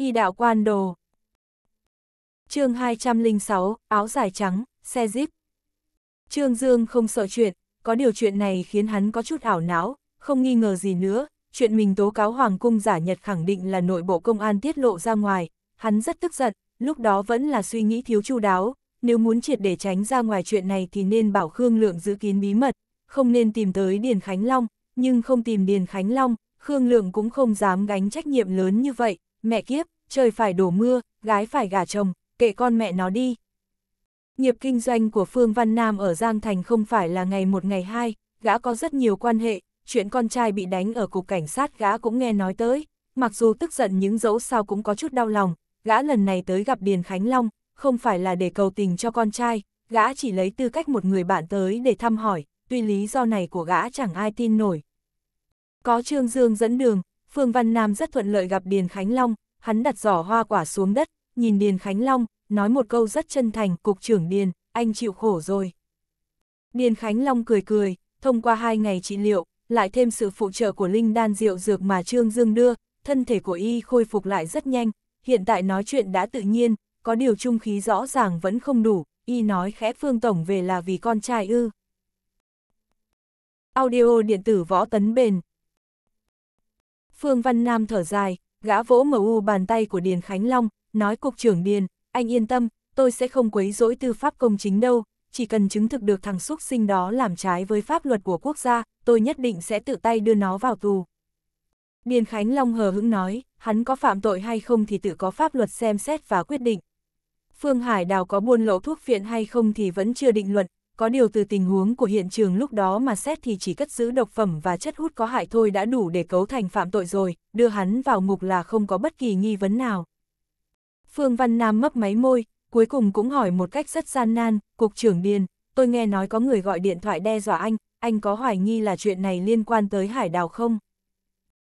y đạo quan đồ. chương 206, áo dài trắng, xe jeep. Trương Dương không sợ chuyện, có điều chuyện này khiến hắn có chút ảo não, không nghi ngờ gì nữa, chuyện mình tố cáo Hoàng cung giả Nhật khẳng định là nội bộ công an tiết lộ ra ngoài, hắn rất tức giận, lúc đó vẫn là suy nghĩ thiếu chu đáo, nếu muốn triệt để tránh ra ngoài chuyện này thì nên bảo Khương Lượng giữ kín bí mật, không nên tìm tới Điền Khánh Long, nhưng không tìm Điền Khánh Long, Khương Lượng cũng không dám gánh trách nhiệm lớn như vậy, mẹ kiếp, trời phải đổ mưa, gái phải gả chồng, kệ con mẹ nó đi. Nghiệp kinh doanh của Phương Văn Nam ở Giang Thành không phải là ngày một ngày hai, gã có rất nhiều quan hệ, chuyện con trai bị đánh ở cục cảnh sát gã cũng nghe nói tới, mặc dù tức giận những dẫu sao cũng có chút đau lòng, gã lần này tới gặp Điền Khánh Long, không phải là để cầu tình cho con trai, gã chỉ lấy tư cách một người bạn tới để thăm hỏi, tuy lý do này của gã chẳng ai tin nổi. Có Trương Dương dẫn đường, Phương Văn Nam rất thuận lợi gặp Điền Khánh Long, hắn đặt giỏ hoa quả xuống đất, nhìn Điền Khánh Long, nói một câu rất chân thành, cục trưởng Điền, anh chịu khổ rồi. Điền Khánh Long cười cười, thông qua hai ngày trị liệu, lại thêm sự phụ trợ của linh đan rượu dược mà Trương Dương đưa, thân thể của y khôi phục lại rất nhanh, hiện tại nói chuyện đã tự nhiên, có điều trung khí rõ ràng vẫn không đủ, y nói khẽ Phương Tổng về là vì con trai ư. Audio điện tử võ tấn bền Phương Văn Nam thở dài, gã vỗ mờ u bàn tay của Điền Khánh Long, nói cục trưởng Điền, anh yên tâm, tôi sẽ không quấy rỗi tư pháp công chính đâu, chỉ cần chứng thực được thằng xuất sinh đó làm trái với pháp luật của quốc gia, tôi nhất định sẽ tự tay đưa nó vào tù. Điền Khánh Long hờ hững nói, hắn có phạm tội hay không thì tự có pháp luật xem xét và quyết định. Phương Hải Đào có buôn lậu thuốc phiện hay không thì vẫn chưa định luận, có điều từ tình huống của hiện trường lúc đó mà xét thì chỉ cất giữ độc phẩm và chất hút có hại thôi đã đủ để cấu thành phạm tội rồi, đưa hắn vào ngục là không có bất kỳ nghi vấn nào. Phương Văn Nam mấp máy môi, cuối cùng cũng hỏi một cách rất gian nan, Cục trưởng Điền, tôi nghe nói có người gọi điện thoại đe dọa anh, anh có hoài nghi là chuyện này liên quan tới hải đào không?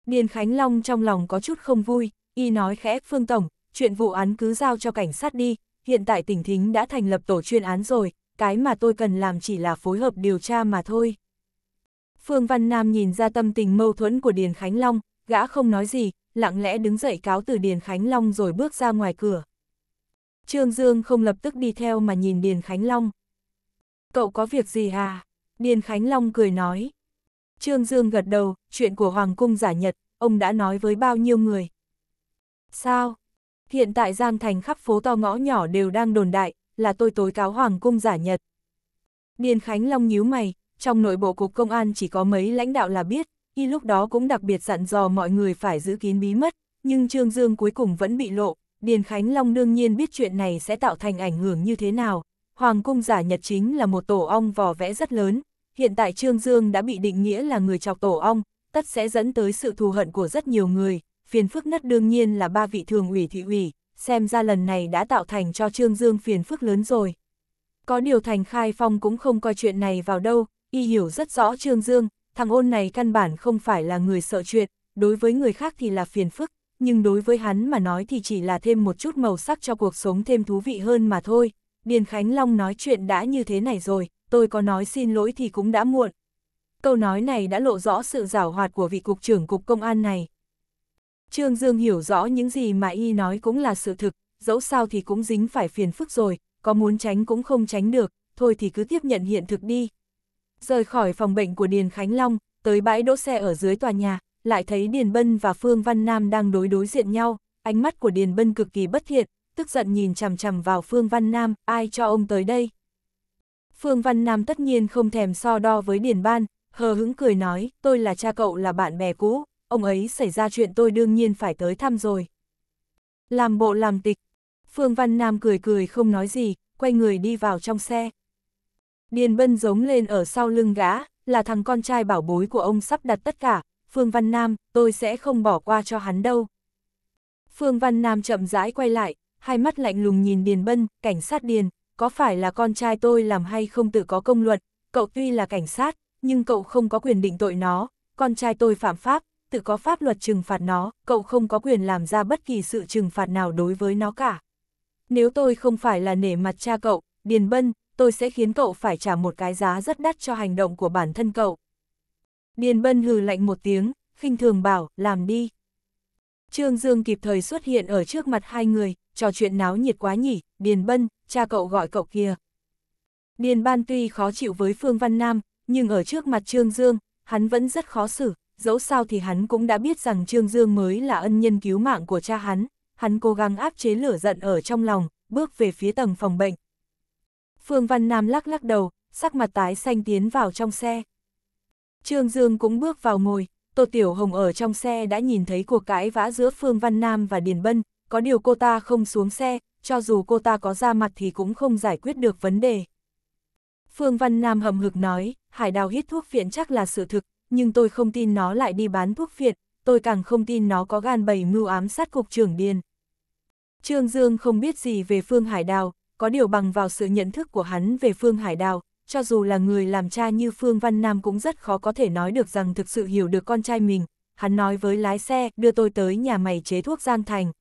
Điền Khánh Long trong lòng có chút không vui, y nói khẽ Phương Tổng, chuyện vụ án cứ giao cho cảnh sát đi, hiện tại tỉnh thính đã thành lập tổ chuyên án rồi, cái mà tôi cần làm chỉ là phối hợp điều tra mà thôi. Phương Văn Nam nhìn ra tâm tình mâu thuẫn của Điền Khánh Long, gã không nói gì, lặng lẽ đứng dậy cáo từ Điền Khánh Long rồi bước ra ngoài cửa. Trương Dương không lập tức đi theo mà nhìn Điền Khánh Long. Cậu có việc gì à? Điền Khánh Long cười nói. Trương Dương gật đầu, chuyện của Hoàng Cung giả nhật, ông đã nói với bao nhiêu người. Sao? Hiện tại Giang Thành khắp phố to ngõ nhỏ đều đang đồn đại, là tôi tối cáo Hoàng Cung giả Nhật. Điền Khánh Long nhíu mày, trong nội bộ cục công an chỉ có mấy lãnh đạo là biết, y lúc đó cũng đặc biệt dặn dò mọi người phải giữ kín bí mật, nhưng Trương Dương cuối cùng vẫn bị lộ, Điền Khánh Long đương nhiên biết chuyện này sẽ tạo thành ảnh hưởng như thế nào. Hoàng Cung giả Nhật chính là một tổ ong vò vẽ rất lớn, hiện tại Trương Dương đã bị định nghĩa là người chọc tổ ong, tất sẽ dẫn tới sự thù hận của rất nhiều người, phiền phức nhất đương nhiên là ba vị thường ủy thị ủy, xem ra lần này đã tạo thành cho Trương Dương phiền phức lớn rồi. Có điều Thành Khai Phong cũng không coi chuyện này vào đâu, y hiểu rất rõ Trương Dương, thằng ôn này căn bản không phải là người sợ chuyện, đối với người khác thì là phiền phức, nhưng đối với hắn mà nói thì chỉ là thêm một chút màu sắc cho cuộc sống thêm thú vị hơn mà thôi. Điền Khánh Long nói chuyện đã như thế này rồi, tôi có nói xin lỗi thì cũng đã muộn. Câu nói này đã lộ rõ sự giảo hoạt của vị cục trưởng cục công an này. Trương Dương hiểu rõ những gì mà y nói cũng là sự thực, dẫu sao thì cũng dính phải phiền phức rồi, có muốn tránh cũng không tránh được, thôi thì cứ tiếp nhận hiện thực đi. Rời khỏi phòng bệnh của Điền Khánh Long, tới bãi đỗ xe ở dưới tòa nhà, lại thấy Điền Bân và Phương Văn Nam đang đối đối diện nhau, ánh mắt của Điền Bân cực kỳ bất thiện, tức giận nhìn chằm chằm vào Phương Văn Nam, ai cho ông tới đây. Phương Văn Nam tất nhiên không thèm so đo với Điền Ban, hờ hững cười nói, tôi là cha cậu là bạn bè cũ, ông ấy xảy ra chuyện tôi đương nhiên phải tới thăm rồi. Làm bộ làm tịch, Phương Văn Nam cười cười không nói gì, quay người đi vào trong xe. Điền Bân giống lên ở sau lưng gã, là thằng con trai bảo bối của ông sắp đặt tất cả, Phương Văn Nam, tôi sẽ không bỏ qua cho hắn đâu. Phương Văn Nam chậm rãi quay lại, hai mắt lạnh lùng nhìn Điền Bân, cảnh sát Điền, có phải là con trai tôi làm hay không tự có công luận cậu tuy là cảnh sát, nhưng cậu không có quyền định tội nó, con trai tôi phạm pháp, tự có pháp luật trừng phạt nó, cậu không có quyền làm ra bất kỳ sự trừng phạt nào đối với nó cả. Nếu tôi không phải là nể mặt cha cậu, Điền Bân, tôi sẽ khiến cậu phải trả một cái giá rất đắt cho hành động của bản thân cậu. Điền Bân hừ lạnh một tiếng, khinh thường bảo, làm đi. Trương Dương kịp thời xuất hiện ở trước mặt hai người, trò chuyện náo nhiệt quá nhỉ, Điền Bân, cha cậu gọi cậu kia. Điền Ban tuy khó chịu với Phương Văn Nam, nhưng ở trước mặt Trương Dương, hắn vẫn rất khó xử, dẫu sao thì hắn cũng đã biết rằng Trương Dương mới là ân nhân cứu mạng của cha hắn, hắn cố gắng áp chế lửa giận ở trong lòng, bước về phía tầng phòng bệnh. Phương Văn Nam lắc lắc đầu, sắc mặt tái xanh tiến vào trong xe. Trương Dương cũng bước vào ngồi, Tô Tiểu Hồng ở trong xe đã nhìn thấy cuộc cãi vã giữa Phương Văn Nam và Điền Bân, có điều cô ta không xuống xe, cho dù cô ta có ra mặt thì cũng không giải quyết được vấn đề. Phương Văn Nam hầm hực nói, hải đào hít thuốc viện chắc là sự thực, nhưng tôi không tin nó lại đi bán thuốc phiện, tôi càng không tin nó có gan bày mưu ám sát cục trưởng điền. Trương Dương không biết gì về Phương Hải Đào, có điều bằng vào sự nhận thức của hắn về Phương Hải Đào, cho dù là người làm cha như Phương Văn Nam cũng rất khó có thể nói được rằng thực sự hiểu được con trai mình. Hắn nói với lái xe, đưa tôi tới nhà máy chế thuốc Giang Thành.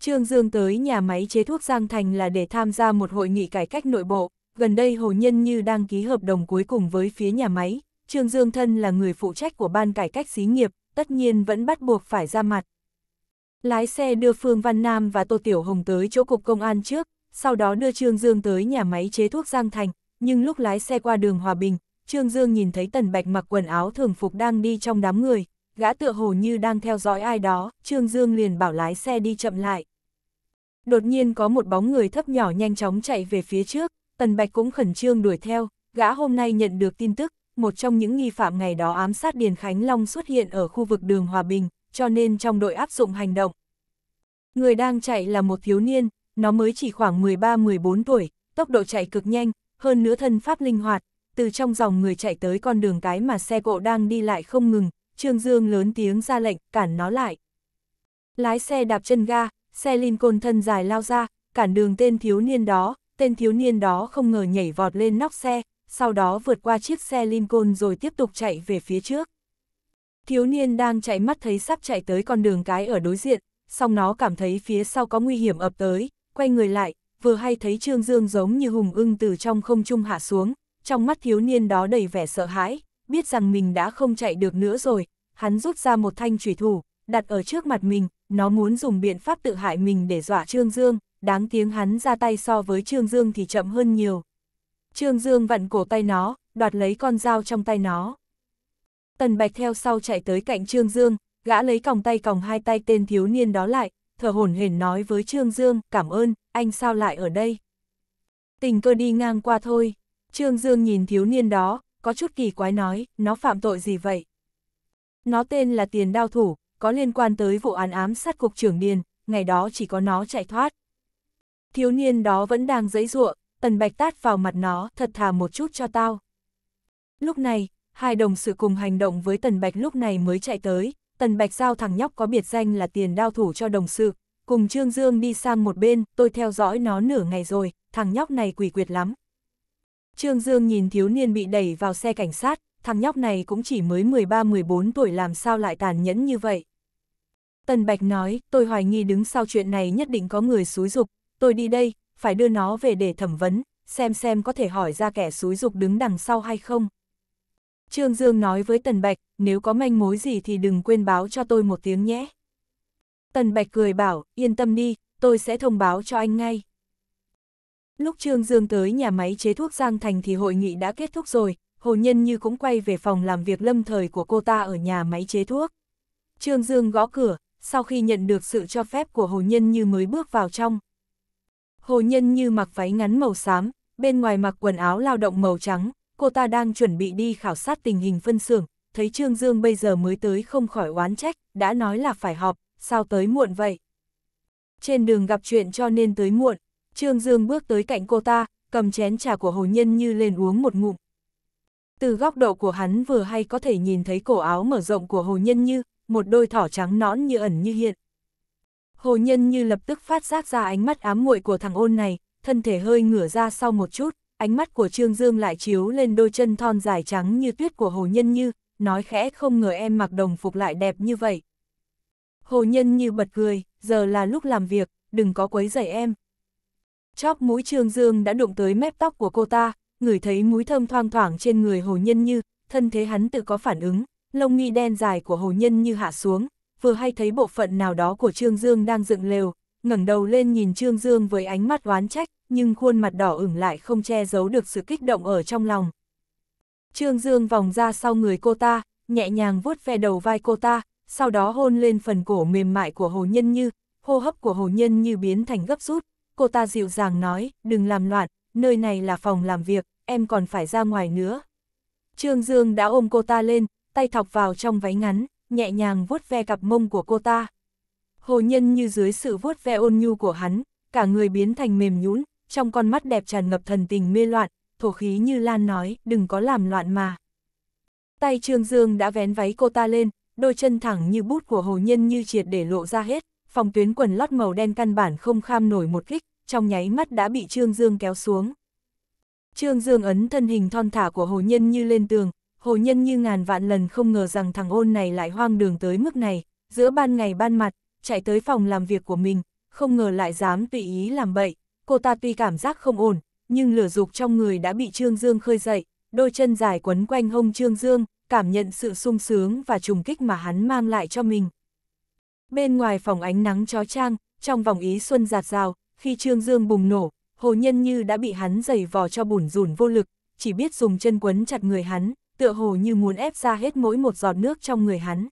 Trương Dương tới nhà máy chế thuốc Giang Thành là để tham gia một hội nghị cải cách nội bộ. Gần đây Hồ Nhân Như đang ký hợp đồng cuối cùng với phía nhà máy, Trương Dương Thân là người phụ trách của ban cải cách xí nghiệp, tất nhiên vẫn bắt buộc phải ra mặt. Lái xe đưa Phương Văn Nam và Tô Tiểu Hồng tới chỗ cục công an trước, sau đó đưa Trương Dương tới nhà máy chế thuốc Giang Thành, nhưng lúc lái xe qua đường Hòa Bình, Trương Dương nhìn thấy Tần Bạch mặc quần áo thường phục đang đi trong đám người, gã tựa hồ như đang theo dõi ai đó, Trương Dương liền bảo lái xe đi chậm lại. Đột nhiên có một bóng người thấp nhỏ nhanh chóng chạy về phía trước, Tần Bạch cũng khẩn trương đuổi theo, gã hôm nay nhận được tin tức, một trong những nghi phạm ngày đó ám sát Điền Khánh Long xuất hiện ở khu vực đường Hòa Bình, cho nên trong đội áp dụng hành động. Người đang chạy là một thiếu niên, nó mới chỉ khoảng 13-14 tuổi, tốc độ chạy cực nhanh, hơn nữa thân pháp linh hoạt, từ trong dòng người chạy tới con đường cái mà xe cộ đang đi lại không ngừng, Trương Dương lớn tiếng ra lệnh, cản nó lại. Lái xe đạp chân ga, xe Lincoln thân dài lao ra, cản đường tên thiếu niên đó, tên thiếu niên đó không ngờ nhảy vọt lên nóc xe, sau đó vượt qua chiếc xe Lincoln rồi tiếp tục chạy về phía trước. Thiếu niên đang chạy mắt thấy sắp chạy tới con đường cái ở đối diện, song nó cảm thấy phía sau có nguy hiểm ập tới, quay người lại, vừa hay thấy Trương Dương giống như hùng ưng từ trong không trung hạ xuống, trong mắt thiếu niên đó đầy vẻ sợ hãi, biết rằng mình đã không chạy được nữa rồi, hắn rút ra một thanh trùy thủ, đặt ở trước mặt mình, nó muốn dùng biện pháp tự hại mình để dọa Trương Dương, đáng tiếng hắn ra tay so với Trương Dương thì chậm hơn nhiều. Trương Dương vặn cổ tay nó, đoạt lấy con dao trong tay nó. Tần Bạch theo sau chạy tới cạnh Trương Dương, gã lấy còng tay còng hai tay tên thiếu niên đó lại, thở hổn hển nói với Trương Dương, cảm ơn, anh sao lại ở đây? Tình cơ đi ngang qua thôi. Trương Dương nhìn thiếu niên đó, có chút kỳ quái nói, nó phạm tội gì vậy? Nó tên là tiền đao thủ, có liên quan tới vụ án ám sát cục trưởng Điền, ngày đó chỉ có nó chạy thoát. Thiếu niên đó vẫn đang dãy ruộng, tần bạch tát vào mặt nó, thật thà một chút cho tao. Lúc này, hai đồng sự cùng hành động với tần bạch lúc này mới chạy tới, tần bạch giao thằng nhóc có biệt danh là tiền đao thủ cho đồng sự, cùng Trương Dương đi sang một bên, tôi theo dõi nó nửa ngày rồi, thằng nhóc này quỷ quyệt lắm. Trương Dương nhìn thiếu niên bị đẩy vào xe cảnh sát, thằng nhóc này cũng chỉ mới 13-14 tuổi làm sao lại tàn nhẫn như vậy. Tần Bạch nói, tôi hoài nghi đứng sau chuyện này nhất định có người xúi dục, tôi đi đây, phải đưa nó về để thẩm vấn, xem xem có thể hỏi ra kẻ xúi dục đứng đằng sau hay không. Trương Dương nói với Tần Bạch, nếu có manh mối gì thì đừng quên báo cho tôi một tiếng nhé. Tần Bạch cười bảo, yên tâm đi, tôi sẽ thông báo cho anh ngay. Lúc Trương Dương tới nhà máy chế thuốc Giang Thành thì hội nghị đã kết thúc rồi, Hồ Nhân Như cũng quay về phòng làm việc lâm thời của cô ta ở nhà máy chế thuốc. Trương Dương gõ cửa, sau khi nhận được sự cho phép của Hồ Nhân Như mới bước vào trong. Hồ Nhân Như mặc váy ngắn màu xám, bên ngoài mặc quần áo lao động màu trắng, cô ta đang chuẩn bị đi khảo sát tình hình phân xưởng, thấy Trương Dương bây giờ mới tới không khỏi oán trách, đã nói là phải họp, sao tới muộn vậy? Trên đường gặp chuyện cho nên tới muộn, Trương Dương bước tới cạnh cô ta, cầm chén trà của Hồ Nhân Như lên uống một ngụm. Từ góc độ của hắn vừa hay có thể nhìn thấy cổ áo mở rộng của Hồ Nhân Như, một đôi thỏ trắng nõn như ẩn như hiện. Hồ Nhân như lập tức phát giác ra ánh mắt ám muội của thằng ôn này, thân thể hơi ngửa ra sau một chút, ánh mắt của Trương Dương lại chiếu lên đôi chân thon dài trắng như tuyết của Hồ Nhân như, nói khẽ không ngờ em mặc đồng phục lại đẹp như vậy. Hồ Nhân như bật cười, giờ là lúc làm việc, đừng có quấy rầy em. Chóp mũi Trương Dương đã đụng tới mép tóc của cô ta, ngửi thấy mũi thơm thoang thoảng trên người Hồ Nhân như, thân thế hắn tự có phản ứng, lông mi đen dài của Hồ Nhân như hạ xuống, vừa hay thấy bộ phận nào đó của Trương Dương đang dựng lều, ngẩng đầu lên nhìn Trương Dương với ánh mắt oán trách, nhưng khuôn mặt đỏ ửng lại không che giấu được sự kích động ở trong lòng. Trương Dương vòng ra sau người cô ta, nhẹ nhàng vuốt ve đầu vai cô ta, sau đó hôn lên phần cổ mềm mại của Hồ Nhân Như, hô hấp của Hồ Nhân Như biến thành gấp rút, cô ta dịu dàng nói, đừng làm loạn, nơi này là phòng làm việc, em còn phải ra ngoài nữa. Trương Dương đã ôm cô ta lên, tay thọc vào trong váy ngắn, nhẹ nhàng vuốt ve cặp mông của cô ta. Hồ nhân như dưới sự vuốt ve ôn nhu của hắn, cả người biến thành mềm nhũn, trong con mắt đẹp tràn ngập thần tình mê loạn, thổ khí như Lan nói, đừng có làm loạn mà. Tay Trương Dương đã vén váy cô ta lên, đôi chân thẳng như bút của hồ nhân như triệt để lộ ra hết, phòng tuyến quần lót màu đen căn bản không kham nổi một kích, trong nháy mắt đã bị Trương Dương kéo xuống. Trương Dương ấn thân hình thon thả của hồ nhân như lên tường, hồ nhân như ngàn vạn lần không ngờ rằng thằng ôn này lại hoang đường tới mức này, giữa ban ngày ban mặt, chạy tới phòng làm việc của mình, không ngờ lại dám tùy ý làm bậy, cô ta tuy cảm giác không ổn, nhưng lửa dục trong người đã bị Trương Dương khơi dậy, đôi chân dài quấn quanh hông Trương Dương, cảm nhận sự sung sướng và trùng kích mà hắn mang lại cho mình. Bên ngoài phòng ánh nắng chói trang, trong vòng ý xuân giạt rào, khi Trương Dương bùng nổ, hồ nhân như đã bị hắn giày vò cho bùn rùn vô lực, chỉ biết dùng chân quấn chặt người hắn, tựa hồ như muốn ép ra hết mỗi một giọt nước trong người hắn.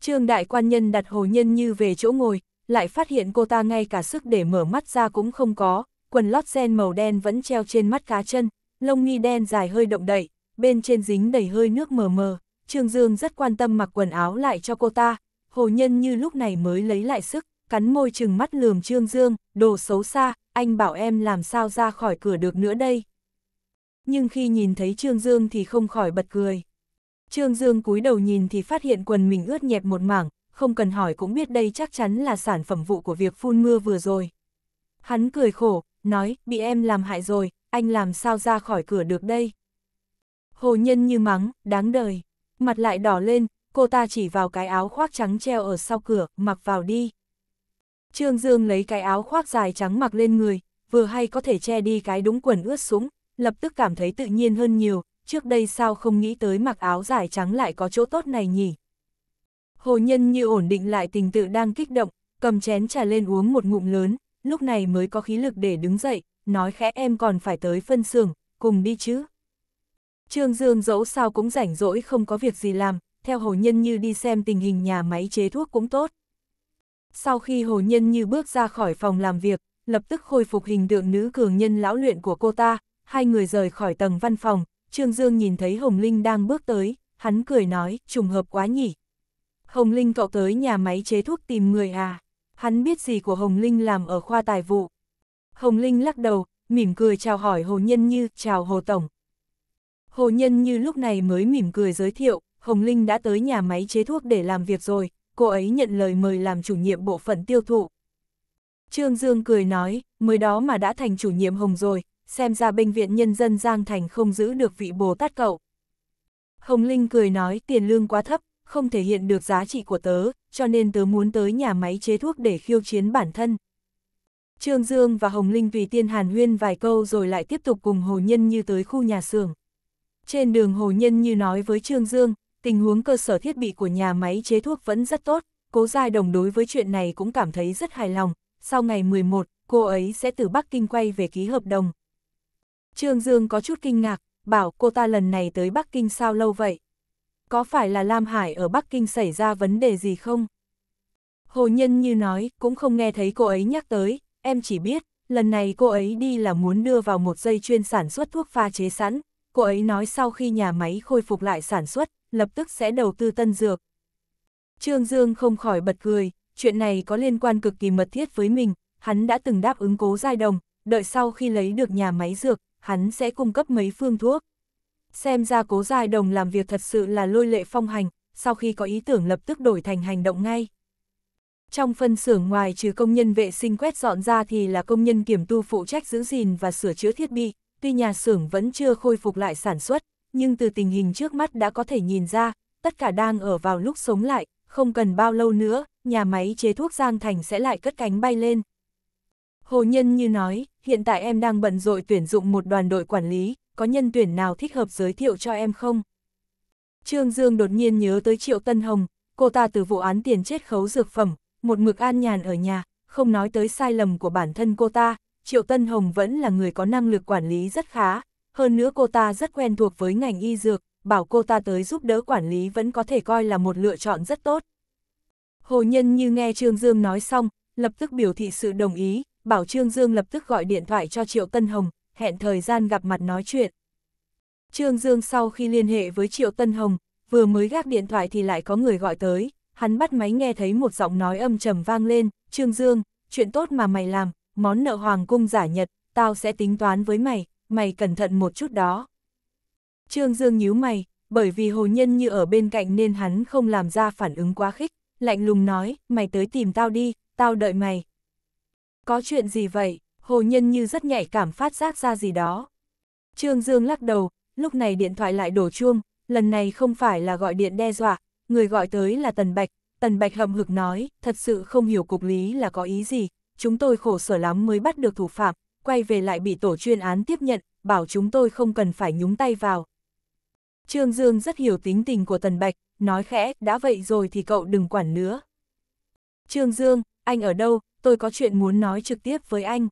Trương đại quan nhân đặt hồ nhân như về chỗ ngồi, lại phát hiện cô ta ngay cả sức để mở mắt ra cũng không có, quần lót sen màu đen vẫn treo trên mắt cá chân, lông nghi đen dài hơi động đậy, bên trên dính đầy hơi nước mờ mờ. Trương Dương rất quan tâm mặc quần áo lại cho cô ta, hồ nhân như lúc này mới lấy lại sức, cắn môi chừng mắt lườm Trương Dương, đồ xấu xa, anh bảo em làm sao ra khỏi cửa được nữa đây nhưng khi nhìn thấy Trương Dương thì không khỏi bật cười. Trương Dương cúi đầu nhìn thì phát hiện quần mình ướt nhẹp một mảng, không cần hỏi cũng biết đây chắc chắn là sản phẩm vụ của việc phun mưa vừa rồi. Hắn cười khổ, nói, bị em làm hại rồi, anh làm sao ra khỏi cửa được đây. Hồ nhân như mắng, đáng đời. Mặt lại đỏ lên, cô ta chỉ vào cái áo khoác trắng treo ở sau cửa, mặc vào đi. Trương Dương lấy cái áo khoác dài trắng mặc lên người, vừa hay có thể che đi cái đúng quần ướt sũng, lập tức cảm thấy tự nhiên hơn nhiều, trước đây sao không nghĩ tới mặc áo dài trắng lại có chỗ tốt này nhỉ. Hồ Nhân như ổn định lại tình tự đang kích động, cầm chén trà lên uống một ngụm lớn, lúc này mới có khí lực để đứng dậy, nói khẽ em còn phải tới phân xưởng, cùng đi chứ. Trương Dương dẫu sao cũng rảnh rỗi không có việc gì làm, theo Hồ Nhân Như đi xem tình hình nhà máy chế thuốc cũng tốt. Sau khi Hồ Nhân Như bước ra khỏi phòng làm việc, lập tức khôi phục hình tượng nữ cường nhân lão luyện của cô ta, hai người rời khỏi tầng văn phòng, Trương Dương nhìn thấy Hồng Linh đang bước tới, hắn cười nói, trùng hợp quá nhỉ. Hồng Linh cậu tới nhà máy chế thuốc tìm người à? Hắn biết gì của Hồng Linh làm ở khoa tài vụ? Hồng Linh lắc đầu, mỉm cười chào hỏi Hồ Nhân Như, chào Hồ Tổng. Hồ Nhân Như lúc này mới mỉm cười giới thiệu, Hồng Linh đã tới nhà máy chế thuốc để làm việc rồi, cô ấy nhận lời mời làm chủ nhiệm bộ phận tiêu thụ. Trương Dương cười nói, mới đó mà đã thành chủ nhiệm Hồng rồi, xem ra bệnh viện nhân dân Giang Thành không giữ được vị bồ tát cậu. Hồng Linh cười nói tiền lương quá thấp, không thể hiện được giá trị của tớ, cho nên tớ muốn tới nhà máy chế thuốc để khiêu chiến bản thân. Trương Dương và Hồng Linh vì tiên hàn huyên vài câu rồi lại tiếp tục cùng Hồ Nhân Như tới khu nhà xưởng. Trên đường Hồ Nhân Như nói với Trương Dương, tình huống cơ sở thiết bị của nhà máy chế thuốc vẫn rất tốt, cố giai đồng đối với chuyện này cũng cảm thấy rất hài lòng. Sau ngày 11, cô ấy sẽ từ Bắc Kinh quay về ký hợp đồng, Trương Dương có chút kinh ngạc, bảo cô ta lần này tới Bắc Kinh sao lâu vậy? Có phải là Lam Hải ở Bắc Kinh xảy ra vấn đề gì không? Hồ Nhân như nói, cũng không nghe thấy cô ấy nhắc tới, em chỉ biết, lần này cô ấy đi là muốn đưa vào một dây chuyên sản xuất thuốc pha chế sẵn, cô ấy nói sau khi nhà máy khôi phục lại sản xuất, lập tức sẽ đầu tư tân dược. Trương Dương không khỏi bật cười, chuyện này có liên quan cực kỳ mật thiết với mình, hắn đã từng đáp ứng cố giai đồng, đợi sau khi lấy được nhà máy dược, hắn sẽ cung cấp mấy phương thuốc. Xem ra cố dài đồng làm việc thật sự là lôi lệ phong hành, sau khi có ý tưởng lập tức đổi thành hành động ngay. Trong phân xưởng ngoài trừ công nhân vệ sinh quét dọn ra thì là công nhân kiểm tu phụ trách giữ gìn và sửa chữa thiết bị, tuy nhà xưởng vẫn chưa khôi phục lại sản xuất, nhưng từ tình hình trước mắt đã có thể nhìn ra, tất cả đang ở vào lúc sống lại, không cần bao lâu nữa, nhà máy chế thuốc Giang Thành sẽ lại cất cánh bay lên. Hồ Nhân như nói, hiện tại em đang bận rộn tuyển dụng một đoàn đội quản lý, có nhân tuyển nào thích hợp giới thiệu cho em không? Trương Dương đột nhiên nhớ tới Triệu Tân Hồng, cô ta từ vụ án tiền chết khấu dược phẩm, một mực an nhàn ở nhà, không nói tới sai lầm của bản thân cô ta, Triệu Tân Hồng vẫn là người có năng lực quản lý rất khá, hơn nữa cô ta rất quen thuộc với ngành y dược, bảo cô ta tới giúp đỡ quản lý vẫn có thể coi là một lựa chọn rất tốt. Hồ Nhân như nghe Trương Dương nói xong, lập tức biểu thị sự đồng ý, bảo Trương Dương lập tức gọi điện thoại cho Triệu Tân Hồng, hẹn thời gian gặp mặt nói chuyện. Trương Dương sau khi liên hệ với Triệu Tân Hồng, vừa mới gác điện thoại thì lại có người gọi tới, hắn bắt máy nghe thấy một giọng nói âm trầm vang lên, Trương Dương, chuyện tốt mà mày làm, món nợ hoàng cung giả nhật, tao sẽ tính toán với mày, mày cẩn thận một chút đó. Trương Dương nhíu mày, bởi vì hồ nhân như ở bên cạnh nên hắn không làm ra phản ứng quá khích, lạnh lùng nói, mày tới tìm tao đi, tao đợi mày, có chuyện gì vậy? Hồ Nhân như rất nhạy cảm phát giác ra gì đó. Trương Dương lắc đầu, lúc này điện thoại lại đổ chuông, lần này không phải là gọi điện đe dọa, người gọi tới là Tần Bạch. Tần Bạch hậm hực nói, thật sự không hiểu cục lý là có ý gì, chúng tôi khổ sở lắm mới bắt được thủ phạm, quay về lại bị tổ chuyên án tiếp nhận, bảo chúng tôi không cần phải nhúng tay vào. Trương Dương rất hiểu tính tình của Tần Bạch, nói khẽ, đã vậy rồi thì cậu đừng quản nữa. Trương Dương, anh ở đâu, tôi có chuyện muốn nói trực tiếp với anh.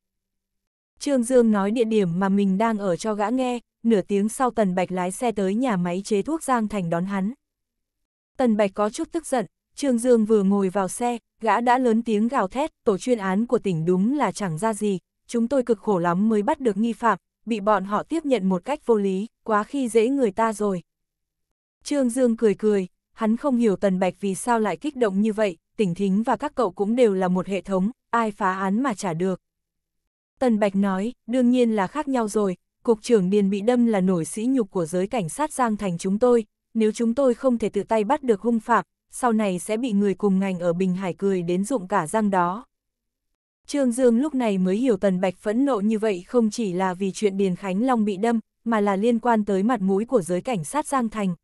Trương Dương nói địa điểm mà mình đang ở cho gã nghe, nửa tiếng sau Tần Bạch lái xe tới nhà máy chế thuốc Giang Thành đón hắn. Tần Bạch có chút tức giận, Trương Dương vừa ngồi vào xe, gã đã lớn tiếng gào thét, tổ chuyên án của tỉnh đúng là chẳng ra gì, chúng tôi cực khổ lắm mới bắt được nghi phạm, bị bọn họ tiếp nhận một cách vô lý, quá khi dễ người ta rồi. Trương Dương cười cười, hắn không hiểu Tần Bạch vì sao lại kích động như vậy, tỉnh thính và các cậu cũng đều là một hệ thống, ai phá án mà trả được. Tần Bạch nói, đương nhiên là khác nhau rồi, Cục trưởng Điền bị đâm là nổi sĩ nhục của giới cảnh sát Giang Thành chúng tôi, nếu chúng tôi không thể tự tay bắt được hung phạm, sau này sẽ bị người cùng ngành ở Bình Hải cười đến rụng cả răng đó. Trương Dương lúc này mới hiểu Tần Bạch phẫn nộ như vậy không chỉ là vì chuyện Điền Khánh Long bị đâm, mà là liên quan tới mặt mũi của giới cảnh sát Giang Thành.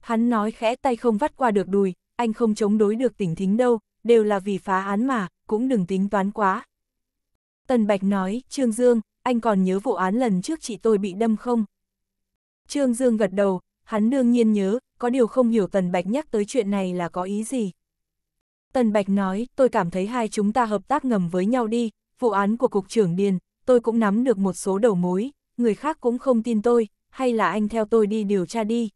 Hắn nói khẽ tay không vắt qua được đùi, anh không chống đối được tỉnh thính đâu, đều là vì phá án mà, cũng đừng tính toán quá. Tần Bạch nói, Trương Dương, anh còn nhớ vụ án lần trước chị tôi bị đâm không? Trương Dương gật đầu, hắn đương nhiên nhớ, có điều không hiểu Tần Bạch nhắc tới chuyện này là có ý gì. Tần Bạch nói, tôi cảm thấy hai chúng ta hợp tác ngầm với nhau đi, vụ án của Cục trưởng Điền, tôi cũng nắm được một số đầu mối, người khác cũng không tin tôi, hay là anh theo tôi đi điều tra đi.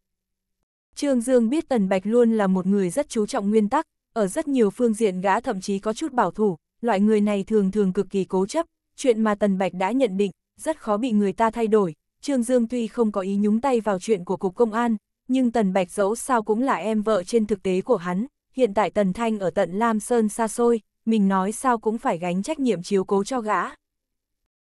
Trương Dương biết Tần Bạch luôn là một người rất chú trọng nguyên tắc, ở rất nhiều phương diện gã thậm chí có chút bảo thủ, loại người này thường thường cực kỳ cố chấp, chuyện mà Tần Bạch đã nhận định, rất khó bị người ta thay đổi. Trương Dương tuy không có ý nhúng tay vào chuyện của Cục Công an, nhưng Tần Bạch dẫu sao cũng là em vợ trên thực tế của hắn, hiện tại Tần Thanh ở tận Lam Sơn xa xôi, mình nói sao cũng phải gánh trách nhiệm chiếu cố cho gã.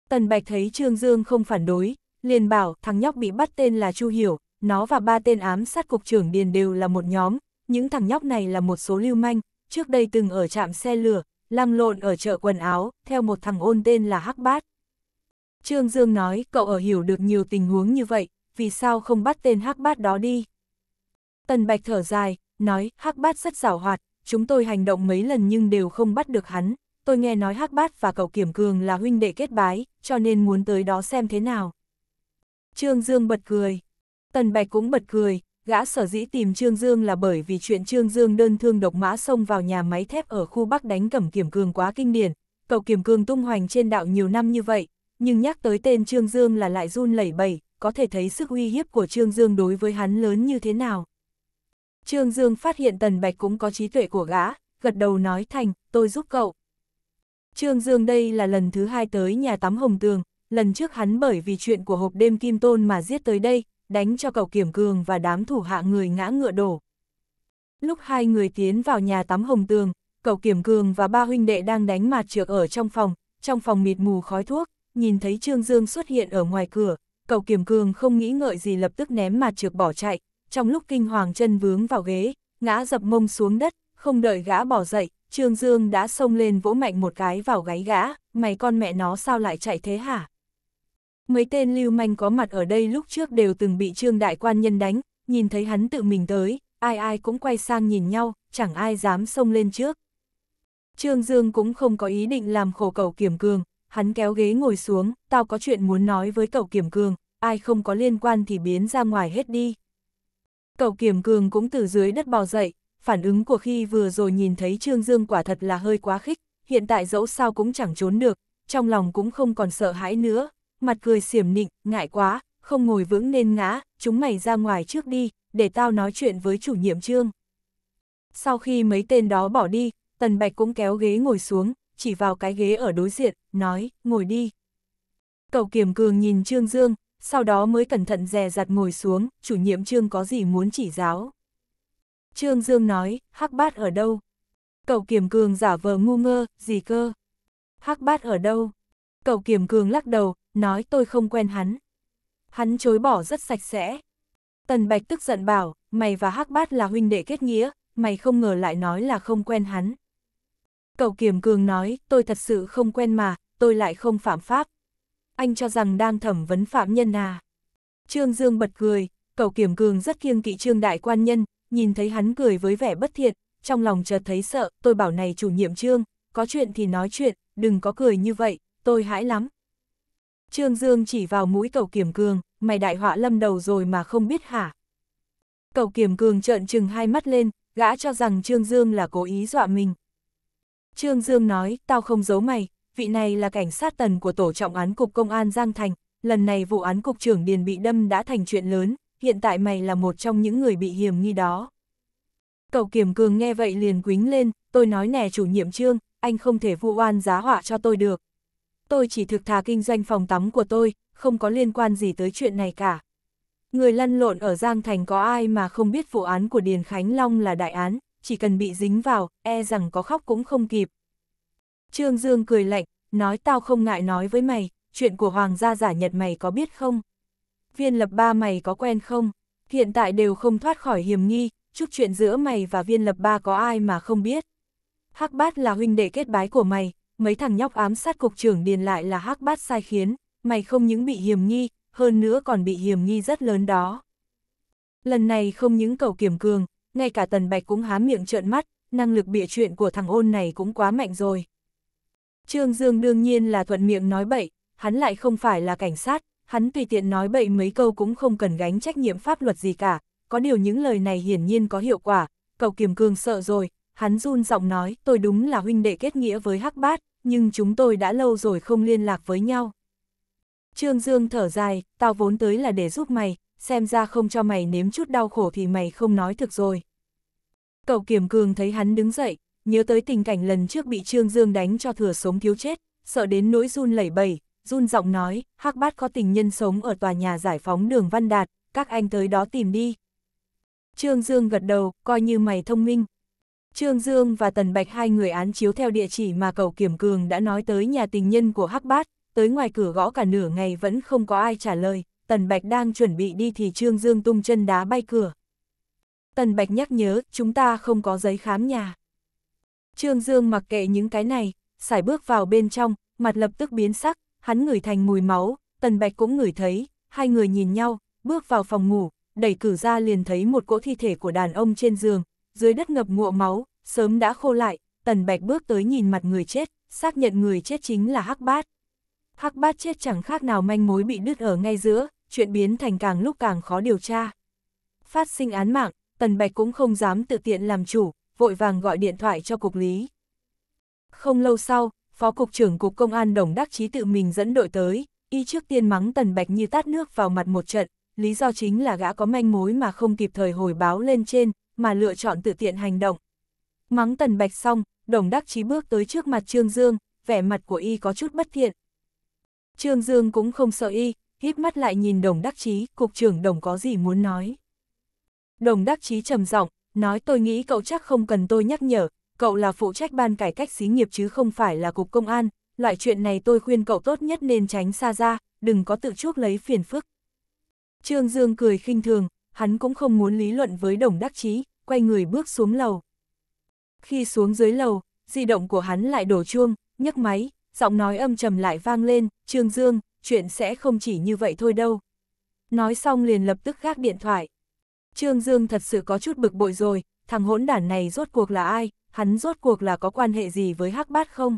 Tần Bạch thấy Trương Dương không phản đối, liền bảo thằng nhóc bị bắt tên là Chu Hiểu, nó và ba tên ám sát cục trưởng Điền đều là một nhóm, những thằng nhóc này là một số lưu manh, trước đây từng ở trạm xe lửa, lăn lộn ở chợ quần áo, theo một thằng ôn tên là Hắc Bát. Trương Dương nói cậu ở hiểu được nhiều tình huống như vậy, vì sao không bắt tên Hắc Bát đó đi? Tần Bạch thở dài, nói Hắc Bát rất giảo hoạt, chúng tôi hành động mấy lần nhưng đều không bắt được hắn, tôi nghe nói Hắc Bát và cậu Kiểm Cường là huynh đệ kết bái, cho nên muốn tới đó xem thế nào. Trương Dương bật cười, Tần Bạch cũng bật cười, gã sở dĩ tìm Trương Dương là bởi vì chuyện Trương Dương đơn thương độc mã xông vào nhà máy thép ở khu Bắc đánh cẩm kiểm cường quá kinh điển, cậu kiểm cường tung hoành trên đạo nhiều năm như vậy, nhưng nhắc tới tên Trương Dương là lại run lẩy bẩy, có thể thấy sức uy hiếp của Trương Dương đối với hắn lớn như thế nào. Trương Dương phát hiện Tần Bạch cũng có trí tuệ của gã, gật đầu nói thành, tôi giúp cậu. Trương Dương đây là lần thứ hai tới nhà tắm Hồng Tường, lần trước hắn bởi vì chuyện của hộp đêm Kim Tôn mà giết tới đây, đánh cho cậu Kiểm Cường và đám thủ hạ người ngã ngựa đổ. Lúc hai người tiến vào nhà tắm hồng tường, cậu Kiểm Cường và ba huynh đệ đang đánh mạt trược ở trong phòng, trong phòng mịt mù khói thuốc, nhìn thấy Trương Dương xuất hiện ở ngoài cửa, cậu Kiểm Cường không nghĩ ngợi gì lập tức ném mạt trược bỏ chạy, trong lúc kinh hoàng chân vướng vào ghế, ngã dập mông xuống đất, không đợi gã bỏ dậy, Trương Dương đã xông lên vỗ mạnh một cái vào gáy gã, mày con mẹ nó sao lại chạy thế hả? Mấy tên lưu manh có mặt ở đây lúc trước đều từng bị trương đại quan nhân đánh, nhìn thấy hắn tự mình tới, ai ai cũng quay sang nhìn nhau, chẳng ai dám xông lên trước. Trương Dương cũng không có ý định làm khổ cậu Kiểm Cường, hắn kéo ghế ngồi xuống, tao có chuyện muốn nói với cậu Kiểm Cường, ai không có liên quan thì biến ra ngoài hết đi. Cậu Kiểm Cường cũng từ dưới đất bò dậy, phản ứng của khi vừa rồi nhìn thấy Trương Dương quả thật là hơi quá khích, hiện tại dẫu sao cũng chẳng trốn được, trong lòng cũng không còn sợ hãi nữa, mặt cười xiểm nịnh, ngại quá, không ngồi vững nên ngã, chúng mày ra ngoài trước đi, để tao nói chuyện với chủ nhiệm trương. Sau khi mấy tên đó bỏ đi, Tần Bạch cũng kéo ghế ngồi xuống, chỉ vào cái ghế ở đối diện, nói, ngồi đi. cậu kiểm cường nhìn Trương Dương, sau đó mới cẩn thận dè dặt ngồi xuống, chủ nhiệm Trương có gì muốn chỉ giáo. Trương Dương nói, hắc bát ở đâu? cậu kiểm cường giả vờ ngu ngơ, gì cơ? Hắc bát ở đâu? cậu kiểm cường lắc đầu, nói tôi không quen hắn. Hắn chối bỏ rất sạch sẽ. Tần Bạch tức giận bảo, mày và Hắc Bát là huynh đệ kết nghĩa, mày không ngờ lại nói là không quen hắn. Cậu Kiểm Cường nói, tôi thật sự không quen mà, tôi lại không phạm pháp. Anh cho rằng đang thẩm vấn phạm nhân à. Trương Dương bật cười, cậu Kiểm Cường rất kiêng kỵ Trương Đại Quan Nhân, nhìn thấy hắn cười với vẻ bất thiện, trong lòng chợt thấy sợ, tôi bảo này chủ nhiệm Trương, có chuyện thì nói chuyện, đừng có cười như vậy, tôi hãi lắm. Trương Dương chỉ vào mũi cầu kiểm cường, mày đại họa lâm đầu rồi mà không biết hả? Cầu kiểm cường trợn trừng hai mắt lên, gã cho rằng Trương Dương là cố ý dọa mình. Trương Dương nói, tao không giấu mày, vị này là cảnh sát tần của tổ trọng án cục công an Giang Thành, lần này vụ án cục trưởng Điền bị đâm đã thành chuyện lớn, hiện tại mày là một trong những người bị hiểm nghi đó. Cầu kiểm cường nghe vậy liền quính lên, tôi nói nè chủ nhiệm Trương, anh không thể vu oan giá họa cho tôi được tôi chỉ thực thà kinh doanh phòng tắm của tôi, không có liên quan gì tới chuyện này cả. Người lăn lộn ở Giang Thành có ai mà không biết vụ án của Điền Khánh Long là đại án, chỉ cần bị dính vào, e rằng có khóc cũng không kịp. Trương Dương cười lạnh, nói tao không ngại nói với mày, chuyện của Hoàng gia giả Nhật mày có biết không? Viên lập ba mày có quen không? Hiện tại đều không thoát khỏi hiểm nghi, chúc chuyện giữa mày và viên lập ba có ai mà không biết. Hắc bát là huynh đệ kết bái của mày, mấy thằng nhóc ám sát cục trưởng điền lại là hắc bát sai khiến, mày không những bị hiểm nghi, hơn nữa còn bị hiểm nghi rất lớn đó. Lần này không những cầu kiểm cường, ngay cả tần bạch cũng há miệng trợn mắt, năng lực bịa chuyện của thằng ôn này cũng quá mạnh rồi. Trương Dương đương nhiên là thuận miệng nói bậy, hắn lại không phải là cảnh sát, hắn tùy tiện nói bậy mấy câu cũng không cần gánh trách nhiệm pháp luật gì cả, có điều những lời này hiển nhiên có hiệu quả, cầu kiểm cường sợ rồi, hắn run giọng nói, tôi đúng là huynh đệ kết nghĩa với Hắc Bát, nhưng chúng tôi đã lâu rồi không liên lạc với nhau. Trương Dương thở dài, tao vốn tới là để giúp mày, xem ra không cho mày nếm chút đau khổ thì mày không nói thực rồi. Cậu Kiểm Cường thấy hắn đứng dậy, nhớ tới tình cảnh lần trước bị Trương Dương đánh cho thừa sống thiếu chết, sợ đến nỗi run lẩy bẩy, run giọng nói, Hắc Bát có tình nhân sống ở tòa nhà giải phóng đường Văn Đạt, các anh tới đó tìm đi. Trương Dương gật đầu, coi như mày thông minh, Trương Dương và Tần Bạch hai người án chiếu theo địa chỉ mà cậu Kiểm Cường đã nói tới nhà tình nhân của Hắc Bát, tới ngoài cửa gõ cả nửa ngày vẫn không có ai trả lời, Tần Bạch đang chuẩn bị đi thì Trương Dương tung chân đá bay cửa. Tần Bạch nhắc nhớ, chúng ta không có giấy khám nhà. Trương Dương mặc kệ những cái này, xài bước vào bên trong, mặt lập tức biến sắc, hắn ngửi thành mùi máu, Tần Bạch cũng ngửi thấy, hai người nhìn nhau, bước vào phòng ngủ, đẩy cử ra liền thấy một cỗ thi thể của đàn ông trên giường, dưới đất ngập ngụa máu, sớm đã khô lại, tần bạch bước tới nhìn mặt người chết, xác nhận người chết chính là Hắc Bát. Hắc Bát chết chẳng khác nào manh mối bị đứt ở ngay giữa, chuyện biến thành càng lúc càng khó điều tra. Phát sinh án mạng, tần bạch cũng không dám tự tiện làm chủ, vội vàng gọi điện thoại cho cục lý. Không lâu sau, Phó Cục trưởng Cục Công an Đồng Đắc Chí tự mình dẫn đội tới, y trước tiên mắng Tần Bạch như tát nước vào mặt một trận, lý do chính là gã có manh mối mà không kịp thời hồi báo lên trên, mà lựa chọn tự tiện hành động. Mắng Tần Bạch xong, Đồng Đắc Chí bước tới trước mặt Trương Dương, vẻ mặt của y có chút bất thiện. Trương Dương cũng không sợ y, híp mắt lại nhìn Đồng Đắc Chí, cục trưởng Đồng có gì muốn nói. Đồng Đắc Chí trầm giọng, nói tôi nghĩ cậu chắc không cần tôi nhắc nhở, cậu là phụ trách ban cải cách xí nghiệp chứ không phải là cục công an, loại chuyện này tôi khuyên cậu tốt nhất nên tránh xa ra, đừng có tự chuốc lấy phiền phức. Trương Dương cười khinh thường, hắn cũng không muốn lý luận với đồng đắc chí, quay người bước xuống lầu. Khi xuống dưới lầu, di động của hắn lại đổ chuông, nhấc máy, giọng nói âm trầm lại vang lên, Trương Dương, chuyện sẽ không chỉ như vậy thôi đâu. Nói xong liền lập tức gác điện thoại. Trương Dương thật sự có chút bực bội rồi, thằng hỗn đản này rốt cuộc là ai, hắn rốt cuộc là có quan hệ gì với hắc bát không?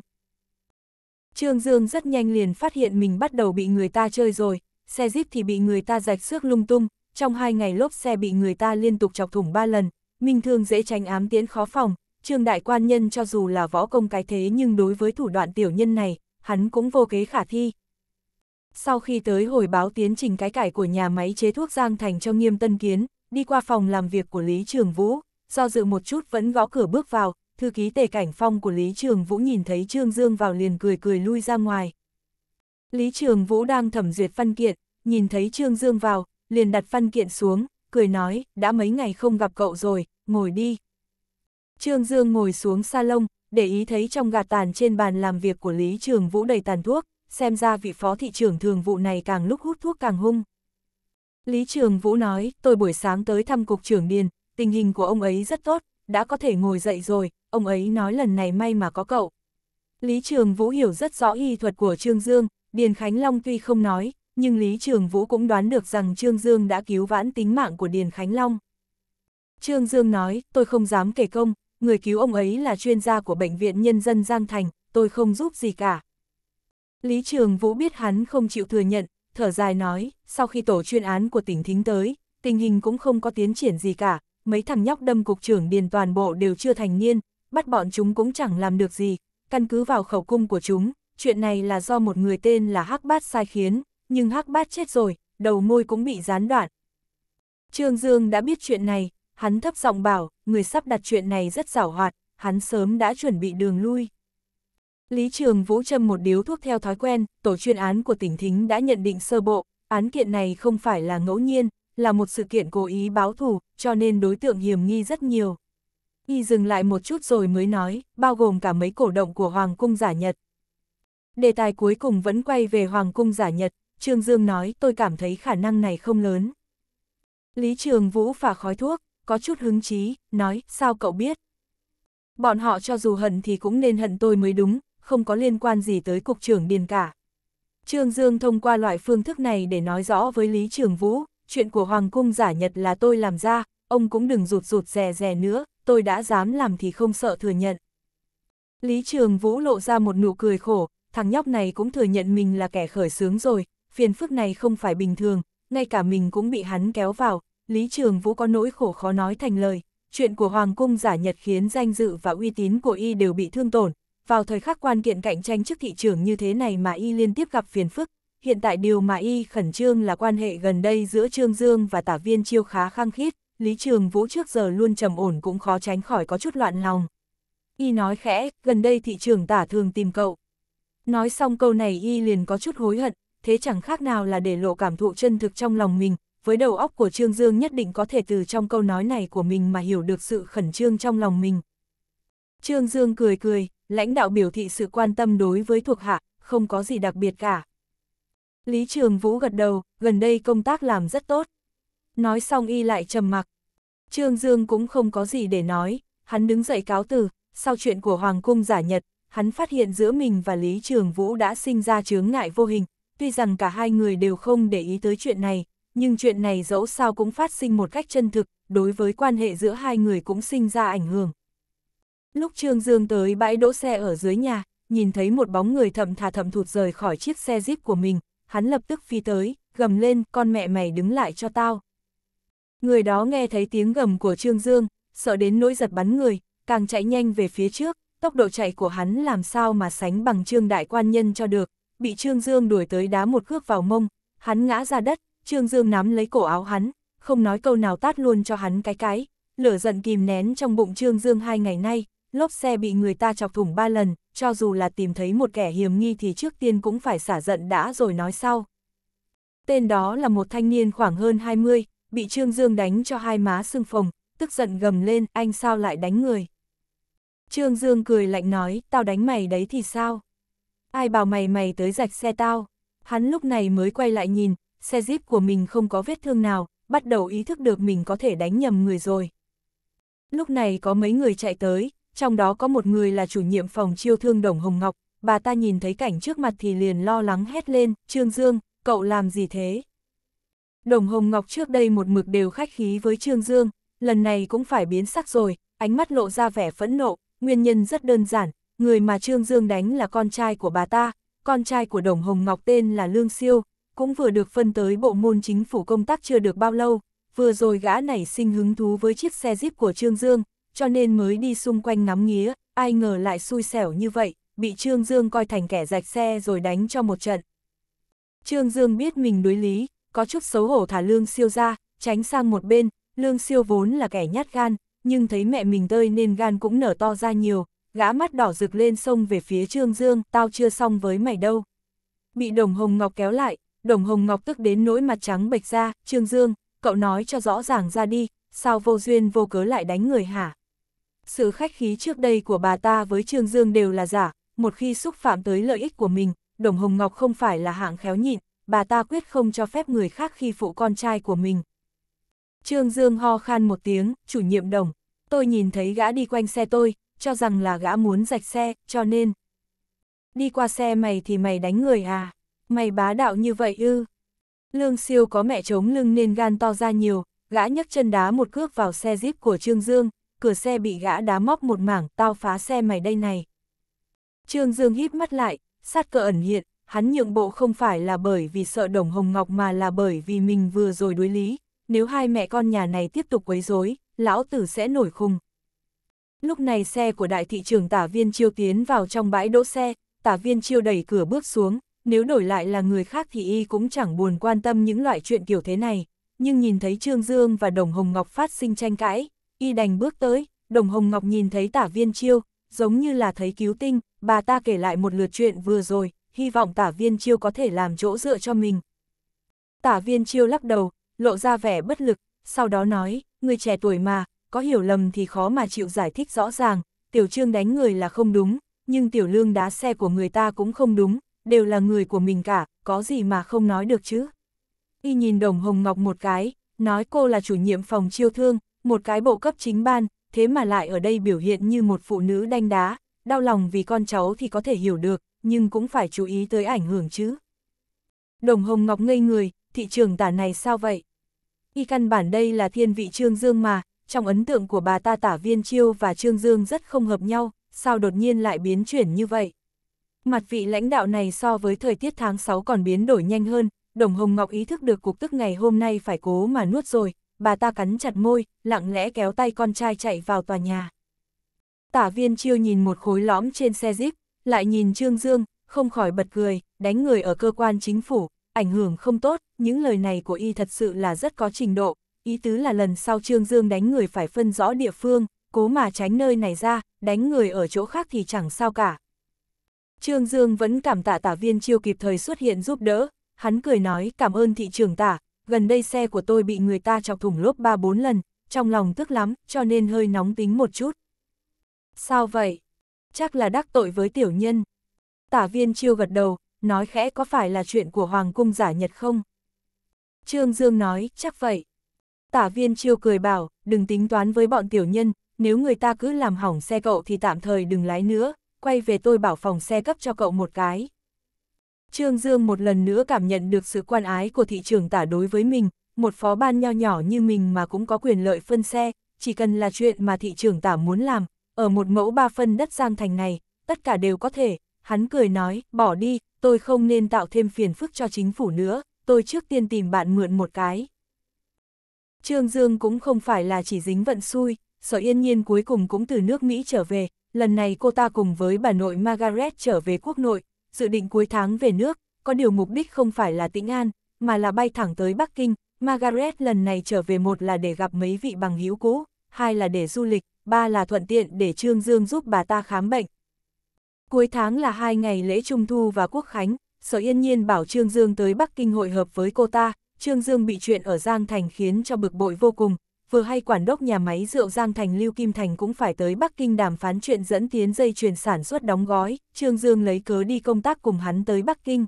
Trương Dương rất nhanh liền phát hiện mình bắt đầu bị người ta chơi rồi, xe jeep thì bị người ta rạch xước lung tung, trong hai ngày lốp xe bị người ta liên tục chọc thủng ba lần, minh thương dễ tránh ám tiến khó phòng, trương đại quan nhân cho dù là võ công cái thế nhưng đối với thủ đoạn tiểu nhân này, hắn cũng vô kế khả thi. Sau khi tới hồi báo tiến trình cái cải của nhà máy chế thuốc Giang Thành cho nghiêm tân kiến, đi qua phòng làm việc của Lý Trường Vũ, do dự một chút vẫn gõ cửa bước vào, thư ký tề cảnh phong của Lý Trường Vũ nhìn thấy Trương Dương vào liền cười cười lui ra ngoài. Lý Trường Vũ đang thẩm duyệt văn kiện, nhìn thấy Trương Dương vào, liền đặt văn kiện xuống, cười nói, đã mấy ngày không gặp cậu rồi, ngồi đi. Trương Dương ngồi xuống salon, để ý thấy trong gạt tàn trên bàn làm việc của Lý Trường Vũ đầy tàn thuốc, xem ra vị phó thị trưởng thường vụ này càng lúc hút thuốc càng hung. Lý Trường Vũ nói, tôi buổi sáng tới thăm cục trưởng Điền, tình hình của ông ấy rất tốt, đã có thể ngồi dậy rồi, ông ấy nói lần này may mà có cậu. Lý Trường Vũ hiểu rất rõ y thuật của Trương Dương, Điền Khánh Long tuy không nói, nhưng Lý Trường Vũ cũng đoán được rằng Trương Dương đã cứu vãn tính mạng của Điền Khánh Long. Trương Dương nói, tôi không dám kể công, người cứu ông ấy là chuyên gia của Bệnh viện Nhân dân Giang Thành, tôi không giúp gì cả. Lý Trường Vũ biết hắn không chịu thừa nhận, thở dài nói, sau khi tổ chuyên án của tỉnh thính tới, tình hình cũng không có tiến triển gì cả, mấy thằng nhóc đâm cục trưởng điền toàn bộ đều chưa thành niên, bắt bọn chúng cũng chẳng làm được gì, căn cứ vào khẩu cung của chúng, chuyện này là do một người tên là Hắc Bát sai khiến, nhưng hắc bát chết rồi, đầu môi cũng bị gián đoạn. Trương Dương đã biết chuyện này, hắn thấp giọng bảo, người sắp đặt chuyện này rất giảo hoạt, hắn sớm đã chuẩn bị đường lui. Lý Trường Vũ châm một điếu thuốc theo thói quen, tổ chuyên án của tỉnh thính đã nhận định sơ bộ, án kiện này không phải là ngẫu nhiên, là một sự kiện cố ý báo thù, cho nên đối tượng hiểm nghi rất nhiều. Y dừng lại một chút rồi mới nói, bao gồm cả mấy cổ động của Hoàng cung giả Nhật. Đề tài cuối cùng vẫn quay về Hoàng cung giả Nhật, Trương Dương nói tôi cảm thấy khả năng này không lớn. Lý Trường Vũ phả khói thuốc, có chút hứng chí, nói sao cậu biết. Bọn họ cho dù hận thì cũng nên hận tôi mới đúng, không có liên quan gì tới cục trưởng điền cả. Trương Dương thông qua loại phương thức này để nói rõ với Lý Trường Vũ, chuyện của Hoàng Cung giả nhật là tôi làm ra, ông cũng đừng rụt rụt rè rè nữa, tôi đã dám làm thì không sợ thừa nhận. Lý Trường Vũ lộ ra một nụ cười khổ, thằng nhóc này cũng thừa nhận mình là kẻ khởi sướng rồi, phiền phức này không phải bình thường, ngay cả mình cũng bị hắn kéo vào, Lý Trường Vũ có nỗi khổ khó nói thành lời, chuyện của Hoàng Cung giả nhật khiến danh dự và uy tín của y đều bị thương tổn, vào thời khắc quan kiện cạnh tranh trước thị trường như thế này mà y liên tiếp gặp phiền phức, hiện tại điều mà y khẩn trương là quan hệ gần đây giữa Trương Dương và tả viên chiêu khá khăng khít, Lý Trường Vũ trước giờ luôn trầm ổn cũng khó tránh khỏi có chút loạn lòng. Y nói khẽ, gần đây thị trường tả thường tìm cậu. Nói xong câu này y liền có chút hối hận, thế chẳng khác nào là để lộ cảm thụ chân thực trong lòng mình, với đầu óc của Trương Dương nhất định có thể từ trong câu nói này của mình mà hiểu được sự khẩn trương trong lòng mình. Trương Dương cười cười, lãnh đạo biểu thị sự quan tâm đối với thuộc hạ, không có gì đặc biệt cả. Lý Trường Vũ gật đầu, gần đây công tác làm rất tốt. Nói xong y lại trầm mặc. Trương Dương cũng không có gì để nói, hắn đứng dậy cáo từ, sau chuyện của Hoàng cung giả nhật, hắn phát hiện giữa mình và Lý Trường Vũ đã sinh ra chướng ngại vô hình, tuy rằng cả hai người đều không để ý tới chuyện này, nhưng chuyện này dẫu sao cũng phát sinh một cách chân thực, đối với quan hệ giữa hai người cũng sinh ra ảnh hưởng. Lúc Trương Dương tới bãi đỗ xe ở dưới nhà, nhìn thấy một bóng người thậm thà thậm thụt rời khỏi chiếc xe Jeep của mình, hắn lập tức phi tới, gầm lên, con mẹ mày đứng lại cho tao. Người đó nghe thấy tiếng gầm của Trương Dương, sợ đến nỗi giật bắn người, càng chạy nhanh về phía trước, tốc độ chạy của hắn làm sao mà sánh bằng Trương Đại Quan Nhân cho được, bị Trương Dương đuổi tới đá một cước vào mông, hắn ngã ra đất, Trương Dương nắm lấy cổ áo hắn, không nói câu nào tát luôn cho hắn cái cái, lửa giận kìm nén trong bụng Trương Dương hai ngày nay, lốp xe bị người ta chọc thủng ba lần, cho dù là tìm thấy một kẻ hiểm nghi thì trước tiên cũng phải xả giận đã rồi nói sau. Tên đó là một thanh niên khoảng hơn 20, bị Trương Dương đánh cho hai má sưng phồng, tức giận gầm lên, anh sao lại đánh người. Trương Dương cười lạnh nói, tao đánh mày đấy thì sao? ai bảo mày mày tới rạch xe tao. Hắn lúc này mới quay lại nhìn, xe jeep của mình không có vết thương nào, bắt đầu ý thức được mình có thể đánh nhầm người rồi. Lúc này có mấy người chạy tới, trong đó có một người là chủ nhiệm phòng chiêu thương Đồng Hồng Ngọc, bà ta nhìn thấy cảnh trước mặt thì liền lo lắng hét lên, Trương Dương, cậu làm gì thế? Đồng Hồng Ngọc trước đây một mực đều khách khí với Trương Dương, lần này cũng phải biến sắc rồi, ánh mắt lộ ra vẻ phẫn nộ, nguyên nhân rất đơn giản, người mà Trương Dương đánh là con trai của bà ta, con trai của Đồng Hồng Ngọc tên là Lương Siêu, cũng vừa được phân tới bộ môn chính phủ công tác chưa được bao lâu, vừa rồi gã này sinh hứng thú với chiếc xe jeep của Trương Dương, cho nên mới đi xung quanh ngắm nghía, ai ngờ lại xui xẻo như vậy, bị Trương Dương coi thành kẻ rạch xe rồi đánh cho một trận. Trương Dương biết mình đối lý, có chút xấu hổ thả Lương Siêu ra, tránh sang một bên, Lương Siêu vốn là kẻ nhát gan, nhưng thấy mẹ mình tơi nên gan cũng nở to ra nhiều, gã mắt đỏ rực lên sông về phía Trương Dương, tao chưa xong với mày đâu. Bị Đồng Hồng Ngọc kéo lại, Đồng Hồng Ngọc tức đến nỗi mặt trắng bệch ra, Trương Dương, cậu nói cho rõ ràng ra đi, sao vô duyên vô cớ lại đánh người hả? Sự khách khí trước đây của bà ta với Trương Dương đều là giả, một khi xúc phạm tới lợi ích của mình, Đồng Hồng Ngọc không phải là hạng khéo nhịn, bà ta quyết không cho phép người khác khi phụ con trai của mình. Trương Dương ho khan một tiếng, chủ nhiệm đồng, tôi nhìn thấy gã đi quanh xe tôi, cho rằng là gã muốn rạch xe, cho nên. Đi qua xe mày thì mày đánh người à? Mày bá đạo như vậy ư? Lương siêu có mẹ chống lưng nên gan to ra nhiều, gã nhấc chân đá một cước vào xe jeep của Trương Dương, cửa xe bị gã đá móc một mảng, tao phá xe mày đây này. Trương Dương híp mắt lại, sát cờ ẩn hiện, hắn nhượng bộ không phải là bởi vì sợ Đồng Hồng Ngọc mà là bởi vì mình vừa rồi đối lý, nếu hai mẹ con nhà này tiếp tục quấy rối, lão tử sẽ nổi khùng. Lúc này xe của đại thị trưởng tả viên chiêu tiến vào trong bãi đỗ xe, tả viên chiêu đẩy cửa bước xuống, nếu đổi lại là người khác thì y cũng chẳng buồn quan tâm những loại chuyện kiểu thế này, nhưng nhìn thấy Trương Dương và Đồng Hồng Ngọc phát sinh tranh cãi, y đành bước tới, Đồng Hồng Ngọc nhìn thấy tả viên chiêu, giống như là thấy cứu tinh, bà ta kể lại một lượt chuyện vừa rồi, hy vọng tả viên chiêu có thể làm chỗ dựa cho mình. Tả viên chiêu lắc đầu, lộ ra vẻ bất lực, sau đó nói, người trẻ tuổi mà, có hiểu lầm thì khó mà chịu giải thích rõ ràng, tiểu trương đánh người là không đúng, nhưng tiểu lương đá xe của người ta cũng không đúng, đều là người của mình cả, có gì mà không nói được chứ. Y nhìn đồng hồng ngọc một cái, nói cô là chủ nhiệm phòng chiêu thương, một cái bộ cấp chính ban, thế mà lại ở đây biểu hiện như một phụ nữ đanh đá, đau lòng vì con cháu thì có thể hiểu được, nhưng cũng phải chú ý tới ảnh hưởng chứ. Đồng hồng ngọc ngây người, thị trường tả này sao vậy? Y căn bản đây là thiên vị trương dương mà, trong ấn tượng của bà ta tả viên chiêu và Trương Dương rất không hợp nhau, sao đột nhiên lại biến chuyển như vậy. Mặt vị lãnh đạo này so với thời tiết tháng 6 còn biến đổi nhanh hơn, Đồng Hồng Ngọc ý thức được cuộc tức ngày hôm nay phải cố mà nuốt rồi, bà ta cắn chặt môi, lặng lẽ kéo tay con trai chạy vào tòa nhà. Tả viên chiêu nhìn một khối lõm trên xe jeep, lại nhìn Trương Dương, không khỏi bật cười, đánh người ở cơ quan chính phủ, ảnh hưởng không tốt, những lời này của y thật sự là rất có trình độ, ý tứ là lần sau Trương Dương đánh người phải phân rõ địa phương, cố mà tránh nơi này ra, đánh người ở chỗ khác thì chẳng sao cả. Trương Dương vẫn cảm tạ tả viên chiêu kịp thời xuất hiện giúp đỡ, hắn cười nói cảm ơn thị trường tả, gần đây xe của tôi bị người ta chọc thủng lốp 3-4 lần, trong lòng tức lắm, cho nên hơi nóng tính một chút. Sao vậy? Chắc là đắc tội với tiểu nhân. Tả viên chiêu gật đầu, nói khẽ có phải là chuyện của Hoàng cung giả Nhật không? Trương Dương nói, chắc vậy. Tả viên chiêu cười bảo, đừng tính toán với bọn tiểu nhân, nếu người ta cứ làm hỏng xe cậu thì tạm thời đừng lái nữa, quay về tôi bảo phòng xe cấp cho cậu một cái. Trương Dương một lần nữa cảm nhận được sự quan ái của thị trường tả đối với mình, một phó ban nho nhỏ như mình mà cũng có quyền lợi phân xe, chỉ cần là chuyện mà thị trường tả muốn làm, ở một mẫu ba phân đất Giang Thành này, tất cả đều có thể, hắn cười nói, bỏ đi, tôi không nên tạo thêm phiền phức cho chính phủ nữa, tôi trước tiên tìm bạn mượn một cái. Trương Dương cũng không phải là chỉ dính vận xui, sở yên nhiên cuối cùng cũng từ nước Mỹ trở về, lần này cô ta cùng với bà nội Margaret trở về quốc nội, dự định cuối tháng về nước, có điều mục đích không phải là tĩnh an, mà là bay thẳng tới Bắc Kinh. Margaret lần này trở về một là để gặp mấy vị bằng hữu cũ, hai là để du lịch, ba là thuận tiện để Trương Dương giúp bà ta khám bệnh. Cuối tháng là hai ngày lễ Trung Thu và Quốc Khánh, Sở Yên Nhiên bảo Trương Dương tới Bắc Kinh hội hợp với cô ta, Trương Dương bị chuyện ở Giang Thành khiến cho bực bội vô cùng, vừa hay quản đốc nhà máy rượu Giang Thành Lưu Kim Thành cũng phải tới Bắc Kinh đàm phán chuyện dẫn tiến dây chuyền sản xuất đóng gói, Trương Dương lấy cớ đi công tác cùng hắn tới Bắc Kinh.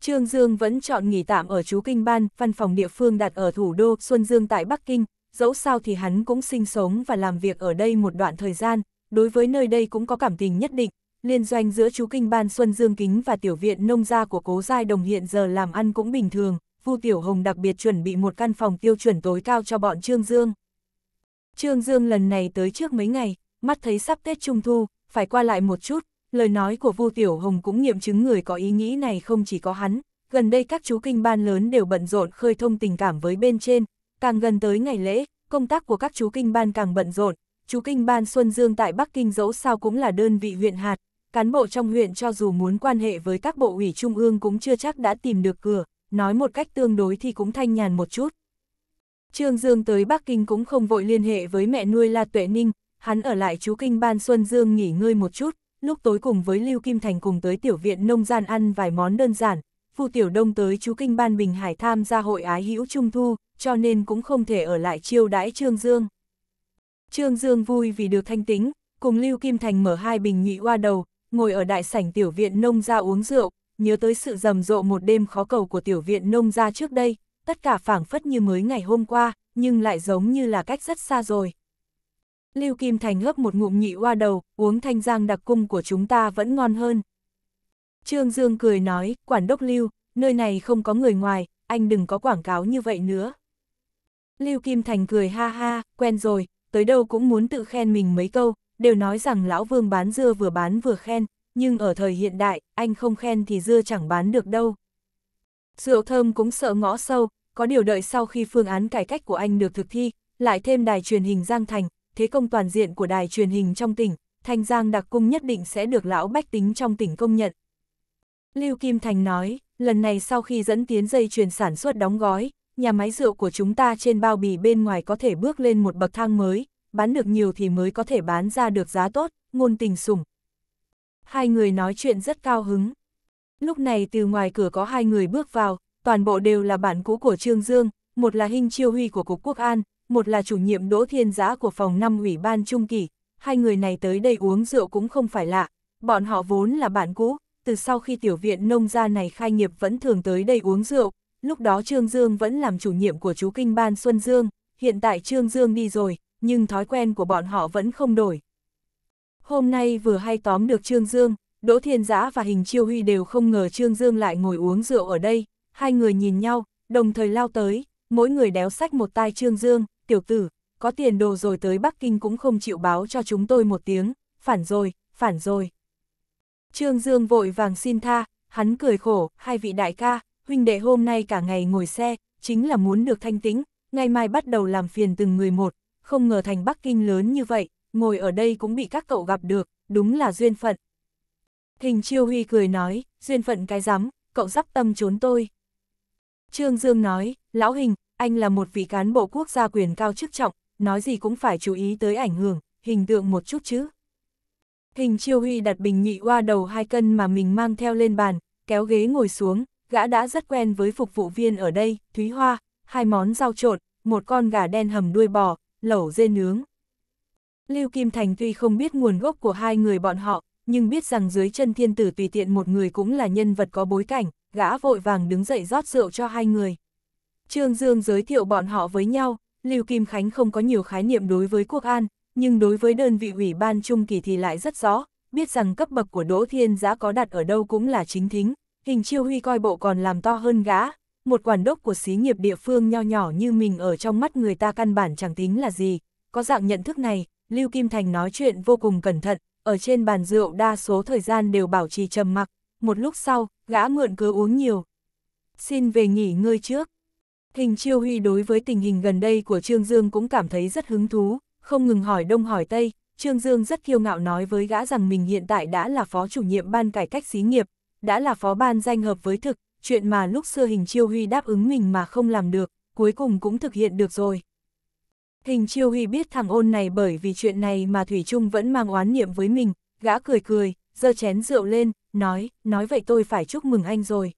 Trương Dương vẫn chọn nghỉ tạm ở chú Kinh Ban, văn phòng địa phương đặt ở thủ đô Xuân Dương tại Bắc Kinh, dẫu sao thì hắn cũng sinh sống và làm việc ở đây một đoạn thời gian, đối với nơi đây cũng có cảm tình nhất định, liên doanh giữa chú Kinh Ban Xuân Dương Kính và tiểu viện nông gia của cố giai đồng hiện giờ làm ăn cũng bình thường, Vu Tiểu Hồng đặc biệt chuẩn bị một căn phòng tiêu chuẩn tối cao cho bọn Trương Dương. Trương Dương lần này tới trước mấy ngày, mắt thấy sắp Tết Trung Thu, phải qua lại một chút, lời nói của Vu Tiểu Hồng cũng nghiệm chứng người có ý nghĩ này không chỉ có hắn, gần đây các chú kinh ban lớn đều bận rộn khơi thông tình cảm với bên trên, càng gần tới ngày lễ, công tác của các chú kinh ban càng bận rộn, chú kinh ban Xuân Dương tại Bắc Kinh dẫu sao cũng là đơn vị huyện hạt, cán bộ trong huyện cho dù muốn quan hệ với các bộ ủy trung ương cũng chưa chắc đã tìm được cửa, nói một cách tương đối thì cũng thanh nhàn một chút. Trương Dương tới Bắc Kinh cũng không vội liên hệ với mẹ nuôi La Tuệ Ninh, hắn ở lại chú Kinh Ban Xuân Dương nghỉ ngơi một chút, lúc tối cùng với Lưu Kim Thành cùng tới tiểu viện nông gian ăn vài món đơn giản, Phu Tiểu Đông tới chú Kinh Ban Bình Hải tham gia hội ái hữu Trung Thu, cho nên cũng không thể ở lại chiêu đãi Trương Dương. Trương Dương vui vì được thanh tính, cùng Lưu Kim Thành mở hai bình nhị hoa đầu, ngồi ở đại sảnh tiểu viện nông ra uống rượu, nhớ tới sự rầm rộ một đêm khó cầu của tiểu viện nông ra trước đây, tất cả phảng phất như mới ngày hôm qua, nhưng lại giống như là cách rất xa rồi. Lưu Kim Thành hấp một ngụm nhị hoa đầu, uống thanh giang đặc cung của chúng ta vẫn ngon hơn. Trương Dương cười nói, quản đốc Lưu, nơi này không có người ngoài, anh đừng có quảng cáo như vậy nữa. Lưu Kim Thành cười ha ha, quen rồi, tới đâu cũng muốn tự khen mình mấy câu, đều nói rằng lão vương bán dưa vừa bán vừa khen, nhưng ở thời hiện đại, anh không khen thì dưa chẳng bán được đâu. Rượu thơm cũng sợ ngõ sâu, có điều đợi sau khi phương án cải cách của anh được thực thi, lại thêm đài truyền hình Giang Thành, thế công toàn diện của đài truyền hình trong tỉnh, Thanh Giang đặc cung nhất định sẽ được lão bách tính trong tỉnh công nhận. Lưu Kim Thành nói, lần này sau khi dẫn tiến dây chuyền sản xuất đóng gói, nhà máy rượu của chúng ta trên bao bì bên ngoài có thể bước lên một bậc thang mới, bán được nhiều thì mới có thể bán ra được giá tốt, ngôn tình sủng, hai người nói chuyện rất cao hứng. Lúc này từ ngoài cửa có hai người bước vào, toàn bộ đều là bạn cũ của Trương Dương, một là Hinh Chiêu Huy của Cục Quốc An, một là chủ nhiệm Đỗ Thiên Giã của phòng 5 ủy ban Trung Kỳ. Hai người này tới đây uống rượu cũng không phải lạ, bọn họ vốn là bạn cũ, từ sau khi tiểu viện nông gia này khai nghiệp vẫn thường tới đây uống rượu, lúc đó Trương Dương vẫn làm chủ nhiệm của chú Kinh Ban Xuân Dương, hiện tại Trương Dương đi rồi, nhưng thói quen của bọn họ vẫn không đổi. Hôm nay vừa hay tóm được Trương Dương, Đỗ Thiên Giã và Hình Chiêu Huy đều không ngờ Trương Dương lại ngồi uống rượu ở đây, hai người nhìn nhau, đồng thời lao tới, mỗi người đéo sách một tai Trương Dương, tiểu tử, có tiền đồ rồi tới Bắc Kinh cũng không chịu báo cho chúng tôi một tiếng, phản rồi, phản rồi. Trương Dương vội vàng xin tha, hắn cười khổ, hai vị đại ca, huynh đệ hôm nay cả ngày ngồi xe, chính là muốn được thanh tĩnh, ngày mai bắt đầu làm phiền từng người một, không ngờ thành Bắc Kinh lớn như vậy, ngồi ở đây cũng bị các cậu gặp được, đúng là duyên phận. Hình Chiêu Huy cười nói, duyên phận cái rắm, cậu sắp tâm trốn tôi. Trương Dương nói, lão hình, anh là một vị cán bộ quốc gia quyền cao chức trọng, nói gì cũng phải chú ý tới ảnh hưởng, hình tượng một chút chứ. Hình Chiêu Huy đặt bình nhị qua đầu hai cân mà mình mang theo lên bàn, kéo ghế ngồi xuống, gã đã rất quen với phục vụ viên ở đây, Thúy Hoa, hai món rau trộn, một con gà đen hầm đuôi bò, lẩu dê nướng. Lưu Kim Thành tuy không biết nguồn gốc của hai người bọn họ, nhưng biết rằng dưới chân thiên tử tùy tiện một người cũng là nhân vật có bối cảnh, gã vội vàng đứng dậy rót rượu cho hai người. Trương Dương giới thiệu bọn họ với nhau, Lưu Kim Khánh không có nhiều khái niệm đối với quốc an, nhưng đối với đơn vị ủy ban trung kỳ thì lại rất rõ, biết rằng cấp bậc của Đỗ Thiên Giá có đặt ở đâu cũng là chính thính, hình chiêu huy coi bộ còn làm to hơn gã, một quản đốc của xí nghiệp địa phương nho nhỏ như mình ở trong mắt người ta căn bản chẳng tính là gì, có dạng nhận thức này, Lưu Kim Thành nói chuyện vô cùng cẩn thận, ở trên bàn rượu đa số thời gian đều bảo trì trầm mặc, một lúc sau, gã mượn cứ uống nhiều. Xin về nghỉ ngơi trước. Hình Chiêu Huy đối với tình hình gần đây của Trương Dương cũng cảm thấy rất hứng thú, không ngừng hỏi đông hỏi tây, Trương Dương rất kiêu ngạo nói với gã rằng mình hiện tại đã là phó chủ nhiệm ban cải cách xí nghiệp, đã là phó ban danh hợp với thực, chuyện mà lúc xưa Hình Chiêu Huy đáp ứng mình mà không làm được, cuối cùng cũng thực hiện được rồi. Hình chiêu huy biết thằng ôn này bởi vì chuyện này mà Thủy Trung vẫn mang oán niệm với mình, gã cười cười, giơ chén rượu lên, nói, nói vậy tôi phải chúc mừng anh rồi.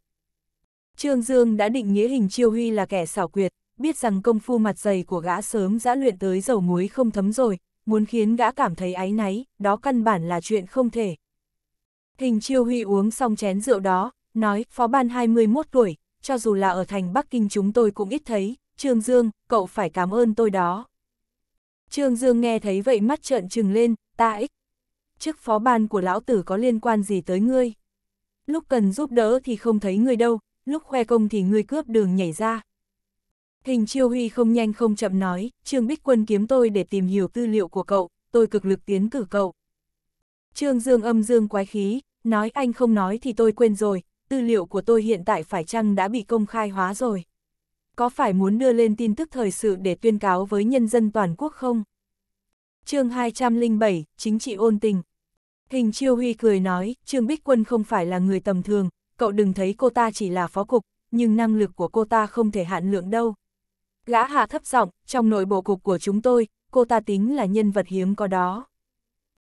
Trương Dương đã định nghĩa hình chiêu huy là kẻ xảo quyệt, biết rằng công phu mặt dày của gã sớm đã luyện tới dầu muối không thấm rồi, muốn khiến gã cảm thấy áy náy, đó căn bản là chuyện không thể. Hình chiêu huy uống xong chén rượu đó, nói, phó ban 21 tuổi, cho dù là ở thành Bắc Kinh chúng tôi cũng ít thấy, Trương Dương, cậu phải cảm ơn tôi đó. Trương Dương nghe thấy vậy mắt trợn trừng lên, ta ích. Chức phó ban của lão tử có liên quan gì tới ngươi? Lúc cần giúp đỡ thì không thấy ngươi đâu, lúc khoe công thì ngươi cướp đường nhảy ra. Hình chiêu huy không nhanh không chậm nói, Trương Bích Quân kiếm tôi để tìm hiểu tư liệu của cậu, tôi cực lực tiến cử cậu. Trương Dương âm dương quái khí, nói anh không nói thì tôi quên rồi, tư liệu của tôi hiện tại phải chăng đã bị công khai hóa rồi có phải muốn đưa lên tin tức thời sự để tuyên cáo với nhân dân toàn quốc không? chương 207, Chính trị ôn tình. Hình Chiêu Huy cười nói, Trương Bích Quân không phải là người tầm thường, cậu đừng thấy cô ta chỉ là phó cục, nhưng năng lực của cô ta không thể hạn lượng đâu. Gã hạ thấp giọng, trong nội bộ cục của chúng tôi, cô ta tính là nhân vật hiếm có đó.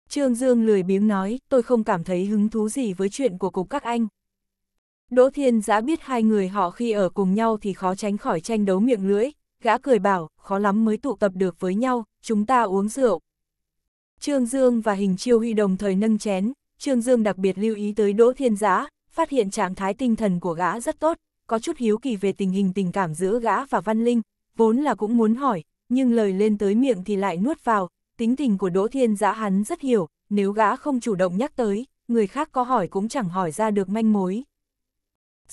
Trương Dương lười biếng nói, tôi không cảm thấy hứng thú gì với chuyện của cục các anh. Đỗ Thiên Giã biết hai người họ khi ở cùng nhau thì khó tránh khỏi tranh đấu miệng lưỡi, gã cười bảo, khó lắm mới tụ tập được với nhau, chúng ta uống rượu. Trương Dương và Hình Chiêu Huy đồng thời nâng chén, Trương Dương đặc biệt lưu ý tới Đỗ Thiên Giã, phát hiện trạng thái tinh thần của gã rất tốt, có chút hiếu kỳ về tình hình tình cảm giữa gã và Văn Linh, vốn là cũng muốn hỏi, nhưng lời lên tới miệng thì lại nuốt vào, tính tình của Đỗ Thiên Giã hắn rất hiểu, nếu gã không chủ động nhắc tới, người khác có hỏi cũng chẳng hỏi ra được manh mối.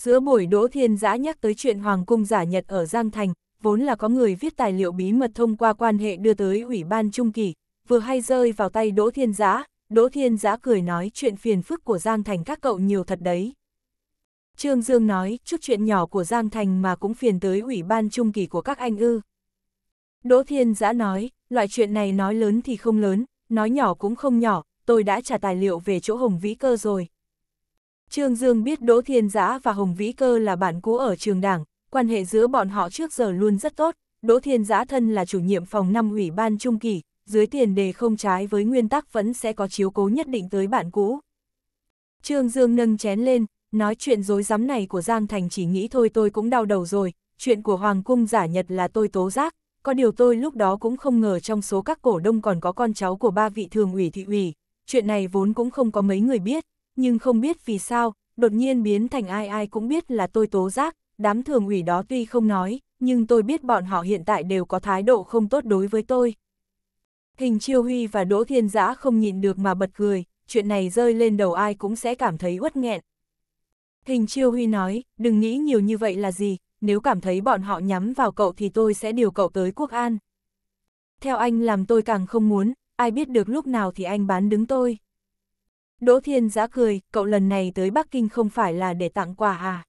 Giữa buổi Đỗ Thiên Giã nhắc tới chuyện Hoàng cung giả Nhật ở Giang Thành, vốn là có người viết tài liệu bí mật thông qua quan hệ đưa tới Ủy ban Trung Kỳ, vừa hay rơi vào tay Đỗ Thiên Giã, Đỗ Thiên Giã cười nói chuyện phiền phức của Giang Thành các cậu nhiều thật đấy. Trương Dương nói, chút chuyện nhỏ của Giang Thành mà cũng phiền tới Ủy ban Trung Kỳ của các anh ư. Đỗ Thiên Giã nói, loại chuyện này nói lớn thì không lớn, nói nhỏ cũng không nhỏ, tôi đã trả tài liệu về chỗ Hồng Vĩ Cơ rồi. Trương Dương biết Đỗ Thiên Giã và Hồng Vĩ Cơ là bạn cũ ở trường đảng, quan hệ giữa bọn họ trước giờ luôn rất tốt, Đỗ Thiên Giã thân là chủ nhiệm phòng năm ủy ban trung kỳ, dưới tiền đề không trái với nguyên tắc vẫn sẽ có chiếu cố nhất định tới bạn cũ. Trương Dương nâng chén lên, nói chuyện dối rắm này của Giang Thành chỉ nghĩ thôi tôi cũng đau đầu rồi, chuyện của Hoàng Cung giả nhật là tôi tố giác, có điều tôi lúc đó cũng không ngờ trong số các cổ đông còn có con cháu của ba vị thường ủy thị ủy, chuyện này vốn cũng không có mấy người biết, nhưng không biết vì sao, đột nhiên biến thành ai ai cũng biết là tôi tố giác, đám thường ủy đó tuy không nói, nhưng tôi biết bọn họ hiện tại đều có thái độ không tốt đối với tôi. Hình Chiêu Huy và Đỗ Thiên Giã không nhịn được mà bật cười, chuyện này rơi lên đầu ai cũng sẽ cảm thấy uất nghẹn. Hình Chiêu Huy nói, đừng nghĩ nhiều như vậy là gì, nếu cảm thấy bọn họ nhắm vào cậu thì tôi sẽ điều cậu tới quốc an. Theo anh làm tôi càng không muốn, ai biết được lúc nào thì anh bán đứng tôi. Đỗ Thiên giã cười, cậu lần này tới Bắc Kinh không phải là để tặng quà à?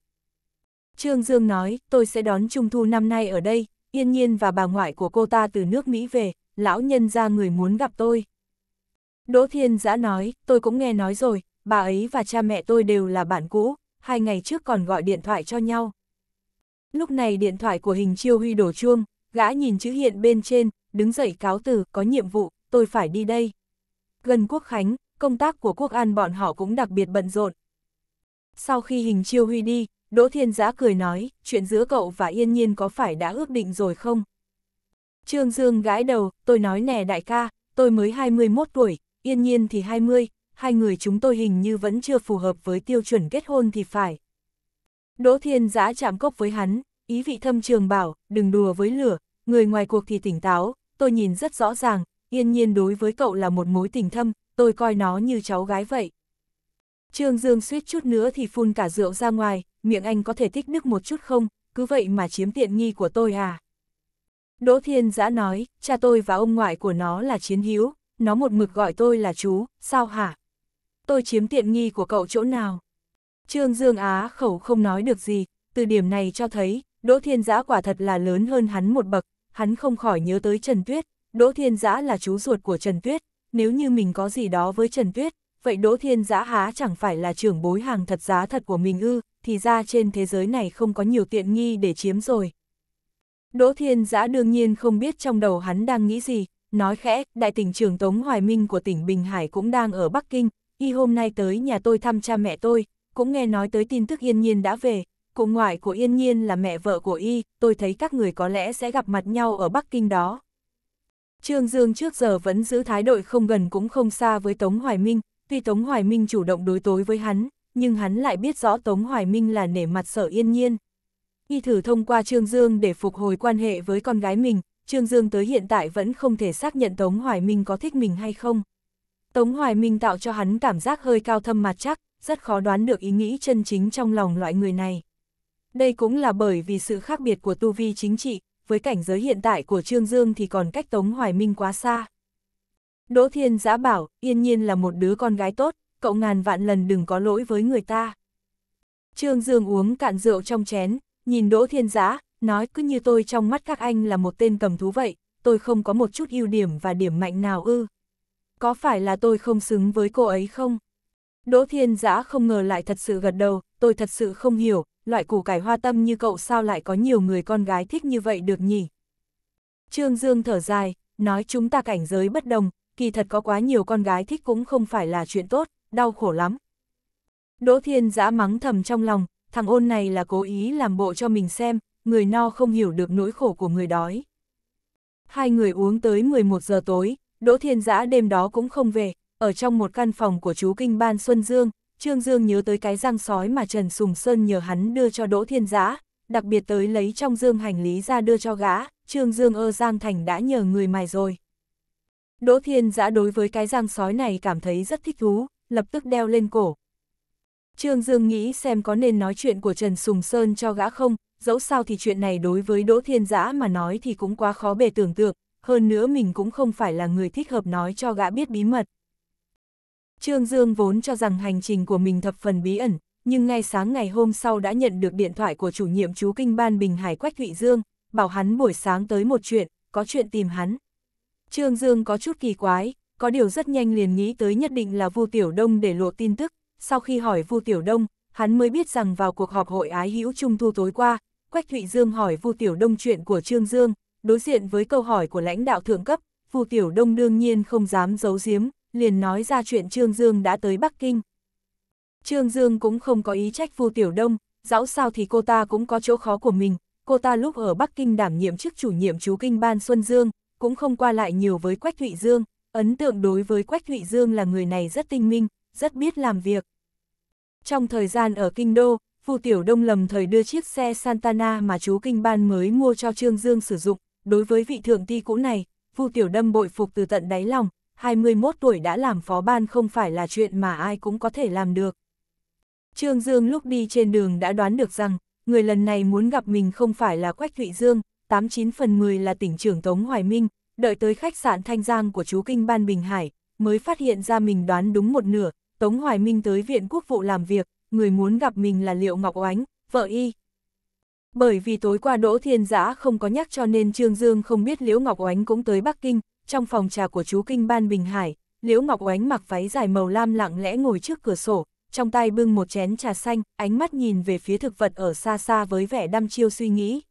Trương Dương nói, tôi sẽ đón Trung Thu năm nay ở đây, yên nhiên và bà ngoại của cô ta từ nước Mỹ về, lão nhân ra người muốn gặp tôi. Đỗ Thiên giã nói, tôi cũng nghe nói rồi, bà ấy và cha mẹ tôi đều là bạn cũ, hai ngày trước còn gọi điện thoại cho nhau. Lúc này điện thoại của hình chiêu huy đổ chuông, gã nhìn chữ hiện bên trên, đứng dậy cáo từ, có nhiệm vụ, tôi phải đi đây. Gần Quốc Khánh, công tác của quốc an bọn họ cũng đặc biệt bận rộn. Sau khi hình chiêu huy đi, Đỗ Thiên Giã cười nói, chuyện giữa cậu và Yên Nhiên có phải đã ước định rồi không? Trương Dương gãi đầu, tôi nói nè đại ca, tôi mới 21 tuổi, Yên Nhiên thì 20, hai người chúng tôi hình như vẫn chưa phù hợp với tiêu chuẩn kết hôn thì phải. Đỗ Thiên Giã chạm cốc với hắn, ý vị thâm trường bảo, đừng đùa với lửa, người ngoài cuộc thì tỉnh táo, tôi nhìn rất rõ ràng, Yên Nhiên đối với cậu là một mối tình thâm, tôi coi nó như cháu gái vậy. Trương Dương suýt chút nữa thì phun cả rượu ra ngoài, miệng anh có thể thích nước một chút không, cứ vậy mà chiếm tiện nghi của tôi à. Đỗ Thiên Giã nói, cha tôi và ông ngoại của nó là chiến hữu, nó một mực gọi tôi là chú, sao hả? Tôi chiếm tiện nghi của cậu chỗ nào? Trương Dương Á khẩu không nói được gì, từ điểm này cho thấy, Đỗ Thiên Giã quả thật là lớn hơn hắn một bậc, hắn không khỏi nhớ tới Trần Tuyết, Đỗ Thiên Giã là chú ruột của Trần Tuyết, nếu như mình có gì đó với Trần Tuyết, vậy Đỗ Thiên Giã há chẳng phải là trưởng bối hàng thật giá thật của mình ư, thì ra trên thế giới này không có nhiều tiện nghi để chiếm rồi. Đỗ Thiên Giã đương nhiên không biết trong đầu hắn đang nghĩ gì, nói khẽ, đại tỉnh trưởng Tống Hoài Minh của tỉnh Bình Hải cũng đang ở Bắc Kinh, y hôm nay tới nhà tôi thăm cha mẹ tôi, cũng nghe nói tới tin tức Yên Nhiên đã về, cụ ngoại của Yên Nhiên là mẹ vợ của y, tôi thấy các người có lẽ sẽ gặp mặt nhau ở Bắc Kinh đó. Trương Dương trước giờ vẫn giữ thái độ không gần cũng không xa với Tống Hoài Minh, tuy Tống Hoài Minh chủ động đối tối với hắn, nhưng hắn lại biết rõ Tống Hoài Minh là nể mặt sở yên nhiên. Y thử thông qua Trương Dương để phục hồi quan hệ với con gái mình, Trương Dương tới hiện tại vẫn không thể xác nhận Tống Hoài Minh có thích mình hay không. Tống Hoài Minh tạo cho hắn cảm giác hơi cao thâm mặt chắc, rất khó đoán được ý nghĩ chân chính trong lòng loại người này. Đây cũng là bởi vì sự khác biệt của tu vi chính trị, với cảnh giới hiện tại của Trương Dương thì còn cách Tống Hoài Minh quá xa. Đỗ Thiên giã bảo, yên nhiên là một đứa con gái tốt, cậu ngàn vạn lần đừng có lỗi với người ta. Trương Dương uống cạn rượu trong chén, nhìn Đỗ Thiên giã, nói cứ như tôi trong mắt các anh là một tên cầm thú vậy, tôi không có một chút ưu điểm và điểm mạnh nào ư. Có phải là tôi không xứng với cô ấy không? Đỗ Thiên Giã không ngờ lại thật sự gật đầu, tôi thật sự không hiểu, loại củ cải hoa tâm như cậu sao lại có nhiều người con gái thích như vậy được nhỉ? Trương Dương thở dài, nói chúng ta cảnh giới bất đồng, kỳ thật có quá nhiều con gái thích cũng không phải là chuyện tốt, đau khổ lắm. Đỗ Thiên giã mắng thầm trong lòng, thằng ôn này là cố ý làm bộ cho mình xem, người no không hiểu được nỗi khổ của người đói. Hai người uống tới 11 giờ tối, Đỗ Thiên Giã đêm đó cũng không về, ở trong một căn phòng của chú Kinh Ban Xuân Dương, Trương Dương nhớ tới cái răng sói mà Trần Sùng Sơn nhờ hắn đưa cho Đỗ Thiên Giã, đặc biệt tới lấy trong dương hành lý ra đưa cho gã, Trương Dương ơ Giang Thành đã nhờ người mài rồi. Đỗ Thiên Giã đối với cái răng sói này cảm thấy rất thích thú, lập tức đeo lên cổ. Trương Dương nghĩ xem có nên nói chuyện của Trần Sùng Sơn cho gã không, dẫu sao thì chuyện này đối với Đỗ Thiên Giã mà nói thì cũng quá khó bề tưởng tượng, hơn nữa mình cũng không phải là người thích hợp nói cho gã biết bí mật. Trương Dương vốn cho rằng hành trình của mình thập phần bí ẩn, nhưng ngay sáng ngày hôm sau đã nhận được điện thoại của chủ nhiệm chú kinh ban Bình Hải Quách Thụy Dương, bảo hắn buổi sáng tới một chuyện, có chuyện tìm hắn. Trương Dương có chút kỳ quái, có điều rất nhanh liền nghĩ tới nhất định là Vu Tiểu Đông để lộ tin tức, sau khi hỏi Vu Tiểu Đông, hắn mới biết rằng vào cuộc họp hội ái hữu trung thu tối qua, Quách Thụy Dương hỏi Vu Tiểu Đông chuyện của Trương Dương, đối diện với câu hỏi của lãnh đạo thượng cấp, Vu Tiểu Đông đương nhiên không dám giấu giếm, liền nói ra chuyện Trương Dương đã tới Bắc Kinh. Trương Dương cũng không có ý trách Vu Tiểu Đông, dẫu sao thì cô ta cũng có chỗ khó của mình, cô ta lúc ở Bắc Kinh đảm nhiệm chức chủ nhiệm chú kinh ban Xuân Dương, cũng không qua lại nhiều với Quách Thụy Dương, ấn tượng đối với Quách Thụy Dương là người này rất tinh minh, rất biết làm việc. Trong thời gian ở Kinh Đô, Vu Tiểu Đông lầm thời đưa chiếc xe Santana mà chú Kinh Ban mới mua cho Trương Dương sử dụng, đối với vị thượng ti cũ này, Vu Tiểu Đâm bội phục từ tận đáy lòng, 21 tuổi đã làm phó ban không phải là chuyện mà ai cũng có thể làm được. Trương Dương lúc đi trên đường đã đoán được rằng, người lần này muốn gặp mình không phải là Quách Thụy Dương, 89 phần 10 là tỉnh trưởng Tống Hoài Minh, đợi tới khách sạn Thanh Giang của chú Kinh Ban Bình Hải, mới phát hiện ra mình đoán đúng một nửa, Tống Hoài Minh tới Viện Quốc vụ làm việc, người muốn gặp mình là Liệu Ngọc Oánh, vợ y. Bởi vì tối qua Đỗ Thiên Giã không có nhắc cho nên Trương Dương không biết Liễu Ngọc Oánh cũng tới Bắc Kinh, trong phòng trà của chú Kinh Ban Bình Hải, Liễu Ngọc Oánh mặc váy dài màu lam lặng lẽ ngồi trước cửa sổ, trong tay bưng một chén trà xanh, ánh mắt nhìn về phía thực vật ở xa xa với vẻ đăm chiêu suy nghĩ.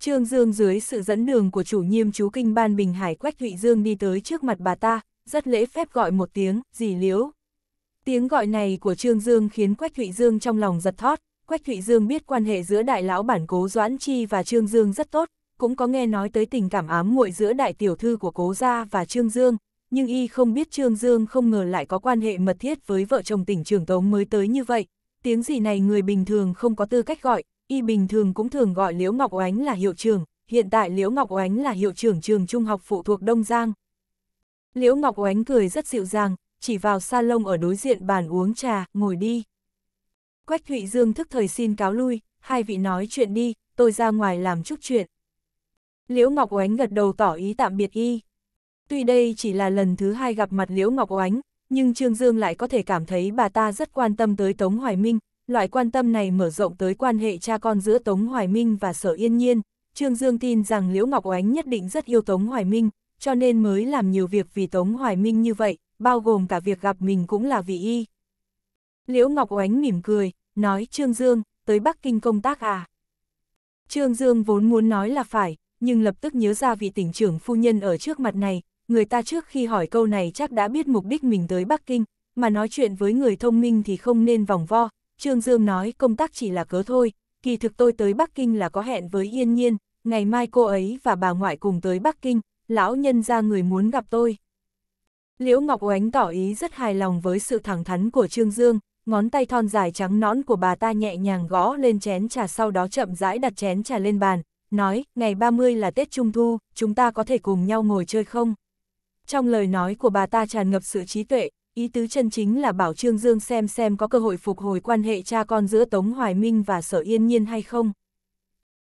Trương Dương dưới sự dẫn đường của chủ nhiệm chú Kinh Ban Bình Hải Quách Thụy Dương đi tới trước mặt bà ta, rất lễ phép gọi một tiếng, dì Liễu. Tiếng gọi này của Trương Dương khiến Quách Thụy Dương trong lòng giật thót, Quách Thụy Dương biết quan hệ giữa đại lão bản cố Doãn Chi và Trương Dương rất tốt, cũng có nghe nói tới tình cảm ám muội giữa đại tiểu thư của Cố Gia và Trương Dương, nhưng y không biết Trương Dương không ngờ lại có quan hệ mật thiết với vợ chồng tỉnh trưởng tống mới tới như vậy. Tiếng gì này người bình thường không có tư cách gọi, y bình thường cũng thường gọi Liễu Ngọc Oánh là hiệu trưởng, hiện tại Liễu Ngọc Oánh là hiệu trưởng trường trung học phụ thuộc Đông Giang. Liễu Ngọc Oánh cười rất dịu dàng, chỉ vào salon ở đối diện bàn uống trà, ngồi đi. Quách Thụy Dương thức thời xin cáo lui, hai vị nói chuyện đi, tôi ra ngoài làm chút chuyện. Liễu Ngọc Oánh gật đầu tỏ ý tạm biệt y. Tuy đây chỉ là lần thứ hai gặp mặt Liễu Ngọc Oánh, nhưng Trương Dương lại có thể cảm thấy bà ta rất quan tâm tới Tống Hoài Minh, loại quan tâm này mở rộng tới quan hệ cha con giữa Tống Hoài Minh và Sở Yên Nhiên. Trương Dương tin rằng Liễu Ngọc Oánh nhất định rất yêu Tống Hoài Minh, cho nên mới làm nhiều việc vì Tống Hoài Minh như vậy, bao gồm cả việc gặp mình cũng là vì y. Liễu Ngọc Oánh mỉm cười, nói Trương Dương, tới Bắc Kinh công tác à? Trương Dương vốn muốn nói là phải, nhưng lập tức nhớ ra vị tỉnh trưởng phu nhân ở trước mặt này, người ta trước khi hỏi câu này chắc đã biết mục đích mình tới Bắc Kinh, mà nói chuyện với người thông minh thì không nên vòng vo. Trương Dương nói công tác chỉ là cớ thôi, kỳ thực tôi tới Bắc Kinh là có hẹn với Yên Nhiên, ngày mai cô ấy và bà ngoại cùng tới Bắc Kinh, lão nhân ra người muốn gặp tôi. Liễu Ngọc Oánh tỏ ý rất hài lòng với sự thẳng thắn của Trương Dương, ngón tay thon dài trắng nõn của bà ta nhẹ nhàng gõ lên chén trà sau đó chậm rãi đặt chén trà lên bàn, nói, ngày 30 là Tết Trung Thu, chúng ta có thể cùng nhau ngồi chơi không? Trong lời nói của bà ta tràn ngập sự trí tuệ, ý tứ chân chính là bảo Trương Dương xem xem có cơ hội phục hồi quan hệ cha con giữa Tống Hoài Minh và Sở Yên Nhiên hay không.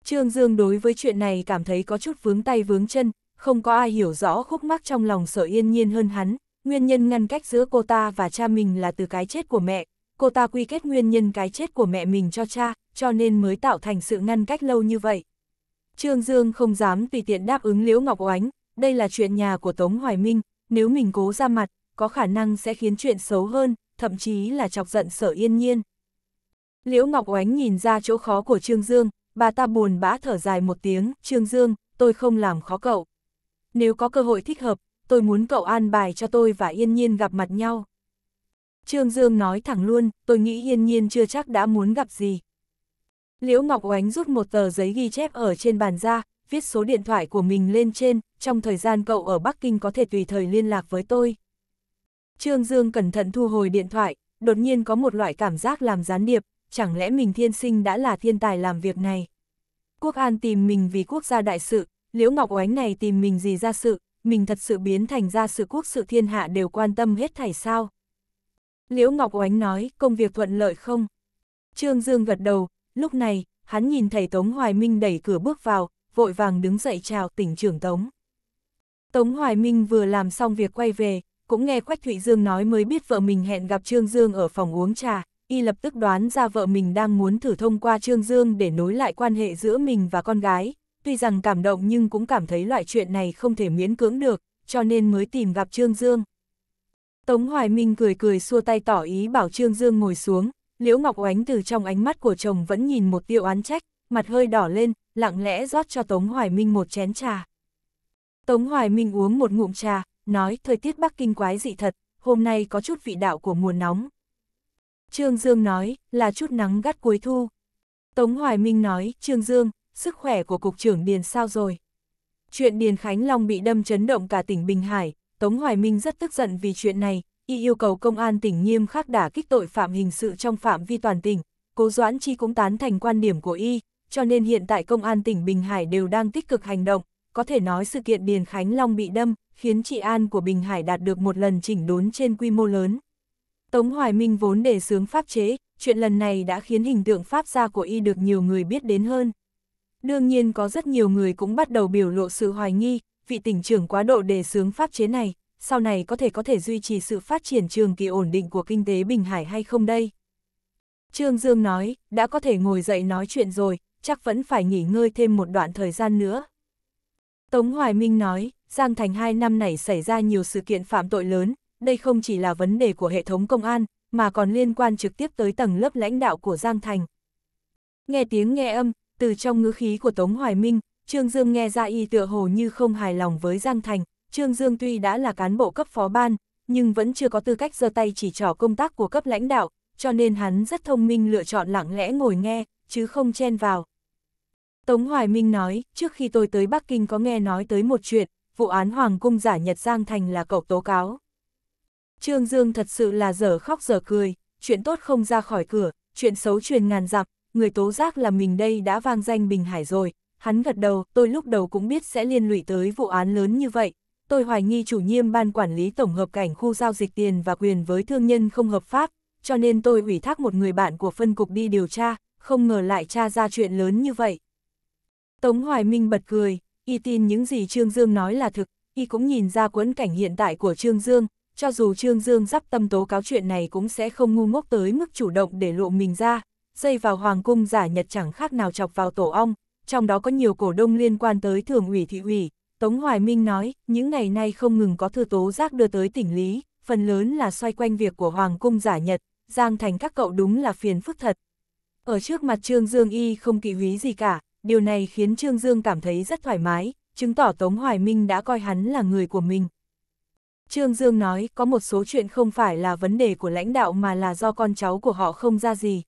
Trương Dương đối với chuyện này cảm thấy có chút vướng tay vướng chân, không có ai hiểu rõ khúc mắc trong lòng Sở Yên Nhiên hơn hắn, nguyên nhân ngăn cách giữa cô ta và cha mình là từ cái chết của mẹ, cô ta quy kết nguyên nhân cái chết của mẹ mình cho cha, cho nên mới tạo thành sự ngăn cách lâu như vậy. Trương Dương không dám tùy tiện đáp ứng Liễu Ngọc Oánh, đây là chuyện nhà của Tống Hoài Minh, nếu mình cố ra mặt, có khả năng sẽ khiến chuyện xấu hơn, thậm chí là chọc giận sở yên nhiên. Liễu Ngọc Oánh nhìn ra chỗ khó của Trương Dương, bà ta buồn bã thở dài một tiếng, Trương Dương, tôi không làm khó cậu. Nếu có cơ hội thích hợp, tôi muốn cậu an bài cho tôi và yên nhiên gặp mặt nhau. Trương Dương nói thẳng luôn, tôi nghĩ yên nhiên chưa chắc đã muốn gặp gì, Liễu Ngọc Oánh rút một tờ giấy ghi chép ở trên bàn ra, viết số điện thoại của mình lên trên, trong thời gian cậu ở Bắc Kinh có thể tùy thời liên lạc với tôi. Trương Dương cẩn thận thu hồi điện thoại, đột nhiên có một loại cảm giác làm gián điệp, chẳng lẽ mình thiên sinh đã là thiên tài làm việc này. Quốc An tìm mình vì quốc gia đại sự, Liễu Ngọc Oánh này tìm mình gì ra sự, mình thật sự biến thành ra sự quốc sự thiên hạ đều quan tâm hết thảy sao. Liễu Ngọc Oánh nói, công việc thuận lợi không? Trương Dương gật đầu, Lúc này, hắn nhìn thấy Tống Hoài Minh đẩy cửa bước vào, vội vàng đứng dậy chào tỉnh trưởng Tống. Tống Hoài Minh vừa làm xong việc quay về, cũng nghe Quách Thụy Dương nói mới biết vợ mình hẹn gặp Trương Dương ở phòng uống trà, y lập tức đoán ra vợ mình đang muốn thử thông qua Trương Dương để nối lại quan hệ giữa mình và con gái, tuy rằng cảm động nhưng cũng cảm thấy loại chuyện này không thể miễn cưỡng được, cho nên mới tìm gặp Trương Dương. Tống Hoài Minh cười cười xua tay tỏ ý bảo Trương Dương ngồi xuống, Liễu Ngọc Oánh từ trong ánh mắt của chồng vẫn nhìn một tiêu án trách, mặt hơi đỏ lên, lặng lẽ rót cho Tống Hoài Minh một chén trà. Tống Hoài Minh uống một ngụm trà, nói thời tiết Bắc Kinh quái dị thật, hôm nay có chút vị đạo của mùa nóng. Trương Dương nói, là chút nắng gắt cuối thu. Tống Hoài Minh nói, Trương Dương, sức khỏe của Cục trưởng Điền sao rồi? Chuyện Điền Khánh Long bị đâm chấn động cả tỉnh Bình Hải, Tống Hoài Minh rất tức giận vì chuyện này, y yêu cầu công an tỉnh nghiêm khắc đả kích tội phạm hình sự trong phạm vi toàn tỉnh, Cố Doãn Chi cũng tán thành quan điểm của y, cho nên hiện tại công an tỉnh Bình Hải đều đang tích cực hành động, có thể nói sự kiện Điền Khánh Long bị đâm, khiến trị an của Bình Hải đạt được một lần chỉnh đốn trên quy mô lớn. Tống Hoài Minh vốn đề xướng pháp chế, chuyện lần này đã khiến hình tượng pháp gia của y được nhiều người biết đến hơn. Đương nhiên có rất nhiều người cũng bắt đầu biểu lộ sự hoài nghi, vị tỉnh trưởng quá độ đề xướng pháp chế này, sau này có thể có thể duy trì sự phát triển trường kỳ ổn định của kinh tế Bình Hải hay không đây? Trương Dương nói, đã có thể ngồi dậy nói chuyện rồi, chắc vẫn phải nghỉ ngơi thêm một đoạn thời gian nữa. Tống Hoài Minh nói, Giang Thành hai năm này xảy ra nhiều sự kiện phạm tội lớn, đây không chỉ là vấn đề của hệ thống công an, mà còn liên quan trực tiếp tới tầng lớp lãnh đạo của Giang Thành. Nghe tiếng nghe âm, từ trong ngữ khí của Tống Hoài Minh, Trương Dương nghe ra y tựa hồ như không hài lòng với Giang Thành, Trương Dương tuy đã là cán bộ cấp phó ban, nhưng vẫn chưa có tư cách giơ tay chỉ trỏ công tác của cấp lãnh đạo, cho nên hắn rất thông minh lựa chọn lặng lẽ ngồi nghe, chứ không chen vào. Tống Hoài Minh nói, trước khi tôi tới Bắc Kinh có nghe nói tới một chuyện, vụ án Hoàng Cung giả Nhật Giang Thành là cậu tố cáo. Trương Dương thật sự là dở khóc dở cười, chuyện tốt không ra khỏi cửa, chuyện xấu truyền ngàn dặm, người tố giác là mình đây đã vang danh Bình Hải rồi. Hắn gật đầu, tôi lúc đầu cũng biết sẽ liên lụy tới vụ án lớn như vậy, tôi hoài nghi chủ nhiệm ban quản lý tổng hợp cảnh khu giao dịch tiền và quyền với thương nhân không hợp pháp, cho nên tôi ủy thác một người bạn của phân cục đi điều tra, không ngờ lại tra ra chuyện lớn như vậy. Tống Hoài Minh bật cười, y tin những gì Trương Dương nói là thực, y cũng nhìn ra quẫn cảnh hiện tại của Trương Dương, cho dù Trương Dương sắp tâm tố cáo chuyện này cũng sẽ không ngu ngốc tới mức chủ động để lộ mình ra, dây vào hoàng cung giả nhật chẳng khác nào chọc vào tổ ong, trong đó có nhiều cổ đông liên quan tới thường ủy thị ủy, Tống Hoài Minh nói, những ngày nay không ngừng có thư tố giác đưa tới tỉnh Lý, phần lớn là xoay quanh việc của Hoàng Cung giả Nhật, Giang Thành các cậu đúng là phiền phức thật. Ở trước mặt Trương Dương Y không kỵ húy gì cả, điều này khiến Trương Dương cảm thấy rất thoải mái, chứng tỏ Tống Hoài Minh đã coi hắn là người của mình. Trương Dương nói có một số chuyện không phải là vấn đề của lãnh đạo mà là do con cháu của họ không ra gì.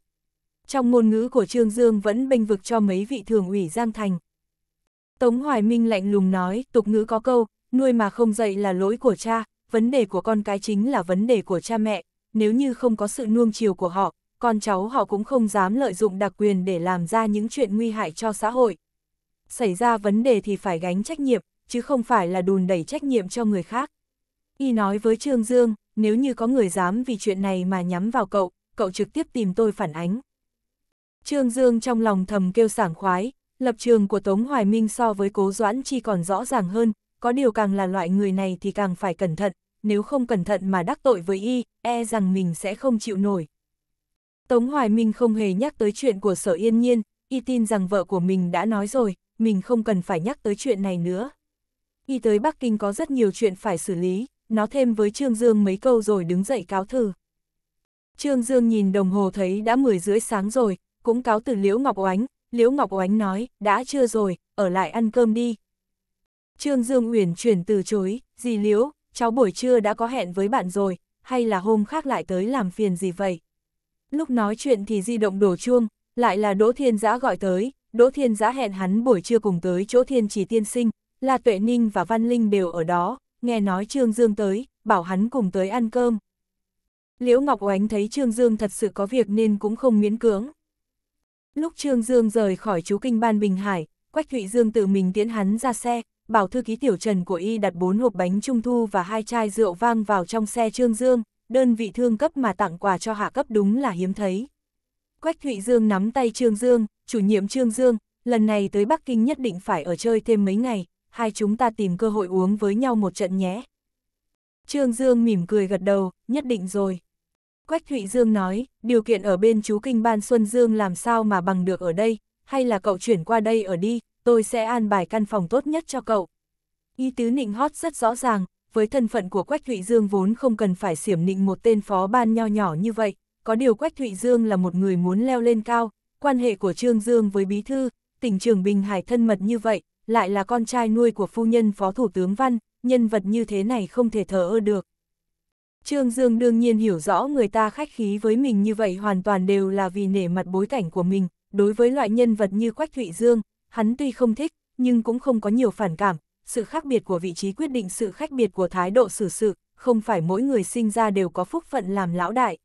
Trong ngôn ngữ của Trương Dương vẫn bênh vực cho mấy vị thường ủy Giang Thành, Tống Hoài Minh lạnh lùng nói, tục ngữ có câu, nuôi mà không dạy là lỗi của cha, vấn đề của con cái chính là vấn đề của cha mẹ, nếu như không có sự nuông chiều của họ, con cháu họ cũng không dám lợi dụng đặc quyền để làm ra những chuyện nguy hại cho xã hội. Xảy ra vấn đề thì phải gánh trách nhiệm, chứ không phải là đùn đẩy trách nhiệm cho người khác. Y nói với Trương Dương, nếu như có người dám vì chuyện này mà nhắm vào cậu, cậu trực tiếp tìm tôi phản ánh. Trương Dương trong lòng thầm kêu sảng khoái, Lập trường của Tống Hoài Minh so với Cố Doãn Chi còn rõ ràng hơn, có điều càng là loại người này thì càng phải cẩn thận, nếu không cẩn thận mà đắc tội với y, e rằng mình sẽ không chịu nổi. Tống Hoài Minh không hề nhắc tới chuyện của Sở Yên Nhiên, y tin rằng vợ của mình đã nói rồi, mình không cần phải nhắc tới chuyện này nữa. Y tới Bắc Kinh có rất nhiều chuyện phải xử lý, nó thêm với Trương Dương mấy câu rồi đứng dậy cáo thư. Trương Dương nhìn đồng hồ thấy đã 10 rưỡi sáng rồi, cũng cáo từ Liễu Ngọc Oánh, Liễu Ngọc Oánh nói, đã trưa rồi, ở lại ăn cơm đi. Trương Dương Uyển chuyển từ chối, dì Liễu, cháu buổi trưa đã có hẹn với bạn rồi, hay là hôm khác lại tới làm phiền gì vậy? Lúc nói chuyện thì di động đổ chuông, lại là Đỗ Thiên Giã gọi tới, Đỗ Thiên Giã hẹn hắn buổi trưa cùng tới chỗ Thiên Chỉ Tiên Sinh, là Tuệ Ninh và Văn Linh đều ở đó, nghe nói Trương Dương tới, bảo hắn cùng tới ăn cơm. Liễu Ngọc Oánh thấy Trương Dương thật sự có việc nên cũng không miễn cưỡng, Lúc Trương Dương rời khỏi chú kinh ban Bình Hải, Quách Thụy Dương tự mình tiễn hắn ra xe, bảo thư ký tiểu trần của y đặt bốn hộp bánh trung thu và hai chai rượu vang vào trong xe Trương Dương, đơn vị thương cấp mà tặng quà cho hạ cấp đúng là hiếm thấy. Quách Thụy Dương nắm tay Trương Dương, chủ nhiệm Trương Dương, lần này tới Bắc Kinh nhất định phải ở chơi thêm mấy ngày, hai chúng ta tìm cơ hội uống với nhau một trận nhé. Trương Dương mỉm cười gật đầu, nhất định rồi. Quách Thụy Dương nói, điều kiện ở bên chú Kinh Ban Xuân Dương làm sao mà bằng được ở đây, hay là cậu chuyển qua đây ở đi, tôi sẽ an bài căn phòng tốt nhất cho cậu. Y tứ nịnh hót rất rõ ràng, với thân phận của Quách Thụy Dương vốn không cần phải xiểm nịnh một tên phó ban nho nhỏ như vậy, có điều Quách Thụy Dương là một người muốn leo lên cao, quan hệ của Trương Dương với Bí Thư, tỉnh trường Bình Hải thân mật như vậy, lại là con trai nuôi của phu nhân Phó Thủ tướng Văn, nhân vật như thế này không thể thờ ơ được. Trương Dương đương nhiên hiểu rõ người ta khách khí với mình như vậy hoàn toàn đều là vì nể mặt bối cảnh của mình, đối với loại nhân vật như Quách Thụy Dương, hắn tuy không thích, nhưng cũng không có nhiều phản cảm, sự khác biệt của vị trí quyết định sự khác biệt của thái độ xử sự, không phải mỗi người sinh ra đều có phúc phận làm lão đại.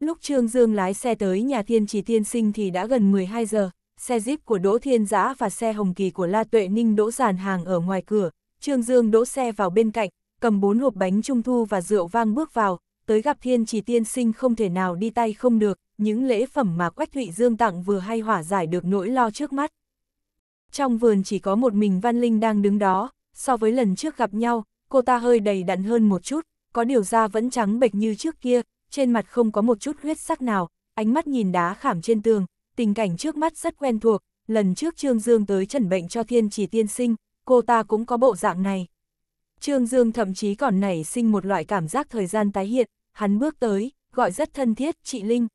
Lúc Trương Dương lái xe tới nhà thiên trì tiên sinh thì đã gần 12 giờ, xe Jeep của Đỗ Thiên Giã và xe Hồng Kỳ của La Tuệ Ninh đỗ giàn hàng ở ngoài cửa, Trương Dương đỗ xe vào bên cạnh, cầm bốn hộp bánh trung thu và rượu vang bước vào, tới gặp thiên chỉ tiên sinh không thể nào đi tay không được, những lễ phẩm mà Quách Thụy Dương tặng vừa hay hỏa giải được nỗi lo trước mắt. Trong vườn chỉ có một mình Văn Linh đang đứng đó, so với lần trước gặp nhau, cô ta hơi đầy đặn hơn một chút, có điều da vẫn trắng bệch như trước kia, trên mặt không có một chút huyết sắc nào, ánh mắt nhìn đá khảm trên tường, tình cảnh trước mắt rất quen thuộc, lần trước Trương Dương tới trần bệnh cho thiên chỉ tiên sinh, cô ta cũng có bộ dạng này. Trương Dương thậm chí còn nảy sinh một loại cảm giác thời gian tái hiện, hắn bước tới, gọi rất thân thiết, chị Linh.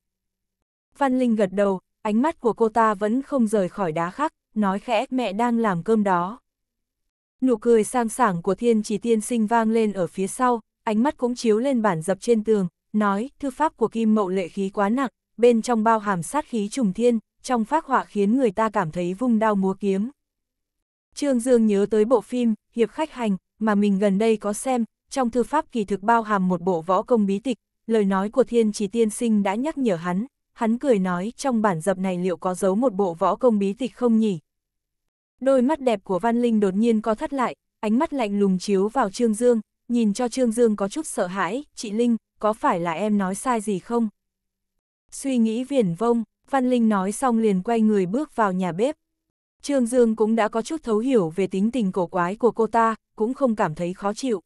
Văn Linh gật đầu, ánh mắt của cô ta vẫn không rời khỏi đá khắc, nói khẽ mẹ đang làm cơm đó. Nụ cười sang sảng của thiên chỉ tiên sinh vang lên ở phía sau, ánh mắt cũng chiếu lên bản dập trên tường, nói thư pháp của kim mậu lệ khí quá nặng, bên trong bao hàm sát khí trùng thiên, trong phác họa khiến người ta cảm thấy vung đao múa kiếm. Trương Dương nhớ tới bộ phim Hiệp khách hành, mà mình gần đây có xem, trong thư pháp kỳ thực bao hàm một bộ võ công bí tịch, lời nói của thiên chỉ tiên sinh đã nhắc nhở hắn, hắn cười nói trong bản dập này liệu có giấu một bộ võ công bí tịch không nhỉ? Đôi mắt đẹp của Văn Linh đột nhiên co thắt lại, ánh mắt lạnh lùng chiếu vào Trương Dương, nhìn cho Trương Dương có chút sợ hãi, chị Linh, có phải là em nói sai gì không? Suy nghĩ viển vông, Văn Linh nói xong liền quay người bước vào nhà bếp. Trương Dương cũng đã có chút thấu hiểu về tính tình cổ quái của cô ta, cũng không cảm thấy khó chịu.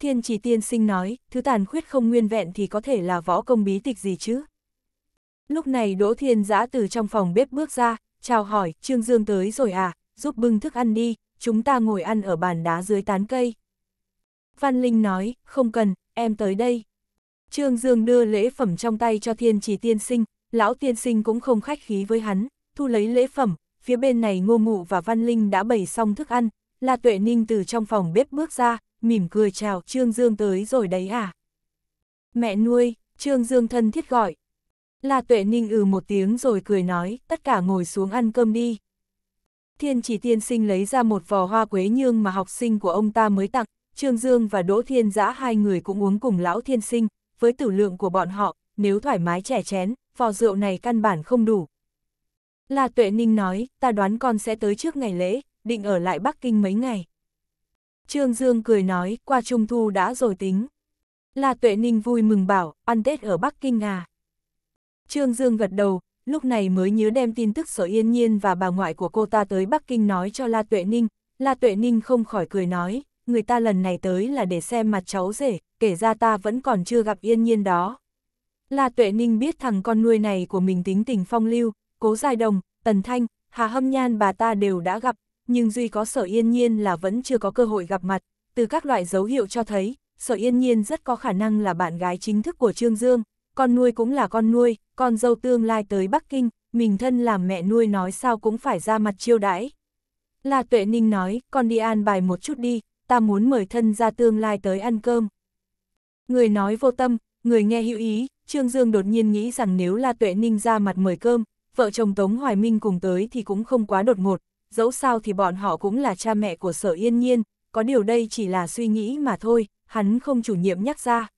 Thiên chỉ tiên sinh nói, thứ tàn khuyết không nguyên vẹn thì có thể là võ công bí tịch gì chứ? Lúc này Đỗ Thiên Giã từ trong phòng bếp bước ra, chào hỏi, Trương Dương tới rồi à, giúp bưng thức ăn đi, chúng ta ngồi ăn ở bàn đá dưới tán cây. Văn Linh nói, không cần, em tới đây. Trương Dương đưa lễ phẩm trong tay cho thiên chỉ tiên sinh, lão tiên sinh cũng không khách khí với hắn, thu lấy lễ phẩm, phía bên này ngô mụ và Văn Linh đã bày xong thức ăn, La Tuệ Ninh từ trong phòng bếp bước ra, mỉm cười chào Trương Dương tới rồi đấy à. Mẹ nuôi, Trương Dương thân thiết gọi. La Tuệ Ninh ừ một tiếng rồi cười nói, tất cả ngồi xuống ăn cơm đi. Thiên chỉ tiên sinh lấy ra một vò hoa quế nhương mà học sinh của ông ta mới tặng, Trương Dương và Đỗ Thiên Giã hai người cũng uống cùng lão thiên sinh, với tử lượng của bọn họ, nếu thoải mái trẻ chén, vò rượu này căn bản không đủ, La Tuệ Ninh nói, ta đoán con sẽ tới trước ngày lễ, định ở lại Bắc Kinh mấy ngày. Trương Dương cười nói, qua Trung Thu đã rồi tính. La Tuệ Ninh vui mừng bảo, ăn Tết ở Bắc Kinh à. Trương Dương gật đầu, lúc này mới nhớ đem tin tức sở yên nhiên và bà ngoại của cô ta tới Bắc Kinh nói cho La Tuệ Ninh. La Tuệ Ninh không khỏi cười nói, người ta lần này tới là để xem mặt cháu rể, kể ra ta vẫn còn chưa gặp yên nhiên đó. La Tuệ Ninh biết thằng con nuôi này của mình tính tình phong lưu, Cố Giai Đồng, Tần Thanh, Hà Hâm Nhan bà ta đều đã gặp, nhưng duy có Sở Yên Nhiên là vẫn chưa có cơ hội gặp mặt. Từ các loại dấu hiệu cho thấy, Sở Yên Nhiên rất có khả năng là bạn gái chính thức của Trương Dương, con nuôi cũng là con nuôi, con dâu tương lai tới Bắc Kinh, mình thân làm mẹ nuôi nói sao cũng phải ra mặt chiêu đãi. Là Tuệ Ninh nói, con đi an bài một chút đi, ta muốn mời thân ra tương lai tới ăn cơm. Người nói vô tâm, người nghe hữu ý, Trương Dương đột nhiên nghĩ rằng nếu là Tuệ Ninh ra mặt mời cơm, vợ chồng Tống Hoài Minh cùng tới thì cũng không quá đột ngột, dẫu sao thì bọn họ cũng là cha mẹ của sở yên nhiên, có điều đây chỉ là suy nghĩ mà thôi, hắn không chủ nhiệm nhắc ra.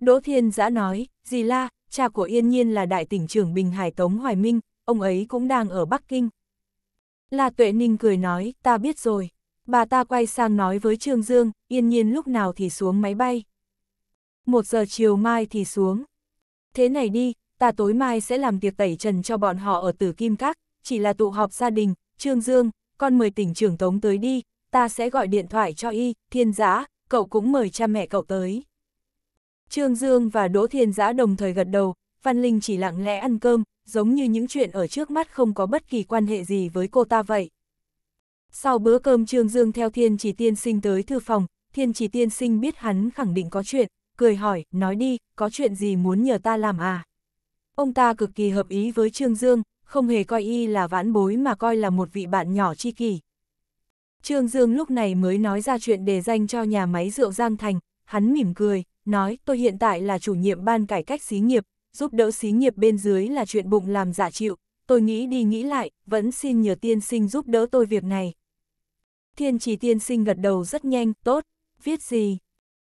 Đỗ Thiên Giã nói, gì la, cha của yên nhiên là đại tỉnh trưởng Bình Hải Tống Hoài Minh, ông ấy cũng đang ở Bắc Kinh. La Tuệ Ninh cười nói, ta biết rồi. Bà ta quay sang nói với Trương Dương, yên nhiên lúc nào thì xuống máy bay. Một giờ chiều mai thì xuống. Thế này đi, ta tối mai sẽ làm việc tẩy trần cho bọn họ ở tử kim các, chỉ là tụ họp gia đình, Trương Dương, con mời tỉnh trưởng tống tới đi, ta sẽ gọi điện thoại cho y, thiên giã, cậu cũng mời cha mẹ cậu tới. Trương Dương và Đỗ Thiên Giã đồng thời gật đầu, Văn Linh chỉ lặng lẽ ăn cơm, giống như những chuyện ở trước mắt không có bất kỳ quan hệ gì với cô ta vậy. Sau bữa cơm Trương Dương theo Thiên Chỉ Tiên Sinh tới thư phòng, Thiên Chỉ Tiên Sinh biết hắn khẳng định có chuyện, cười hỏi, nói đi, có chuyện gì muốn nhờ ta làm à? Ông ta cực kỳ hợp ý với Trương Dương, không hề coi y là vãn bối mà coi là một vị bạn nhỏ chi kỷ. Trương Dương lúc này mới nói ra chuyện đề danh cho nhà máy rượu Giang Thành, hắn mỉm cười, nói tôi hiện tại là chủ nhiệm ban cải cách xí nghiệp, giúp đỡ xí nghiệp bên dưới là chuyện bụng làm giả chịu, tôi nghĩ đi nghĩ lại, vẫn xin nhờ tiên sinh giúp đỡ tôi việc này. Thiên trì tiên sinh gật đầu rất nhanh, tốt, viết gì?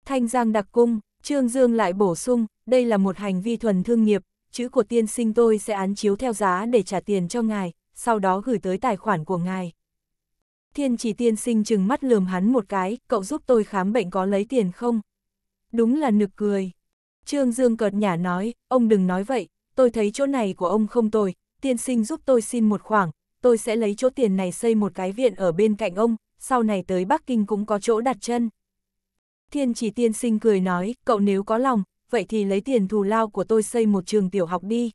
Thanh Giang đặc cung, Trương Dương lại bổ sung, đây là một hành vi thuần thương nghiệp, chữ của tiên sinh tôi sẽ án chiếu theo giá để trả tiền cho ngài, sau đó gửi tới tài khoản của ngài. Thiên chỉ tiên sinh chừng mắt lườm hắn một cái, cậu giúp tôi khám bệnh có lấy tiền không? Đúng là nực cười. Trương Dương cợt nhả nói, ông đừng nói vậy, tôi thấy chỗ này của ông không tồi, tiên sinh giúp tôi xin một khoảng, tôi sẽ lấy chỗ tiền này xây một cái viện ở bên cạnh ông, sau này tới Bắc Kinh cũng có chỗ đặt chân. Thiên chỉ tiên sinh cười nói, cậu nếu có lòng, vậy thì lấy tiền thù lao của tôi xây một trường tiểu học đi.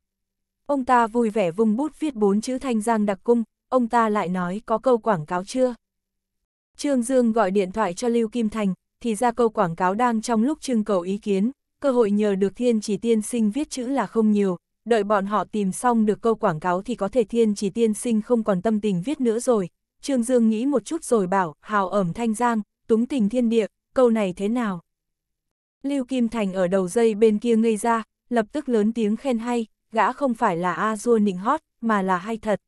Ông ta vui vẻ vung bút viết bốn chữ thanh giang đặc cung, ông ta lại nói có câu quảng cáo chưa? Trương Dương gọi điện thoại cho Lưu Kim Thành, thì ra câu quảng cáo đang trong lúc trưng cầu ý kiến, cơ hội nhờ được thiên chỉ tiên sinh viết chữ là không nhiều, đợi bọn họ tìm xong được câu quảng cáo thì có thể thiên chỉ tiên sinh không còn tâm tình viết nữa rồi. Trương Dương nghĩ một chút rồi bảo, hào ẩm thanh giang, túng tình thiên địa, câu này thế nào? Lưu Kim Thành ở đầu dây bên kia ngây ra, lập tức lớn tiếng khen hay, gã không phải là a dua nịnh hót, mà là hay thật.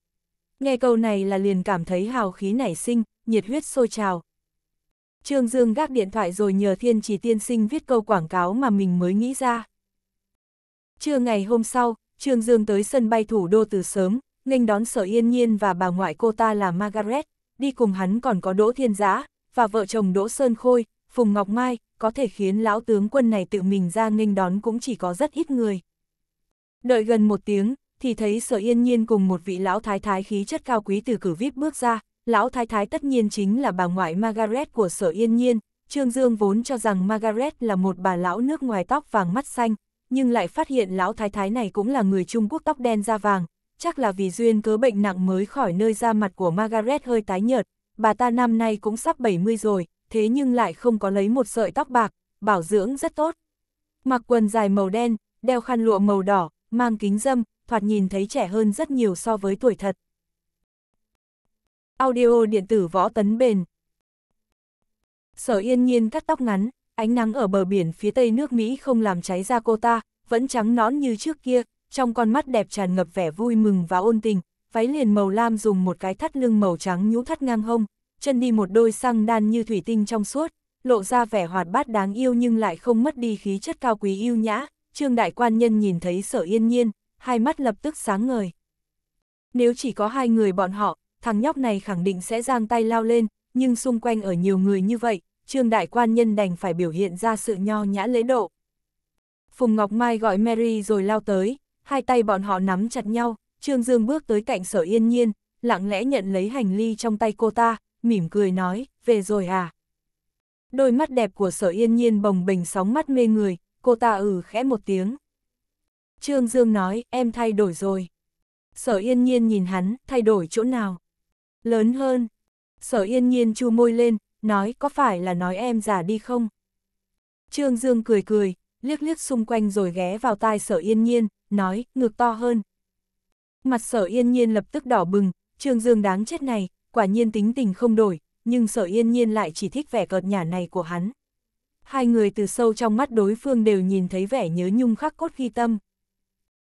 Nghe câu này là liền cảm thấy hào khí nảy sinh, nhiệt huyết sôi trào. Trương Dương gác điện thoại rồi nhờ Thiên Chỉ Tiên Sinh viết câu quảng cáo mà mình mới nghĩ ra. Trưa ngày hôm sau, Trương Dương tới sân bay thủ đô từ sớm, nghênh đón Sở Yên Nhiên và bà ngoại cô ta là Margaret, đi cùng hắn còn có Đỗ Thiên Giã, và vợ chồng Đỗ Sơn Khôi, Phùng Ngọc Mai, có thể khiến lão tướng quân này tự mình ra nghênh đón cũng chỉ có rất ít người. Đợi gần một tiếng, thì thấy sở yên nhiên cùng một vị lão thái thái khí chất cao quý từ cử vip bước ra, lão thái thái tất nhiên chính là bà ngoại Margaret của sở yên nhiên, Trương Dương vốn cho rằng Margaret là một bà lão nước ngoài tóc vàng mắt xanh, nhưng lại phát hiện lão thái thái này cũng là người Trung Quốc tóc đen da vàng, chắc là vì duyên cớ bệnh nặng mới khỏi nơi da mặt của Margaret hơi tái nhợt, bà ta năm nay cũng sắp 70 rồi, thế nhưng lại không có lấy một sợi tóc bạc, bảo dưỡng rất tốt. Mặc quần dài màu đen, đeo khăn lụa màu đỏ, mang kính dâm, thoạt nhìn thấy trẻ hơn rất nhiều so với tuổi thật. Audio điện tử võ tấn bền Sở yên nhiên cắt tóc ngắn, ánh nắng ở bờ biển phía tây nước Mỹ không làm cháy ra cô ta, vẫn trắng nõn như trước kia, trong con mắt đẹp tràn ngập vẻ vui mừng và ôn tình, váy liền màu lam dùng một cái thắt lưng màu trắng nhũ thắt ngang hông, chân đi một đôi xăng đan như thủy tinh trong suốt, lộ ra vẻ hoạt bát đáng yêu nhưng lại không mất đi khí chất cao quý yêu nhã, trương đại quan nhân nhìn thấy sở yên nhiên, hai mắt lập tức sáng ngời. Nếu chỉ có hai người bọn họ, thằng nhóc này khẳng định sẽ giang tay lao lên, nhưng xung quanh ở nhiều người như vậy, trương đại quan nhân đành phải biểu hiện ra sự nho nhã lễ độ. Phùng Ngọc Mai gọi Mary rồi lao tới, hai tay bọn họ nắm chặt nhau, Trương Dương bước tới cạnh sở yên nhiên, lặng lẽ nhận lấy hành ly trong tay cô ta, mỉm cười nói, về rồi à. Đôi mắt đẹp của sở yên nhiên bồng bình sóng mắt mê người, cô ta ừ khẽ một tiếng. Trương Dương nói, em thay đổi rồi. Sở yên nhiên nhìn hắn, thay đổi chỗ nào? Lớn hơn. Sở yên nhiên chu môi lên, nói có phải là nói em già đi không? Trương Dương cười cười, liếc liếc xung quanh rồi ghé vào tai sở yên nhiên, nói, ngược to hơn. Mặt sở yên nhiên lập tức đỏ bừng, Trương Dương đáng chết này, quả nhiên tính tình không đổi, nhưng sở yên nhiên lại chỉ thích vẻ cợt nhả này của hắn. Hai người từ sâu trong mắt đối phương đều nhìn thấy vẻ nhớ nhung khắc cốt ghi tâm.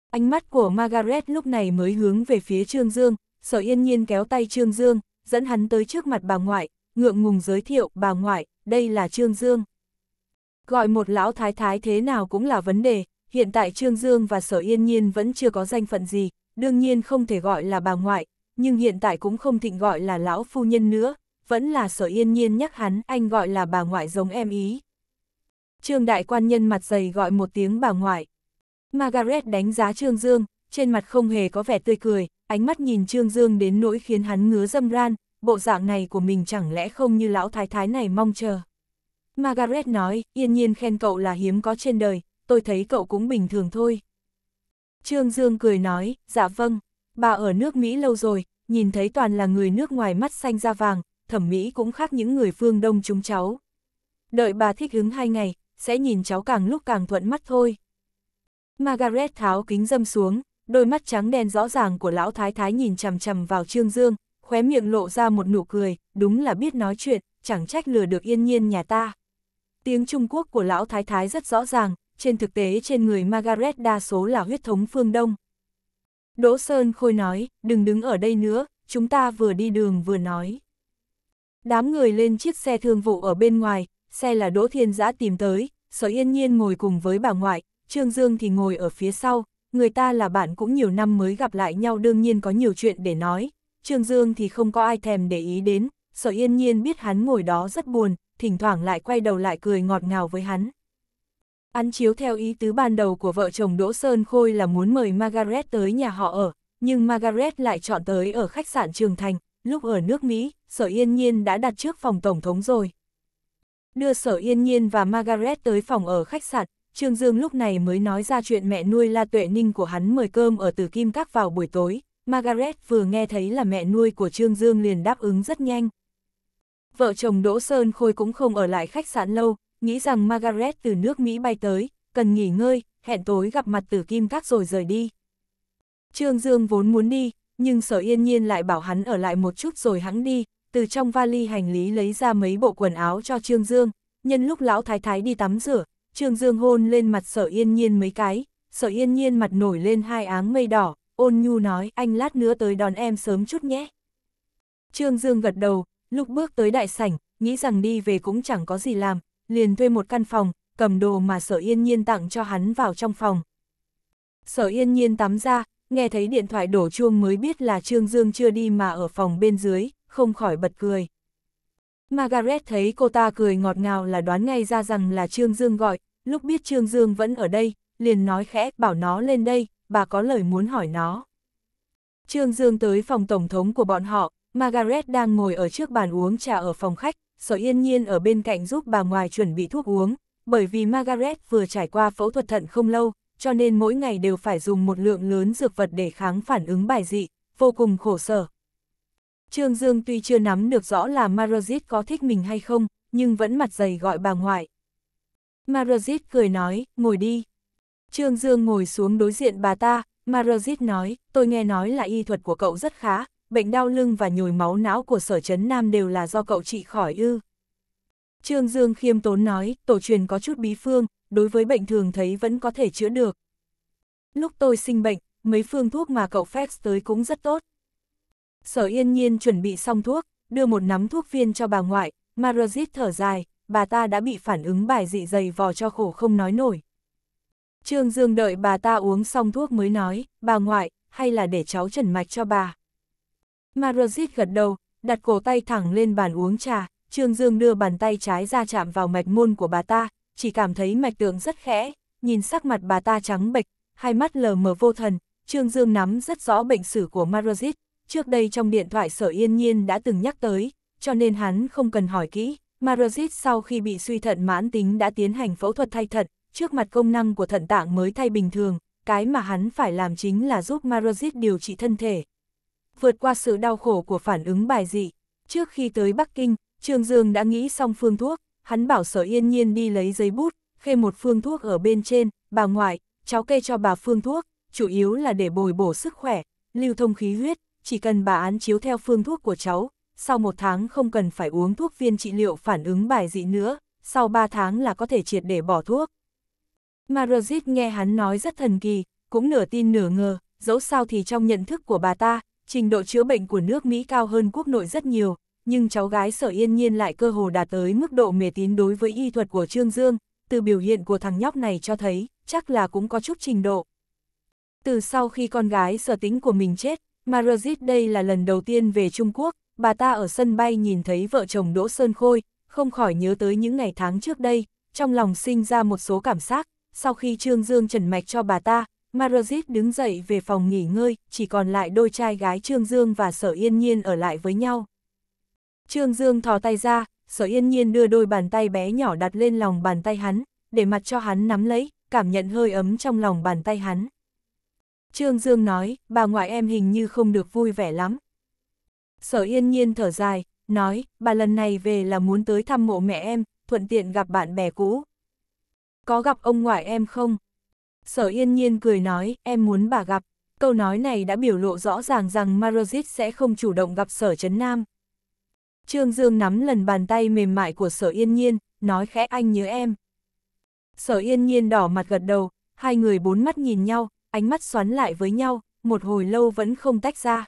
Ánh mắt của Margaret lúc này mới hướng về phía Trương Dương, sở yên nhiên kéo tay Trương Dương, dẫn hắn tới trước mặt bà ngoại, ngượng ngùng giới thiệu, bà ngoại, đây là Trương Dương. Gọi một lão thái thái thế nào cũng là vấn đề, hiện tại Trương Dương và Sở Yên Nhiên vẫn chưa có danh phận gì, đương nhiên không thể gọi là bà ngoại, nhưng hiện tại cũng không thịnh gọi là lão phu nhân nữa, vẫn là sở yên nhiên nhắc hắn, anh gọi là bà ngoại giống em ý. Trương đại quan nhân mặt dày gọi một tiếng bà ngoại. Margaret đánh giá Trương Dương, trên mặt không hề có vẻ tươi cười, ánh mắt nhìn Trương Dương đến nỗi khiến hắn ngứa dâm ran, bộ dạng này của mình chẳng lẽ không như lão thái thái này mong chờ. Margaret nói, yên nhiên khen cậu là hiếm có trên đời, tôi thấy cậu cũng bình thường thôi. Trương Dương cười nói, dạ vâng, bà ở nước Mỹ lâu rồi, nhìn thấy toàn là người nước ngoài mắt xanh da vàng, thẩm mỹ cũng khác những người phương đông chúng cháu. Đợi bà thích hứng hai ngày, sẽ nhìn cháu càng lúc càng thuận mắt thôi. Margaret tháo kính dâm xuống, đôi mắt trắng đen rõ ràng của lão thái thái nhìn chằm chằm vào Trương Dương, khóe miệng lộ ra một nụ cười, đúng là biết nói chuyện, chẳng trách lừa được yên nhiên nhà ta. Tiếng Trung Quốc của lão thái thái rất rõ ràng, trên thực tế trên người Margaret đa số là huyết thống phương Đông. Đỗ Sơn Khôi nói, đừng đứng ở đây nữa, chúng ta vừa đi đường vừa nói. Đám người lên chiếc xe thương vụ ở bên ngoài, xe là Đỗ Thiên Giã tìm tới, Sở Yên Nhiên ngồi cùng với bà ngoại, Trương Dương thì ngồi ở phía sau, người ta là bạn cũng nhiều năm mới gặp lại nhau đương nhiên có nhiều chuyện để nói, Trương Dương thì không có ai thèm để ý đến, Sở Yên Nhiên biết hắn ngồi đó rất buồn, thỉnh thoảng lại quay đầu lại cười ngọt ngào với hắn. Ăn chiếu theo ý tứ ban đầu của vợ chồng Đỗ Sơn Khôi là muốn mời Margaret tới nhà họ ở, nhưng Margaret lại chọn tới ở khách sạn Trường Thành, lúc ở nước Mỹ, Sở Yên Nhiên đã đặt trước phòng Tổng thống rồi. Đưa Sở Yên Nhiên và Margaret tới phòng ở khách sạn, Trương Dương lúc này mới nói ra chuyện mẹ nuôi La Tuệ Ninh của hắn mời cơm ở Từ Kim Các vào buổi tối, Margaret vừa nghe thấy là mẹ nuôi của Trương Dương liền đáp ứng rất nhanh. Vợ chồng Đỗ Sơn Khôi cũng không ở lại khách sạn lâu, nghĩ rằng Margaret từ nước Mỹ bay tới, cần nghỉ ngơi, hẹn tối gặp mặt tử kim các rồi rời đi. Trương Dương vốn muốn đi, nhưng sở yên nhiên lại bảo hắn ở lại một chút rồi hắn đi, từ trong vali hành lý lấy ra mấy bộ quần áo cho Trương Dương, nhân lúc lão thái thái đi tắm rửa, Trương Dương hôn lên mặt sở yên nhiên mấy cái, sở yên nhiên mặt nổi lên hai áng mây đỏ, ôn nhu nói anh lát nữa tới đón em sớm chút nhé. Trương Dương gật đầu, lúc bước tới đại sảnh, nghĩ rằng đi về cũng chẳng có gì làm, liền thuê một căn phòng, cầm đồ mà sở yên nhiên tặng cho hắn vào trong phòng. Sở yên nhiên tắm ra, nghe thấy điện thoại đổ chuông mới biết là Trương Dương chưa đi mà ở phòng bên dưới, không khỏi bật cười. Margaret thấy cô ta cười ngọt ngào là đoán ngay ra rằng là Trương Dương gọi, lúc biết Trương Dương vẫn ở đây, liền nói khẽ bảo nó lên đây, bà có lời muốn hỏi nó. Trương Dương tới phòng tổng thống của bọn họ, Margaret đang ngồi ở trước bàn uống trà ở phòng khách, sở yên nhiên ở bên cạnh giúp bà ngoài chuẩn bị thuốc uống, bởi vì Margaret vừa trải qua phẫu thuật thận không lâu, cho nên mỗi ngày đều phải dùng một lượng lớn dược vật để kháng phản ứng bài dị, vô cùng khổ sở. Trương Dương tuy chưa nắm được rõ là Margaret có thích mình hay không, nhưng vẫn mặt dày gọi bà ngoại. Margaret cười nói, ngồi đi. Trương Dương ngồi xuống đối diện bà ta, Margaret nói, tôi nghe nói là y thuật của cậu rất khá, bệnh đau lưng và nhồi máu não của sở chấn nam đều là do cậu trị khỏi ư. Trương Dương khiêm tốn nói, tổ truyền có chút bí phương, đối với bệnh thường thấy vẫn có thể chữa được. Lúc tôi sinh bệnh, mấy phương thuốc mà cậu fax tới cũng rất tốt. Sở yên nhiên chuẩn bị xong thuốc, đưa một nắm thuốc viên cho bà ngoại, Marajit thở dài, bà ta đã bị phản ứng bài dị dày vò cho khổ không nói nổi. Trương Dương đợi bà ta uống xong thuốc mới nói, bà ngoại, hay là để cháu trần mạch cho bà. Marozit gật đầu, đặt cổ tay thẳng lên bàn uống trà, Trương Dương đưa bàn tay trái ra chạm vào mạch môn của bà ta, chỉ cảm thấy mạch tượng rất khẽ, nhìn sắc mặt bà ta trắng bệch, hai mắt lờ mờ vô thần, Trương Dương nắm rất rõ bệnh sử của Marozit, trước đây trong điện thoại sở yên nhiên đã từng nhắc tới, cho nên hắn không cần hỏi kỹ. Marozit sau khi bị suy thận mãn tính đã tiến hành phẫu thuật thay thận, trước mặt công năng của thận tạng mới thay bình thường, cái mà hắn phải làm chính là giúp Marozit điều trị thân thể, vượt qua sự đau khổ của phản ứng bài dị. Trước khi tới Bắc Kinh, Trương Dương đã nghĩ xong phương thuốc, hắn bảo sở yên nhiên đi lấy giấy bút, khê một phương thuốc ở bên trên, bà ngoại, cháu kê cho bà phương thuốc, chủ yếu là để bồi bổ sức khỏe, lưu thông khí huyết, chỉ cần bà án chiếu theo phương thuốc của cháu, sau một tháng không cần phải uống thuốc viên trị liệu phản ứng bài dị nữa, sau ba tháng là có thể triệt để bỏ thuốc. Marozit nghe hắn nói rất thần kỳ, cũng nửa tin nửa ngờ, dẫu sao thì trong nhận thức của bà ta, Trình độ chữa bệnh của nước Mỹ cao hơn quốc nội rất nhiều, nhưng cháu gái sở yên nhiên lại cơ hồ đạt tới mức độ mê tín đối với y thuật của Trương Dương, từ biểu hiện của thằng nhóc này cho thấy, chắc là cũng có chút trình độ. Từ sau khi con gái sở tính của mình chết, Margaret đây là lần đầu tiên về Trung Quốc, bà ta ở sân bay nhìn thấy vợ chồng Đỗ Sơn Khôi, không khỏi nhớ tới những ngày tháng trước đây, trong lòng sinh ra một số cảm giác, sau khi Trương Dương trần mạch cho bà ta, Marozit đứng dậy về phòng nghỉ ngơi, chỉ còn lại đôi trai gái Trương Dương và Sở Yên Nhiên ở lại với nhau. Trương Dương thò tay ra, Sở Yên Nhiên đưa đôi bàn tay bé nhỏ đặt lên lòng bàn tay hắn, để mặt cho hắn nắm lấy, cảm nhận hơi ấm trong lòng bàn tay hắn. Trương Dương nói, bà ngoại em hình như không được vui vẻ lắm. Sở Yên Nhiên thở dài, nói, bà lần này về là muốn tới thăm mộ mẹ em, thuận tiện gặp bạn bè cũ. Có gặp ông ngoại em không? Sở yên nhiên cười nói, em muốn bà gặp. Câu nói này đã biểu lộ rõ ràng rằng Marozit sẽ không chủ động gặp sở Trấn Nam. Trương Dương nắm lần bàn tay mềm mại của sở yên nhiên, nói khẽ anh nhớ em. Sở yên nhiên đỏ mặt gật đầu, hai người bốn mắt nhìn nhau, ánh mắt xoắn lại với nhau, một hồi lâu vẫn không tách ra.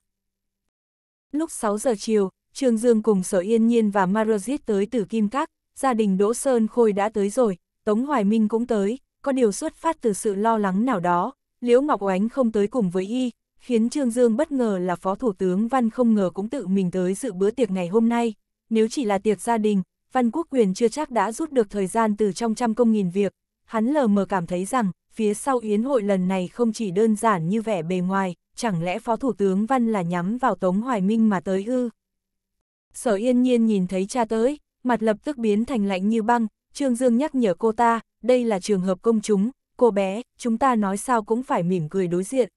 Lúc 6 giờ chiều, Trương Dương cùng Sở Yên Nhiên và Marozit tới từ Kim Các, gia đình Đỗ Sơn Khôi đã tới rồi, Tống Hoài Minh cũng tới, có điều xuất phát từ sự lo lắng nào đó, Liễu Ngọc Oánh không tới cùng với y, khiến Trương Dương bất ngờ là Phó Thủ tướng Văn không ngờ cũng tự mình tới dự bữa tiệc ngày hôm nay. Nếu chỉ là tiệc gia đình, Văn Quốc Quyền chưa chắc đã rút được thời gian từ trong trăm công nghìn việc. Hắn lờ mờ cảm thấy rằng, phía sau yến hội lần này không chỉ đơn giản như vẻ bề ngoài, chẳng lẽ Phó Thủ tướng Văn là nhắm vào Tống Hoài Minh mà tới ư? Sở yên nhiên nhìn thấy cha tới, mặt lập tức biến thành lạnh như băng, Trương Dương nhắc nhở cô ta, đây là trường hợp công chúng, cô bé, chúng ta nói sao cũng phải mỉm cười đối diện.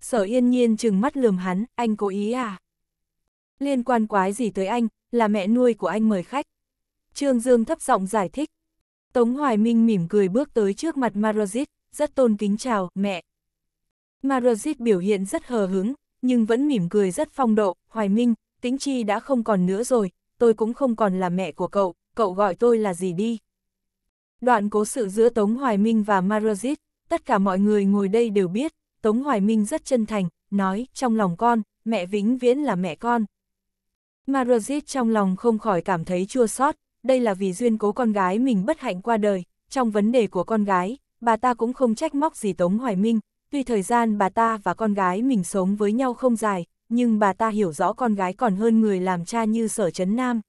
Sở yên nhiên trừng mắt lườm hắn, anh cố ý à? Liên quan quái gì tới anh, là mẹ nuôi của anh mời khách. Trương Dương thấp giọng giải thích. Tống Hoài Minh mỉm cười bước tới trước mặt Marozit, rất tôn kính chào, mẹ. Marozit biểu hiện rất hờ hứng, nhưng vẫn mỉm cười rất phong độ, Hoài Minh, tính chi đã không còn nữa rồi, tôi cũng không còn là mẹ của cậu, cậu gọi tôi là gì đi? Đoạn cố sự giữa Tống Hoài Minh và Marozit, tất cả mọi người ngồi đây đều biết, Tống Hoài Minh rất chân thành, nói, trong lòng con, mẹ vĩnh viễn là mẹ con. Marozit trong lòng không khỏi cảm thấy chua xót, đây là vì duyên cố con gái mình bất hạnh qua đời, trong vấn đề của con gái, bà ta cũng không trách móc gì Tống Hoài Minh, tuy thời gian bà ta và con gái mình sống với nhau không dài, nhưng bà ta hiểu rõ con gái còn hơn người làm cha như sở chấn nam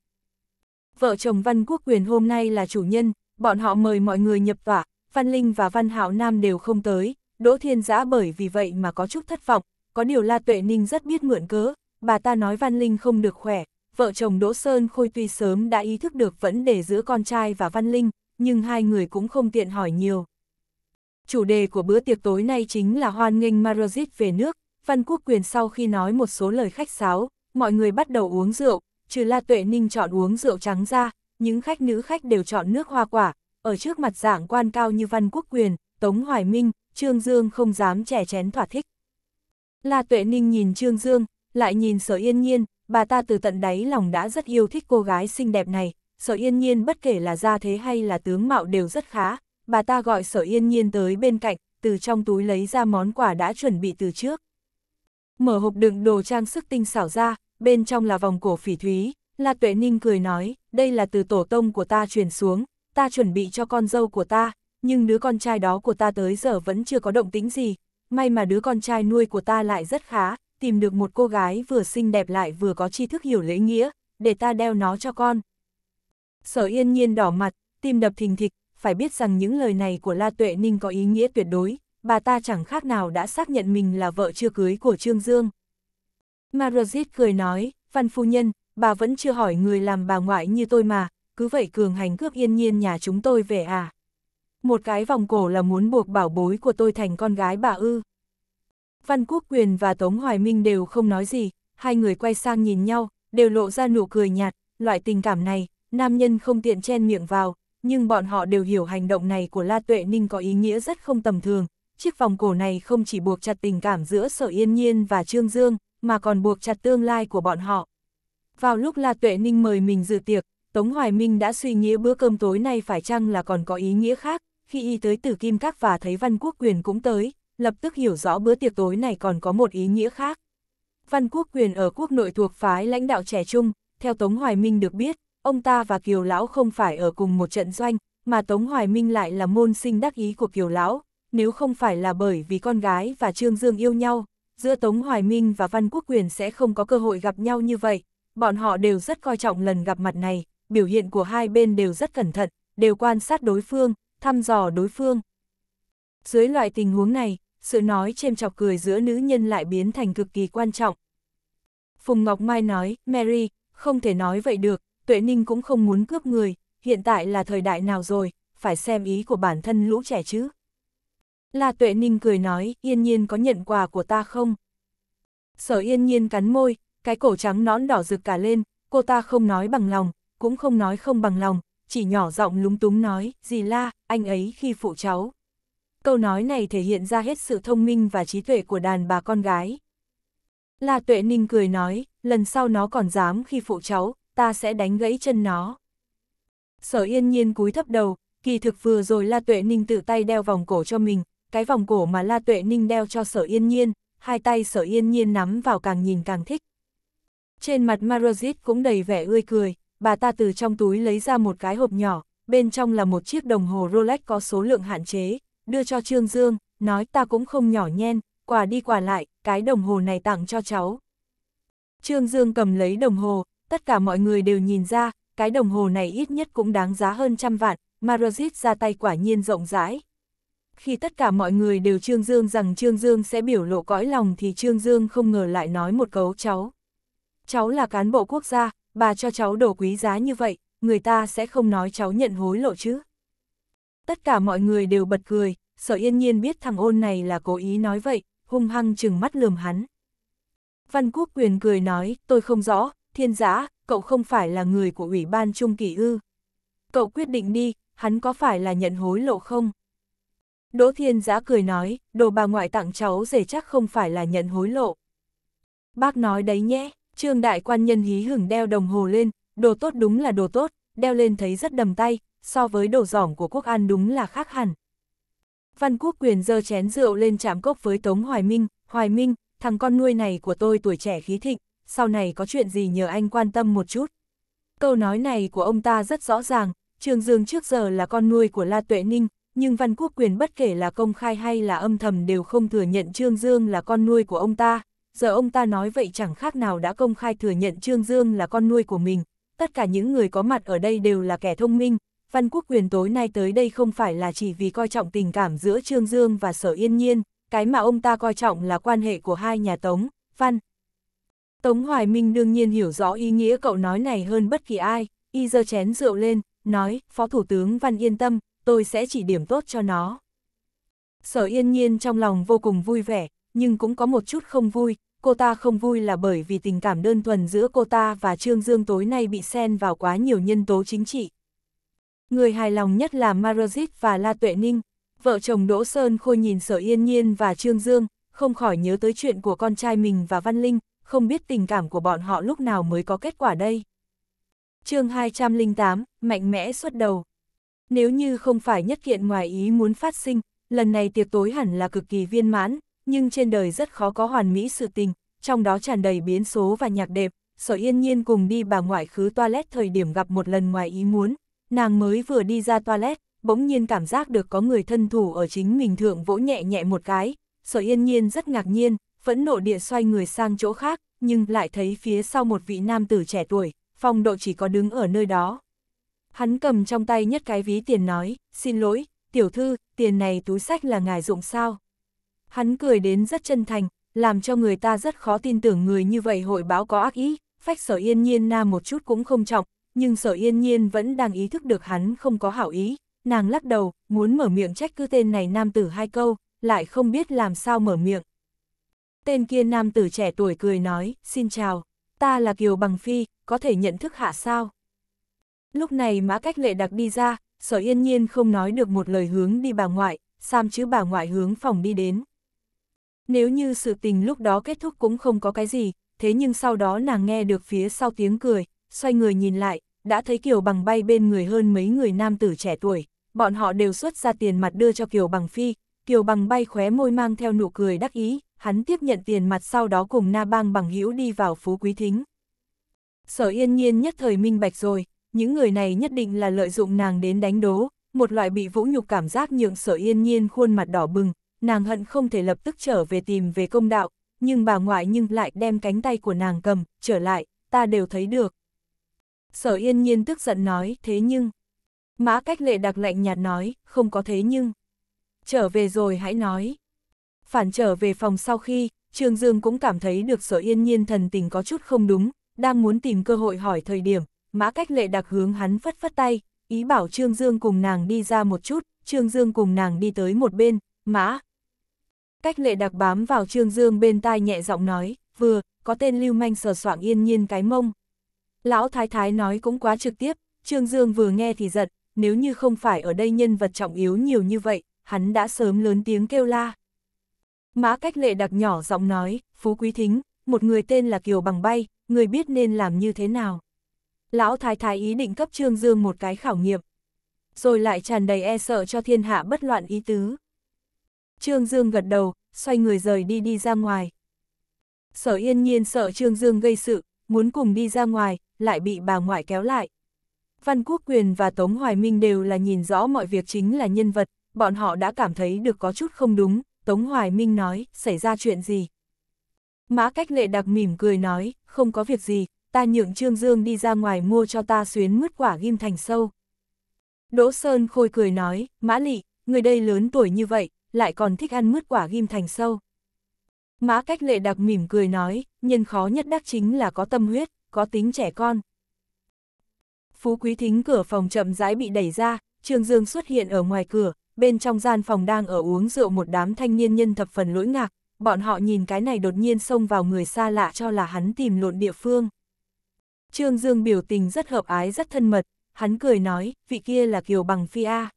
vợ chồng Văn Quốc Quyền hôm nay là chủ nhân, bọn họ mời mọi người nhập tọa, Văn Linh và Văn Hạo Nam đều không tới, Đỗ Thiên Giã bởi vì vậy mà có chút thất vọng, có điều La Tuệ Ninh rất biết mượn cớ, bà ta nói Văn Linh không được khỏe, vợ chồng Đỗ Sơn Khôi tuy sớm đã ý thức được vấn đề giữa con trai và Văn Linh, nhưng hai người cũng không tiện hỏi nhiều. Chủ đề của bữa tiệc tối nay chính là hoan nghênh Marozit về nước, Văn Quốc Quyền sau khi nói một số lời khách sáo, mọi người bắt đầu uống rượu, trừ La Tuệ Ninh chọn uống rượu trắng ra, những khách nữ khách đều chọn nước hoa quả, ở trước mặt dạng quan cao như Văn Quốc Quyền, Tống Hoài Minh, Trương Dương không dám trẻ chén thỏa thích. La Tuệ Ninh nhìn Trương Dương, lại nhìn Sở Yên Nhiên, bà ta từ tận đáy lòng đã rất yêu thích cô gái xinh đẹp này, Sở Yên Nhiên bất kể là gia thế hay là tướng mạo đều rất khá, bà ta gọi Sở Yên Nhiên tới bên cạnh, từ trong túi lấy ra món quà đã chuẩn bị từ trước. Mở hộp đựng đồ trang sức tinh xảo ra, bên trong là vòng cổ phỉ thúy, La Tuệ Ninh cười nói, đây là từ tổ tông của ta truyền xuống, ta chuẩn bị cho con dâu của ta, nhưng đứa con trai đó của ta tới giờ vẫn chưa có động tĩnh gì, may mà đứa con trai nuôi của ta lại rất khá, tìm được một cô gái vừa xinh đẹp lại vừa có tri thức hiểu lễ nghĩa, để ta đeo nó cho con. Sở yên nhiên đỏ mặt, tim đập thình thịch, phải biết rằng những lời này của La Tuệ Ninh có ý nghĩa tuyệt đối, bà ta chẳng khác nào đã xác nhận mình là vợ chưa cưới của Trương Dương. Marazit cười nói, văn phu nhân, bà vẫn chưa hỏi người làm bà ngoại như tôi mà, cứ vậy cường hành cướp yên nhiên nhà chúng tôi về à. Một cái vòng cổ là muốn buộc bảo bối của tôi thành con gái bà ư. Văn Quốc Quyền và Tống Hoài Minh đều không nói gì, hai người quay sang nhìn nhau, đều lộ ra nụ cười nhạt, loại tình cảm này, nam nhân không tiện chen miệng vào, nhưng bọn họ đều hiểu hành động này của La Tuệ Ninh có ý nghĩa rất không tầm thường. Chiếc vòng cổ này không chỉ buộc chặt tình cảm giữa Sở Yên Nhiên và Trương Dương, mà còn buộc chặt tương lai của bọn họ. Vào lúc La Tuệ Ninh mời mình dự tiệc, Tống Hoài Minh đã suy nghĩ bữa cơm tối nay phải chăng là còn có ý nghĩa khác, khi y tới từ Kim Các và thấy Văn Quốc Quyền cũng tới, lập tức hiểu rõ bữa tiệc tối này còn có một ý nghĩa khác. Văn Quốc Quyền ở quốc nội thuộc phái lãnh đạo trẻ trung, theo Tống Hoài Minh được biết, ông ta và Kiều Lão không phải ở cùng một trận doanh, mà Tống Hoài Minh lại là môn sinh đắc ý của Kiều Lão, nếu không phải là bởi vì con gái và Trương Dương yêu nhau, giữa Tống Hoài Minh và Văn Quốc Quyền sẽ không có cơ hội gặp nhau như vậy, bọn họ đều rất coi trọng lần gặp mặt này, biểu hiện của hai bên đều rất cẩn thận, đều quan sát đối phương, thăm dò đối phương. Dưới loại tình huống này, sự nói chêm chọc cười giữa nữ nhân lại biến thành cực kỳ quan trọng. Phùng Ngọc Mai nói, Mary, không thể nói vậy được, Tuệ Ninh cũng không muốn cướp người, hiện tại là thời đại nào rồi, phải xem ý của bản thân lũ trẻ chứ. La Tuệ Ninh cười nói, yên nhiên có nhận quà của ta không? Sở yên nhiên cắn môi, cái cổ trắng nón đỏ rực cả lên, cô ta không nói bằng lòng, cũng không nói không bằng lòng, chỉ nhỏ giọng lúng túng nói, gì la, anh ấy khi phụ cháu. Câu nói này thể hiện ra hết sự thông minh và trí tuệ của đàn bà con gái. La Tuệ Ninh cười nói, lần sau nó còn dám khi phụ cháu, ta sẽ đánh gãy chân nó. Sở yên nhiên cúi thấp đầu, kỳ thực vừa rồi La Tuệ Ninh tự tay đeo vòng cổ cho mình, cái vòng cổ mà La Tuệ Ninh đeo cho sở yên nhiên, hai tay sở yên nhiên nắm vào càng nhìn càng thích. Trên mặt Marozit cũng đầy vẻ ươi cười, bà ta từ trong túi lấy ra một cái hộp nhỏ, bên trong là một chiếc đồng hồ Rolex có số lượng hạn chế, đưa cho Trương Dương, nói ta cũng không nhỏ nhen, quà đi quà lại, cái đồng hồ này tặng cho cháu. Trương Dương cầm lấy đồng hồ, tất cả mọi người đều nhìn ra, cái đồng hồ này ít nhất cũng đáng giá hơn trăm vạn, Marozit ra tay quả nhiên rộng rãi. Khi tất cả mọi người đều Trương Dương rằng Trương Dương sẽ biểu lộ cõi lòng thì Trương Dương không ngờ lại nói một câu cháu. Cháu là cán bộ quốc gia, bà cho cháu đồ quý giá như vậy, người ta sẽ không nói cháu nhận hối lộ chứ. Tất cả mọi người đều bật cười, sợ yên nhiên biết thằng ôn này là cố ý nói vậy, hung hăng chừng mắt lườm hắn. Văn Quốc Quyền cười nói, tôi không rõ, thiên giã, cậu không phải là người của ủy ban Trung Kỳ ư. Cậu quyết định đi, hắn có phải là nhận hối lộ không? Đỗ Thiên Giã cười nói, đồ bà ngoại tặng cháu rể chắc không phải là nhận hối lộ. Bác nói đấy nhé, trương đại quan nhân hí hửng đeo đồng hồ lên, đồ tốt đúng là đồ tốt, đeo lên thấy rất đầm tay, so với đồ giỏng của quốc an đúng là khác hẳn. Văn Quốc Quyền dơ chén rượu lên chạm cốc với Tống Hoài Minh, Hoài Minh, thằng con nuôi này của tôi tuổi trẻ khí thịnh, sau này có chuyện gì nhờ anh quan tâm một chút. Câu nói này của ông ta rất rõ ràng, Trường Dương trước giờ là con nuôi của La Tuệ Ninh, nhưng Văn Quốc Quyền bất kể là công khai hay là âm thầm đều không thừa nhận Trương Dương là con nuôi của ông ta. Giờ ông ta nói vậy chẳng khác nào đã công khai thừa nhận Trương Dương là con nuôi của mình. Tất cả những người có mặt ở đây đều là kẻ thông minh. Văn Quốc Quyền tối nay tới đây không phải là chỉ vì coi trọng tình cảm giữa Trương Dương và Sở Yên Nhiên, cái mà ông ta coi trọng là quan hệ của hai nhà Tống, Văn. Tống Hoài Minh đương nhiên hiểu rõ ý nghĩa cậu nói này hơn bất kỳ ai, y giơ chén rượu lên, nói, Phó Thủ tướng Văn yên tâm, tôi sẽ chỉ điểm tốt cho nó. Sở yên nhiên trong lòng vô cùng vui vẻ, nhưng cũng có một chút không vui, cô ta không vui là bởi vì tình cảm đơn thuần giữa cô ta và Trương Dương tối nay bị xen vào quá nhiều nhân tố chính trị. Người hài lòng nhất là Marozit và La Tuệ Ninh, vợ chồng Đỗ Sơn Khôi nhìn Sở Yên Nhiên và Trương Dương, không khỏi nhớ tới chuyện của con trai mình và Văn Linh, không biết tình cảm của bọn họ lúc nào mới có kết quả đây. chương 208, mạnh mẽ xuất đầu. Nếu như không phải nhất kiện ngoài ý muốn phát sinh, lần này tiệc tối hẳn là cực kỳ viên mãn, nhưng trên đời rất khó có hoàn mỹ sự tình, trong đó tràn đầy biến số và nhạc đẹp, sở yên nhiên cùng đi bà ngoại khứ toilet thời điểm gặp một lần ngoài ý muốn, nàng mới vừa đi ra toilet, bỗng nhiên cảm giác được có người thân thủ ở chính mình thượng vỗ nhẹ nhẹ một cái, sở yên nhiên rất ngạc nhiên, phẫn nộ địa xoay người sang chỗ khác, nhưng lại thấy phía sau một vị nam tử trẻ tuổi, phong độ chỉ có đứng ở nơi đó. Hắn cầm trong tay nhất cái ví tiền nói, xin lỗi, tiểu thư, tiền này túi sách là ngài dụng sao. Hắn cười đến rất chân thành, làm cho người ta rất khó tin tưởng người như vậy hội báo có ác ý, phách sở yên nhiên na một chút cũng không trọng, nhưng sở yên nhiên vẫn đang ý thức được hắn không có hảo ý, nàng lắc đầu, muốn mở miệng trách cứ tên này nam tử hai câu, lại không biết làm sao mở miệng. Tên kia nam tử trẻ tuổi cười nói, xin chào, ta là Kiều Bằng Phi, có thể nhận thức hạ sao? Lúc này mã cách lệ đặc đi ra, sở yên nhiên không nói được một lời hướng đi bà ngoại, sam chứ bà ngoại hướng phòng đi đến. Nếu như sự tình lúc đó kết thúc cũng không có cái gì, thế nhưng sau đó nàng nghe được phía sau tiếng cười, xoay người nhìn lại, đã thấy Kiều Bằng bay bên người hơn mấy người nam tử trẻ tuổi, bọn họ đều xuất ra tiền mặt đưa cho Kiều Bằng phi, Kiều Bằng bay khóe môi mang theo nụ cười đắc ý, hắn tiếp nhận tiền mặt sau đó cùng Na Bang Bằng Hữu đi vào Phú Quý Thính. Sở Yên Nhiên nhất thời minh bạch rồi, những người này nhất định là lợi dụng nàng đến đánh đố, một loại bị vũ nhục cảm giác nhượng sở yên nhiên khuôn mặt đỏ bừng, nàng hận không thể lập tức trở về tìm về công đạo, nhưng bà ngoại nhưng lại đem cánh tay của nàng cầm, trở lại, ta đều thấy được. Sở yên nhiên tức giận nói, thế nhưng... Mã cách lệ đặc lạnh nhạt nói, không có thế nhưng... Trở về rồi hãy nói. Phản trở về phòng sau khi, Trương Dương cũng cảm thấy được sở yên nhiên thần tình có chút không đúng, đang muốn tìm cơ hội hỏi thời điểm, mã cách lệ đặc hướng hắn phất phất tay, ý bảo Trương Dương cùng nàng đi ra một chút, Trương Dương cùng nàng đi tới một bên, mã. Cách lệ đặc bám vào Trương Dương bên tai nhẹ giọng nói, vừa, có tên lưu manh sờ soạng yên nhiên cái mông. Lão Thái Thái nói cũng quá trực tiếp, Trương Dương vừa nghe thì giật, nếu như không phải ở đây nhân vật trọng yếu nhiều như vậy, hắn đã sớm lớn tiếng kêu la. Mã cách lệ đặc nhỏ giọng nói, Phú Quý Thính, một người tên là Kiều Bằng Bay, người biết nên làm như thế nào lão thái thái ý định cấp Trương Dương một cái khảo nghiệm. Rồi lại tràn đầy e sợ cho thiên hạ bất loạn ý tứ. Trương Dương gật đầu, xoay người rời đi đi ra ngoài. Sở yên nhiên sợ Trương Dương gây sự, muốn cùng đi ra ngoài, lại bị bà ngoại kéo lại. Văn Quốc Quyền và Tống Hoài Minh đều là nhìn rõ mọi việc chính là nhân vật, bọn họ đã cảm thấy được có chút không đúng, Tống Hoài Minh nói, xảy ra chuyện gì. Mã Cách Lệ đặc mỉm cười nói, không có việc gì, ta nhượng Trương Dương đi ra ngoài mua cho ta xuyến mứt quả ghim thành sâu. Đỗ Sơn khôi cười nói, Mã Lị, người đây lớn tuổi như vậy, lại còn thích ăn mứt quả ghim thành sâu. Mã Cách Lệ đặc mỉm cười nói, nhân khó nhất đắc chính là có tâm huyết, có tính trẻ con. Phú Quý Thính cửa phòng chậm rãi bị đẩy ra, Trương Dương xuất hiện ở ngoài cửa, bên trong gian phòng đang ở uống rượu một đám thanh niên nhân thập phần lỗi ngạc, bọn họ nhìn cái này đột nhiên xông vào người xa lạ cho là hắn tìm lộn địa phương. Trương Dương biểu tình rất hợp ái rất thân mật, hắn cười nói, vị kia là Kiều Bằng Phi A.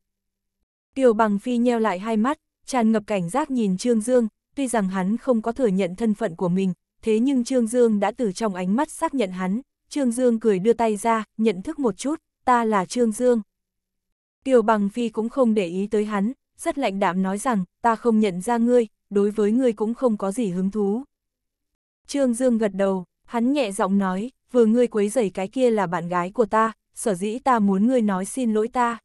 Kiều Bằng Phi nheo lại hai mắt, tràn ngập cảnh giác nhìn Trương Dương, tuy rằng hắn không có thừa nhận thân phận của mình, thế nhưng Trương Dương đã từ trong ánh mắt xác nhận hắn, Trương Dương cười đưa tay ra, nhận thức một chút, ta là Trương Dương. Kiều Bằng Phi cũng không để ý tới hắn, rất lạnh đạm nói rằng, ta không nhận ra ngươi, đối với ngươi cũng không có gì hứng thú. Trương Dương gật đầu, hắn nhẹ giọng nói, vừa ngươi quấy rầy cái kia là bạn gái của ta, sở dĩ ta muốn ngươi nói xin lỗi ta.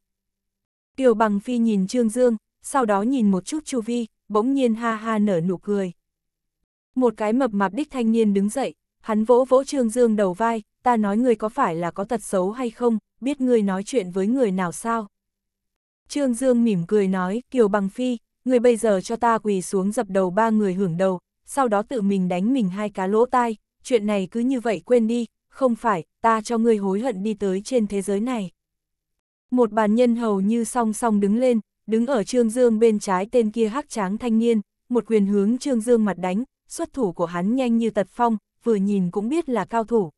Kiều Bằng Phi nhìn Trương Dương, sau đó nhìn một chút chu vi, bỗng nhiên ha ha nở nụ cười. Một cái mập mạp đích thanh niên đứng dậy, hắn vỗ vỗ Trương Dương đầu vai, ta nói ngươi có phải là có tật xấu hay không, biết ngươi nói chuyện với người nào sao. Trương Dương mỉm cười nói, Kiều Bằng Phi, ngươi bây giờ cho ta quỳ xuống dập đầu ba người hưởng đầu, sau đó tự mình đánh mình hai cá lỗ tai, chuyện này cứ như vậy quên đi, không phải, ta cho ngươi hối hận đi tới trên thế giới này. Một bàn nhân hầu như song song đứng lên, đứng ở Trương Dương bên trái tên kia hắc tráng thanh niên, một quyền hướng Trương Dương mặt đánh, xuất thủ của hắn nhanh như tật phong, vừa nhìn cũng biết là cao thủ.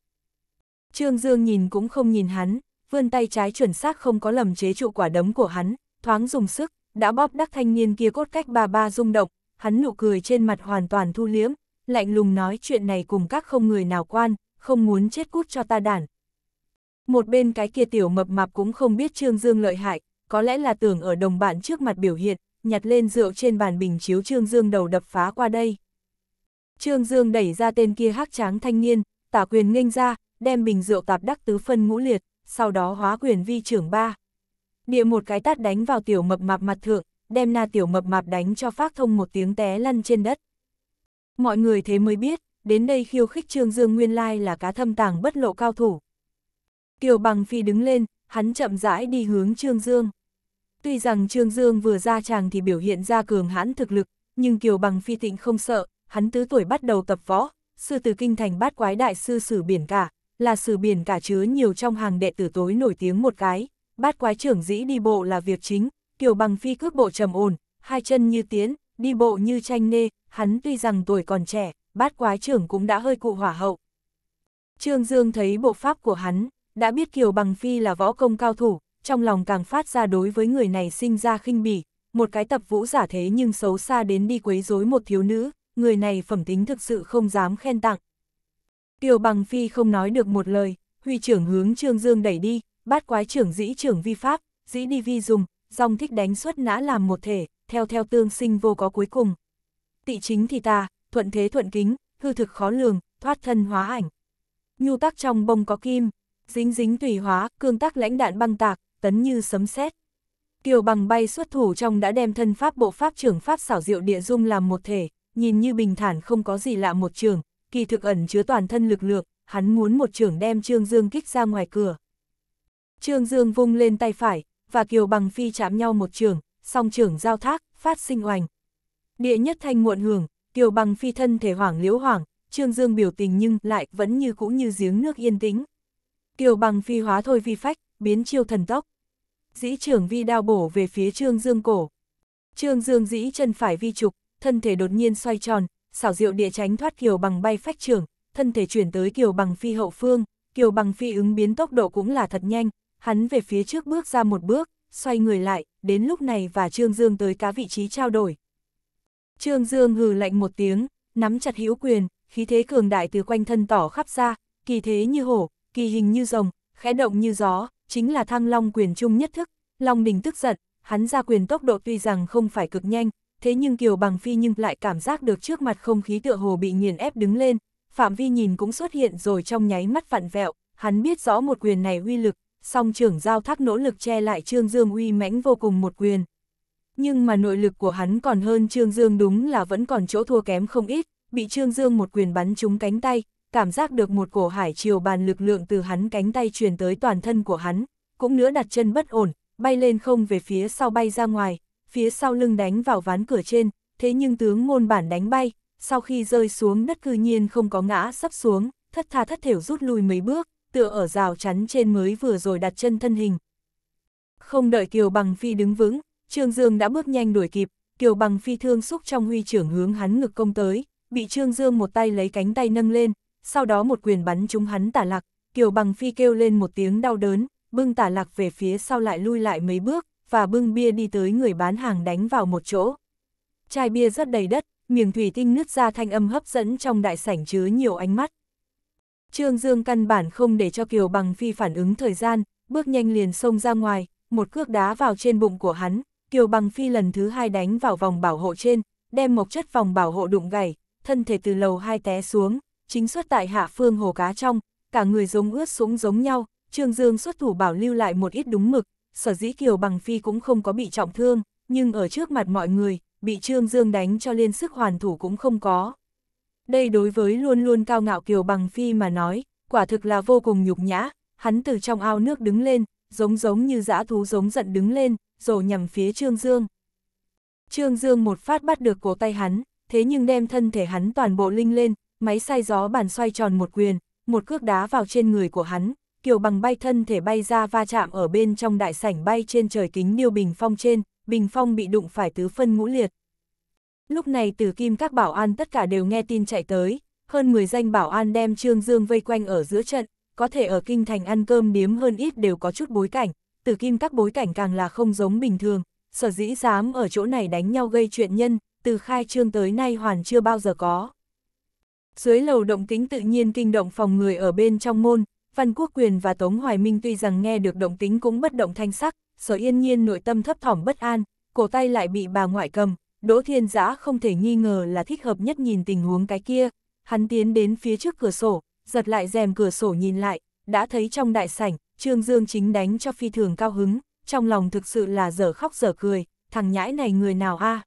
Trương Dương nhìn cũng không nhìn hắn, vươn tay trái chuẩn xác không có lầm chế trụ quả đấm của hắn, thoáng dùng sức, đã bóp đắc thanh niên kia cốt cách ba ba rung động, hắn nụ cười trên mặt hoàn toàn thu liếm, lạnh lùng nói chuyện này cùng các không người nào quan, không muốn chết cút cho ta đản. Một bên cái kia tiểu mập mạp cũng không biết Trương Dương lợi hại, có lẽ là tưởng ở đồng bạn trước mặt biểu hiện, nhặt lên rượu trên bàn bình chiếu Trương Dương đầu đập phá qua đây. Trương Dương đẩy ra tên kia hắc tráng thanh niên, tả quyền nghênh ra, đem bình rượu tạp đắc tứ phân ngũ liệt, sau đó hóa quyền vi trưởng ba. Địa một cái tát đánh vào tiểu mập mạp mặt thượng, đem na tiểu mập mạp đánh cho phát thông một tiếng té lăn trên đất. Mọi người thế mới biết, đến đây khiêu khích Trương Dương nguyên lai là cá thâm tàng bất lộ cao thủ. Kiều Bằng Phi đứng lên, hắn chậm rãi đi hướng Trương Dương. Tuy rằng Trương Dương vừa ra chàng thì biểu hiện ra cường hãn thực lực, nhưng Kiều Bằng Phi tịnh không sợ, hắn tứ tuổi bắt đầu tập võ, sư từ kinh thành bát quái đại sư sử biển cả, là sử biển cả chứa nhiều trong hàng đệ tử tối nổi tiếng một cái, bát quái trưởng dĩ đi bộ là việc chính, Kiều Bằng Phi cước bộ trầm ổn, hai chân như tiến, đi bộ như tranh nê, hắn tuy rằng tuổi còn trẻ, bát quái trưởng cũng đã hơi cụ hỏa hậu. Trương Dương thấy bộ pháp của hắn, đã biết Kiều Bằng Phi là võ công cao thủ, trong lòng càng phát ra đối với người này sinh ra khinh bỉ, một cái tập vũ giả thế nhưng xấu xa đến đi quấy rối một thiếu nữ, người này phẩm tính thực sự không dám khen tặng. Kiều Bằng Phi không nói được một lời, huy trưởng hướng Trương Dương đẩy đi, bát quái trưởng dĩ trưởng vi pháp, dĩ đi vi dùng, dòng thích đánh xuất nã làm một thể, theo theo tương sinh vô có cuối cùng. Tị chính thì ta, thuận thế thuận kính, hư thực khó lường, thoát thân hóa ảnh. Nhu tắc trong bông có kim, dính dính tùy hóa, cương tắc lãnh đạn băng tạc, tấn như sấm sét. Kiều bằng bay xuất thủ trong đã đem thân pháp bộ pháp trưởng pháp xảo diệu địa dung làm một thể, nhìn như bình thản không có gì lạ một trường, kỳ thực ẩn chứa toàn thân lực lượng, hắn muốn một trường đem Trương Dương kích ra ngoài cửa. Trương Dương vung lên tay phải, và Kiều bằng phi chạm nhau một trường, song trưởng giao thác, phát sinh oành. Địa nhất thanh muộn hưởng, Kiều Bằng phi thân thể hoảng liễu hoảng, Trương Dương biểu tình nhưng lại vẫn như cũ như giếng nước yên tĩnh. Kiều Bằng phi hóa thôi vi phách, biến chiêu thần tốc. Dĩ trưởng vi đao bổ về phía Trương Dương cổ. Trương Dương dĩ chân phải vi trục, thân thể đột nhiên xoay tròn, xảo diệu địa tránh thoát Kiều Bằng bay phách trưởng, thân thể chuyển tới Kiều Bằng phi hậu phương, Kiều Bằng phi ứng biến tốc độ cũng là thật nhanh, hắn về phía trước bước ra một bước, xoay người lại, đến lúc này và Trương Dương tới cá vị trí trao đổi. Trương Dương hừ lạnh một tiếng, nắm chặt hữu quyền, khí thế cường đại từ quanh thân tỏ khắp ra, kỳ thế như hổ, kỳ hình như rồng, khẽ động như gió, chính là thăng long quyền chung nhất thức. Long Bình tức giận, hắn ra quyền tốc độ tuy rằng không phải cực nhanh, thế nhưng Kiều Bằng Phi nhưng lại cảm giác được trước mặt không khí tựa hồ bị nghiền ép đứng lên, phạm vi nhìn cũng xuất hiện rồi trong nháy mắt vặn vẹo, hắn biết rõ một quyền này uy lực, song trưởng giao thác nỗ lực che lại Trương Dương uy mãnh vô cùng một quyền nhưng mà nội lực của hắn còn hơn Trương Dương đúng là vẫn còn chỗ thua kém không ít, bị Trương Dương một quyền bắn trúng cánh tay, cảm giác được một cổ hải chiều bàn lực lượng từ hắn cánh tay truyền tới toàn thân của hắn, cũng nữa đặt chân bất ổn, bay lên không về phía sau bay ra ngoài, phía sau lưng đánh vào ván cửa trên, thế nhưng tướng môn bản đánh bay, sau khi rơi xuống đất cư nhiên không có ngã sắp xuống, thất tha thất thểu rút lui mấy bước, tựa ở rào chắn trên mới vừa rồi đặt chân thân hình. Không đợi Kiều Bằng Phi đứng vững, Trương Dương đã bước nhanh đuổi kịp, Kiều Bằng phi thương xúc trong huy trưởng hướng hắn ngực công tới, bị Trương Dương một tay lấy cánh tay nâng lên, sau đó một quyền bắn trúng hắn tả lạc, Kiều Bằng phi kêu lên một tiếng đau đớn, bưng tả lạc về phía sau lại lui lại mấy bước, và bưng bia đi tới người bán hàng đánh vào một chỗ. Chai bia rất đầy đất, miệng thủy tinh nứt ra thanh âm hấp dẫn trong đại sảnh chứa nhiều ánh mắt. Trương Dương căn bản không để cho Kiều Bằng Phi phản ứng thời gian, bước nhanh liền xông ra ngoài, một cước đá vào trên bụng của hắn, Kiều Bằng Phi lần thứ hai đánh vào vòng bảo hộ trên, đem một chất vòng bảo hộ đụng gãy, thân thể từ lầu hai té xuống, chính xuất tại hạ phương hồ cá trong, cả người giống ướt sũng giống nhau, Trương Dương xuất thủ bảo lưu lại một ít đúng mực, sở dĩ Kiều Bằng Phi cũng không có bị trọng thương, nhưng ở trước mặt mọi người, bị Trương Dương đánh cho liên sức hoàn thủ cũng không có. Đây đối với luôn luôn cao ngạo Kiều Bằng Phi mà nói, quả thực là vô cùng nhục nhã, hắn từ trong ao nước đứng lên, giống giống như dã thú giống giận đứng lên, rồi nhằm phía Trương Dương. Trương Dương một phát bắt được cổ tay hắn, thế nhưng đem thân thể hắn toàn bộ linh lên, máy xay gió bàn xoay tròn một quyền, một cước đá vào trên người của hắn, kiểu bằng bay thân thể bay ra va chạm ở bên trong đại sảnh bay trên trời kính điêu bình phong trên, bình phong bị đụng phải tứ phân ngũ liệt. Lúc này từ kim các bảo an tất cả đều nghe tin chạy tới, hơn 10 danh bảo an đem Trương Dương vây quanh ở giữa trận, có thể ở kinh thành ăn cơm điếm hơn ít đều có chút bối cảnh, từ kim các bối cảnh càng là không giống bình thường, sở dĩ dám ở chỗ này đánh nhau gây chuyện nhân, từ khai trương tới nay hoàn chưa bao giờ có. Dưới lầu động tính tự nhiên kinh động phòng người ở bên trong môn, Văn Quốc Quyền và Tống Hoài Minh tuy rằng nghe được động tính cũng bất động thanh sắc, sở yên nhiên nội tâm thấp thỏm bất an, cổ tay lại bị bà ngoại cầm, Đỗ Thiên Giã không thể nghi ngờ là thích hợp nhất nhìn tình huống cái kia, hắn tiến đến phía trước cửa sổ, giật lại rèm cửa sổ nhìn lại, đã thấy trong đại sảnh, Trương Dương chính đánh cho phi thường cao hứng, trong lòng thực sự là dở khóc dở cười, thằng nhãi này người nào a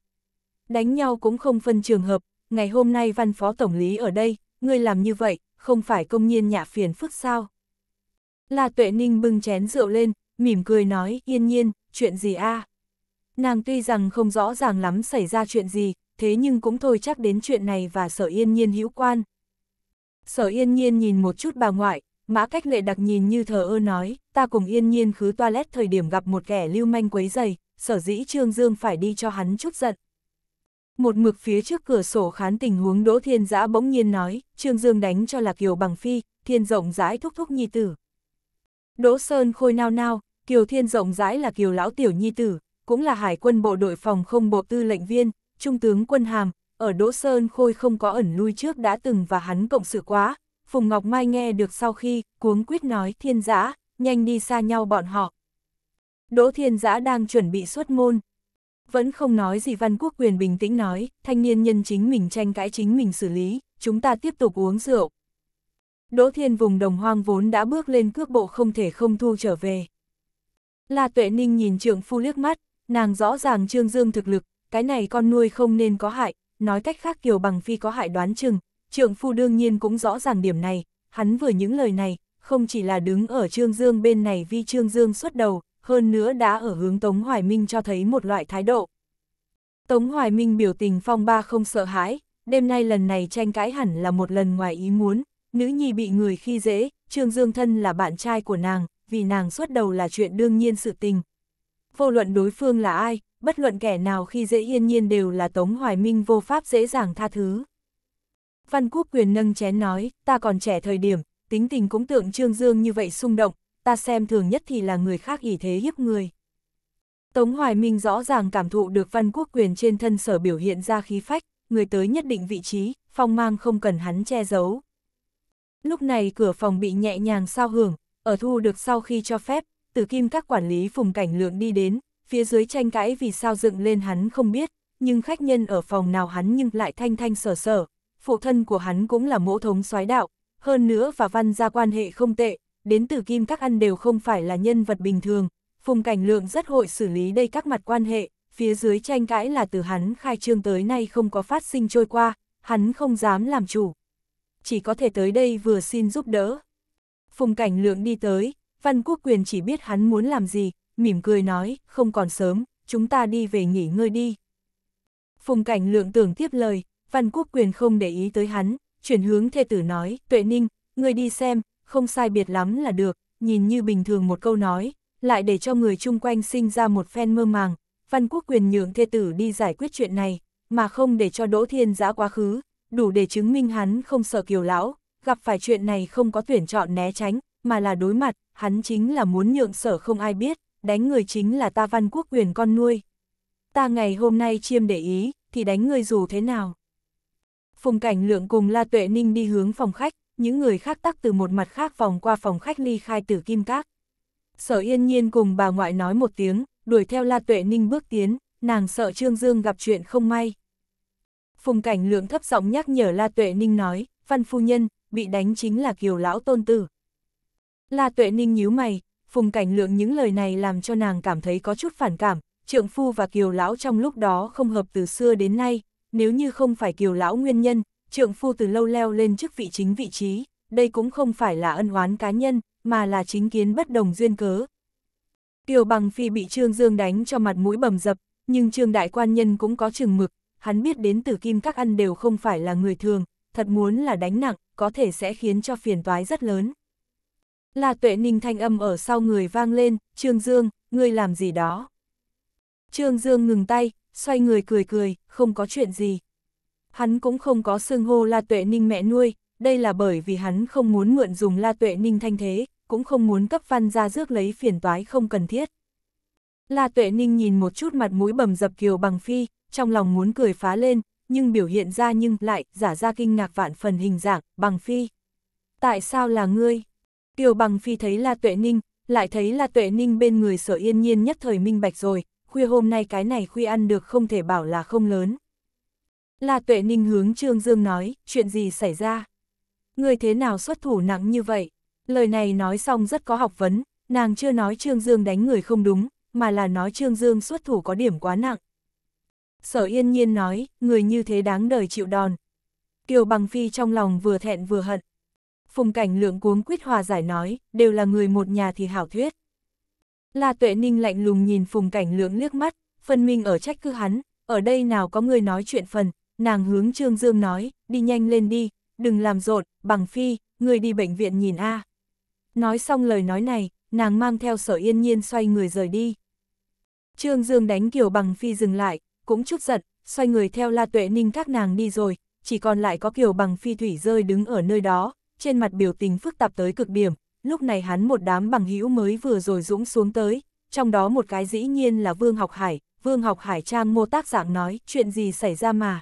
Đánh nhau cũng không phân trường hợp, ngày hôm nay văn phó tổng lý ở đây, ngươi làm như vậy, không phải công nhiên nhạ phiền phức sao? La Tuệ Ninh bưng chén rượu lên, mỉm cười nói, yên nhiên, chuyện gì a Nàng tuy rằng không rõ ràng lắm xảy ra chuyện gì, thế nhưng cũng thôi chắc đến chuyện này và sở yên nhiên hữu quan. Sở yên nhiên nhìn một chút bà ngoại, Mã cách lệ đặc nhìn như thờ ơ nói, ta cùng yên nhiên khứ toilet thời điểm gặp một kẻ lưu manh quấy dày, sở dĩ Trương Dương phải đi cho hắn chút giận. Một mực phía trước cửa sổ khán tình huống Đỗ Thiên Giã bỗng nhiên nói, Trương Dương đánh cho là Kiều Bằng Phi, Thiên Rộng rãi thúc thúc nhi tử. Đỗ Sơn khôi nao nao, Kiều Thiên Rộng rãi là Kiều Lão Tiểu Nhi Tử, cũng là hải quân bộ đội phòng không bộ tư lệnh viên, trung tướng quân hàm, ở Đỗ Sơn khôi không có ẩn lui trước đã từng và hắn cộng sự quá, Phùng Ngọc Mai nghe được sau khi, cuống Quyết nói thiên giã, nhanh đi xa nhau bọn họ. Đỗ thiên giã đang chuẩn bị xuất môn. Vẫn không nói gì Văn Quốc Quyền bình tĩnh nói, thanh niên nhân chính mình tranh cãi chính mình xử lý, chúng ta tiếp tục uống rượu. Đỗ thiên vùng đồng hoang vốn đã bước lên cước bộ không thể không thu trở về. La Tuệ Ninh nhìn trượng phu liếc mắt, nàng rõ ràng Trương Dương thực lực, cái này con nuôi không nên có hại, nói cách khác Kiều Bằng Phi có hại đoán chừng, Trưởng phu đương nhiên cũng rõ ràng điểm này, hắn vừa những lời này, không chỉ là đứng ở Trương Dương bên này vì Trương Dương xuất đầu, hơn nữa đã ở hướng Tống Hoài Minh cho thấy một loại thái độ. Tống Hoài Minh biểu tình phong ba không sợ hãi, đêm nay lần này tranh cãi hẳn là một lần ngoài ý muốn, nữ nhi bị người khi dễ, Trương Dương thân là bạn trai của nàng, vì nàng xuất đầu là chuyện đương nhiên sự tình. Vô luận đối phương là ai, bất luận kẻ nào khi dễ yên nhiên đều là Tống Hoài Minh vô pháp dễ dàng tha thứ. Văn Quốc Quyền nâng chén nói, ta còn trẻ thời điểm, tính tình cũng tượng Trương Dương như vậy xung động, ta xem thường nhất thì là người khác ỷ thế hiếp người. Tống Hoài Minh rõ ràng cảm thụ được Văn Quốc Quyền trên thân sở biểu hiện ra khí phách, người tới nhất định vị trí, phong mang không cần hắn che giấu. Lúc này cửa phòng bị nhẹ nhàng sao hưởng, ở thu được sau khi cho phép, từ kim các quản lý phùng cảnh lượng đi đến, phía dưới tranh cãi vì sao dựng lên hắn không biết, nhưng khách nhân ở phòng nào hắn nhưng lại thanh thanh sở sở, phụ thân của hắn cũng là mỗ thống soái đạo, hơn nữa và văn gia quan hệ không tệ, đến từ kim các ăn đều không phải là nhân vật bình thường, phùng cảnh lượng rất hội xử lý đây các mặt quan hệ, phía dưới tranh cãi là từ hắn khai trương tới nay không có phát sinh trôi qua, hắn không dám làm chủ. Chỉ có thể tới đây vừa xin giúp đỡ. Phùng cảnh lượng đi tới, văn quốc quyền chỉ biết hắn muốn làm gì, mỉm cười nói, không còn sớm, chúng ta đi về nghỉ ngơi đi. Phùng cảnh lượng tưởng tiếp lời, Văn Quốc Quyền không để ý tới hắn, chuyển hướng thê tử nói, tuệ ninh, người đi xem, không sai biệt lắm là được, nhìn như bình thường một câu nói, lại để cho người chung quanh sinh ra một phen mơ màng. Văn Quốc Quyền nhượng thê tử đi giải quyết chuyện này, mà không để cho Đỗ Thiên Giã quá khứ, đủ để chứng minh hắn không sợ kiều lão, gặp phải chuyện này không có tuyển chọn né tránh, mà là đối mặt, hắn chính là muốn nhượng sở không ai biết, đánh người chính là ta Văn Quốc Quyền con nuôi. Ta ngày hôm nay chiêm để ý, thì đánh người dù thế nào. Phùng Cảnh Lượng cùng La Tuệ Ninh đi hướng phòng khách, những người khác tắc từ một mặt khác phòng qua phòng khách ly khai tử kim các. Sở yên nhiên cùng bà ngoại nói một tiếng, đuổi theo La Tuệ Ninh bước tiến, nàng sợ Trương Dương gặp chuyện không may. Phùng Cảnh Lượng thấp giọng nhắc nhở La Tuệ Ninh nói, văn phu nhân, bị đánh chính là kiều lão tôn tử. La Tuệ Ninh nhíu mày, Phùng Cảnh Lượng những lời này làm cho nàng cảm thấy có chút phản cảm, trượng phu và kiều lão trong lúc đó không hợp từ xưa đến nay, nếu như không phải kiều lão nguyên nhân, trượng phu từ lâu leo lên chức vị chính vị trí, đây cũng không phải là ân oán cá nhân, mà là chính kiến bất đồng duyên cớ. Kiều Bằng Phi bị Trương Dương đánh cho mặt mũi bầm dập, nhưng Trương Đại Quan Nhân cũng có chừng mực, hắn biết đến tử kim các ăn đều không phải là người thường, thật muốn là đánh nặng, có thể sẽ khiến cho phiền toái rất lớn. Là tuệ ninh thanh âm ở sau người vang lên, Trương Dương, ngươi làm gì đó? Trương Dương ngừng tay, xoay người cười cười, không có chuyện gì. Hắn cũng không có xưng hô La Tuệ Ninh mẹ nuôi, đây là bởi vì hắn không muốn mượn dùng La Tuệ Ninh thanh thế, cũng không muốn cấp văn ra rước lấy phiền toái không cần thiết. La Tuệ Ninh nhìn một chút mặt mũi bầm dập kiều bằng phi, trong lòng muốn cười phá lên, nhưng biểu hiện ra nhưng lại giả ra kinh ngạc vạn phần hình dạng, bằng phi. Tại sao là ngươi? Kiều bằng phi thấy La Tuệ Ninh, lại thấy La Tuệ Ninh bên người sở yên nhiên nhất thời minh bạch rồi, khuya hôm nay cái này khuya ăn được không thể bảo là không lớn. La Tuệ Ninh hướng Trương Dương nói, chuyện gì xảy ra? Người thế nào xuất thủ nặng như vậy? Lời này nói xong rất có học vấn, nàng chưa nói Trương Dương đánh người không đúng, mà là nói Trương Dương xuất thủ có điểm quá nặng. Sở yên nhiên nói, người như thế đáng đời chịu đòn. Kiều Bằng Phi trong lòng vừa thẹn vừa hận. Phùng cảnh lượng cuống quyết hòa giải nói, đều là người một nhà thì hảo thuyết. La Tuệ Ninh lạnh lùng nhìn Phùng Cảnh Lưỡng liếc mắt, phân minh ở trách cứ hắn, ở đây nào có người nói chuyện phần, nàng hướng Trương Dương nói, đi nhanh lên đi, đừng làm rột. bằng phi, người đi bệnh viện nhìn A. Nói xong lời nói này, nàng mang theo sở yên nhiên xoay người rời đi. Trương Dương đánh kiểu bằng phi dừng lại, cũng chút giận, xoay người theo La Tuệ Ninh các nàng đi rồi, chỉ còn lại có kiểu bằng phi thủy rơi đứng ở nơi đó, trên mặt biểu tình phức tạp tới cực điểm, lúc này hắn một đám bằng hữu mới vừa rồi dũng xuống tới, trong đó một cái dĩ nhiên là Vương Học Hải, Vương Học Hải trang mô tác dạng nói chuyện gì xảy ra mà.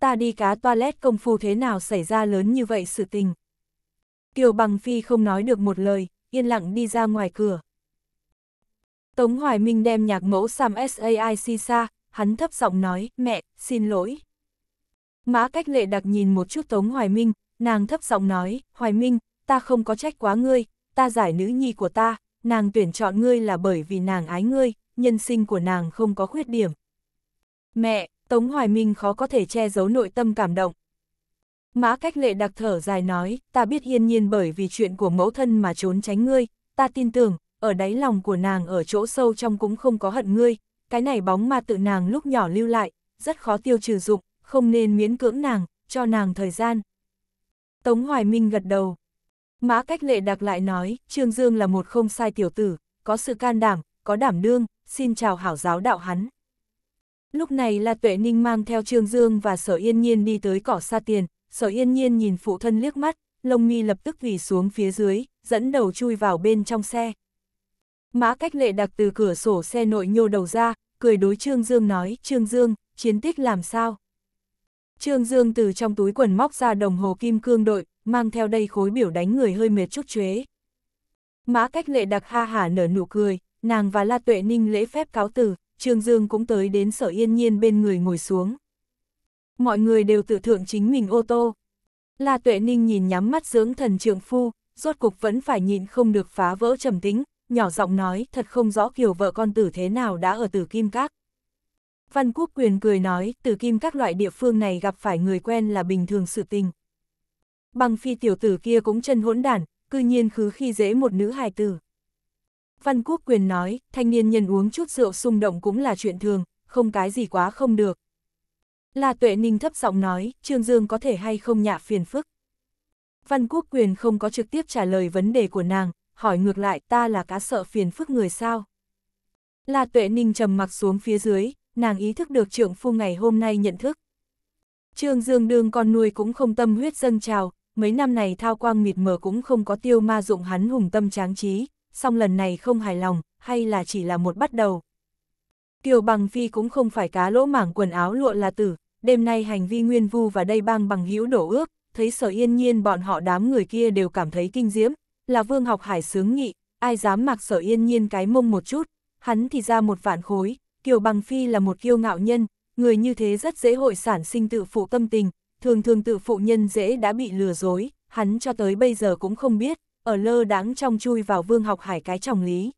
Ta đi cá toilet công phu thế nào xảy ra lớn như vậy sự tình. Kiều Bằng Phi không nói được một lời, yên lặng đi ra ngoài cửa. Tống Hoài Minh đem nhạc mẫu Sam SAIC xa, hắn thấp giọng nói, mẹ, xin lỗi. Mã cách lệ đặc nhìn một chút Tống Hoài Minh, nàng thấp giọng nói, Hoài Minh, ta không có trách quá ngươi, ta giải nữ nhi của ta, nàng tuyển chọn ngươi là bởi vì nàng ái ngươi, nhân sinh của nàng không có khuyết điểm. Mẹ, Tống Hoài Minh khó có thể che giấu nội tâm cảm động. Mã cách lệ đặc thở dài nói, ta biết hiên nhiên bởi vì chuyện của mẫu thân mà trốn tránh ngươi, ta tin tưởng, ở đáy lòng của nàng ở chỗ sâu trong cũng không có hận ngươi, cái này bóng mà tự nàng lúc nhỏ lưu lại, rất khó tiêu trừ dụng, không nên miễn cưỡng nàng, cho nàng thời gian. Tống Hoài Minh gật đầu, Mã cách lệ đặc lại nói, Trương Dương là một không sai tiểu tử, có sự can đảm, có đảm đương, xin chào hảo giáo đạo hắn. Lúc này là tuệ ninh mang theo Trương Dương và sở yên nhiên đi tới cỏ xa tiền, sở yên nhiên nhìn phụ thân liếc mắt, lông mi lập tức vì xuống phía dưới, dẫn đầu chui vào bên trong xe. Mã cách lệ đặc từ cửa sổ xe nội nhô đầu ra, cười đối Trương Dương nói, Trương Dương, chiến tích làm sao? Trương Dương từ trong túi quần móc ra đồng hồ kim cương đội, mang theo đây khối biểu đánh người hơi mệt chút chuế. Mã cách lệ đặc ha hả nở nụ cười, nàng và La Tuệ Ninh lễ phép cáo từ, Trương Dương cũng tới đến sở yên nhiên bên người ngồi xuống. Mọi người đều tự thượng chính mình ô tô. La Tuệ Ninh nhìn nhắm mắt dưỡng thần trượng phu, rốt cục vẫn phải nhịn không được phá vỡ trầm tính, nhỏ giọng nói thật không rõ kiểu vợ con tử thế nào đã ở tử kim các. Văn Quốc Quyền cười nói, tử kim các loại địa phương này gặp phải người quen là bình thường sự tình, Băng phi tiểu tử kia cũng chân hỗn đản, cư nhiên khứ khi dễ một nữ hài tử. Văn Quốc Quyền nói, thanh niên nhân uống chút rượu xung động cũng là chuyện thường, không cái gì quá không được. La Tuệ Ninh thấp giọng nói, Trương Dương có thể hay không nhạ phiền phức. Văn Quốc Quyền không có trực tiếp trả lời vấn đề của nàng, hỏi ngược lại ta là cá sợ phiền phức người sao. La Tuệ Ninh trầm mặc xuống phía dưới, nàng ý thức được trưởng phu ngày hôm nay nhận thức. Trương Dương đương con nuôi cũng không tâm huyết dâng trào, mấy năm này thao quang mịt mờ cũng không có tiêu ma dụng hắn hùng tâm tráng trí, song lần này không hài lòng, hay là chỉ là một bắt đầu. Kiều Bằng Phi cũng không phải cá lỗ mảng quần áo lụa là tử, đêm nay hành vi Nguyên Vu và đây bang bằng hữu đổ ước, thấy sở yên nhiên bọn họ đám người kia đều cảm thấy kinh diễm, là vương học hải sướng nghị, ai dám mặc sở yên nhiên cái mông một chút, hắn thì ra một vạn khối, Kiều Bằng Phi là một kiêu ngạo nhân, người như thế rất dễ hội sản sinh tự phụ tâm tình, thường thường tự phụ nhân dễ đã bị lừa dối, hắn cho tới bây giờ cũng không biết, ở lơ đáng trong chui vào Vương Học Hải cái trọng lý.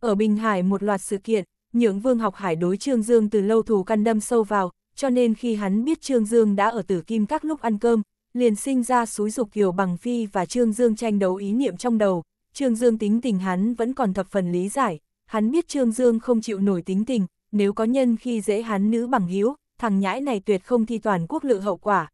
Ở Bình Hải một loạt sự kiện, những Vương Học Hải đối Trương Dương từ lâu thù căn đâm sâu vào, cho nên khi hắn biết Trương Dương đã ở tử kim các lúc ăn cơm, liền sinh ra suối dục Kiều Bằng Phi và Trương Dương tranh đấu ý niệm trong đầu, Trương Dương tính tình hắn vẫn còn thập phần lý giải, hắn biết Trương Dương không chịu nổi tính tình, nếu có nhân khi dễ hắn nữ bằng hiếu, thằng nhãi này tuyệt không thi toàn quốc lự hậu quả.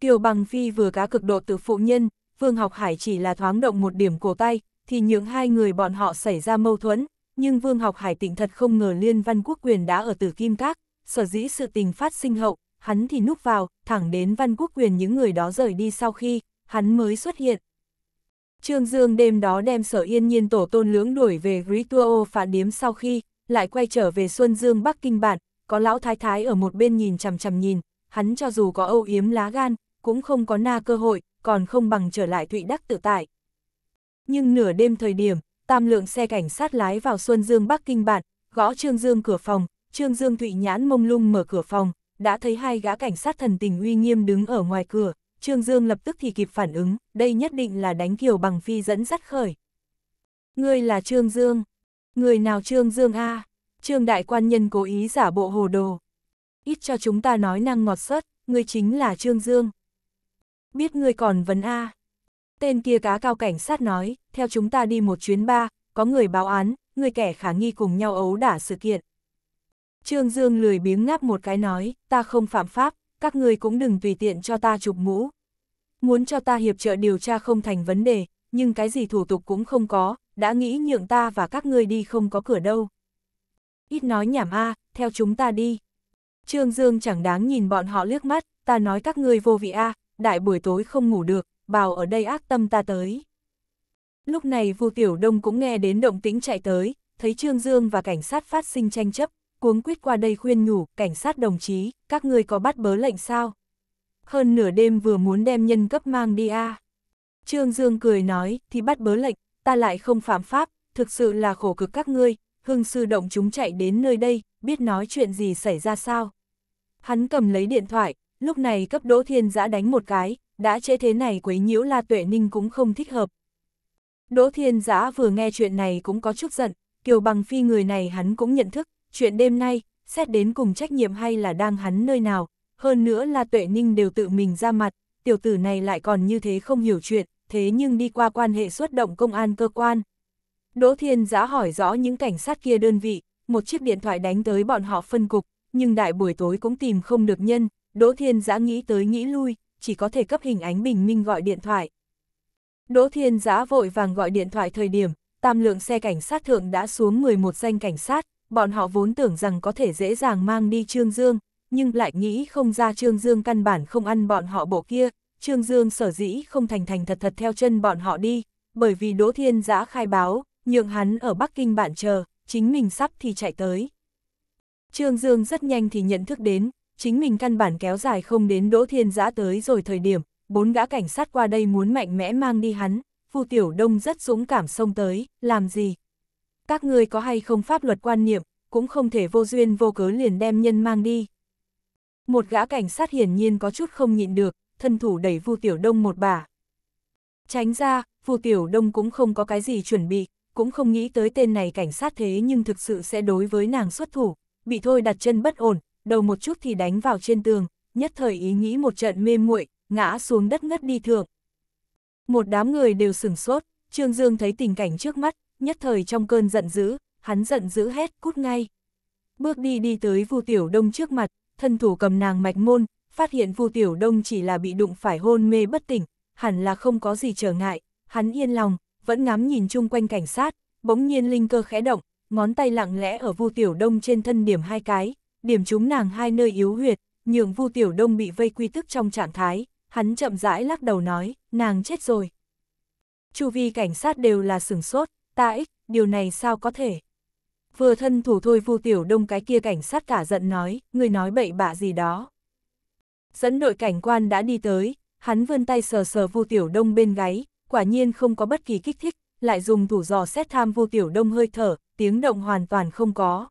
Kiều Bằng Phi vừa cá cực độ từ phụ nhân, Vương Học Hải chỉ là thoáng động một điểm cổ tay, thì những hai người bọn họ xảy ra mâu thuẫn, nhưng Vương Học Hải tỉnh thật không ngờ Liên Văn Quốc Quyền đã ở Tử Kim Các, sở dĩ sự tình phát sinh hậu, hắn thì núp vào, thẳng đến Văn Quốc Quyền những người đó rời đi sau khi, hắn mới xuất hiện. Trương Dương đêm đó đem sở yên nhiên tổ tôn lưỡng đuổi về Rituo phản điếm sau khi, lại quay trở về Xuân Dương Bắc Kinh Bản, có lão thái thái ở một bên nhìn chằm chằm nhìn, hắn cho dù có âu yếm lá gan, cũng không có na cơ hội, còn không bằng trở lại Thụy Đắc tự tại. Nhưng nửa đêm thời điểm, tam lượng xe cảnh sát lái vào Xuân Dương Bắc Kinh bản gõ Trương Dương cửa phòng, Trương Dương Thụy nhãn mông lung mở cửa phòng, đã thấy hai gã cảnh sát thần tình uy nghiêm đứng ở ngoài cửa, Trương Dương lập tức thì kịp phản ứng, đây nhất định là đánh kiều bằng phi dẫn dắt khởi. Ngươi là Trương Dương. Người nào Trương Dương a? À? trương đại quan nhân cố ý giả bộ hồ đồ. Ít cho chúng ta nói năng ngọt sớt, ngươi chính là Trương Dương. Biết ngươi còn vấn A. Tên kia cá cao cảnh sát nói, theo chúng ta đi một chuyến ba, có người báo án, người kẻ khả nghi cùng nhau ấu đả sự kiện. Trương Dương lười biếng ngáp một cái nói, ta không phạm pháp, các người cũng đừng tùy tiện cho ta chụp mũ. Muốn cho ta hiệp trợ điều tra không thành vấn đề, nhưng cái gì thủ tục cũng không có, đã nghĩ nhượng ta và các ngươi đi không có cửa đâu ít nói nhảm a, à, theo chúng ta đi. Trương Dương chẳng đáng nhìn bọn họ liếc mắt, ta nói các ngươi vô vị a, à, đại buổi tối không ngủ được, bảo ở đây ác tâm ta tới. Lúc này Vu Tiểu Đông cũng nghe đến động tĩnh chạy tới, thấy Trương Dương và cảnh sát phát sinh tranh chấp, cuống quýt qua đây khuyên nhủ, cảnh sát đồng chí, các ngươi có bắt bớ lệnh sao? Hơn nửa đêm vừa muốn đem nhân cấp mang đi a. À. Trương Dương cười nói, thì bắt bớ lệnh, ta lại không phạm pháp, thực sự là khổ cực các ngươi, Hương sư động chúng chạy đến nơi đây, biết nói chuyện gì xảy ra sao. Hắn cầm lấy điện thoại, lúc này cấp Đỗ Thiên Giã đánh một cái, đã chế thế này quấy nhiễu La Tuệ Ninh cũng không thích hợp. Đỗ Thiên Giã vừa nghe chuyện này cũng có chút giận, Kiều Bằng Phi người này hắn cũng nhận thức, chuyện đêm nay, xét đến cùng trách nhiệm hay là đang hắn nơi nào, hơn nữa là Tuệ Ninh đều tự mình ra mặt, tiểu tử này lại còn như thế không hiểu chuyện, thế nhưng đi qua quan hệ xuất động công an cơ quan, Đỗ Thiên Giá hỏi rõ những cảnh sát kia đơn vị, một chiếc điện thoại đánh tới bọn họ phân cục, nhưng đại buổi tối cũng tìm không được nhân, Đỗ Thiên Giá nghĩ tới nghĩ lui, chỉ có thể cấp hình ánh bình minh gọi điện thoại. Đỗ Thiên Giá vội vàng gọi điện thoại thời điểm, tam lượng xe cảnh sát thượng đã xuống 11 danh cảnh sát, bọn họ vốn tưởng rằng có thể dễ dàng mang đi Trương Dương, nhưng lại nghĩ không ra Trương Dương căn bản không ăn bọn họ bộ kia, Trương Dương sở dĩ không thành thành thật thật theo chân bọn họ đi, bởi vì Đỗ Thiên Giã khai báo, nhượng hắn ở Bắc Kinh bạn chờ, chính mình sắp thì chạy tới. Trương Dương rất nhanh thì nhận thức đến, chính mình căn bản kéo dài không đến Đỗ Thiên Giã tới rồi thời điểm, bốn gã cảnh sát qua đây muốn mạnh mẽ mang đi hắn, Phu Tiểu Đông rất dũng cảm xông tới, làm gì? Các ngươi có hay không pháp luật quan niệm, cũng không thể vô duyên vô cớ liền đem nhân mang đi. Một gã cảnh sát hiển nhiên có chút không nhịn được, thân thủ đẩy Vu Tiểu Đông một bà. Tránh ra, Vu Tiểu Đông cũng không có cái gì chuẩn bị, cũng không nghĩ tới tên này cảnh sát thế nhưng thực sự sẽ đối với nàng xuất thủ, bị thôi đặt chân bất ổn, đầu một chút thì đánh vào trên tường, nhất thời ý nghĩ một trận mê muội, ngã xuống đất ngất đi thường Một đám người đều sửng sốt, Trương Dương thấy tình cảnh trước mắt, nhất thời trong cơn giận dữ, hắn giận dữ hét cút ngay. Bước đi đi tới Vu Tiểu Đông trước mặt, thân thủ cầm nàng mạch môn, phát hiện Vu Tiểu Đông chỉ là bị đụng phải hôn mê bất tỉnh, hẳn là không có gì trở ngại, hắn yên lòng, vẫn ngắm nhìn chung quanh cảnh sát, bỗng nhiên linh cơ khẽ động, ngón tay lặng lẽ ở Vu Tiểu Đông trên thân điểm hai cái, điểm chúng nàng hai nơi yếu huyệt, nhường Vu Tiểu Đông bị vây quy tức trong trạng thái, hắn chậm rãi lắc đầu nói, nàng chết rồi. Chu vi cảnh sát đều là sửng sốt, ta ích, điều này sao có thể? Vừa thân thủ thôi Vu Tiểu Đông cái kia cảnh sát cả giận nói, người nói bậy bạ gì đó. Dẫn đội cảnh quan đã đi tới, hắn vươn tay sờ sờ Vu Tiểu Đông bên gáy, quả nhiên không có bất kỳ kích thích, lại dùng thủ dò xét tham vô tiểu đông hơi thở, tiếng động hoàn toàn không có.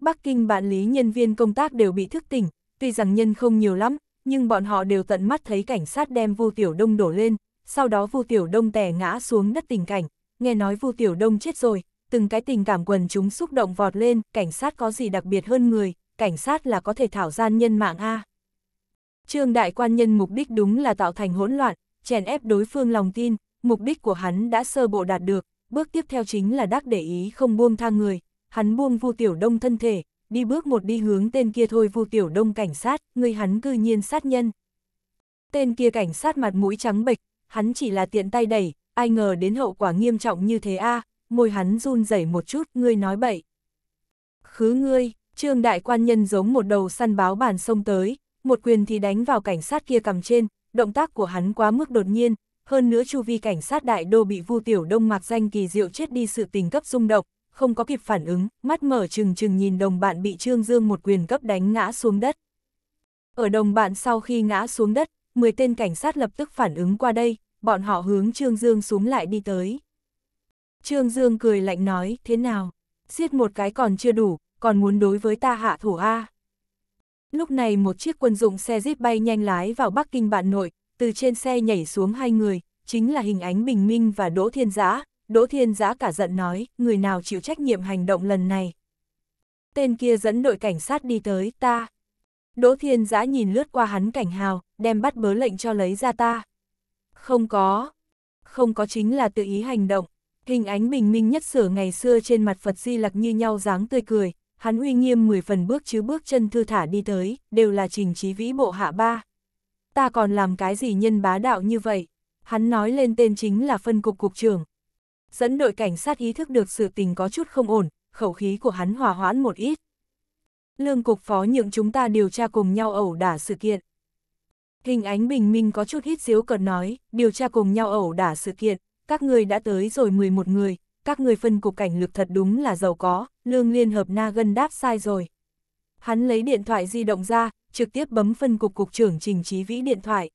Bắc Kinh bạn lý nhân viên công tác đều bị thức tỉnh, tuy rằng nhân không nhiều lắm, nhưng bọn họ đều tận mắt thấy cảnh sát đem Vu Tiểu Đông đổ lên, sau đó Vu Tiểu Đông tè ngã xuống đất tình cảnh, nghe nói Vu Tiểu Đông chết rồi, từng cái tình cảm quần chúng xúc động vọt lên, cảnh sát có gì đặc biệt hơn người, cảnh sát là có thể thảo gian nhân mạng a. Trương đại quan nhân mục đích đúng là tạo thành hỗn loạn, chèn ép đối phương lòng tin, mục đích của hắn đã sơ bộ đạt được, bước tiếp theo chính là đắc để ý không buông tha người, hắn buông Vu Tiểu Đông thân thể, đi bước một đi hướng tên kia thôi Vu Tiểu Đông cảnh sát, người hắn cư nhiên sát nhân. Tên kia cảnh sát mặt mũi trắng bệch, hắn chỉ là tiện tay đẩy, ai ngờ đến hậu quả nghiêm trọng như thế a, môi hắn run rẩy một chút, ngươi nói bậy. Khứ ngươi, Trương đại quan nhân giống một đầu săn báo bản sông tới, một quyền thì đánh vào cảnh sát kia cầm trên, động tác của hắn quá mức đột nhiên, hơn nữa chu vi cảnh sát đại đô bị Vu Tiểu Đông mặc danh kỳ diệu chết đi sự tình cấp rung động, không có kịp phản ứng, mắt mở trừng trừng nhìn đồng bạn bị Trương Dương một quyền cấp đánh ngã xuống đất. Ở đồng bạn sau khi ngã xuống đất, 10 tên cảnh sát lập tức phản ứng qua đây, bọn họ hướng Trương Dương xuống lại đi tới. Trương Dương cười lạnh nói, thế nào? Giết một cái còn chưa đủ, còn muốn đối với ta hạ thủ A. Lúc này một chiếc quân dụng xe jeep bay nhanh lái vào Bắc Kinh bạn nội, từ trên xe nhảy xuống hai người, chính là hình ánh Bình Minh và Đỗ Thiên Giã. Đỗ Thiên Giã cả giận nói, người nào chịu trách nhiệm hành động lần này. Tên kia dẫn đội cảnh sát đi tới, ta. Đỗ Thiên Giã nhìn lướt qua hắn cảnh hào, đem bắt bớ lệnh cho lấy ra ta. Không có. Không có chính là tự ý hành động. Hình ánh bình minh nhất sửa ngày xưa trên mặt Phật Di Lặc như nhau dáng tươi cười, hắn uy nghiêm 10 phần bước chứ bước chân thư thả đi tới, đều là trình trí vĩ bộ hạ ba. Ta còn làm cái gì nhân bá đạo như vậy? Hắn nói lên tên chính là phân cục cục trưởng. Dẫn đội cảnh sát ý thức được sự tình có chút không ổn, khẩu khí của hắn hòa hoãn một ít. Lương cục phó nhượng chúng ta điều tra cùng nhau ẩu đả sự kiện. Hình ánh bình minh có chút hít xíu cợt nói, điều tra cùng nhau ẩu đả sự kiện, các người đã tới rồi 11 người, các người phân cục cảnh lực thật đúng là giàu có, lương liên hợp na gân đáp sai rồi. Hắn lấy điện thoại di động ra, trực tiếp bấm phân cục cục trưởng trình trí vĩ điện thoại.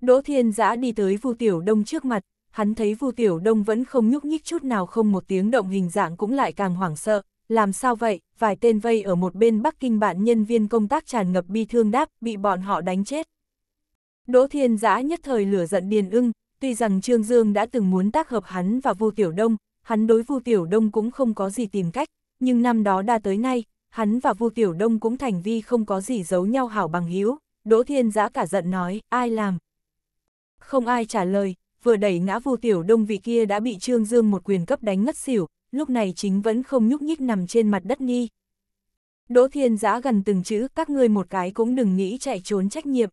Đỗ Thiên Giã đi tới Vu Tiểu Đông trước mặt, hắn thấy Vu Tiểu Đông vẫn không nhúc nhích chút nào không một tiếng động hình dạng cũng lại càng hoảng sợ. Làm sao vậy, vài tên vây ở một bên Bắc Kinh bạn nhân viên công tác tràn ngập bi thương đáp, bị bọn họ đánh chết. Đỗ Thiên Giã nhất thời lửa giận điền ưng, tuy rằng Trương Dương đã từng muốn tác hợp hắn và Vu Tiểu Đông, hắn đối Vu Tiểu Đông cũng không có gì tìm cách, nhưng năm đó đã tới nay, hắn và Vu Tiểu Đông cũng thành vi không có gì giấu nhau hảo bằng hiếu, Đỗ Thiên Giã cả giận nói, ai làm? Không ai trả lời, vừa đẩy ngã Vu Tiểu Đông vị kia đã bị Trương Dương một quyền cấp đánh ngất xỉu, lúc này chính vẫn không nhúc nhích nằm trên mặt đất nghi. Đỗ Thiên Giã gần từng chữ, các ngươi một cái cũng đừng nghĩ chạy trốn trách nhiệm.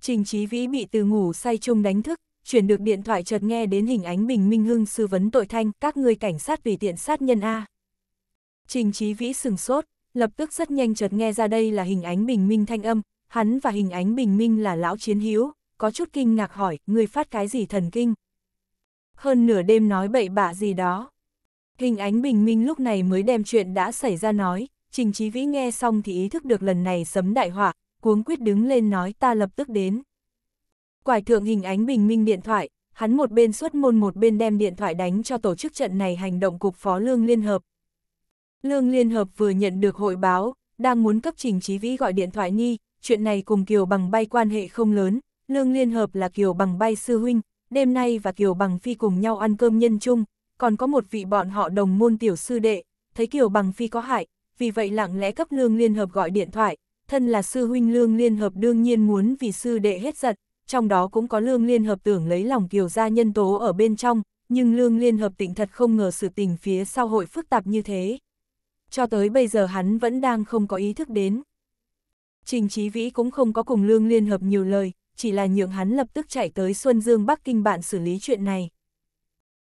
Trình Chí Vĩ bị từ ngủ say chung đánh thức, chuyển được điện thoại chợt nghe đến hình ánh Bình Minh Hưng sư vấn tội thanh, các người cảnh sát vì tiện sát nhân A. Trình trí Vĩ sừng sốt, lập tức rất nhanh chợt nghe ra đây là hình ánh Bình Minh thanh âm, hắn và hình ánh Bình Minh là lão chiến hữu, có chút kinh ngạc hỏi, người phát cái gì thần kinh? Hơn nửa đêm nói bậy bạ gì đó. Hình ánh Bình Minh lúc này mới đem chuyện đã xảy ra nói, Trình trí Vĩ nghe xong thì ý thức được lần này sấm đại họa, cuống quyết đứng lên nói ta lập tức đến. Quải thượng hình ánh bình minh điện thoại, hắn một bên xuất môn một bên đem điện thoại đánh cho tổ chức trận này hành động cục phó Lương Liên Hợp. Lương Liên Hợp vừa nhận được hội báo, đang muốn cấp trình trí vĩ gọi điện thoại ni, chuyện này cùng Kiều Bằng bay quan hệ không lớn, Lương Liên Hợp là Kiều Bằng bay sư huynh, đêm nay và Kiều Bằng Phi cùng nhau ăn cơm nhân chung, còn có một vị bọn họ đồng môn tiểu sư đệ, thấy Kiều Bằng Phi có hại, vì vậy lặng lẽ cấp Lương Liên Hợp gọi điện thoại, thân là sư huynh Lương Liên Hợp đương nhiên muốn vì sư đệ hết giật, trong đó cũng có lương liên hợp tưởng lấy lòng kiều gia nhân tố ở bên trong, nhưng lương liên hợp tỉnh thật không ngờ sự tình phía sau hội phức tạp như thế. Cho tới bây giờ hắn vẫn đang không có ý thức đến. Trình Chí Vĩ cũng không có cùng lương liên hợp nhiều lời, chỉ là nhượng hắn lập tức chạy tới Xuân Dương Bắc Kinh bạn xử lý chuyện này.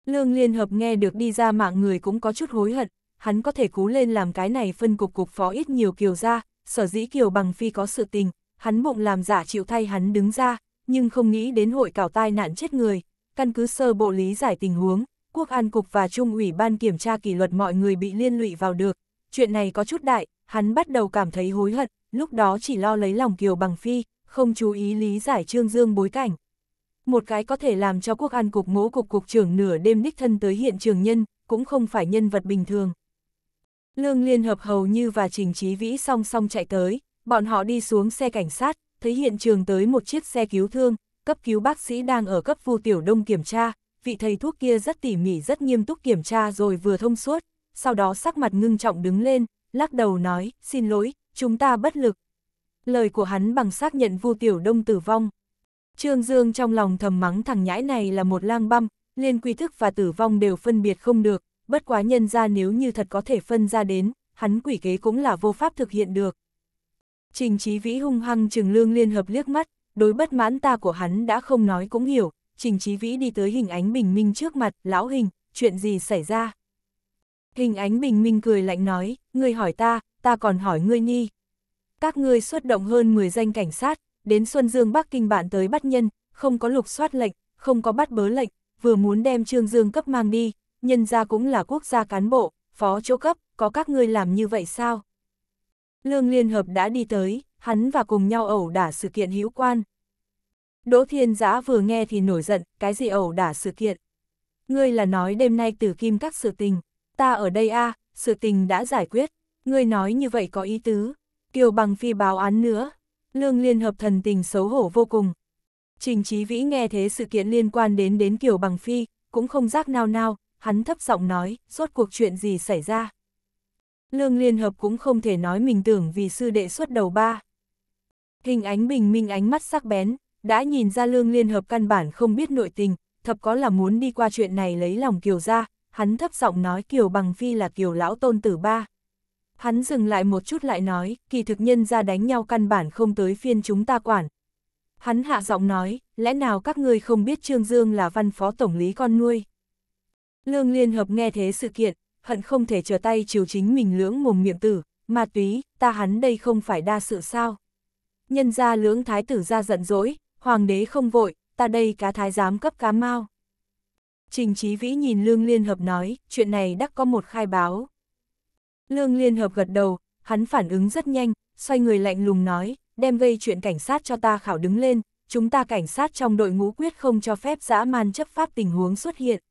Lương Liên Hợp nghe được đi ra mạng người cũng có chút hối hận, hắn có thể cú lên làm cái này phân cục cục phó ít nhiều kiều gia sở dĩ kiều bằng phi có sự tình, hắn bụng làm giả chịu thay hắn đứng ra, nhưng không nghĩ đến hội cảo tai nạn chết người, căn cứ sơ bộ lý giải tình huống, Quốc An Cục và Trung ủy Ban Kiểm tra kỷ luật mọi người bị liên lụy vào được. Chuyện này có chút đại, hắn bắt đầu cảm thấy hối hận, lúc đó chỉ lo lấy lòng Kiều Bằng Phi, không chú ý lý giải Trương Dương bối cảnh. Một cái có thể làm cho Quốc An Cục ngũ cục cục trưởng nửa đêm đích thân tới hiện trường nhân, cũng không phải nhân vật bình thường. Lương Liên Hợp hầu như và Trình trí Vĩ song song chạy tới, bọn họ đi xuống xe cảnh sát, thấy hiện trường tới một chiếc xe cứu thương, cấp cứu bác sĩ đang ở cấp vu tiểu đông kiểm tra, vị thầy thuốc kia rất tỉ mỉ rất nghiêm túc kiểm tra rồi vừa thông suốt, sau đó sắc mặt ngưng trọng đứng lên, lắc đầu nói, xin lỗi, chúng ta bất lực. Lời của hắn bằng xác nhận vu tiểu đông tử vong. Trương Dương trong lòng thầm mắng thằng nhãi này là một lang băm, liên quy thức và tử vong đều phân biệt không được, bất quá nhân ra nếu như thật có thể phân ra đến, hắn quỷ kế cũng là vô pháp thực hiện được. Trình Chí Vĩ hung hăng trừng lương liên hợp liếc mắt, đối bất mãn ta của hắn đã không nói cũng hiểu, Trình Chí Vĩ đi tới hình ánh bình minh trước mặt, lão hình, chuyện gì xảy ra? Hình ánh bình minh cười lạnh nói, ngươi hỏi ta, ta còn hỏi ngươi nhi. Các ngươi xuất động hơn 10 danh cảnh sát, đến Xuân Dương Bắc Kinh bạn tới bắt nhân, không có lục soát lệnh, không có bắt bớ lệnh, vừa muốn đem Trương Dương cấp mang đi, nhân ra cũng là quốc gia cán bộ, phó chỗ cấp, có các ngươi làm như vậy sao? Lương Liên Hợp đã đi tới, hắn và cùng nhau ẩu đả sự kiện hữu quan. Đỗ Thiên Giã vừa nghe thì nổi giận, cái gì ẩu đả sự kiện? Ngươi là nói đêm nay tử kim các sự tình, ta ở đây a à, sự tình đã giải quyết, ngươi nói như vậy có ý tứ, kiều bằng phi báo án nữa. Lương Liên Hợp thần tình xấu hổ vô cùng. Trình Chí Vĩ nghe thế sự kiện liên quan đến đến Kiều Bằng Phi, cũng không giác nao nao, hắn thấp giọng nói, rốt cuộc chuyện gì xảy ra lương liên hợp cũng không thể nói mình tưởng vì sư đệ xuất đầu ba. Hình ánh bình minh ánh mắt sắc bén, đã nhìn ra lương liên hợp căn bản không biết nội tình, thập có là muốn đi qua chuyện này lấy lòng kiều ra, hắn thấp giọng nói kiều bằng phi là kiều lão tôn tử ba. Hắn dừng lại một chút lại nói, kỳ thực nhân ra đánh nhau căn bản không tới phiên chúng ta quản. Hắn hạ giọng nói, lẽ nào các ngươi không biết Trương Dương là văn phó tổng lý con nuôi. Lương Liên Hợp nghe thế sự kiện, hận không thể trở tay chiều chính mình lưỡng mồm miệng tử, ma túy, ta hắn đây không phải đa sự sao. Nhân ra lưỡng thái tử ra giận dỗi, hoàng đế không vội, ta đây cá thái giám cấp cá mau. Trình trí Vĩ nhìn Lương Liên Hợp nói, chuyện này đắc có một khai báo. Lương Liên Hợp gật đầu, hắn phản ứng rất nhanh, xoay người lạnh lùng nói, đem gây chuyện cảnh sát cho ta khảo đứng lên, chúng ta cảnh sát trong đội ngũ quyết không cho phép dã man chấp pháp tình huống xuất hiện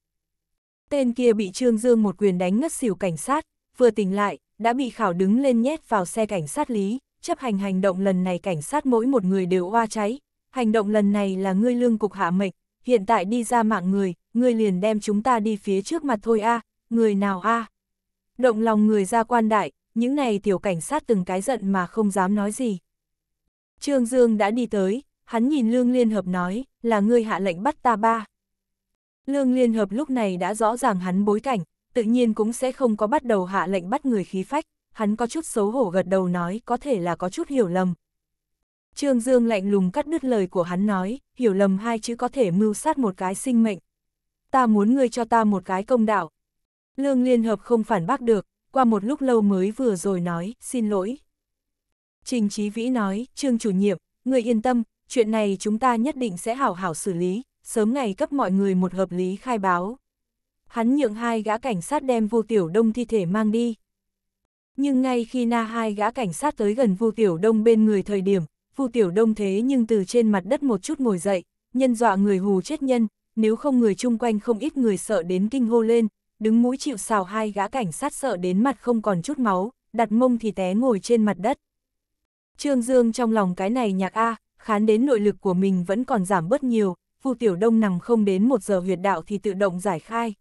tên kia bị Trương Dương một quyền đánh ngất xỉu cảnh sát, vừa tỉnh lại, đã bị khảo đứng lên nhét vào xe cảnh sát lý, chấp hành hành động lần này cảnh sát mỗi một người đều oa cháy, hành động lần này là ngươi lương cục hạ mệnh, hiện tại đi ra mạng người, ngươi liền đem chúng ta đi phía trước mặt thôi a người nào a Động lòng người ra quan đại, những này tiểu cảnh sát từng cái giận mà không dám nói gì. Trương Dương đã đi tới, hắn nhìn Lương Liên Hợp nói, là ngươi hạ lệnh bắt ta ba. Lương Liên Hợp lúc này đã rõ ràng hắn bối cảnh, tự nhiên cũng sẽ không có bắt đầu hạ lệnh bắt người khí phách, hắn có chút xấu hổ gật đầu nói có thể là có chút hiểu lầm. Trương Dương lạnh lùng cắt đứt lời của hắn nói, hiểu lầm hai chữ có thể mưu sát một cái sinh mệnh. Ta muốn ngươi cho ta một cái công đạo. Lương Liên Hợp không phản bác được, qua một lúc lâu mới vừa rồi nói, xin lỗi. Trình Chí Vĩ nói, Trương chủ nhiệm, người yên tâm, chuyện này chúng ta nhất định sẽ hảo hảo xử lý, sớm ngày cấp mọi người một hợp lý khai báo. Hắn nhượng hai gã cảnh sát đem Vu Tiểu Đông thi thể mang đi. Nhưng ngay khi na hai gã cảnh sát tới gần Vu Tiểu Đông bên người thời điểm, Vu Tiểu Đông thế nhưng từ trên mặt đất một chút ngồi dậy, nhân dọa người hù chết nhân, nếu không người chung quanh không ít người sợ đến kinh hô lên, đứng mũi chịu xào hai gã cảnh sát sợ đến mặt không còn chút máu, đặt mông thì té ngồi trên mặt đất. Trương Dương trong lòng cái này nhạc A, khán đến nội lực của mình vẫn còn giảm bớt nhiều, Vu Tiểu Đông nằm không đến một giờ huyệt đạo thì tự động giải khai.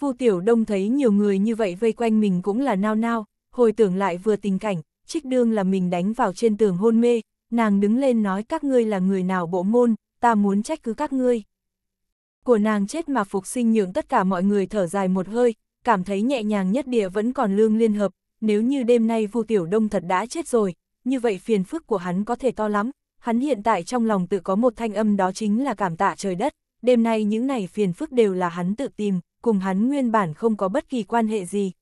Vu Tiểu Đông thấy nhiều người như vậy vây quanh mình cũng là nao nao, hồi tưởng lại vừa tình cảnh, trích đương là mình đánh vào trên tường hôn mê, nàng đứng lên nói các ngươi là người nào bộ môn, ta muốn trách cứ các ngươi. Của nàng chết mà phục sinh nhượng tất cả mọi người thở dài một hơi, cảm thấy nhẹ nhàng nhất địa vẫn còn lương liên hợp, nếu như đêm nay Vu Tiểu Đông thật đã chết rồi, như vậy phiền phức của hắn có thể to lắm, hắn hiện tại trong lòng tự có một thanh âm đó chính là cảm tạ trời đất, đêm nay những này phiền phức đều là hắn tự tìm, cùng hắn nguyên bản không có bất kỳ quan hệ gì.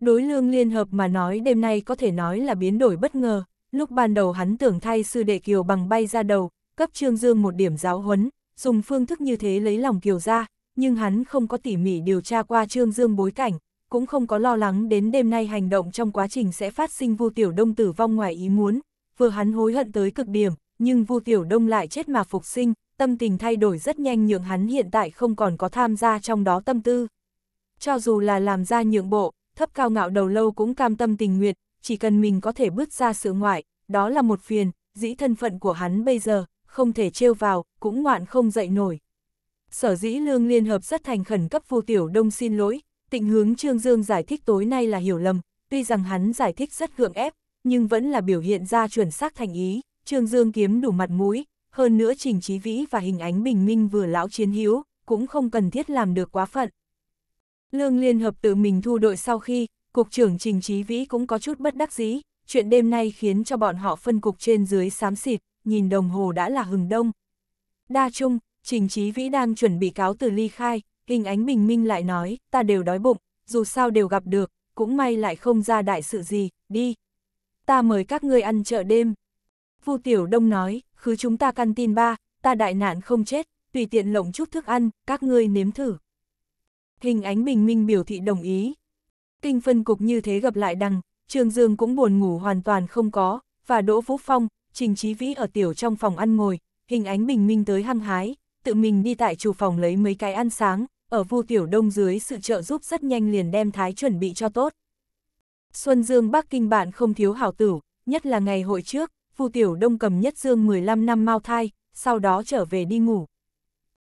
Đối lương liên hợp mà nói đêm nay có thể nói là biến đổi bất ngờ, lúc ban đầu hắn tưởng thay sư đệ Kiều bằng bay ra đầu, cấp Trương Dương một điểm giáo huấn, dùng phương thức như thế lấy lòng Kiều ra, nhưng hắn không có tỉ mỉ điều tra qua Trương Dương bối cảnh, cũng không có lo lắng đến đêm nay hành động trong quá trình sẽ phát sinh vô tiểu đông tử vong ngoài ý muốn, vừa hắn hối hận tới cực điểm, nhưng Vu Tiểu Đông lại chết mà phục sinh, tâm tình thay đổi rất nhanh nhượng hắn hiện tại không còn có tham gia trong đó tâm tư. Cho dù là làm ra nhượng bộ, thấp cao ngạo đầu lâu cũng cam tâm tình nguyện, chỉ cần mình có thể bước ra sự ngoại, đó là một phiền, dĩ thân phận của hắn bây giờ, không thể trêu vào, cũng ngoạn không dậy nổi. Sở dĩ lương liên hợp rất thành khẩn cấp Vu Tiểu Đông xin lỗi, tịnh hướng Trương Dương giải thích tối nay là hiểu lầm, tuy rằng hắn giải thích rất gượng ép, nhưng vẫn là biểu hiện ra chuẩn xác thành ý, Trương Dương kiếm đủ mặt mũi, hơn nữa trình trí vĩ và hình ánh bình minh vừa lão chiến hiếu cũng không cần thiết làm được quá phận. Lương Liên Hợp tự mình thu đội sau khi, Cục trưởng Trình Trí Vĩ cũng có chút bất đắc dĩ, chuyện đêm nay khiến cho bọn họ phân cục trên dưới xám xịt, nhìn đồng hồ đã là hừng đông. Đa Trung, Trình Trí Vĩ đang chuẩn bị cáo từ ly khai, hình ánh bình minh lại nói, ta đều đói bụng, dù sao đều gặp được, cũng may lại không ra đại sự gì, đi, ta mời các ngươi ăn chợ đêm. Vu Tiểu Đông nói, cứ chúng ta căn tin ba, ta đại nạn không chết, tùy tiện lộng chút thức ăn, các ngươi nếm thử. Hình ánh bình minh biểu thị đồng ý. Kinh phân cục như thế gặp lại đằng, Trường Dương cũng buồn ngủ hoàn toàn không có, và Đỗ Vũ Phong, Trình Chí Vĩ ở tiểu trong phòng ăn ngồi, hình ánh bình minh tới hăng hái, tự mình đi tại chủ phòng lấy mấy cái ăn sáng, ở vu tiểu đông dưới sự trợ giúp rất nhanh liền đem thái chuẩn bị cho tốt. Xuân Dương Bắc Kinh bạn không thiếu hảo tử, nhất là ngày hội trước, Vu Tiểu Đông cầm nhất dương 15 năm mau thai, sau đó trở về đi ngủ.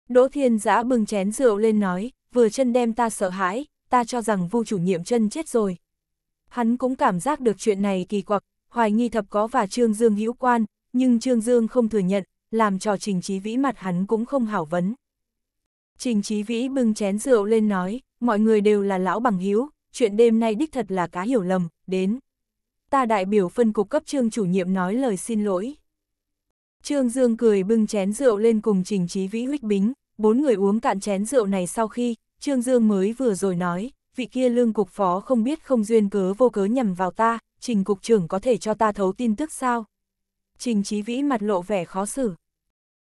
Đỗ Thiên Giã bừng chén rượu lên nói, vừa chân đem ta sợ hãi, ta cho rằng Vu chủ nhiệm chân chết rồi. Hắn cũng cảm giác được chuyện này kỳ quặc, hoài nghi thập có và Trương Dương hữu quan, nhưng Trương Dương không thừa nhận, làm trò Trình Chí Vĩ mặt hắn cũng không hảo vấn. Trình Chí Vĩ bưng chén rượu lên nói, mọi người đều là lão bằng hữu, chuyện đêm nay đích thật là cá hiểu lầm, đến. Ta đại biểu phân cục cấp trương chủ nhiệm nói lời xin lỗi. Trương Dương cười bưng chén rượu lên cùng Trình Chí Vĩ Huých Bính, bốn người uống cạn chén rượu này sau khi, Trương Dương mới vừa rồi nói, vị kia lương cục phó không biết không duyên cớ vô cớ nhằm vào ta, Trình cục trưởng có thể cho ta thấu tin tức sao? Trình Chí Vĩ mặt lộ vẻ khó xử.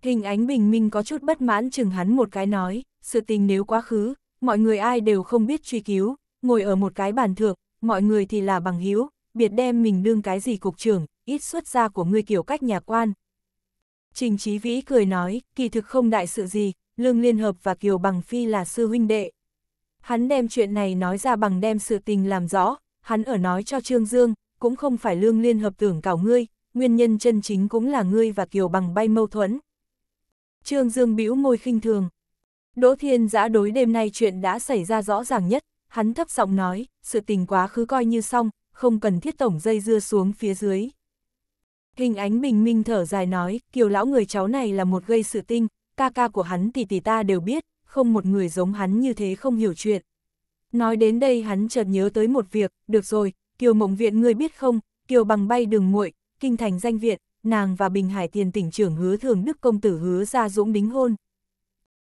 Hình ánh bình minh có chút bất mãn chừng hắn một cái nói, sự tình nếu quá khứ, mọi người ai đều không biết truy cứu, ngồi ở một cái bàn thượng, mọi người thì là bằng hữu biệt đem mình đương cái gì cục trưởng, ít xuất ra của ngươi kiểu cách nhà quan. Trình Chí Vĩ cười nói, kỳ thực không đại sự gì, Lương Liên Hợp và Kiều Bằng Phi là sư huynh đệ. Hắn đem chuyện này nói ra bằng đem sự tình làm rõ, hắn ở nói cho Trương Dương, cũng không phải Lương Liên Hợp tưởng cảo ngươi, nguyên nhân chân chính cũng là ngươi và Kiều Bằng bay mâu thuẫn. Trương Dương bĩu môi khinh thường. Đỗ Thiên giã đối đêm nay chuyện đã xảy ra rõ ràng nhất, hắn thấp giọng nói, sự tình quá khứ coi như xong, không cần thiết tổng dây dưa xuống phía dưới. Hình ánh bình minh thở dài nói, kiều lão người cháu này là một gây sự tinh, ca ca của hắn tỷ tỷ ta đều biết, không một người giống hắn như thế không hiểu chuyện. Nói đến đây hắn chợt nhớ tới một việc, được rồi, kiều mộng viện ngươi biết không, kiều bằng bay đường muội, kinh thành danh viện, nàng và Bình Hải tiền tỉnh trưởng hứa thường đức công tử hứa ra dũng đính hôn.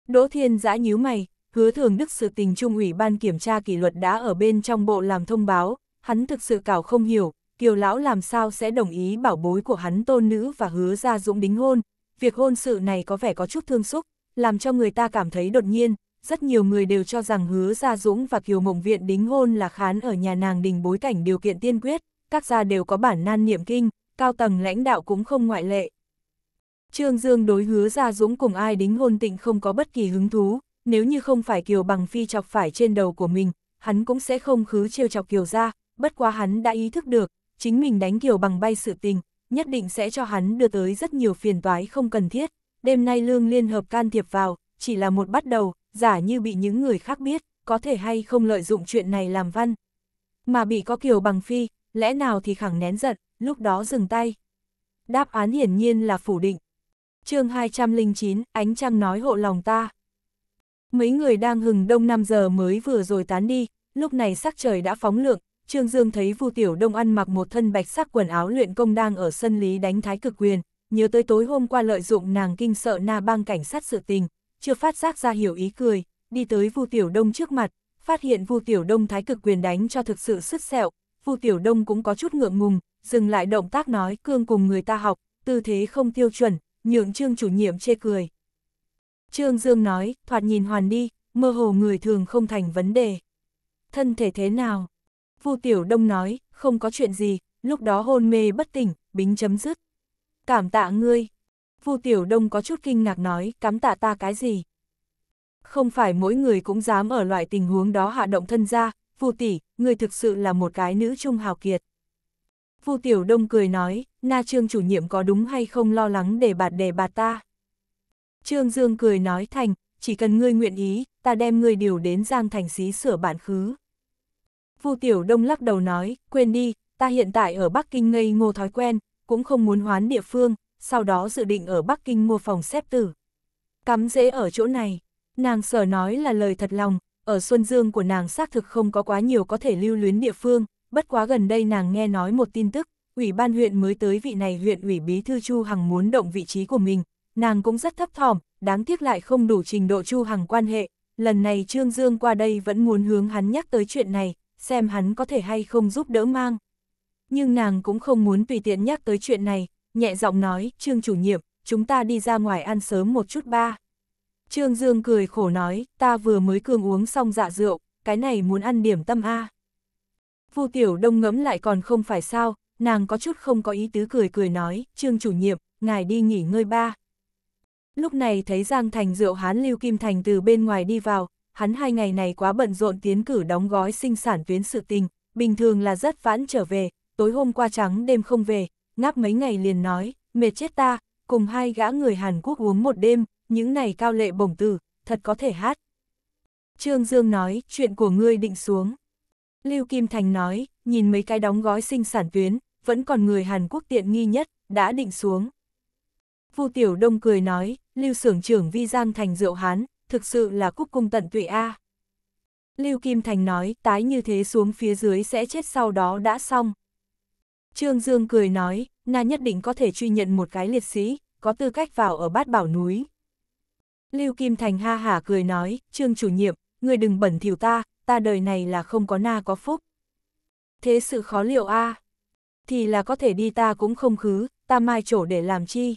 Đỗ Thiên giã nhíu mày, hứa thường đức sự tình trung ủy ban kiểm tra kỷ luật đã ở bên trong bộ làm thông báo, hắn thực sự cảo không hiểu, kiều lão làm sao sẽ đồng ý bảo bối của hắn tôn nữ và hứa ra dũng đính hôn, việc hôn sự này có vẻ có chút thương xúc, làm cho người ta cảm thấy đột nhiên, rất nhiều người đều cho rằng hứa Gia Dũng và Kiều Mộng Viện đính hôn là khán ở nhà nàng đình bối cảnh điều kiện tiên quyết, các gia đều có bản nan niệm kinh, cao tầng lãnh đạo cũng không ngoại lệ. Trương Dương đối hứa Gia Dũng cùng ai đính hôn tịnh không có bất kỳ hứng thú, nếu như không phải Kiều Bằng Phi chọc phải trên đầu của mình, hắn cũng sẽ không khứ trêu chọc Kiều ra, bất quá hắn đã ý thức được, chính mình đánh Kiều Bằng bay sự tình, nhất định sẽ cho hắn đưa tới rất nhiều phiền toái không cần thiết, đêm nay Lương Liên Hợp can thiệp vào, chỉ là một bắt đầu, giả như bị những người khác biết, có thể hay không lợi dụng chuyện này làm văn. Mà bị có Kiều Bằng Phi, lẽ nào thì khẳng nén giận, lúc đó dừng tay. Đáp án hiển nhiên là phủ định. chương 209, Ánh Trăng nói hộ lòng ta. Mấy người đang hừng đông 5 giờ mới vừa rồi tán đi, lúc này sắc trời đã phóng lượng, Trương Dương thấy Vu Tiểu Đông ăn mặc một thân bạch sắc quần áo luyện công đang ở sân lý đánh thái cực quyền, nhớ tới tối hôm qua lợi dụng nàng kinh sợ na bang cảnh sát sự tình, chưa phát giác ra hiểu ý cười, đi tới Vu Tiểu Đông trước mặt, phát hiện Vu Tiểu Đông thái cực quyền đánh cho thực sự sứt sẹo, Vu Tiểu Đông cũng có chút ngượng ngùng, dừng lại động tác nói cương cùng người ta học, tư thế không tiêu chuẩn, nhượng Trương chủ nhiệm chê cười. Trương Dương nói, thoạt nhìn hoàn đi, mơ hồ người thường không thành vấn đề. Thân thể thế nào? Vu Tiểu Đông nói, không có chuyện gì, lúc đó hôn mê bất tỉnh, bính chấm dứt. Cảm tạ ngươi. Vu Tiểu Đông có chút kinh ngạc nói, cám tạ ta cái gì? Không phải mỗi người cũng dám ở loại tình huống đó hạ động thân ra, Vu tỷ, ngươi thực sự là một cái nữ trung hào kiệt. Vu Tiểu Đông cười nói, Na Trương chủ nhiệm có đúng hay không lo lắng để bạt để bạt ta? Trương Dương cười nói thành, chỉ cần ngươi nguyện ý, ta đem ngươi điều đến Giang Thành xí sửa bản khứ. Vu Tiểu Đông lắc đầu nói, quên đi, ta hiện tại ở Bắc Kinh ngây ngô thói quen, cũng không muốn hoán địa phương, sau đó dự định ở Bắc Kinh mua phòng xếp tử. Cắm dễ ở chỗ này, nàng sở nói là lời thật lòng, ở Xuân Dương của nàng xác thực không có quá nhiều có thể lưu luyến địa phương, bất quá gần đây nàng nghe nói một tin tức, Ủy ban huyện mới tới vị này huyện ủy bí thư Chu Hằng muốn động vị trí của mình, nàng cũng rất thấp thỏm, đáng tiếc lại không đủ trình độ Chu Hằng quan hệ, lần này Trương Dương qua đây vẫn muốn hướng hắn nhắc tới chuyện này, xem hắn có thể hay không giúp đỡ mang. Nhưng nàng cũng không muốn tùy tiện nhắc tới chuyện này, nhẹ giọng nói, Trương chủ nhiệm, chúng ta đi ra ngoài ăn sớm một chút ba. Trương Dương cười khổ nói, ta vừa mới cương uống xong dạ rượu, cái này muốn ăn điểm tâm a. Vu Tiểu Đông ngẫm lại còn không phải sao, nàng có chút không có ý tứ cười cười nói, Trương chủ nhiệm, ngài đi nghỉ ngơi ba, lúc này thấy Giang Thành rượu hán Lưu Kim Thành từ bên ngoài đi vào, hắn hai ngày này quá bận rộn tiến cử đóng gói sinh sản tuyến sự tình, bình thường là rất vãn trở về, tối hôm qua trắng đêm không về, ngáp mấy ngày liền nói, mệt chết ta, cùng hai gã người Hàn Quốc uống một đêm, những này cao lệ bổng tử, thật có thể hát. Trương Dương nói, chuyện của ngươi định xuống. Lưu Kim Thành nói, nhìn mấy cái đóng gói sinh sản tuyến, vẫn còn người Hàn Quốc tiện nghi nhất, đã định xuống. Vu Tiểu Đông cười nói, Lưu Sưởng trưởng vi gian thành rượu hán, thực sự là cúc cung tận tụy a. Lưu Kim Thành nói, tái như thế xuống phía dưới sẽ chết sau đó đã xong. Trương Dương cười nói, na nhất định có thể truy nhận một cái liệt sĩ, có tư cách vào ở bát bảo núi. Lưu Kim Thành ha hả cười nói, Trương chủ nhiệm, người đừng bẩn thỉu ta, ta đời này là không có na có phúc. Thế sự khó liệu a Thì là có thể đi ta cũng không khứ, ta mai chỗ để làm chi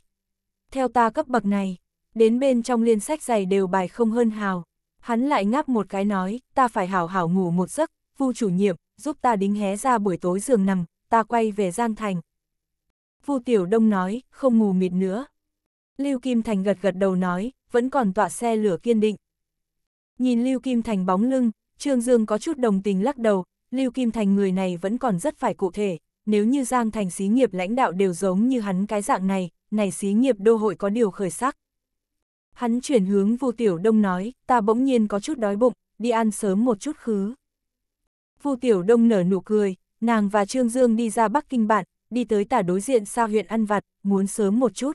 theo ta cấp bậc này, đến bên trong liên sách giày đều bài không hơn hào. Hắn lại ngáp một cái nói, ta phải hảo hảo ngủ một giấc, vu chủ nhiệm, giúp ta đính hé ra buổi tối giường nằm, ta quay về Giang Thành. Vu Tiểu Đông nói, không ngủ mịt nữa. Lưu Kim Thành gật gật đầu nói, vẫn còn tọa xe lửa kiên định. Nhìn Lưu Kim Thành bóng lưng, Trương Dương có chút đồng tình lắc đầu, Lưu Kim Thành người này vẫn còn rất phải cụ thể, nếu như Giang Thành xí nghiệp lãnh đạo đều giống như hắn cái dạng này, này xí nghiệp đô hội có điều khởi sắc. Hắn chuyển hướng Vu Tiểu Đông nói, ta bỗng nhiên có chút đói bụng, đi ăn sớm một chút khứ. Vu Tiểu Đông nở nụ cười, nàng và Trương Dương đi ra Bắc Kinh bạn, đi tới tả đối diện xa huyện ăn vặt, muốn sớm một chút.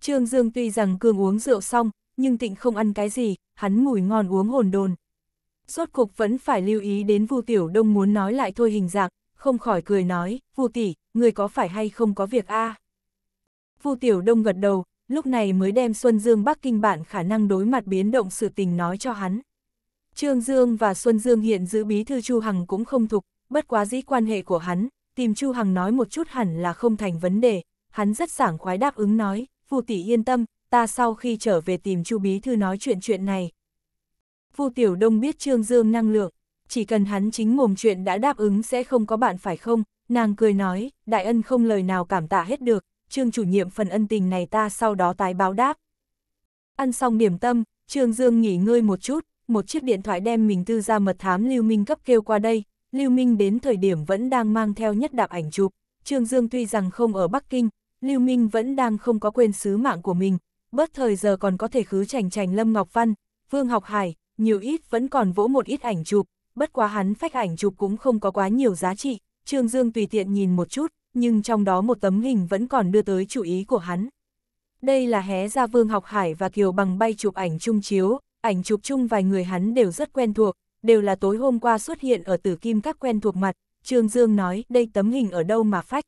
Trương Dương tuy rằng cương uống rượu xong, nhưng tịnh không ăn cái gì, hắn mùi ngon uống hồn đồn. Rốt cục vẫn phải lưu ý đến Vu Tiểu Đông muốn nói lại thôi hình dạng, không khỏi cười nói, Vu tỷ, người có phải hay không có việc a? Vu Tiểu Đông gật đầu, lúc này mới đem Xuân Dương Bắc Kinh bản khả năng đối mặt biến động sự tình nói cho hắn. Trương Dương và Xuân Dương hiện giữ bí thư Chu Hằng cũng không thục, bất quá dĩ quan hệ của hắn, tìm Chu Hằng nói một chút hẳn là không thành vấn đề, hắn rất sảng khoái đáp ứng nói, Vu tỷ yên tâm, ta sau khi trở về tìm Chu bí thư nói chuyện chuyện này. Vu Tiểu Đông biết Trương Dương năng lượng, chỉ cần hắn chính mồm chuyện đã đáp ứng sẽ không có bạn phải không, nàng cười nói, đại ân không lời nào cảm tạ hết được, trương chủ nhiệm phần ân tình này ta sau đó tái báo đáp. Ăn xong điểm tâm, trương dương nghỉ ngơi một chút, một chiếc điện thoại đem mình tư ra mật thám Lưu Minh cấp kêu qua đây, Lưu Minh đến thời điểm vẫn đang mang theo nhất đạp ảnh chụp, trương dương tuy rằng không ở Bắc Kinh, Lưu Minh vẫn đang không có quên sứ mạng của mình, bớt thời giờ còn có thể khứ chảnh chảnh Lâm Ngọc Văn, Vương Học Hải, nhiều ít vẫn còn vỗ một ít ảnh chụp, bất quá hắn phách ảnh chụp cũng không có quá nhiều giá trị, Trương Dương tùy tiện nhìn một chút, nhưng trong đó một tấm hình vẫn còn đưa tới chú ý của hắn. Đây là hé ra Vương Học Hải và Kiều Bằng bay chụp ảnh chung chiếu, ảnh chụp chung vài người hắn đều rất quen thuộc, đều là tối hôm qua xuất hiện ở tử kim các quen thuộc mặt, Trương Dương nói đây tấm hình ở đâu mà phách.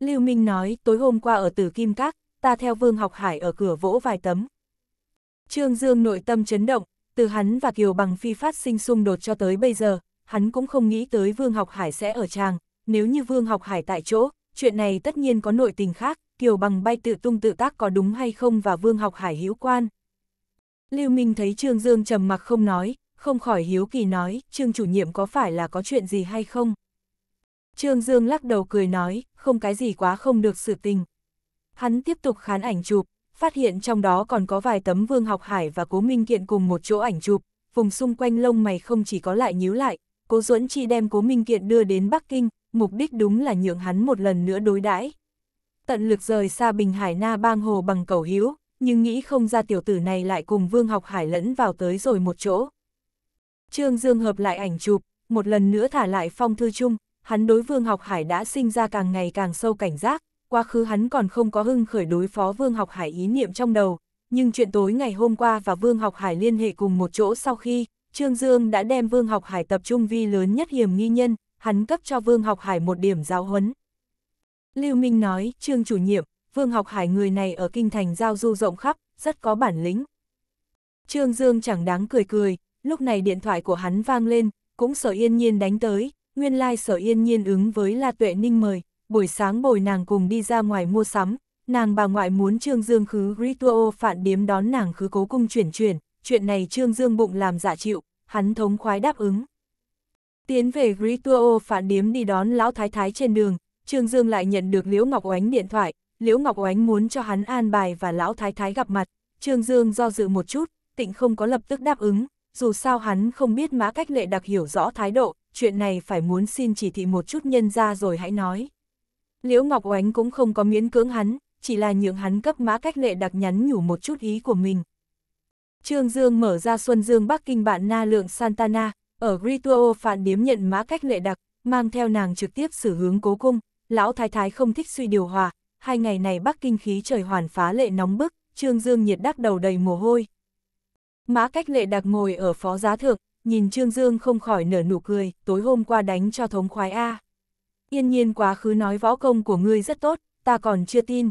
Lưu Minh nói tối hôm qua ở tử kim các, ta theo Vương Học Hải ở cửa vỗ vài tấm. Trương Dương nội tâm chấn động, từ hắn và Kiều Bằng Phi phát sinh xung đột cho tới bây giờ, hắn cũng không nghĩ tới Vương Học Hải sẽ ở chàng, nếu như Vương Học Hải tại chỗ, chuyện này tất nhiên có nội tình khác, Kiều Bằng bay tự tung tự tác có đúng hay không và Vương Học Hải hiếu quan. Lưu Minh thấy Trương Dương trầm mặc không nói, không khỏi hiếu kỳ nói, Trương chủ nhiệm có phải là có chuyện gì hay không? Trương Dương lắc đầu cười nói, không cái gì quá không được sự tình. Hắn tiếp tục khán ảnh chụp, phát hiện trong đó còn có vài tấm Vương Học Hải và Cố Minh Kiện cùng một chỗ ảnh chụp, vùng xung quanh lông mày không chỉ có lại nhíu lại, Cố Duẫn chỉ đem Cố Minh Kiện đưa đến Bắc Kinh, mục đích đúng là nhượng hắn một lần nữa đối đãi. Tận lực rời xa Bình Hải Na bang hồ bằng cầu hữu, nhưng nghĩ không ra tiểu tử này lại cùng Vương Học Hải lẫn vào tới rồi một chỗ. Trương Dương hợp lại ảnh chụp, một lần nữa thả lại phong thư chung, hắn đối Vương Học Hải đã sinh ra càng ngày càng sâu cảnh giác, quá khứ hắn còn không có hưng khởi đối phó Vương Học Hải ý niệm trong đầu, nhưng chuyện tối ngày hôm qua và Vương Học Hải liên hệ cùng một chỗ sau khi, Trương Dương đã đem Vương Học Hải tập trung vi lớn nhất hiểm nghi nhân, hắn cấp cho Vương Học Hải một điểm giáo huấn. Lưu Minh nói, Trương chủ nhiệm, Vương Học Hải người này ở kinh thành giao du rộng khắp, rất có bản lĩnh. Trương Dương chẳng đáng cười cười, lúc này điện thoại của hắn vang lên, cũng sở yên nhiên đánh tới, nguyên lai like sở yên nhiên ứng với La Tuệ Ninh mời, buổi sáng bồi nàng cùng đi ra ngoài mua sắm, nàng bà ngoại muốn Trương Dương khứ Rituo phản điếm đón nàng khứ cố cung chuyển chuyển, chuyện này Trương Dương bụng làm giả chịu, hắn thống khoái đáp ứng. Tiến về Rituo phản điếm đi đón lão thái thái trên đường, Trương Dương lại nhận được Liễu Ngọc Oánh điện thoại, Liễu Ngọc Oánh muốn cho hắn an bài và lão thái thái gặp mặt, Trương Dương do dự một chút, tịnh không có lập tức đáp ứng, dù sao hắn không biết mã cách lệ đặc hiểu rõ thái độ, chuyện này phải muốn xin chỉ thị một chút nhân ra rồi hãy nói. Liễu Ngọc Oánh cũng không có miễn cưỡng hắn, chỉ là nhượng hắn cấp mã cách lệ đặc nhắn nhủ một chút ý của mình. Trương Dương mở ra Xuân Dương Bắc Kinh bạn Na Lượng Santana, ở Grituo phản điếm nhận mã cách lệ đặc, mang theo nàng trực tiếp xử hướng cố cung, lão thái thái không thích suy điều hòa, hai ngày này Bắc Kinh khí trời hoàn phá lệ nóng bức, Trương Dương nhiệt đắc đầu đầy mồ hôi. Mã cách lệ đặc ngồi ở phó giá thượng, nhìn Trương Dương không khỏi nở nụ cười, tối hôm qua đánh cho thống khoái A. Yên nhiên quá khứ nói võ công của ngươi rất tốt, ta còn chưa tin.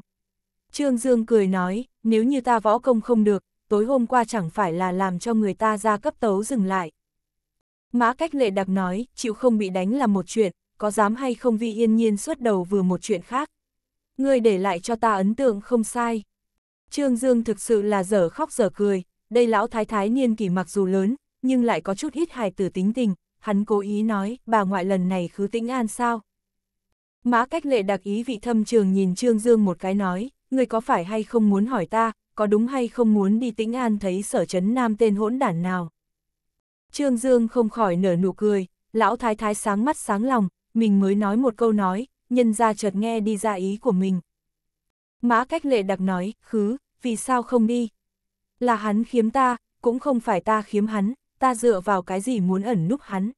Trương Dương cười nói, nếu như ta võ công không được, tối hôm qua chẳng phải là làm cho người ta ra cấp tấu dừng lại. Mã cách lệ đặc nói, chịu không bị đánh là một chuyện, có dám hay không vì yên nhiên suốt đầu vừa một chuyện khác. Ngươi để lại cho ta ấn tượng không sai. Trương Dương thực sự là dở khóc dở cười, đây lão thái thái niên kỷ mặc dù lớn, nhưng lại có chút ít hài tử tính tình, hắn cố ý nói, bà ngoại lần này cứ tĩnh an sao, Mã cách lệ đặc ý vị thâm trường nhìn Trương Dương một cái nói, người có phải hay không muốn hỏi ta, có đúng hay không muốn đi tĩnh an thấy sở chấn nam tên hỗn đản nào. Trương Dương không khỏi nở nụ cười, lão thái thái sáng mắt sáng lòng, mình mới nói một câu nói, nhân ra chợt nghe đi ra ý của mình. Mã cách lệ đặc nói, khứ, vì sao không đi? Là hắn khiếm ta, cũng không phải ta khiếm hắn, ta dựa vào cái gì muốn ẩn núp hắn.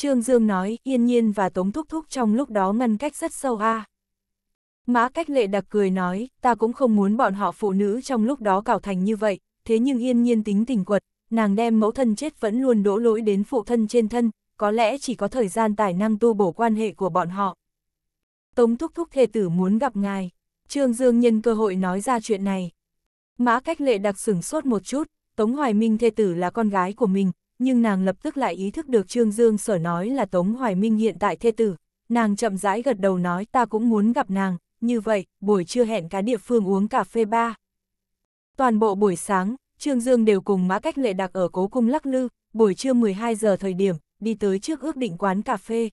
Trương Dương nói, yên nhiên và Tống Thúc Thúc trong lúc đó ngăn cách rất sâu a Mã cách lệ đặc cười nói, ta cũng không muốn bọn họ phụ nữ trong lúc đó cào thành như vậy, thế nhưng yên nhiên tính tình quật, nàng đem mẫu thân chết vẫn luôn đổ lỗi đến phụ thân trên thân, có lẽ chỉ có thời gian tài năng tu bổ quan hệ của bọn họ. Tống Thúc Thúc thề tử muốn gặp ngài, Trương Dương nhân cơ hội nói ra chuyện này. Mã cách lệ đặc sửng sốt một chút, Tống Hoài Minh thê tử là con gái của mình, nhưng nàng lập tức lại ý thức được Trương Dương sở nói là Tống Hoài Minh hiện tại thê tử. Nàng chậm rãi gật đầu nói ta cũng muốn gặp nàng, như vậy, buổi trưa hẹn cá địa phương uống cà phê ba. Toàn bộ buổi sáng, Trương Dương đều cùng mã cách lệ đặc ở cố cung lắc lư, buổi trưa 12 giờ thời điểm, đi tới trước ước định quán cà phê.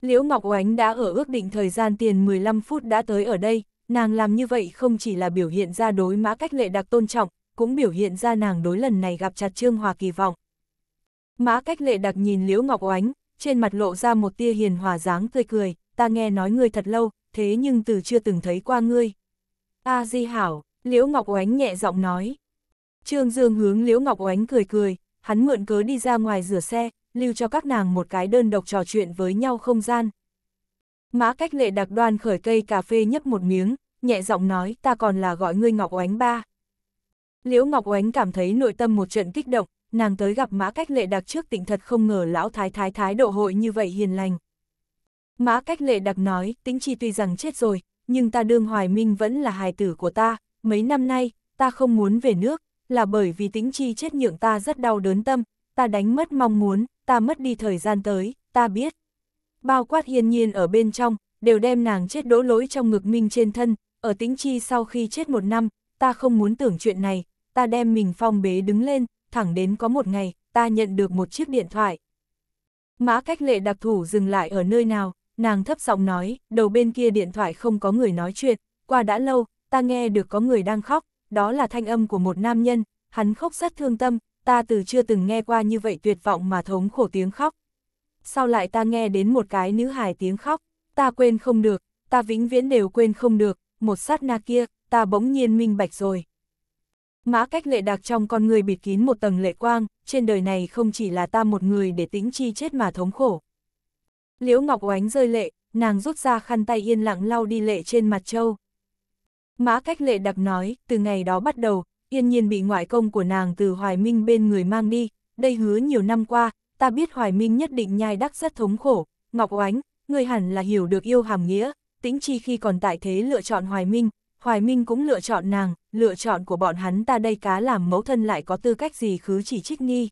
Liễu Ngọc Oánh đã ở ước định thời gian tiền 15 phút đã tới ở đây, nàng làm như vậy không chỉ là biểu hiện ra đối mã cách lệ đặc tôn trọng, cũng biểu hiện ra nàng đối lần này gặp chặt Trương Hòa kỳ vọng. Mã cách lệ đặc nhìn Liễu Ngọc Oánh, trên mặt lộ ra một tia hiền hòa dáng tươi cười, ta nghe nói ngươi thật lâu, thế nhưng từ chưa từng thấy qua ngươi. A di hảo, Liễu Ngọc Oánh nhẹ giọng nói. Trương Dương hướng Liễu Ngọc Oánh cười cười, hắn mượn cớ đi ra ngoài rửa xe, lưu cho các nàng một cái đơn độc trò chuyện với nhau không gian. Mã cách lệ đặc đoan khởi cây cà phê nhấp một miếng, nhẹ giọng nói ta còn là gọi ngươi Ngọc Oánh ba. Liễu Ngọc Oánh cảm thấy nội tâm một trận kích động, nàng tới gặp mã cách lệ đặc trước tỉnh thật không ngờ lão thái thái thái độ hội như vậy hiền lành. Mã cách lệ đặc nói, tính chi tuy rằng chết rồi, nhưng ta đương hoài minh vẫn là hài tử của ta, mấy năm nay, ta không muốn về nước, là bởi vì tính chi chết nhượng ta rất đau đớn tâm, ta đánh mất mong muốn, ta mất đi thời gian tới, ta biết. Bao quát hiên nhiên ở bên trong, đều đem nàng chết đỗ lỗi trong ngực minh trên thân, ở tính chi sau khi chết một năm, ta không muốn tưởng chuyện này, ta đem mình phong bế đứng lên, thẳng đến có một ngày, ta nhận được một chiếc điện thoại. Mã cách lệ đặc thủ dừng lại ở nơi nào, nàng thấp giọng nói, đầu bên kia điện thoại không có người nói chuyện, qua đã lâu, ta nghe được có người đang khóc, đó là thanh âm của một nam nhân, hắn khóc rất thương tâm, ta từ chưa từng nghe qua như vậy tuyệt vọng mà thống khổ tiếng khóc. Sau lại ta nghe đến một cái nữ hài tiếng khóc, ta quên không được, ta vĩnh viễn đều quên không được, một sát na kia, ta bỗng nhiên minh bạch rồi. Mã cách lệ đặc trong con người bịt kín một tầng lệ quang, trên đời này không chỉ là ta một người để tĩnh chi chết mà thống khổ. Liễu Ngọc Oánh rơi lệ, nàng rút ra khăn tay yên lặng lau đi lệ trên mặt châu. Mã cách lệ đặc nói, từ ngày đó bắt đầu, yên nhiên bị ngoại công của nàng từ Hoài Minh bên người mang đi, đây hứa nhiều năm qua, ta biết Hoài Minh nhất định nhai đắc rất thống khổ, Ngọc Oánh, người hẳn là hiểu được yêu hàm nghĩa, tĩnh chi khi còn tại thế lựa chọn Hoài Minh, Hoài Minh cũng lựa chọn nàng, lựa chọn của bọn hắn ta đây cá làm mẫu thân lại có tư cách gì khứ chỉ trích nghi.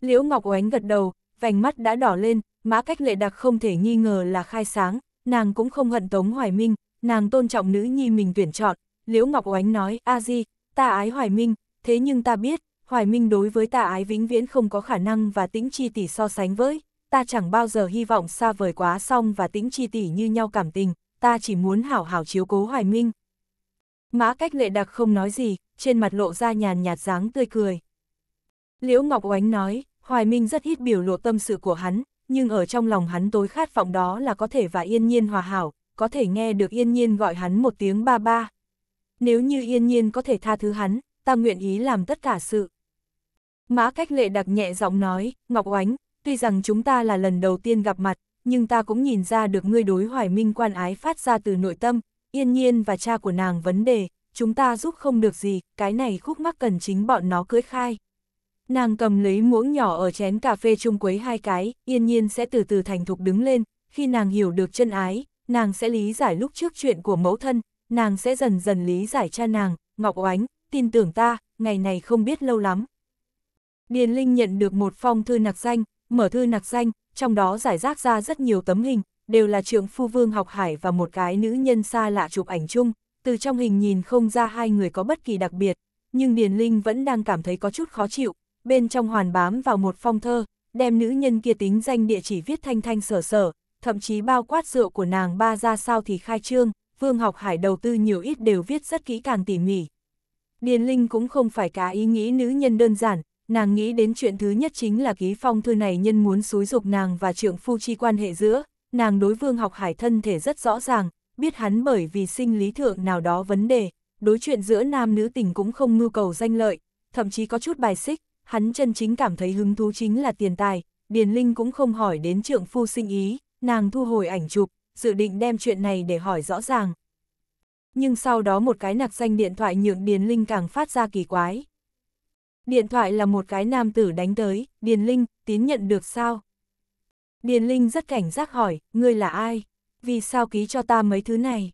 Liễu Ngọc Oánh gật đầu, vành mắt đã đỏ lên, mã cách lệ đặc không thể nghi ngờ là khai sáng, nàng cũng không hận Tống Hoài Minh, nàng tôn trọng nữ nhi mình tuyển chọn. Liễu Ngọc Oánh nói, a di, ta ái Hoài Minh, thế nhưng ta biết, Hoài Minh đối với ta ái vĩnh viễn không có khả năng và tĩnh chi tỷ so sánh với, ta chẳng bao giờ hy vọng xa vời quá xong và tĩnh chi tỷ như nhau cảm tình, ta chỉ muốn hảo hảo chiếu cố Hoài Minh. Mã cách lệ đặc không nói gì, trên mặt lộ ra nhàn nhạt dáng tươi cười. Liễu Ngọc Oánh nói, Hoài Minh rất ít biểu lộ tâm sự của hắn, nhưng ở trong lòng hắn tối khát vọng đó là có thể và yên nhiên hòa hảo, có thể nghe được yên nhiên gọi hắn một tiếng ba ba. Nếu như yên nhiên có thể tha thứ hắn, ta nguyện ý làm tất cả sự. Mã cách lệ đặc nhẹ giọng nói, Ngọc Oánh, tuy rằng chúng ta là lần đầu tiên gặp mặt, nhưng ta cũng nhìn ra được ngươi đối Hoài Minh quan ái phát ra từ nội tâm, yên nhiên và cha của nàng vấn đề, chúng ta giúp không được gì, cái này khúc mắc cần chính bọn nó cưới khai. Nàng cầm lấy muỗng nhỏ ở chén cà phê chung quấy hai cái, yên nhiên sẽ từ từ thành thục đứng lên, khi nàng hiểu được chân ái, nàng sẽ lý giải lúc trước chuyện của mẫu thân, nàng sẽ dần dần lý giải cha nàng, Ngọc Oánh, tin tưởng ta, ngày này không biết lâu lắm. Điền Linh nhận được một phong thư nặc danh, mở thư nặc danh, trong đó giải rác ra rất nhiều tấm hình, đều là trưởng phu Vương Học Hải và một cái nữ nhân xa lạ chụp ảnh chung, từ trong hình nhìn không ra hai người có bất kỳ đặc biệt, nhưng Điền Linh vẫn đang cảm thấy có chút khó chịu, bên trong hoàn bám vào một phong thơ, đem nữ nhân kia tính danh địa chỉ viết thanh thanh sở sở, thậm chí bao quát rượu của nàng ba ra sao thì khai trương, Vương Học Hải đầu tư nhiều ít đều viết rất kỹ càng tỉ mỉ. Điền Linh cũng không phải cá ý nghĩ nữ nhân đơn giản, nàng nghĩ đến chuyện thứ nhất chính là ký phong thư này nhân muốn xúi dục nàng và trưởng phu chi quan hệ giữa, nàng đối vương học hải thân thể rất rõ ràng, biết hắn bởi vì sinh lý thượng nào đó vấn đề, đối chuyện giữa nam nữ tình cũng không mưu cầu danh lợi, thậm chí có chút bài xích, hắn chân chính cảm thấy hứng thú chính là tiền tài, Điền Linh cũng không hỏi đến trượng phu sinh ý, nàng thu hồi ảnh chụp, dự định đem chuyện này để hỏi rõ ràng. Nhưng sau đó một cái nạc danh điện thoại nhượng Điền Linh càng phát ra kỳ quái. Điện thoại là một cái nam tử đánh tới, Điền Linh, tín nhận được sao? Điền Linh rất cảnh giác hỏi, ngươi là ai? Vì sao ký cho ta mấy thứ này?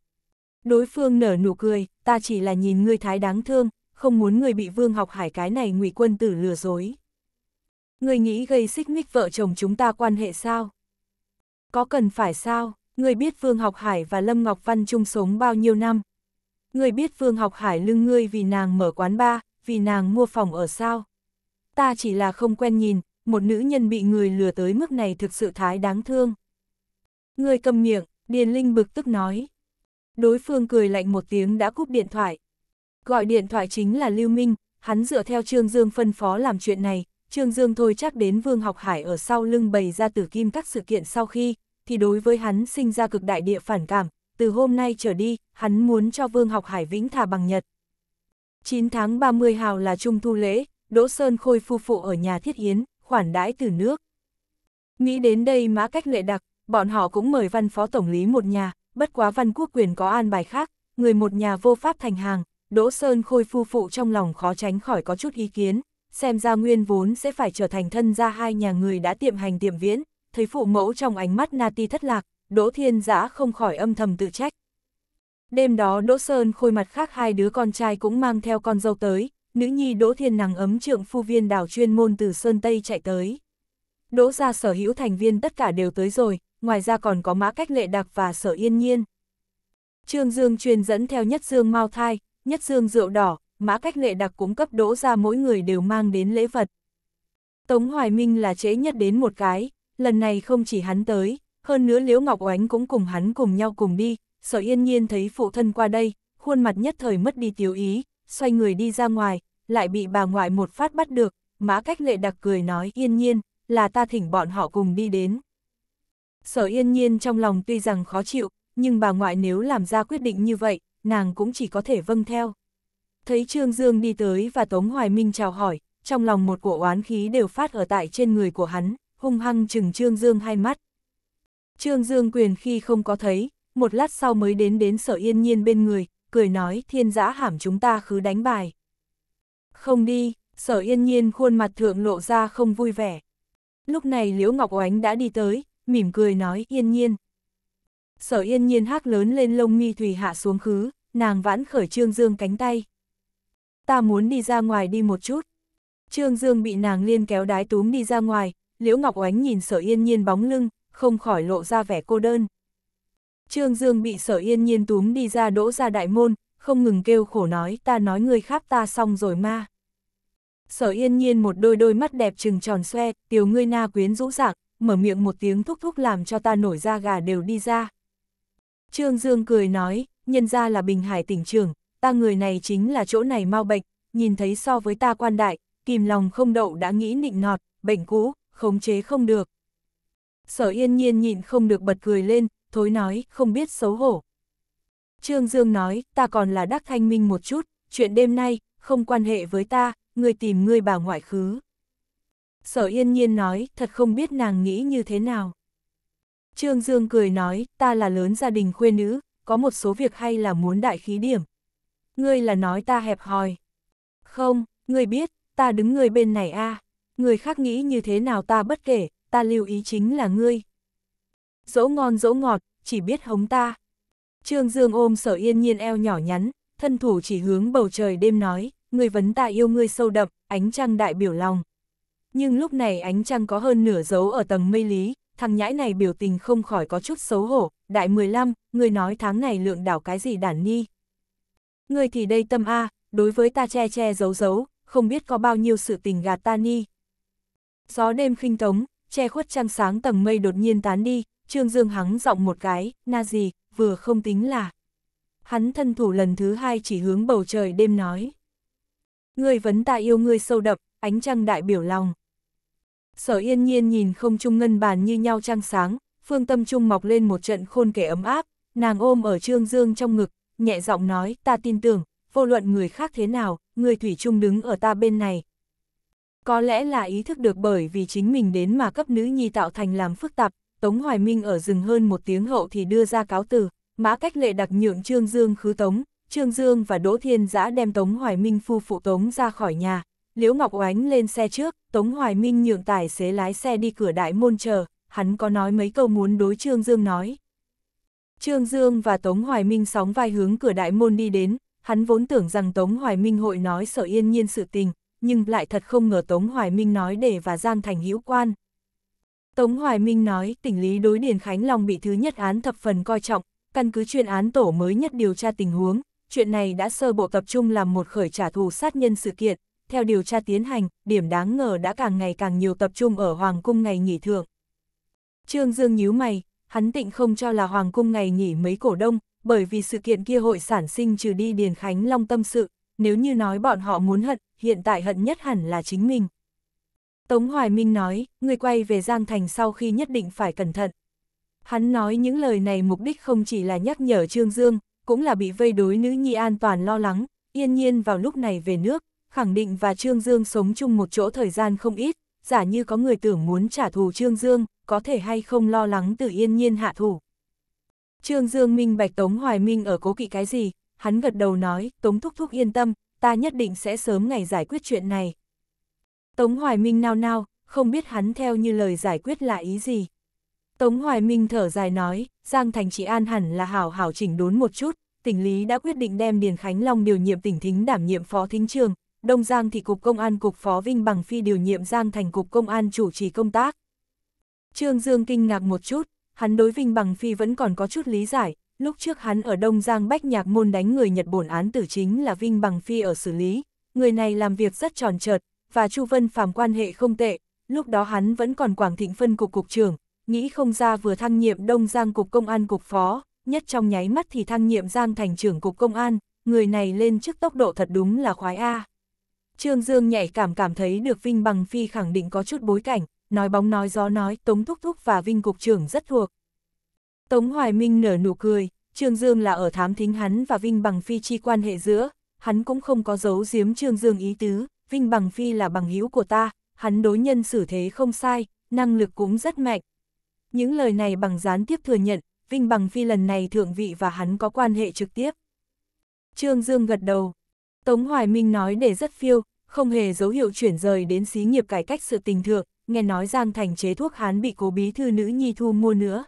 Đối phương nở nụ cười, ta chỉ là nhìn ngươi thái đáng thương, không muốn ngươi bị vương học hải cái này ngụy quân tử lừa dối. Ngươi nghĩ gây xích mích vợ chồng chúng ta quan hệ sao? Có cần phải sao? Ngươi biết Vương Học Hải và Lâm Ngọc Văn chung sống bao nhiêu năm? Ngươi biết Vương Học Hải lưng ngươi vì nàng mở quán bar, vì nàng mua phòng ở sao? Ta chỉ là không quen nhìn, một nữ nhân bị người lừa tới mức này thực sự thái đáng thương. Người cầm miệng, Điền Linh bực tức nói. Đối phương cười lạnh một tiếng đã cúp điện thoại. Gọi điện thoại chính là Lưu Minh, hắn dựa theo Trương Dương phân phó làm chuyện này, Trương Dương thôi chắc đến Vương Học Hải ở sau lưng bày ra tử kim các sự kiện sau khi, thì đối với hắn sinh ra cực đại địa phản cảm, từ hôm nay trở đi, hắn muốn cho Vương Học Hải vĩnh thà bằng Nhật. 9 tháng 30 hào là Trung Thu Lễ, Đỗ Sơn Khôi phu phụ ở nhà thiết hiến, khoản đãi từ nước. Nghĩ đến đây mã cách lệ đặc, bọn họ cũng mời văn phó tổng lý một nhà, bất quá văn quốc quyền có an bài khác, người một nhà vô pháp thành hàng, Đỗ Sơn Khôi phu phụ trong lòng khó tránh khỏi có chút ý kiến, xem ra nguyên vốn sẽ phải trở thành thân gia hai nhà người đã tiệm hành tiệm viễn, thấy phụ mẫu trong ánh mắt Nati thất lạc, Đỗ Thiên Giã không khỏi âm thầm tự trách. Đêm đó Đỗ Sơn Khôi mặt khác hai đứa con trai cũng mang theo con dâu tới, nữ nhi Đỗ Thiên nàng ấm trượng phu viên đảo chuyên môn từ Sơn Tây chạy tới. Đỗ ra sở hữu thành viên tất cả đều tới rồi, ngoài ra còn có mã cách lệ đặc và sở yên nhiên. Trương Dương truyền dẫn theo nhất dương mau thai, nhất dương rượu đỏ, mã cách lệ đặc cũng cấp đỗ ra mỗi người đều mang đến lễ vật. Tống Hoài Minh là chế nhất đến một cái, lần này không chỉ hắn tới, hơn nữa Liễu Ngọc Oánh cũng cùng hắn cùng nhau cùng đi, sở yên nhiên thấy phụ thân qua đây, khuôn mặt nhất thời mất đi tiểu ý, xoay người đi ra ngoài, lại bị bà ngoại một phát bắt được, mã cách lệ đặc cười nói yên nhiên, là ta thỉnh bọn họ cùng đi đến. Sở yên nhiên trong lòng tuy rằng khó chịu, nhưng bà ngoại nếu làm ra quyết định như vậy, nàng cũng chỉ có thể vâng theo. Thấy Trương Dương đi tới và Tống Hoài Minh chào hỏi, trong lòng một cổ oán khí đều phát ở tại trên người của hắn, hung hăng chừng Trương Dương hai mắt. Trương Dương quyền khi không có thấy, một lát sau mới đến đến sở yên nhiên bên người, cười nói thiên giã hàm chúng ta khứ đánh bài. Không đi, sở yên nhiên khuôn mặt thượng lộ ra không vui vẻ. Lúc này Liễu Ngọc Oánh đã đi tới, mỉm cười nói yên nhiên. Sở yên nhiên hắc lớn lên lông mi thủy hạ xuống khứ, nàng vãn khởi Trương Dương cánh tay. Ta muốn đi ra ngoài đi một chút. Trương Dương bị nàng liên kéo đái túm đi ra ngoài, Liễu Ngọc Oánh nhìn sở yên nhiên bóng lưng, không khỏi lộ ra vẻ cô đơn. Trương Dương bị sở yên nhiên túm đi ra đỗ ra đại môn, không ngừng kêu khổ nói ta nói ngươi khác ta xong rồi ma. Sở yên nhiên một đôi đôi mắt đẹp trừng tròn xoe, tiểu ngươi na quyến rũ rạc, mở miệng một tiếng thúc thúc làm cho ta nổi da gà đều đi ra. Trương Dương cười nói, nhân ra là Bình Hải tỉnh trưởng, ta người này chính là chỗ này mau bệnh, nhìn thấy so với ta quan đại, kìm lòng không đậu đã nghĩ nịnh nọt, bệnh cũ, khống chế không được. Sở yên nhiên nhịn không được bật cười lên, thối nói, không biết xấu hổ, Trương Dương nói, ta còn là đắc thanh minh một chút, chuyện đêm nay, không quan hệ với ta, người tìm người bà ngoại khứ. Sở yên nhiên nói, thật không biết nàng nghĩ như thế nào. Trương Dương cười nói, ta là lớn gia đình khuê nữ, có một số việc hay là muốn đại khí điểm. Ngươi là nói ta hẹp hòi. Không, ngươi biết, ta đứng ngươi bên này a à. người khác nghĩ như thế nào ta bất kể, ta lưu ý chính là ngươi. Dỗ ngon dỗ ngọt, chỉ biết hống ta, Trương Dương ôm sở yên nhiên eo nhỏ nhắn, thân thủ chỉ hướng bầu trời đêm nói, người vấn ta yêu ngươi sâu đậm, ánh trăng đại biểu lòng. Nhưng lúc này ánh trăng có hơn nửa dấu ở tầng mây lý, thằng nhãi này biểu tình không khỏi có chút xấu hổ, đại 15, người nói tháng này lượng đảo cái gì đản ni. Người thì đây tâm A, đối với ta che che giấu giấu, không biết có bao nhiêu sự tình gạt ta ni. Gió đêm khinh tống, che khuất trăng sáng tầng mây đột nhiên tán đi, Trương Dương hắng giọng một cái, na gì, vừa không tính là. Hắn thân thủ lần thứ hai chỉ hướng bầu trời đêm nói. Ngươi vấn ta yêu ngươi sâu đậm, ánh trăng đại biểu lòng. Sở yên nhiên nhìn không trung ngân bàn như nhau trăng sáng, phương tâm trung mọc lên một trận khôn kể ấm áp, nàng ôm ở trương dương trong ngực, nhẹ giọng nói ta tin tưởng, vô luận người khác thế nào, người thủy trung đứng ở ta bên này. Có lẽ là ý thức được bởi vì chính mình đến mà cấp nữ nhi tạo thành làm phức tạp, Tống Hoài Minh ở rừng hơn một tiếng hậu thì đưa ra cáo từ, mã cách lệ đặc nhượng Trương Dương khứ Tống, Trương Dương và Đỗ Thiên Giã đem Tống Hoài Minh phu phụ Tống ra khỏi nhà, Liễu Ngọc Oánh lên xe trước, Tống Hoài Minh nhượng tài xế lái xe đi cửa đại môn chờ, hắn có nói mấy câu muốn đối Trương Dương nói. Trương Dương và Tống Hoài Minh sóng vai hướng cửa đại môn đi đến, hắn vốn tưởng rằng Tống Hoài Minh hội nói sở yên nhiên sự tình, nhưng lại thật không ngờ Tống Hoài Minh nói để và Giang Thành hữu quan, Tống Hoài Minh nói, tỉnh lý đối Điền Khánh Long bị thứ nhất án thập phần coi trọng, căn cứ chuyên án tổ mới nhất điều tra tình huống, chuyện này đã sơ bộ tập trung làm một khởi trả thù sát nhân sự kiện. Theo điều tra tiến hành, điểm đáng ngờ đã càng ngày càng nhiều tập trung ở Hoàng cung ngày nghỉ thường. Trương Dương nhíu mày, hắn tịnh không cho là Hoàng cung ngày nghỉ mấy cổ đông, bởi vì sự kiện kia hội sản sinh trừ đi Điền Khánh Long tâm sự, nếu như nói bọn họ muốn hận, hiện tại hận nhất hẳn là chính mình. Tống Hoài Minh nói, người quay về Giang Thành sau khi nhất định phải cẩn thận. Hắn nói những lời này mục đích không chỉ là nhắc nhở Trương Dương, cũng là bị vây đối nữ nhi an toàn lo lắng, yên nhiên vào lúc này về nước, khẳng định và Trương Dương sống chung một chỗ thời gian không ít, giả như có người tưởng muốn trả thù Trương Dương, có thể hay không lo lắng từ yên nhiên hạ thủ. Trương Dương minh bạch Tống Hoài Minh ở cố kỵ cái gì, hắn gật đầu nói, Tống Thúc Thúc yên tâm, ta nhất định sẽ sớm ngày giải quyết chuyện này, Tống Hoài Minh nao nao, không biết hắn theo như lời giải quyết là ý gì. Tống Hoài Minh thở dài nói, Giang Thành chỉ An hẳn là hảo hảo chỉnh đốn một chút, tỉnh lý đã quyết định đem Điền Khánh Long điều nhiệm tỉnh thính đảm nhiệm phó thính trường, Đông Giang thì cục công an cục phó Vinh Bằng Phi điều nhiệm Giang Thành cục công an chủ trì công tác. Trương Dương kinh ngạc một chút, hắn đối Vinh Bằng Phi vẫn còn có chút lý giải, lúc trước hắn ở Đông Giang Bách Nhạc môn đánh người Nhật bổn án tử chính là Vinh Bằng Phi ở xử lý, người này làm việc rất tròn trợt, và Chu Vân Phàm quan hệ không tệ, lúc đó hắn vẫn còn Quảng Thịnh phân cục cục trưởng, nghĩ không ra vừa thăng nhiệm Đông Giang cục công an cục phó, nhất trong nháy mắt thì thăng nhiệm Giang thành trưởng cục công an, người này lên chức tốc độ thật đúng là khoái a. Trương Dương nhạy cảm cảm thấy được Vinh Bằng Phi khẳng định có chút bối cảnh, nói bóng nói gió nói, Tống Thúc Thúc và Vinh cục trưởng rất thuộc. Tống Hoài Minh nở nụ cười, Trương Dương là ở thám thính hắn và Vinh Bằng Phi chi quan hệ giữa, hắn cũng không có giấu giếm Trương Dương ý tứ, Vinh Bằng Phi là bằng hữu của ta, hắn đối nhân xử thế không sai, năng lực cũng rất mạnh. Những lời này bằng gián tiếp thừa nhận, Vinh Bằng Phi lần này thượng vị và hắn có quan hệ trực tiếp. Trương Dương gật đầu. Tống Hoài Minh nói để rất phiêu, không hề dấu hiệu chuyển rời đến xí nghiệp cải cách sự tình thượng, nghe nói Giang Thành chế thuốc hán bị cố bí thư nữ nhi thu mua nữa.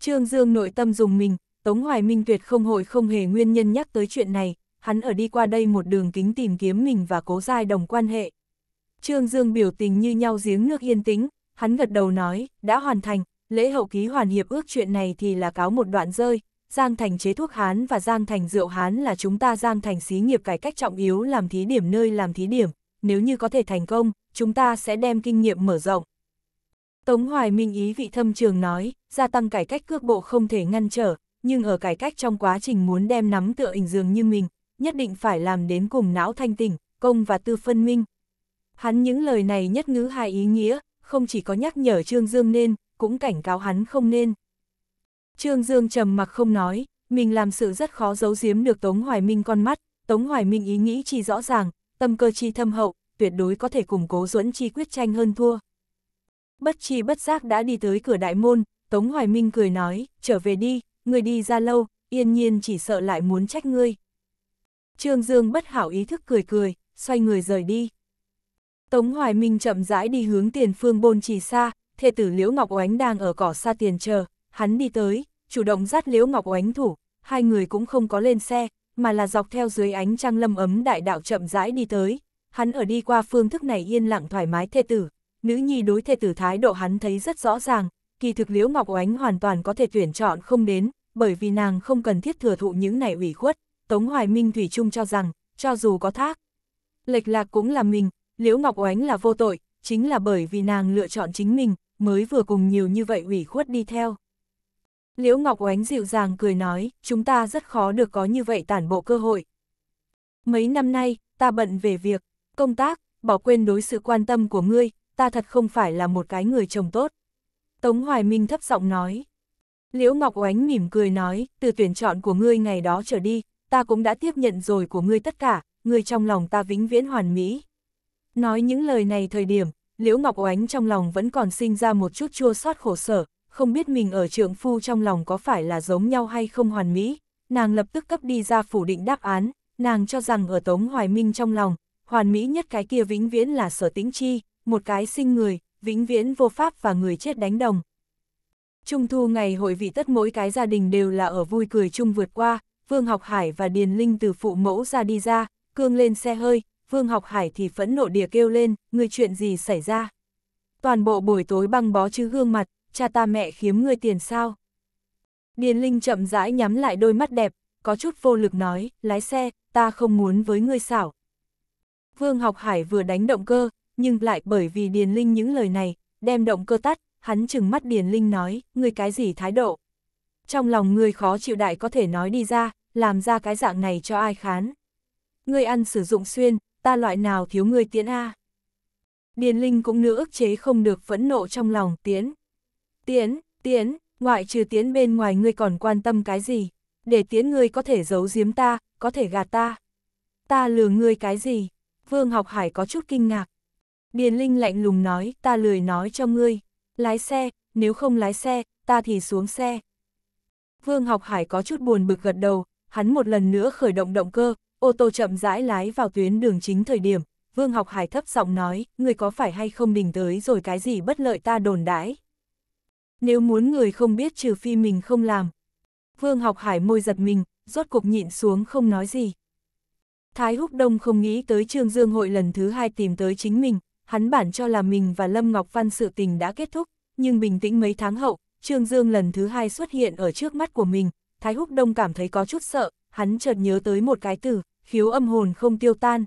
Trương Dương nội tâm dùng mình, Tống Hoài Minh tuyệt không hội không hề nguyên nhân nhắc tới chuyện này, hắn ở đi qua đây một đường kính tìm kiếm mình và cố giai đồng quan hệ. Trương Dương biểu tình như nhau giếng nước yên tĩnh, hắn gật đầu nói, đã hoàn thành, lễ hậu ký hoàn hiệp ước chuyện này thì là cáo một đoạn rơi, Giang Thành chế thuốc Hán và Giang Thành rượu Hán là chúng ta Giang Thành xí nghiệp cải cách trọng yếu làm thí điểm nơi làm thí điểm, nếu như có thể thành công, chúng ta sẽ đem kinh nghiệm mở rộng. Tống Hoài Minh ý vị thâm trường nói, gia tăng cải cách cước bộ không thể ngăn trở, nhưng ở cải cách trong quá trình muốn đem nắm tựa hình dường như mình, nhất định phải làm đến cùng não thanh tỉnh, công và tư phân minh. Hắn những lời này nhất ngữ hai ý nghĩa, không chỉ có nhắc nhở Trương Dương nên, cũng cảnh cáo hắn không nên. Trương Dương trầm mặc không nói, mình làm sự rất khó giấu giếm được Tống Hoài Minh con mắt, Tống Hoài Minh ý nghĩ chi rõ ràng, tâm cơ chi thâm hậu, tuyệt đối có thể củng cố dẫn chi quyết tranh hơn thua. Bất chi bất giác đã đi tới cửa đại môn, Tống Hoài Minh cười nói, trở về đi, người đi ra lâu, yên nhiên chỉ sợ lại muốn trách ngươi. Trương Dương bất hảo ý thức cười cười, xoay người rời đi. Tống Hoài Minh chậm rãi đi hướng tiền phương bôn trì xa, thê tử Liễu Ngọc Oánh đang ở cỏ xa tiền chờ, hắn đi tới, chủ động dắt Liễu Ngọc Oánh thủ, hai người cũng không có lên xe, mà là dọc theo dưới ánh trăng lâm ấm đại đạo chậm rãi đi tới, hắn ở đi qua phương thức này yên lặng thoải mái thê tử, nữ nhi đối thê tử thái độ hắn thấy rất rõ ràng, kỳ thực Liễu Ngọc Oánh hoàn toàn có thể tuyển chọn không đến, bởi vì nàng không cần thiết thừa thụ những này ủy khuất. Tống Hoài Minh Thủy Trung cho rằng, cho dù có thác, lệch lạc cũng là mình, Liễu Ngọc Oánh là vô tội, chính là bởi vì nàng lựa chọn chính mình, mới vừa cùng nhiều như vậy ủy khuất đi theo. Liễu Ngọc Oánh dịu dàng cười nói, chúng ta rất khó được có như vậy tản bộ cơ hội. Mấy năm nay, ta bận về việc, công tác, bỏ quên đối sự quan tâm của ngươi, ta thật không phải là một cái người chồng tốt. Tống Hoài Minh thấp giọng nói. Liễu Ngọc Oánh mỉm cười nói, từ tuyển chọn của ngươi ngày đó trở đi, ta cũng đã tiếp nhận rồi của ngươi tất cả, ngươi trong lòng ta vĩnh viễn hoàn mỹ. Nói những lời này thời điểm, Liễu Ngọc Oánh trong lòng vẫn còn sinh ra một chút chua xót khổ sở, không biết mình ở trượng phu trong lòng có phải là giống nhau hay không hoàn mỹ, nàng lập tức cấp đi ra phủ định đáp án, nàng cho rằng ở Tống Hoài Minh trong lòng, hoàn mỹ nhất cái kia vĩnh viễn là sở tĩnh chi, một cái sinh người, vĩnh viễn vô pháp và người chết đánh đồng. Trung thu ngày hội vị tất mỗi cái gia đình đều là ở vui cười chung vượt qua, Vương Học Hải và Điền Linh từ phụ mẫu ra đi ra, cương lên xe hơi, Vương Học Hải thì phẫn nộ địa kêu lên, người chuyện gì xảy ra. Toàn bộ buổi tối băng bó chứ gương mặt, cha ta mẹ khiếm người tiền sao. Điền Linh chậm rãi nhắm lại đôi mắt đẹp, có chút vô lực nói, lái xe, ta không muốn với ngươi xảo. Vương Học Hải vừa đánh động cơ, nhưng lại bởi vì Điền Linh những lời này, đem động cơ tắt, hắn chừng mắt Điền Linh nói, ngươi cái gì thái độ trong lòng ngươi khó chịu đại có thể nói đi ra, làm ra cái dạng này cho ai khán. Ngươi ăn sử dụng xuyên, ta loại nào thiếu ngươi tiến A. Điền Linh cũng nữ ức chế không được phẫn nộ trong lòng, tiến. Tiến, tiến, ngoại trừ tiến bên ngoài ngươi còn quan tâm cái gì, để tiến ngươi có thể giấu giếm ta, có thể gạt ta. Ta lừa ngươi cái gì? Vương Học Hải có chút kinh ngạc. Điền Linh lạnh lùng nói, ta lười nói cho ngươi. Lái xe, nếu không lái xe, ta thì xuống xe. Vương Học Hải có chút buồn bực gật đầu, hắn một lần nữa khởi động động cơ, ô tô chậm rãi lái vào tuyến đường chính thời điểm, Vương Học Hải thấp giọng nói, người có phải hay không đình tới rồi cái gì bất lợi ta đồn đãi. Nếu muốn người không biết trừ phi mình không làm. Vương Học Hải môi giật mình, rốt cuộc nhịn xuống không nói gì. Thái Húc Đông không nghĩ tới Trương Dương hội lần thứ hai tìm tới chính mình, hắn bản cho là mình và Lâm Ngọc Văn sự tình đã kết thúc, nhưng bình tĩnh mấy tháng hậu, Trương Dương lần thứ hai xuất hiện ở trước mắt của mình, Thái Húc Đông cảm thấy có chút sợ, hắn chợt nhớ tới một cái từ, khiếu âm hồn không tiêu tan.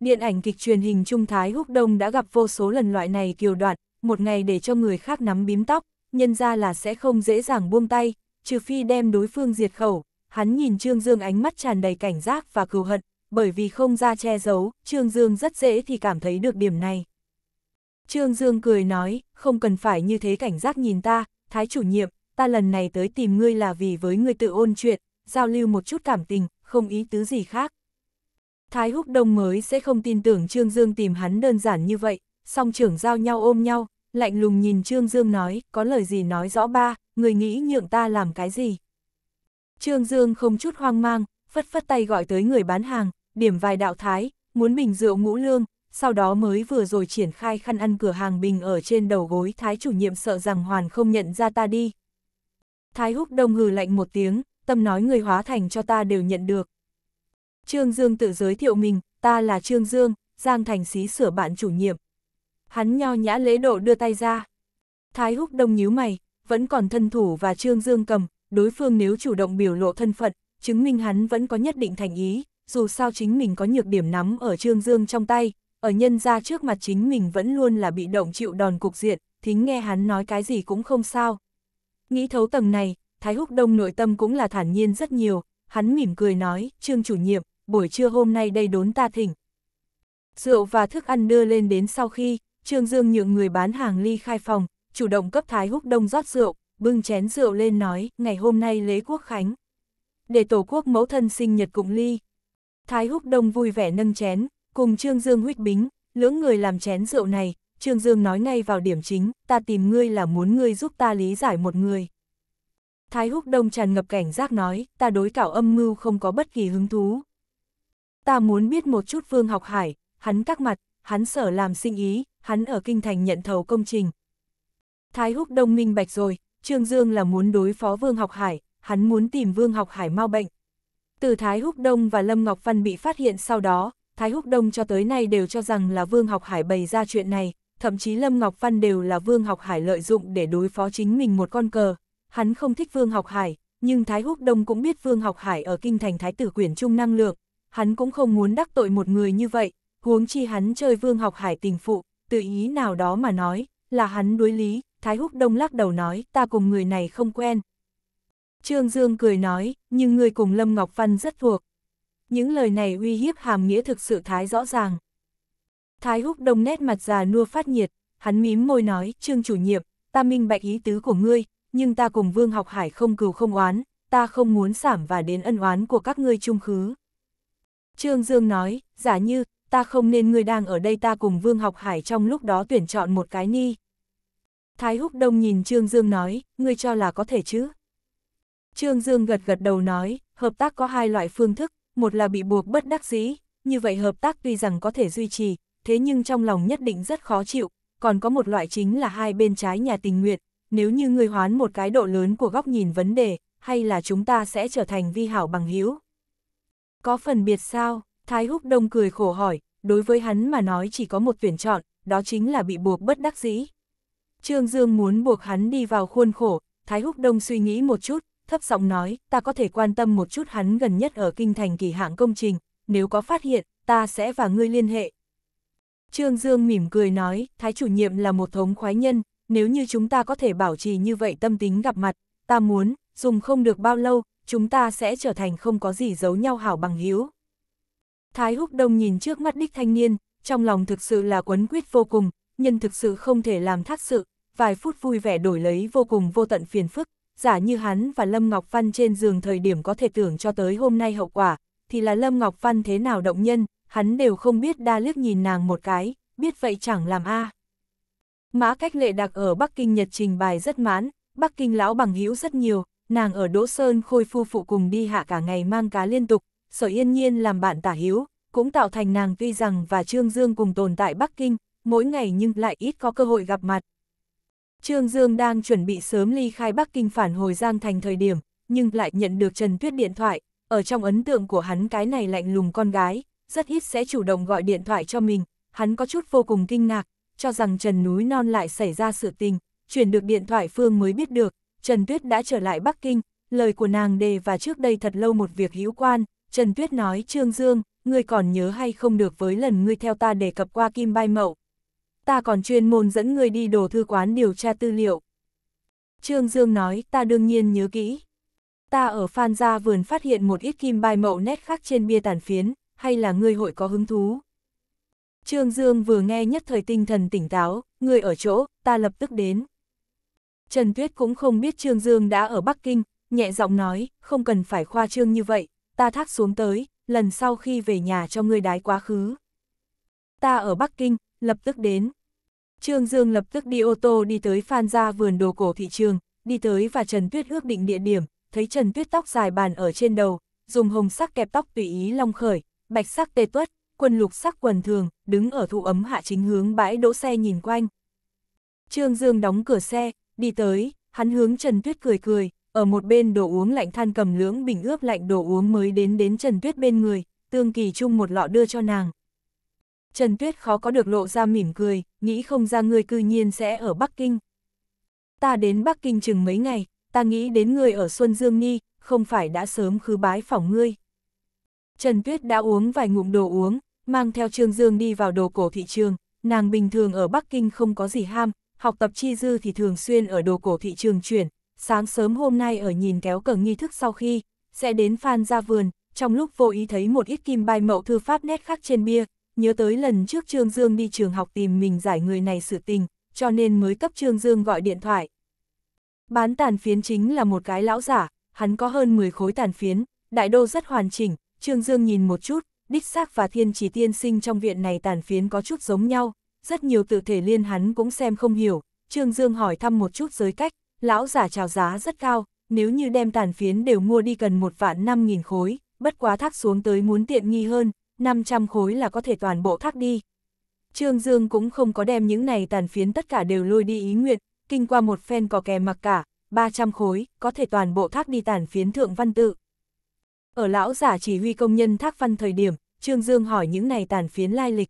Điện ảnh kịch truyền hình Trung Thái Húc Đông đã gặp vô số lần loại này kiều đoạn, một ngày để cho người khác nắm bím tóc, nhân ra là sẽ không dễ dàng buông tay, trừ phi đem đối phương diệt khẩu. Hắn nhìn Trương Dương ánh mắt tràn đầy cảnh giác và cừu hận, bởi vì không ra che giấu, Trương Dương rất dễ thì cảm thấy được điểm này. Trương Dương cười nói, không cần phải như thế cảnh giác nhìn ta, Thái chủ nhiệm, ta lần này tới tìm ngươi là vì với ngươi tự ôn chuyện, giao lưu một chút cảm tình, không ý tứ gì khác. Thái Húc Đông mới sẽ không tin tưởng Trương Dương tìm hắn đơn giản như vậy, song trưởng giao nhau ôm nhau, lạnh lùng nhìn Trương Dương nói, có lời gì nói rõ ba, người nghĩ nhượng ta làm cái gì. Trương Dương không chút hoang mang, phất phất tay gọi tới người bán hàng, điểm vài đạo thái, muốn bình rượu ngũ lương, sau đó mới vừa rồi triển khai khăn ăn cửa hàng bình ở trên đầu gối Thái chủ nhiệm sợ rằng hoàn không nhận ra ta đi. Thái húc đông hừ lạnh một tiếng, tâm nói người hóa thành cho ta đều nhận được. Trương Dương tự giới thiệu mình, ta là Trương Dương, Giang Thành xí sửa bạn chủ nhiệm. Hắn nho nhã lễ độ đưa tay ra. Thái húc đông nhíu mày, vẫn còn thân thủ và Trương Dương cầm, đối phương nếu chủ động biểu lộ thân phận, chứng minh hắn vẫn có nhất định thành ý, dù sao chính mình có nhược điểm nắm ở Trương Dương trong tay, ở nhân ra trước mặt chính mình vẫn luôn là bị động chịu đòn cục diện, thính nghe hắn nói cái gì cũng không sao. Nghĩ thấu tầng này, Thái Húc Đông nội tâm cũng là thản nhiên rất nhiều, hắn mỉm cười nói, trương chủ nhiệm, buổi trưa hôm nay đây đốn ta thỉnh. Rượu và thức ăn đưa lên đến sau khi, Trương Dương nhượng người bán hàng ly khai phòng, chủ động cấp Thái Húc Đông rót rượu, bưng chén rượu lên nói, ngày hôm nay lễ quốc khánh. Để tổ quốc mẫu thân sinh nhật cùng ly. Thái Húc Đông vui vẻ nâng chén, Cùng Trương Dương huyết bính, lưỡng người làm chén rượu này, Trương Dương nói ngay vào điểm chính, ta tìm ngươi là muốn ngươi giúp ta lý giải một người. Thái Húc Đông tràn ngập cảnh giác nói, ta đối cảo âm mưu không có bất kỳ hứng thú. Ta muốn biết một chút Vương Học Hải, hắn các mặt, hắn sở làm sinh ý, hắn ở kinh thành nhận thầu công trình. Thái Húc Đông minh bạch rồi, Trương Dương là muốn đối phó Vương Học Hải, hắn muốn tìm Vương Học Hải mau bệnh. Từ Thái Húc Đông và Lâm Ngọc Văn bị phát hiện sau đó, Thái Húc Đông cho tới nay đều cho rằng là Vương Học Hải bày ra chuyện này, thậm chí Lâm Ngọc Văn đều là Vương Học Hải lợi dụng để đối phó chính mình một con cờ. Hắn không thích Vương Học Hải, nhưng Thái Húc Đông cũng biết Vương Học Hải ở kinh thành Thái tử quyển trung năng lượng, hắn cũng không muốn đắc tội một người như vậy, huống chi hắn chơi Vương Học Hải tình phụ, tự ý nào đó mà nói, là hắn đối lý, Thái Húc Đông lắc đầu nói, ta cùng người này không quen. Trương Dương cười nói, nhưng người cùng Lâm Ngọc Văn rất thuộc, những lời này uy hiếp hàm nghĩa thực sự thái rõ ràng. Thái húc đông nét mặt già nua phát nhiệt, hắn mím môi nói, trương chủ nhiệm, ta minh bạch ý tứ của ngươi, nhưng ta cùng vương học hải không cừu không oán, ta không muốn giảm và đến ân oán của các ngươi chung khứ. Trương Dương nói, giả như, ta không nên ngươi đang ở đây ta cùng Vương Học Hải trong lúc đó tuyển chọn một cái ni. Thái Húc Đông nhìn Trương Dương nói, ngươi cho là có thể chứ. Trương Dương gật gật đầu nói, hợp tác có hai loại phương thức, một là bị buộc bất đắc dĩ, như vậy hợp tác tuy rằng có thể duy trì, thế nhưng trong lòng nhất định rất khó chịu, còn có một loại chính là hai bên trái nhà tình nguyện, nếu như người hoán một cái độ lớn của góc nhìn vấn đề, hay là chúng ta sẽ trở thành vi hảo bằng hữu Có phần biệt sao, Thái Húc Đông cười khổ hỏi, đối với hắn mà nói chỉ có một tuyển chọn, đó chính là bị buộc bất đắc dĩ. Trương Dương muốn buộc hắn đi vào khuôn khổ, Thái Húc Đông suy nghĩ một chút, thấp giọng nói, ta có thể quan tâm một chút hắn gần nhất ở kinh thành kỳ hạng công trình, nếu có phát hiện, ta sẽ và ngươi liên hệ. Trương Dương mỉm cười nói, Thái chủ nhiệm là một thống khoái nhân, nếu như chúng ta có thể bảo trì như vậy tâm tính gặp mặt, ta muốn, dùng không được bao lâu, chúng ta sẽ trở thành không có gì giấu nhau hảo bằng hiếu. Thái Húc Đông nhìn trước mắt đích thanh niên, trong lòng thực sự là quấn quyết vô cùng, nhân thực sự không thể làm thác sự, vài phút vui vẻ đổi lấy vô cùng vô tận phiền phức, giả như hắn và Lâm Ngọc Văn trên giường thời điểm có thể tưởng cho tới hôm nay hậu quả, thì là Lâm Ngọc Văn thế nào động nhân, hắn đều không biết đa liếc nhìn nàng một cái, biết vậy chẳng làm a. À. Mã cách lệ đặc ở Bắc Kinh Nhật trình bài rất mãn, Bắc Kinh lão bằng hữu rất nhiều, nàng ở Đỗ Sơn khôi phu phụ cùng đi hạ cả ngày mang cá liên tục, sở yên nhiên làm bạn tả hiếu cũng tạo thành nàng tuy rằng và Trương Dương cùng tồn tại Bắc Kinh, mỗi ngày nhưng lại ít có cơ hội gặp mặt, Trương Dương đang chuẩn bị sớm ly khai Bắc Kinh phản hồi Giang Thành thời điểm, nhưng lại nhận được Trần Tuyết điện thoại, ở trong ấn tượng của hắn cái này lạnh lùng con gái, rất ít sẽ chủ động gọi điện thoại cho mình, hắn có chút vô cùng kinh ngạc, cho rằng Trần núi non lại xảy ra sự tình, chuyển được điện thoại Phương mới biết được, Trần Tuyết đã trở lại Bắc Kinh, lời của nàng đề và trước đây thật lâu một việc hữu quan, Trần Tuyết nói Trương Dương, ngươi còn nhớ hay không được với lần ngươi theo ta đề cập qua Kim Bai Mậu, ta còn chuyên môn dẫn người đi đồ thư quán điều tra tư liệu. Trương Dương nói, ta đương nhiên nhớ kỹ. Ta ở Phan Gia vườn phát hiện một ít kim bài mậu nét khác trên bia tàn phiến, hay là ngươi hội có hứng thú. Trương Dương vừa nghe nhất thời tinh thần tỉnh táo, ngươi ở chỗ, ta lập tức đến. Trần Tuyết cũng không biết Trương Dương đã ở Bắc Kinh, nhẹ giọng nói, không cần phải khoa trương như vậy, ta thác xuống tới, lần sau khi về nhà cho ngươi đái quá khứ. Ta ở Bắc Kinh, lập tức đến. Trương Dương lập tức đi ô tô đi tới Phan Gia vườn đồ cổ thị trường, đi tới và Trần Tuyết ước định địa điểm, thấy Trần Tuyết tóc dài bàn ở trên đầu, dùng hồng sắc kẹp tóc tùy ý long khởi, bạch sắc tê tuất, quần lục sắc quần thường, đứng ở thụ ấm hạ chính hướng bãi đỗ xe nhìn quanh. Trương Dương đóng cửa xe, đi tới, hắn hướng Trần Tuyết cười cười, ở một bên đồ uống lạnh than cầm lưỡng bình ướp lạnh đồ uống mới đến đến Trần Tuyết bên người, tương kỳ chung một lọ đưa cho nàng. Trần Tuyết khó có được lộ ra mỉm cười, nghĩ không ra ngươi cư nhiên sẽ ở Bắc Kinh. Ta đến Bắc Kinh chừng mấy ngày, ta nghĩ đến ngươi ở Xuân Dương Ni, không phải đã sớm khứ bái phỏng ngươi. Trần Tuyết đã uống vài ngụm đồ uống, mang theo Trương Dương đi vào đồ cổ thị trường, nàng bình thường ở Bắc Kinh không có gì ham, học tập chi dư thì thường xuyên ở đồ cổ thị trường chuyển, sáng sớm hôm nay ở nhìn kéo cờ nghi thức sau khi, sẽ đến Phan ra vườn, trong lúc vô ý thấy một ít kim bài mậu thư pháp nét khác trên bia, nhớ tới lần trước Trương Dương đi trường học tìm mình giải người này sự tình, cho nên mới cấp Trương Dương gọi điện thoại. Bán tàn phiến chính là một cái lão giả, hắn có hơn 10 khối tàn phiến, đại đô rất hoàn chỉnh, Trương Dương nhìn một chút, đích xác và thiên chỉ tiên sinh trong viện này tàn phiến có chút giống nhau, rất nhiều tự thể liên hắn cũng xem không hiểu, Trương Dương hỏi thăm một chút giới cách, lão giả chào giá rất cao, nếu như đem tàn phiến đều mua đi cần một vạn 5.000 khối, bất quá thác xuống tới muốn tiện nghi hơn, 500 khối là có thể toàn bộ thác đi. Trương Dương cũng không có đem những này tàn phiến tất cả đều lôi đi ý nguyện, kinh qua một phen có kè mặc cả, 300 khối, có thể toàn bộ thác đi tàn phiến thượng văn tự. Ở lão giả chỉ huy công nhân thác văn thời điểm, Trương Dương hỏi những này tàn phiến lai lịch.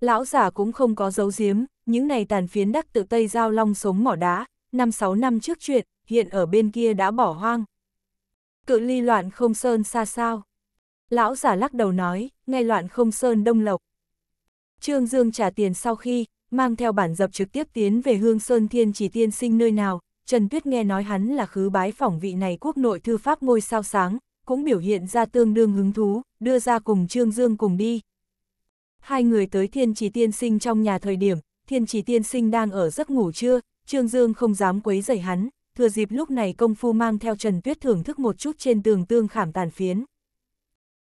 Lão giả cũng không có dấu giếm, những này tàn phiến đắc tự Tây Giao Long sống mỏ đá, 5-6 năm trước chuyện, hiện ở bên kia đã bỏ hoang. Cự ly loạn không sơn xa sao. Lão giả lắc đầu nói, ngay loạn không sơn đông lộc. Trương Dương trả tiền sau khi, mang theo bản dập trực tiếp tiến về hương sơn thiên chỉ tiên sinh nơi nào, Trần Tuyết nghe nói hắn là khứ bái phỏng vị này quốc nội thư pháp ngôi sao sáng, cũng biểu hiện ra tương đương hứng thú, đưa ra cùng Trương Dương cùng đi. Hai người tới thiên chỉ tiên sinh trong nhà thời điểm, thiên chỉ tiên sinh đang ở giấc ngủ trưa, Trương Dương không dám quấy dậy hắn, thừa dịp lúc này công phu mang theo Trần Tuyết thưởng thức một chút trên tường tương khảm tàn phiến.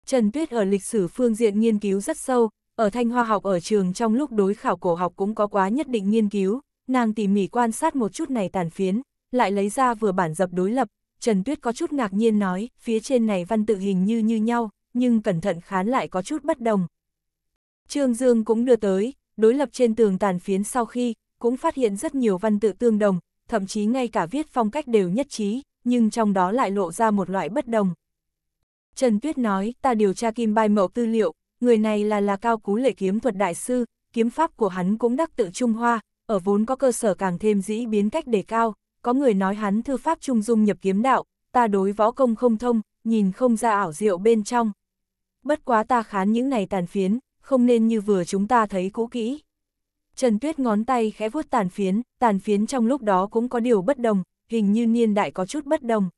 Trần Tuyết ở lịch sử phương diện nghiên cứu rất sâu, ở Thanh Hoa học ở trường trong lúc đối khảo cổ học cũng có quá nhất định nghiên cứu, nàng tỉ mỉ quan sát một chút này tàn phiến, lại lấy ra vừa bản dập đối lập, Trần Tuyết có chút ngạc nhiên nói, phía trên này văn tự hình như như nhau, nhưng cẩn thận khán lại có chút bất đồng. Trương Dương cũng đưa tới, đối lập trên tường tàn phiến sau khi, cũng phát hiện rất nhiều văn tự tương đồng, thậm chí ngay cả viết phong cách đều nhất trí, nhưng trong đó lại lộ ra một loại bất đồng. Trần Tuyết nói, ta điều tra Kim Bai Mậu tư liệu, người này là là cao cú lệ kiếm thuật đại sư, kiếm pháp của hắn cũng đắc tự Trung Hoa, ở vốn có cơ sở càng thêm dĩ biến cách đề cao, có người nói hắn thư pháp trung dung nhập kiếm đạo, ta đối võ công không thông, nhìn không ra ảo diệu bên trong. Bất quá ta khán những này tàn phiến, không nên như vừa chúng ta thấy cũ kỹ. Trần Tuyết ngón tay khẽ vuốt tàn phiến, tàn phiến trong lúc đó cũng có điều bất đồng, hình như niên đại có chút bất đồng,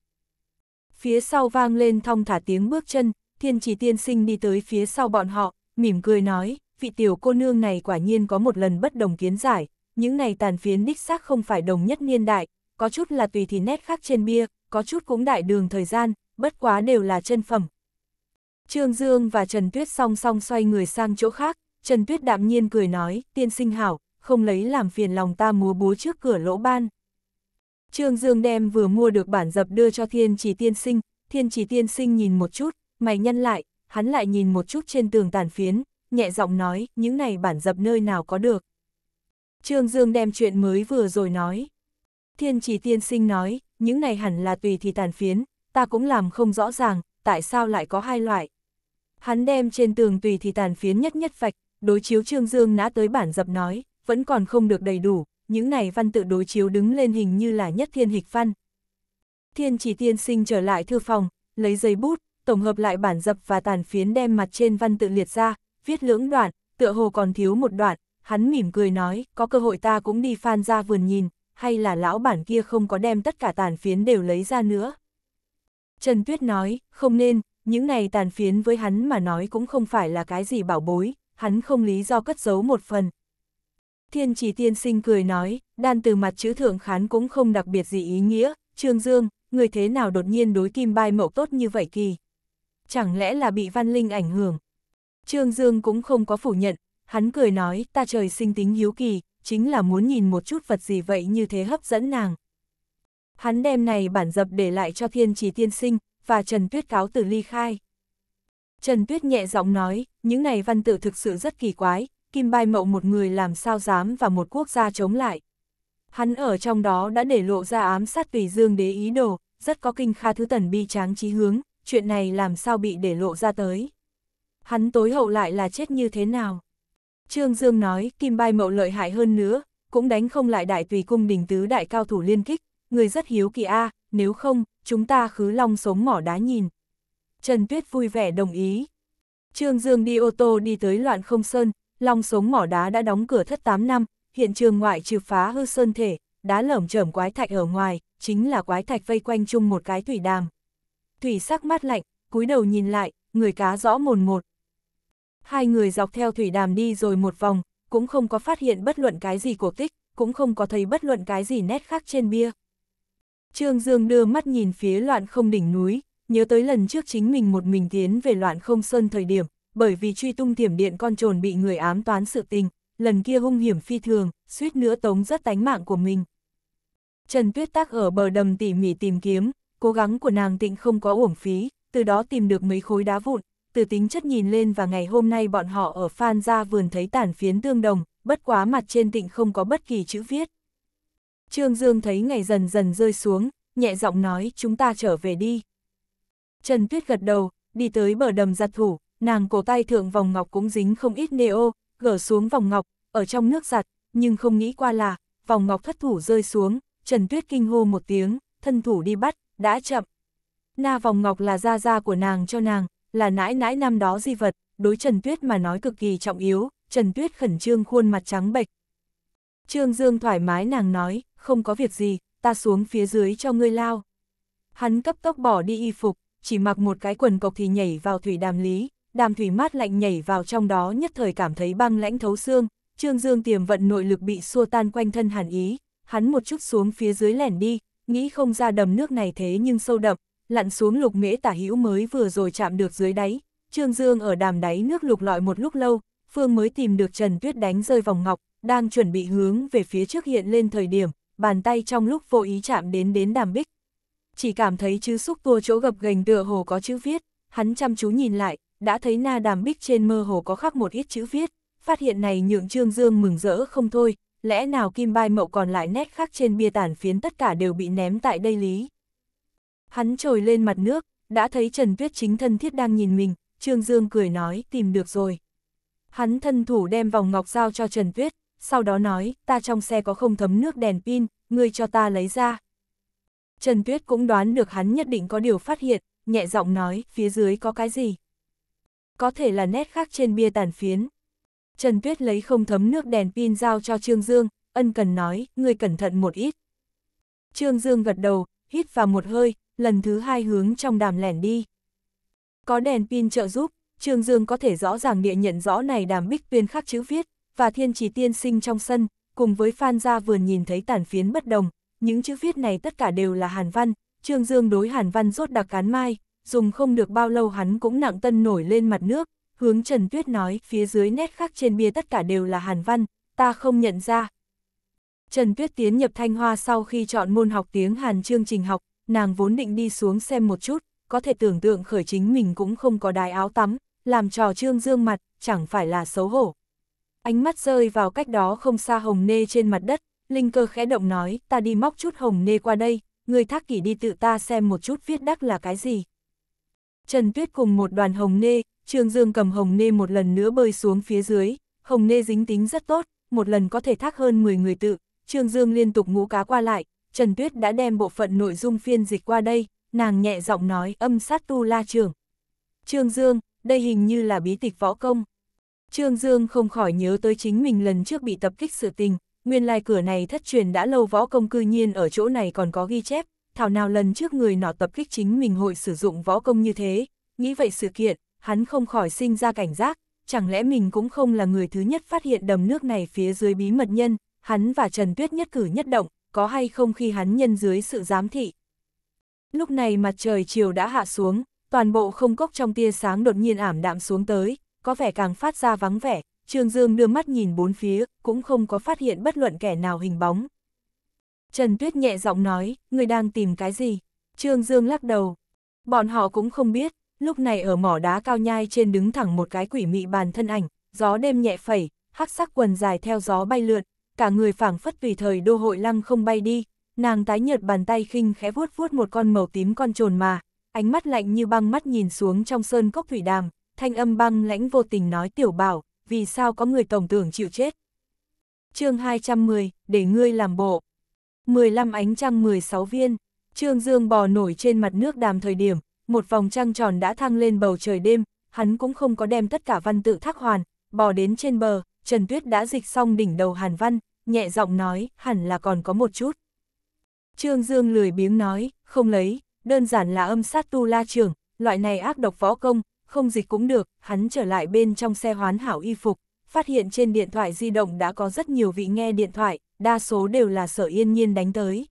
Phía sau vang lên thong thả tiếng bước chân, thiên trì tiên sinh đi tới phía sau bọn họ, mỉm cười nói, vị tiểu cô nương này quả nhiên có một lần bất đồng kiến giải, những này tàn phiến đích xác không phải đồng nhất niên đại, có chút là tùy thì nét khác trên bia, có chút cũng đại đường thời gian, bất quá đều là chân phẩm. Trương Dương và Trần Tuyết song song xoay người sang chỗ khác, Trần Tuyết đạm nhiên cười nói, tiên sinh hảo, không lấy làm phiền lòng ta múa búa trước cửa lỗ ban. Trương Dương đem vừa mua được bản dập đưa cho Thiên Chỉ Tiên Sinh, Thiên Chỉ Tiên Sinh nhìn một chút, mày nhân lại, hắn lại nhìn một chút trên tường tàn phiến, nhẹ giọng nói, những này bản dập nơi nào có được. Trương Dương đem chuyện mới vừa rồi nói. Thiên Chỉ Tiên Sinh nói, những này hẳn là tùy thì tàn phiến, ta cũng làm không rõ ràng, tại sao lại có hai loại. Hắn đem trên tường tùy thì tàn phiến nhất nhất vạch, đối chiếu Trương Dương nã tới bản dập nói, vẫn còn không được đầy đủ, những này văn tự đối chiếu đứng lên hình như là nhất thiên hịch văn. Thiên chỉ tiên sinh trở lại thư phòng, lấy giấy bút, tổng hợp lại bản dập và tàn phiến đem mặt trên văn tự liệt ra, viết lưỡng đoạn, tựa hồ còn thiếu một đoạn, hắn mỉm cười nói, có cơ hội ta cũng đi phan ra vườn nhìn, hay là lão bản kia không có đem tất cả tàn phiến đều lấy ra nữa. Trần Tuyết nói, không nên, những này tàn phiến với hắn mà nói cũng không phải là cái gì bảo bối, hắn không lý do cất giấu một phần, Thiên chỉ tiên sinh cười nói, đan từ mặt chữ thượng khán cũng không đặc biệt gì ý nghĩa, Trương Dương, người thế nào đột nhiên đối kim bai mậu tốt như vậy kỳ. Chẳng lẽ là bị văn linh ảnh hưởng? Trương Dương cũng không có phủ nhận, hắn cười nói, ta trời sinh tính hiếu kỳ, chính là muốn nhìn một chút vật gì vậy như thế hấp dẫn nàng. Hắn đem này bản dập để lại cho thiên chỉ tiên sinh, và Trần Tuyết cáo từ ly khai. Trần Tuyết nhẹ giọng nói, những này văn tự thực sự rất kỳ quái, Kim Bai Mậu một người làm sao dám và một quốc gia chống lại. Hắn ở trong đó đã để lộ ra ám sát vì dương đế ý đồ, rất có kinh kha thứ tần bi tráng trí hướng, chuyện này làm sao bị để lộ ra tới. Hắn tối hậu lại là chết như thế nào? Trương Dương nói Kim Bai Mậu lợi hại hơn nữa, cũng đánh không lại đại tùy cung đình tứ đại cao thủ liên kích, người rất hiếu kỳ a nếu không, chúng ta khứ long sống mỏ đá nhìn. Trần Tuyết vui vẻ đồng ý. Trương Dương đi ô tô đi tới loạn không sơn, long sống mỏ đá đã đóng cửa thất tám năm, hiện trường ngoại trừ phá hư sơn thể, đá lởm chởm quái thạch ở ngoài, chính là quái thạch vây quanh chung một cái thủy đàm. Thủy sắc mát lạnh, cúi đầu nhìn lại, người cá rõ mồn một. Hai người dọc theo thủy đàm đi rồi một vòng, cũng không có phát hiện bất luận cái gì cổ tích, cũng không có thấy bất luận cái gì nét khác trên bia. Trương Dương đưa mắt nhìn phía loạn không đỉnh núi, nhớ tới lần trước chính mình một mình tiến về loạn không sơn thời điểm, bởi vì truy tung thiểm điện con trồn bị người ám toán sự tình, lần kia hung hiểm phi thường, suýt nữa tống rất tánh mạng của mình. Trần Tuyết Tác ở bờ đầm tỉ mỉ tìm kiếm, cố gắng của nàng tịnh không có uổng phí, từ đó tìm được mấy khối đá vụn, từ tính chất nhìn lên và ngày hôm nay bọn họ ở Phan ra vườn thấy tàn phiến tương đồng, bất quá mặt trên tịnh không có bất kỳ chữ viết. Trương Dương thấy ngày dần dần rơi xuống, nhẹ giọng nói chúng ta trở về đi. Trần Tuyết gật đầu, đi tới bờ đầm giặt thủ, nàng cổ tay thượng vòng ngọc cũng dính không ít neo, gỡ xuống vòng ngọc, ở trong nước giặt, nhưng không nghĩ qua là, vòng ngọc thất thủ rơi xuống, Trần Tuyết kinh hô một tiếng, thân thủ đi bắt, đã chậm. Na vòng ngọc là gia gia của nàng cho nàng, là nãi nãi năm đó di vật, đối Trần Tuyết mà nói cực kỳ trọng yếu, Trần Tuyết khẩn trương khuôn mặt trắng bệch. Trương Dương thoải mái nàng nói, không có việc gì, ta xuống phía dưới cho ngươi lao. Hắn cấp tốc bỏ đi y phục, chỉ mặc một cái quần cộc thì nhảy vào thủy đàm lý, đàm thủy mát lạnh nhảy vào trong đó nhất thời cảm thấy băng lãnh thấu xương, Trương Dương tiềm vận nội lực bị xua tan quanh thân hàn ý, hắn một chút xuống phía dưới lẻn đi, nghĩ không ra đầm nước này thế nhưng sâu đậm, lặn xuống lục mễ tả hữu mới vừa rồi chạm được dưới đáy, Trương Dương ở đàm đáy nước lục lọi một lúc lâu, Phương mới tìm được Trần Tuyết đánh rơi vòng ngọc, đang chuẩn bị hướng về phía trước hiện lên thời điểm, bàn tay trong lúc vô ý chạm đến đến đàm bích. Chỉ cảm thấy chứ xúc tua chỗ gập gành tựa hồ có chữ viết, hắn chăm chú nhìn lại, đã thấy na đàm bích trên mơ hồ có khắc một ít chữ viết, phát hiện này nhượng Trương Dương mừng rỡ không thôi, lẽ nào kim bai mậu còn lại nét khác trên bia tản phiến tất cả đều bị ném tại đây lý. Hắn trồi lên mặt nước, đã thấy Trần Tuyết chính thân thiết đang nhìn mình, Trương Dương cười nói tìm được rồi. Hắn thân thủ đem vòng ngọc giao cho Trần Tuyết, sau đó nói ta trong xe có không thấm nước đèn pin, ngươi cho ta lấy ra. Trần Tuyết cũng đoán được hắn nhất định có điều phát hiện, nhẹ giọng nói phía dưới có cái gì có thể là nét khác trên bia tàn phiến. Trần Tuyết lấy không thấm nước đèn pin giao cho Trương Dương, ân cần nói, người cẩn thận một ít. Trương Dương gật đầu, hít vào một hơi, lần thứ hai hướng trong đàm lẻn đi. Có đèn pin trợ giúp, Trương Dương có thể rõ ràng địa nhận rõ này đàm bích tuyên khắc chữ viết, và thiên chỉ tiên sinh trong sân, cùng với Phan Gia vườn nhìn thấy tàn phiến bất đồng, những chữ viết này tất cả đều là Hàn Văn, Trương Dương đối Hàn Văn rốt đặc cán mai, dùng không được bao lâu hắn cũng nặng tân nổi lên mặt nước, hướng Trần Tuyết nói, phía dưới nét khác trên bia tất cả đều là Hàn Văn, ta không nhận ra. Trần Tuyết tiến nhập Thanh Hoa sau khi chọn môn học tiếng Hàn chương trình học, nàng vốn định đi xuống xem một chút, có thể tưởng tượng khởi chính mình cũng không có đài áo tắm, làm trò trương dương mặt, chẳng phải là xấu hổ. Ánh mắt rơi vào cách đó không xa hồng nê trên mặt đất, Linh cơ khẽ động nói, ta đi móc chút hồng nê qua đây, người thác kỷ đi tự ta xem một chút viết đắc là cái gì. Trần Tuyết cùng một đoàn hồng nê, Trương Dương cầm hồng nê một lần nữa bơi xuống phía dưới, hồng nê dính tính rất tốt, một lần có thể thác hơn 10 người tự, Trương Dương liên tục ngũ cá qua lại, Trần Tuyết đã đem bộ phận nội dung phiên dịch qua đây, nàng nhẹ giọng nói âm sát tu la trường. Trương Dương, đây hình như là bí tịch võ công. Trương Dương không khỏi nhớ tới chính mình lần trước bị tập kích sự tình, nguyên lai cửa này thất truyền đã lâu võ công cư nhiên ở chỗ này còn có ghi chép, thảo nào lần trước người nọ tập kích chính mình hội sử dụng võ công như thế, nghĩ vậy sự kiện, hắn không khỏi sinh ra cảnh giác, chẳng lẽ mình cũng không là người thứ nhất phát hiện đầm nước này phía dưới bí mật nhân, hắn và Trần Tuyết nhất cử nhất động, có hay không khi hắn nhân dưới sự giám thị. Lúc này mặt trời chiều đã hạ xuống, toàn bộ không cốc trong tia sáng đột nhiên ảm đạm xuống tới, có vẻ càng phát ra vắng vẻ, Trương Dương đưa mắt nhìn bốn phía, cũng không có phát hiện bất luận kẻ nào hình bóng. Trần Tuyết nhẹ giọng nói, người đang tìm cái gì? Trương Dương lắc đầu. Bọn họ cũng không biết, lúc này ở mỏ đá cao nhai trên đứng thẳng một cái quỷ mị bàn thân ảnh, gió đêm nhẹ phẩy, hắc sắc quần dài theo gió bay lượn, cả người phảng phất vì thời đô hội lăng không bay đi, nàng tái nhợt bàn tay khinh khẽ vuốt vuốt một con màu tím con trồn mà, ánh mắt lạnh như băng mắt nhìn xuống trong sơn cốc thủy đàm, thanh âm băng lãnh vô tình nói tiểu bảo, vì sao có người tổng tưởng chịu chết. chương 210, để ngươi làm bộ. 15 ánh trăng 16 viên, Trương Dương bò nổi trên mặt nước đàm thời điểm, một vòng trăng tròn đã thăng lên bầu trời đêm, hắn cũng không có đem tất cả văn tự thác hoàn, bò đến trên bờ, Trần Tuyết đã dịch xong đỉnh đầu Hàn Văn, nhẹ giọng nói, hẳn là còn có một chút. Trương Dương lười biếng nói, không lấy, đơn giản là âm sát tu la trường, loại này ác độc võ công, không dịch cũng được, hắn trở lại bên trong xe hoán hảo y phục, phát hiện trên điện thoại di động đã có rất nhiều vị nghe điện thoại, đa số đều là sở yên nhiên đánh tới.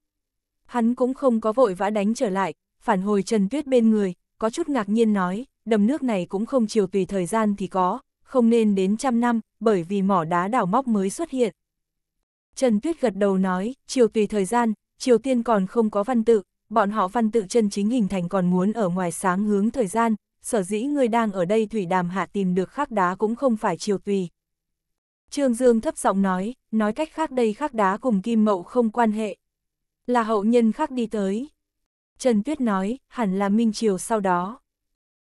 Hắn cũng không có vội vã đánh trở lại, phản hồi Trần Tuyết bên người, có chút ngạc nhiên nói, đầm nước này cũng không chiều tùy thời gian thì có, không nên đến trăm năm, bởi vì mỏ đá đảo móc mới xuất hiện. Trần Tuyết gật đầu nói, chiều tùy thời gian, Triều Tiên còn không có văn tự, bọn họ văn tự chân chính hình thành còn muốn ở ngoài sáng hướng thời gian, sở dĩ người đang ở đây thủy đàm hạ tìm được khắc đá cũng không phải chiều Tùy, Trương Dương thấp giọng nói, nói cách khác đây khác đá cùng kim mậu không quan hệ. Là hậu nhân khác đi tới. Trần Tuyết nói, hẳn là Minh Triều sau đó.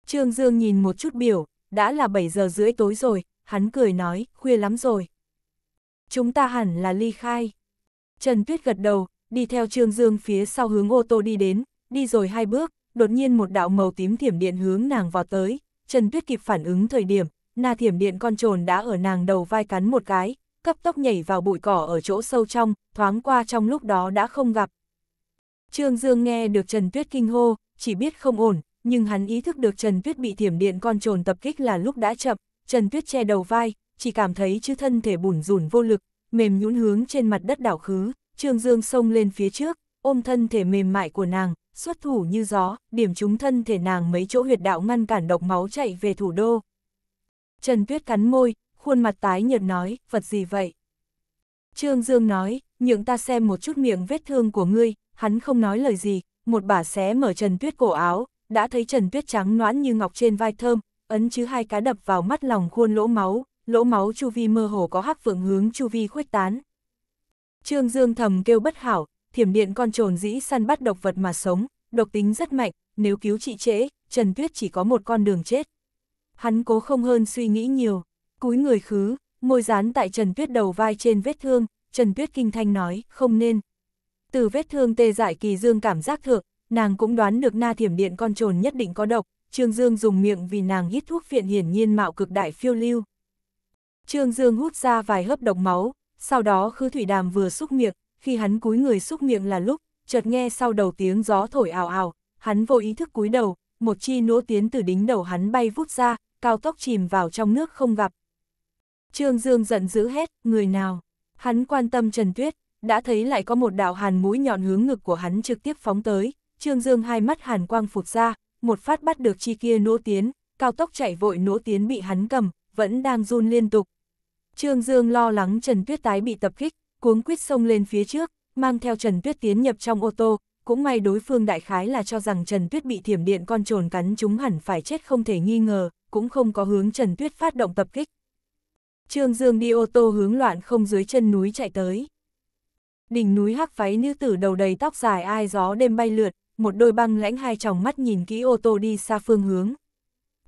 Trương Dương nhìn một chút biểu, đã là 7 giờ rưỡi tối rồi, hắn cười nói, khuya lắm rồi. Chúng ta hẳn là ly khai. Trần Tuyết gật đầu, đi theo Trương Dương phía sau hướng ô tô đi đến, đi rồi hai bước, đột nhiên một đạo màu tím thiểm điện hướng nàng vào tới, Trần Tuyết kịp phản ứng thời điểm, na thiểm điện con trồn đã ở nàng đầu vai cắn một cái, cấp tốc nhảy vào bụi cỏ ở chỗ sâu trong, thoáng qua trong lúc đó đã không gặp. Trương Dương nghe được Trần Tuyết kinh hô, chỉ biết không ổn, nhưng hắn ý thức được Trần Tuyết bị thiểm điện con trồn tập kích là lúc đã chậm, Trần Tuyết che đầu vai, chỉ cảm thấy chứ thân thể bủn rủn vô lực, mềm nhũn hướng trên mặt đất đảo khứ, Trương Dương xông lên phía trước, ôm thân thể mềm mại của nàng, xuất thủ như gió, điểm trúng thân thể nàng mấy chỗ huyệt đạo ngăn cản độc máu chạy về thủ đô. Trần Tuyết cắn môi, khuôn mặt tái nhợt nói, vật gì vậy? Trương Dương nói, nhượng ta xem một chút miệng vết thương của ngươi, hắn không nói lời gì, một bả xé mở Trần Tuyết cổ áo, đã thấy Trần Tuyết trắng noãn như ngọc trên vai thơm, ấn chứ hai cá đập vào mắt lòng khuôn lỗ máu, lỗ máu chu vi mơ hồ có hắc vượng hướng chu vi khuếch tán. Trương Dương thầm kêu bất hảo, thiểm điện con trồn dĩ săn bắt độc vật mà sống, độc tính rất mạnh, nếu cứu trị trễ, Trần Tuyết chỉ có một con đường chết. Hắn cố không hơn suy nghĩ nhiều, cúi người khứ, môi dán tại Trần Tuyết đầu vai trên vết thương, Trần Tuyết kinh thanh nói, không nên. Từ vết thương tê dại kỳ dương cảm giác thượng, nàng cũng đoán được na thiểm điện con trồn nhất định có độc, Trương Dương dùng miệng vì nàng hít thuốc phiện hiển nhiên mạo cực đại phiêu lưu. Trương Dương hút ra vài hớp độc máu, sau đó khứ thủy đàm vừa xúc miệng, khi hắn cúi người xúc miệng là lúc, chợt nghe sau đầu tiếng gió thổi ào ào, hắn vô ý thức cúi đầu, một chi nỗ tiến từ đính đầu hắn bay vút ra, cao tốc chìm vào trong nước không gặp. Trương Dương giận dữ hết, người nào? Hắn quan tâm Trần Tuyết, đã thấy lại có một đạo hàn mũi nhọn hướng ngực của hắn trực tiếp phóng tới, Trương Dương hai mắt hàn quang phụt ra, một phát bắt được chi kia nỗ tiến, cao tốc chạy vội nỗ tiến bị hắn cầm, vẫn đang run liên tục. Trương Dương lo lắng Trần Tuyết tái bị tập kích, cuống quýt xông lên phía trước, mang theo Trần Tuyết tiến nhập trong ô tô, cũng may đối phương đại khái là cho rằng Trần Tuyết bị thiểm điện con trồn cắn chúng hẳn phải chết không thể nghi ngờ, cũng không có hướng Trần Tuyết phát động tập kích. Trương Dương đi ô tô hướng loạn không dưới chân núi chạy tới. Đỉnh núi hắc váy nữ tử đầu đầy tóc dài ai gió đêm bay lượt, một đôi băng lãnh hai tròng mắt nhìn kỹ ô tô đi xa phương hướng.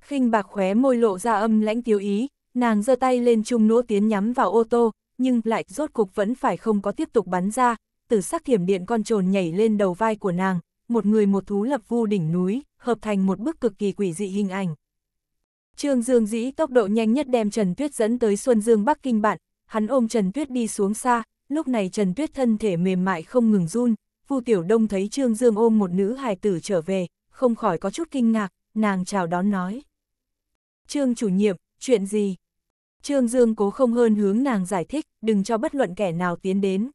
khinh bạc khóe môi lộ ra âm lãnh tiêu ý, nàng giơ tay lên chung nỗ tiến nhắm vào ô tô, nhưng lại rốt cục vẫn phải không có tiếp tục bắn ra, tử sắc thiểm điện con trồn nhảy lên đầu vai của nàng, một người một thú lập vu đỉnh núi, hợp thành một bức cực kỳ quỷ dị hình ảnh. Trương Dương dĩ tốc độ nhanh nhất đem Trần Tuyết dẫn tới Xuân Dương Bắc Kinh bạn, hắn ôm Trần Tuyết đi xuống xa, lúc này Trần Tuyết thân thể mềm mại không ngừng run, Vu Tiểu Đông thấy Trương Dương ôm một nữ hài tử trở về, không khỏi có chút kinh ngạc, nàng chào đón nói. Trương chủ nhiệm, chuyện gì? Trương Dương cố không hơn hướng nàng giải thích, đừng cho bất luận kẻ nào tiến đến.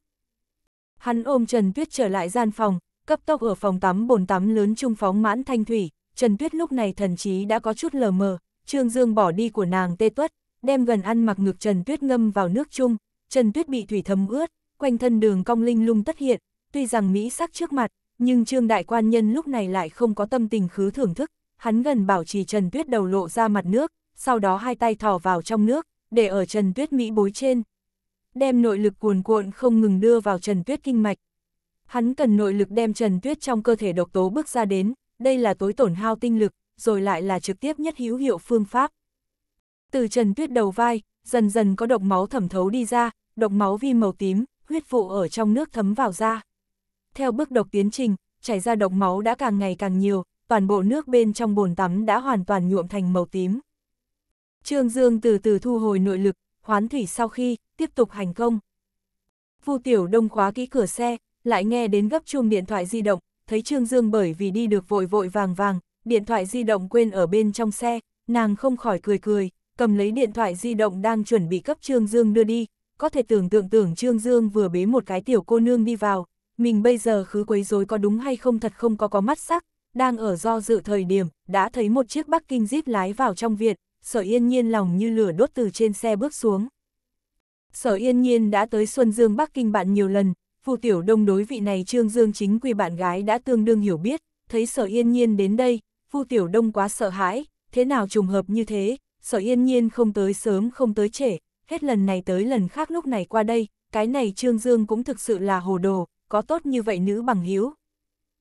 Hắn ôm Trần Tuyết trở lại gian phòng, cấp tốc ở phòng tắm bồn tắm lớn trung phóng mãn thanh thủy, Trần Tuyết lúc này thần trí đã có chút lờ mờ, Trương Dương bỏ đi của nàng tê tuất, đem gần ăn mặc ngực Trần Tuyết ngâm vào nước chung, Trần Tuyết bị thủy thấm ướt, quanh thân đường cong linh lung tất hiện, tuy rằng Mỹ sắc trước mặt, nhưng Trương Đại Quan Nhân lúc này lại không có tâm tình khứ thưởng thức, hắn gần bảo trì Trần Tuyết đầu lộ ra mặt nước, sau đó hai tay thò vào trong nước, để ở Trần Tuyết Mỹ bối trên. Đem nội lực cuồn cuộn không ngừng đưa vào Trần Tuyết kinh mạch. Hắn cần nội lực đem Trần Tuyết trong cơ thể độc tố bước ra đến, đây là tối tổn hao tinh lực, rồi lại là trực tiếp nhất hữu hiệu phương pháp. Từ trần tuyết đầu vai, dần dần có độc máu thẩm thấu đi ra, độc máu vi màu tím, huyết vụ ở trong nước thấm vào da. Theo bước độc tiến trình, chảy ra độc máu đã càng ngày càng nhiều, toàn bộ nước bên trong bồn tắm đã hoàn toàn nhuộm thành màu tím. Trương Dương từ từ thu hồi nội lực, hoán thủy sau khi, tiếp tục hành công. Vu Tiểu Đông khóa kỹ cửa xe, lại nghe đến gấp chuông điện thoại di động, thấy Trương Dương bởi vì đi được vội vội vàng vàng, điện thoại di động quên ở bên trong xe, nàng không khỏi cười cười, cầm lấy điện thoại di động đang chuẩn bị cấp Trương Dương đưa đi, có thể tưởng tượng tưởng Trương Dương vừa bế một cái tiểu cô nương đi vào, mình bây giờ khứ quấy rối có đúng hay không thật không có có mắt sắc, đang ở do dự thời điểm, đã thấy một chiếc Bắc Kinh Jeep lái vào trong viện, sở yên nhiên lòng như lửa đốt từ trên xe bước xuống. Sở yên nhiên đã tới Xuân Dương Bắc Kinh bạn nhiều lần, phù tiểu đông đối vị này Trương Dương chính quy bạn gái đã tương đương hiểu biết, thấy sở yên nhiên đến đây, Phu Tiểu Đông quá sợ hãi, thế nào trùng hợp như thế, sở yên nhiên không tới sớm không tới trễ, hết lần này tới lần khác lúc này qua đây, cái này Trương Dương cũng thực sự là hồ đồ, có tốt như vậy nữ bằng hiếu.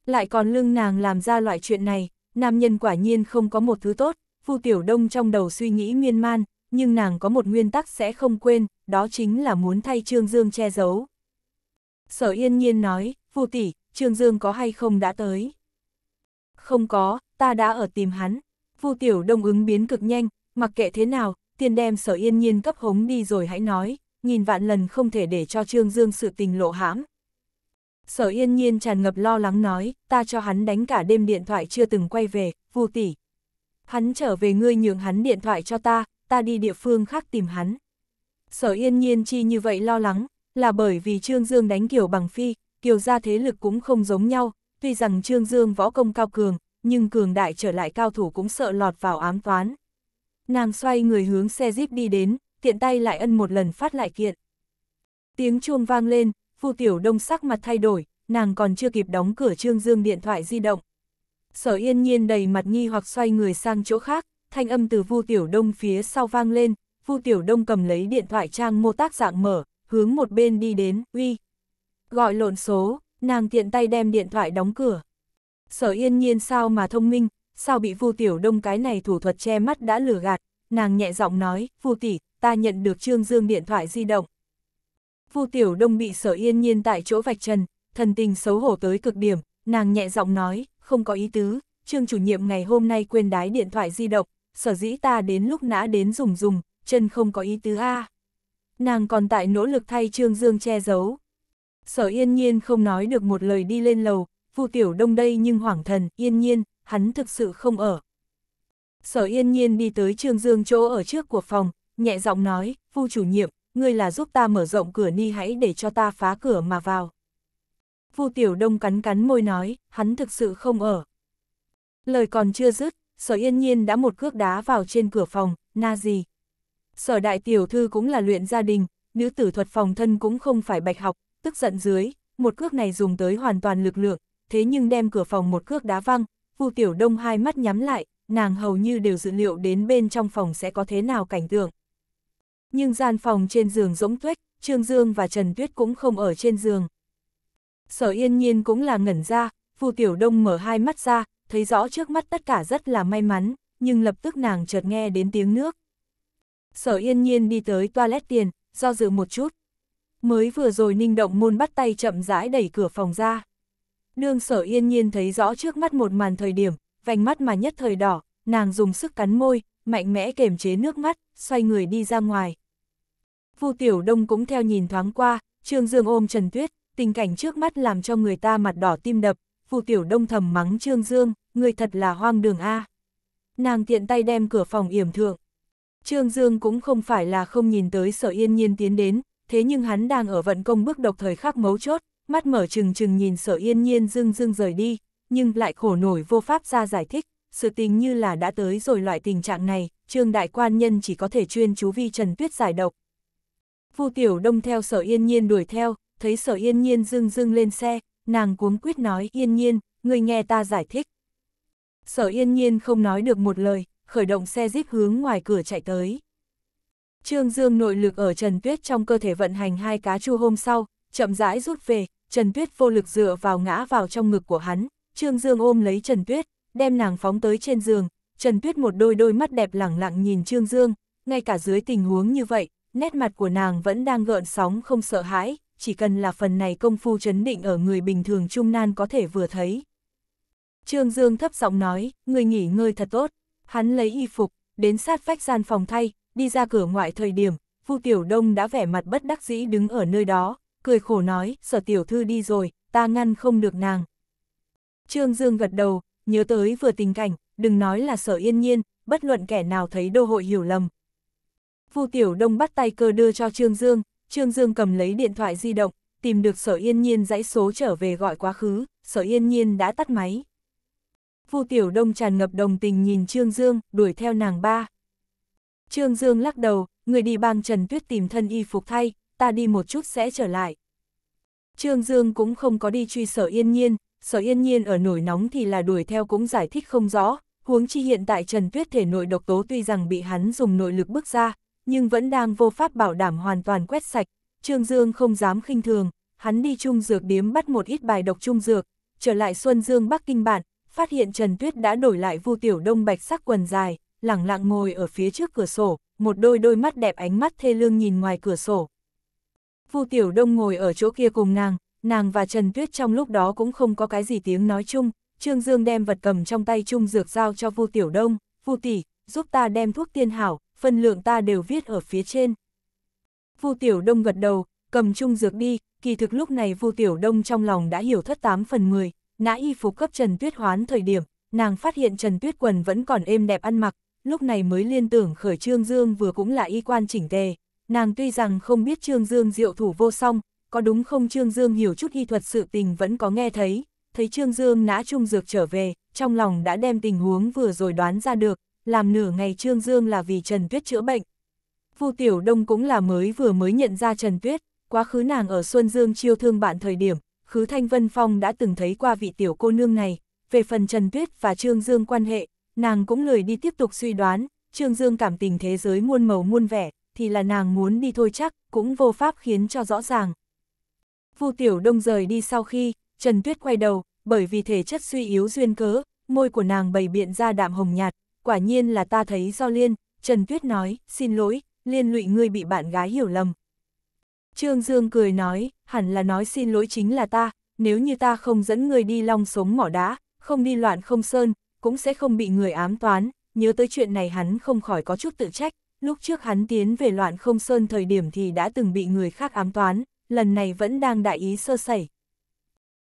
Lại còn lương nàng làm ra loại chuyện này, nam nhân quả nhiên không có một thứ tốt, Phu Tiểu Đông trong đầu suy nghĩ nguyên man, nhưng nàng có một nguyên tắc sẽ không quên, đó chính là muốn thay Trương Dương che giấu. Sở yên nhiên nói, Phu tỷ Trương Dương có hay không đã tới? Không có, ta đã ở tìm hắn. Vu Tiểu Đông ứng biến cực nhanh, mặc kệ thế nào, tiên đem sở yên nhiên cấp hống đi rồi hãy nói, nghìn vạn lần không thể để cho Trương Dương sự tình lộ hãm. Sở yên nhiên tràn ngập lo lắng nói, ta cho hắn đánh cả đêm điện thoại chưa từng quay về, Vu tỷ. Hắn trở về ngươi nhường hắn điện thoại cho ta, ta đi địa phương khác tìm hắn. Sở yên nhiên chi như vậy lo lắng, là bởi vì Trương Dương đánh kiểu bằng phi, kiều gia thế lực cũng không giống nhau, tuy rằng Trương Dương võ công cao cường, nhưng cường đại trở lại cao thủ cũng sợ lọt vào ám toán. Nàng xoay người hướng xe jeep đi đến, tiện tay lại ân một lần phát lại kiện. Tiếng chuông vang lên, Phu Tiểu Đông sắc mặt thay đổi, nàng còn chưa kịp đóng cửa Trương Dương điện thoại di động. Sở Yên Nhiên đầy mặt nghi hoặc xoay người sang chỗ khác, thanh âm từ Vu Tiểu Đông phía sau vang lên, Vu Tiểu Đông cầm lấy điện thoại trang mô tác dạng mở, hướng một bên đi đến, uy. Gọi lộn số, nàng tiện tay đem điện thoại đóng cửa. Sở yên nhiên sao mà thông minh, sao bị Vu Tiểu Đông cái này thủ thuật che mắt đã lừa gạt, nàng nhẹ giọng nói, Vu tỷ, ta nhận được Trương Dương điện thoại di động. Vu Tiểu Đông bị sở yên nhiên tại chỗ vạch trần, thần tình xấu hổ tới cực điểm, nàng nhẹ giọng nói, không có ý tứ, Trương chủ nhiệm ngày hôm nay quên đái điện thoại di động, sở dĩ ta đến lúc nã đến dùng dùng, chân không có ý tứ a. Nàng còn tại nỗ lực thay Trương Dương che giấu. Sở yên nhiên không nói được một lời đi lên lầu, Phu Tiểu Đông đây nhưng hoảng thần, yên nhiên, hắn thực sự không ở. Sở yên nhiên đi tới Trương Dương chỗ ở trước của phòng, nhẹ giọng nói, Phu chủ nhiệm, ngươi là giúp ta mở rộng cửa ni hãy để cho ta phá cửa mà vào. Phu Tiểu Đông cắn cắn môi nói, hắn thực sự không ở. Lời còn chưa dứt, sở yên nhiên đã một cước đá vào trên cửa phòng, na gì. Sở đại tiểu thư cũng là luyện gia đình, nữ tử thuật phòng thân cũng không phải bạch học, tức giận dưới, một cước này dùng tới hoàn toàn lực lượng, thế nhưng đem cửa phòng một cước đá văng, Vu Tiểu Đông hai mắt nhắm lại, nàng hầu như đều dự liệu đến bên trong phòng sẽ có thế nào cảnh tượng. Nhưng gian phòng trên giường rỗng tuếch, Trương Dương và Trần Tuyết cũng không ở trên giường. Sở yên nhiên cũng là ngẩn ra, Vu Tiểu Đông mở hai mắt ra, thấy rõ trước mắt tất cả rất là may mắn, nhưng lập tức nàng chợt nghe đến tiếng nước. Sở yên nhiên đi tới toilet tiền, do dự một chút. Mới vừa rồi ninh động môn bắt tay chậm rãi đẩy cửa phòng ra. Nương sở yên nhiên thấy rõ trước mắt một màn thời điểm, vành mắt mà nhất thời đỏ, nàng dùng sức cắn môi, mạnh mẽ kềm chế nước mắt, xoay người đi ra ngoài. Vu Tiểu Đông cũng theo nhìn thoáng qua, Trương Dương ôm Trần Tuyết, tình cảnh trước mắt làm cho người ta mặt đỏ tim đập, Vu Tiểu Đông thầm mắng Trương Dương, người thật là hoang đường A. Nàng tiện tay đem cửa phòng yểm thượng. Trương Dương cũng không phải là không nhìn tới sở yên nhiên tiến đến, thế nhưng hắn đang ở vận công bước độc thời khắc mấu chốt, mắt mở trừng trừng nhìn sở yên nhiên dưng dưng rời đi, nhưng lại khổ nổi vô pháp ra giải thích, sự tình như là đã tới rồi loại tình trạng này, trương đại quan nhân chỉ có thể chuyên chú vi trần tuyết giải độc. Vu tiểu đông theo sở yên nhiên đuổi theo, thấy sở yên nhiên dưng dưng lên xe, nàng cuống quyết nói yên nhiên, người nghe ta giải thích. Sở yên nhiên không nói được một lời, khởi động xe díp hướng ngoài cửa chạy tới. Trương Dương nội lực ở Trần Tuyết trong cơ thể vận hành hai cá chu hôm sau, chậm rãi rút về, Trần Tuyết vô lực dựa vào ngã vào trong ngực của hắn, Trương Dương ôm lấy Trần Tuyết, đem nàng phóng tới trên giường, Trần Tuyết một đôi đôi mắt đẹp lẳng lặng nhìn Trương Dương, ngay cả dưới tình huống như vậy, nét mặt của nàng vẫn đang gợn sóng không sợ hãi, chỉ cần là phần này công phu chấn định ở người bình thường trung nan có thể vừa thấy. Trương Dương thấp giọng nói, người nghỉ ngơi thật tốt, hắn lấy y phục, đến sát vách gian phòng thay, đi ra cửa ngoại thời điểm, Vu Tiểu Đông đã vẻ mặt bất đắc dĩ đứng ở nơi đó, cười khổ nói, sở tiểu thư đi rồi, ta ngăn không được nàng. Trương Dương gật đầu, nhớ tới vừa tình cảnh, đừng nói là sở yên nhiên, bất luận kẻ nào thấy đô hội hiểu lầm. Vu Tiểu Đông bắt tay cơ đưa cho Trương Dương, Trương Dương cầm lấy điện thoại di động, tìm được sở yên nhiên dãy số trở về gọi quá khứ, sở yên nhiên đã tắt máy. Vu Tiểu Đông tràn ngập đồng tình nhìn Trương Dương, đuổi theo nàng ba. Trương Dương lắc đầu, người đi bang Trần Tuyết tìm thân y phục thay, ta đi một chút sẽ trở lại. Trương Dương cũng không có đi truy sở yên nhiên, sở yên nhiên ở nổi nóng thì là đuổi theo cũng giải thích không rõ, huống chi hiện tại Trần Tuyết thể nội độc tố tuy rằng bị hắn dùng nội lực bước ra, nhưng vẫn đang vô pháp bảo đảm hoàn toàn quét sạch, Trương Dương không dám khinh thường, hắn đi trung dược điếm bắt một ít bài độc trung dược, trở lại Xuân Dương Bắc Kinh Bản, phát hiện Trần Tuyết đã đổi lại vu tiểu đông bạch sắc quần dài, lẳng lặng ngồi ở phía trước cửa sổ, một đôi đôi mắt đẹp ánh mắt thê lương nhìn ngoài cửa sổ. Vu Tiểu Đông ngồi ở chỗ kia cùng nàng, nàng và Trần Tuyết trong lúc đó cũng không có cái gì tiếng nói chung, Trương Dương đem vật cầm trong tay chung dược giao cho Vu Tiểu Đông, Vu tỷ, giúp ta đem thuốc tiên hảo, phân lượng ta đều viết ở phía trên. Vu Tiểu Đông gật đầu, cầm chung dược đi, kỳ thực lúc này Vu Tiểu Đông trong lòng đã hiểu thất 8 phần 10, nã y phục cấp Trần Tuyết hoán thời điểm, nàng phát hiện Trần Tuyết quần vẫn còn êm đẹp ăn mặc, lúc này mới liên tưởng khởi Trương Dương vừa cũng là y quan chỉnh tề, Nàng tuy rằng không biết Trương Dương diệu thủ vô song, có đúng không Trương Dương hiểu chút y thuật sự tình vẫn có nghe thấy, thấy Trương Dương nã trung dược trở về, trong lòng đã đem tình huống vừa rồi đoán ra được, làm nửa ngày Trương Dương là vì Trần Tuyết chữa bệnh. Vu Tiểu Đông cũng là mới vừa mới nhận ra Trần Tuyết, quá khứ nàng ở Xuân Dương chiêu thương bạn thời điểm, khứ Thanh Vân Phong đã từng thấy qua vị tiểu cô nương này, về phần Trần Tuyết và Trương Dương quan hệ, nàng cũng lười đi tiếp tục suy đoán, Trương Dương cảm tình thế giới muôn màu muôn vẻ, thì là nàng muốn đi thôi chắc, cũng vô pháp khiến cho rõ ràng. Vu Tiểu Đông rời đi sau khi, Trần Tuyết quay đầu, bởi vì thể chất suy yếu duyên cớ, môi của nàng bày biện ra đạm hồng nhạt, quả nhiên là ta thấy do liên, Trần Tuyết nói, xin lỗi, liên lụy ngươi bị bạn gái hiểu lầm. Trương Dương cười nói, hẳn là nói xin lỗi chính là ta, nếu như ta không dẫn ngươi đi long sống mỏ đá, không đi loạn không sơn, cũng sẽ không bị người ám toán, nhớ tới chuyện này hắn không khỏi có chút tự trách, lúc trước hắn tiến về loạn không sơn thời điểm thì đã từng bị người khác ám toán, lần này vẫn đang đại ý sơ sẩy.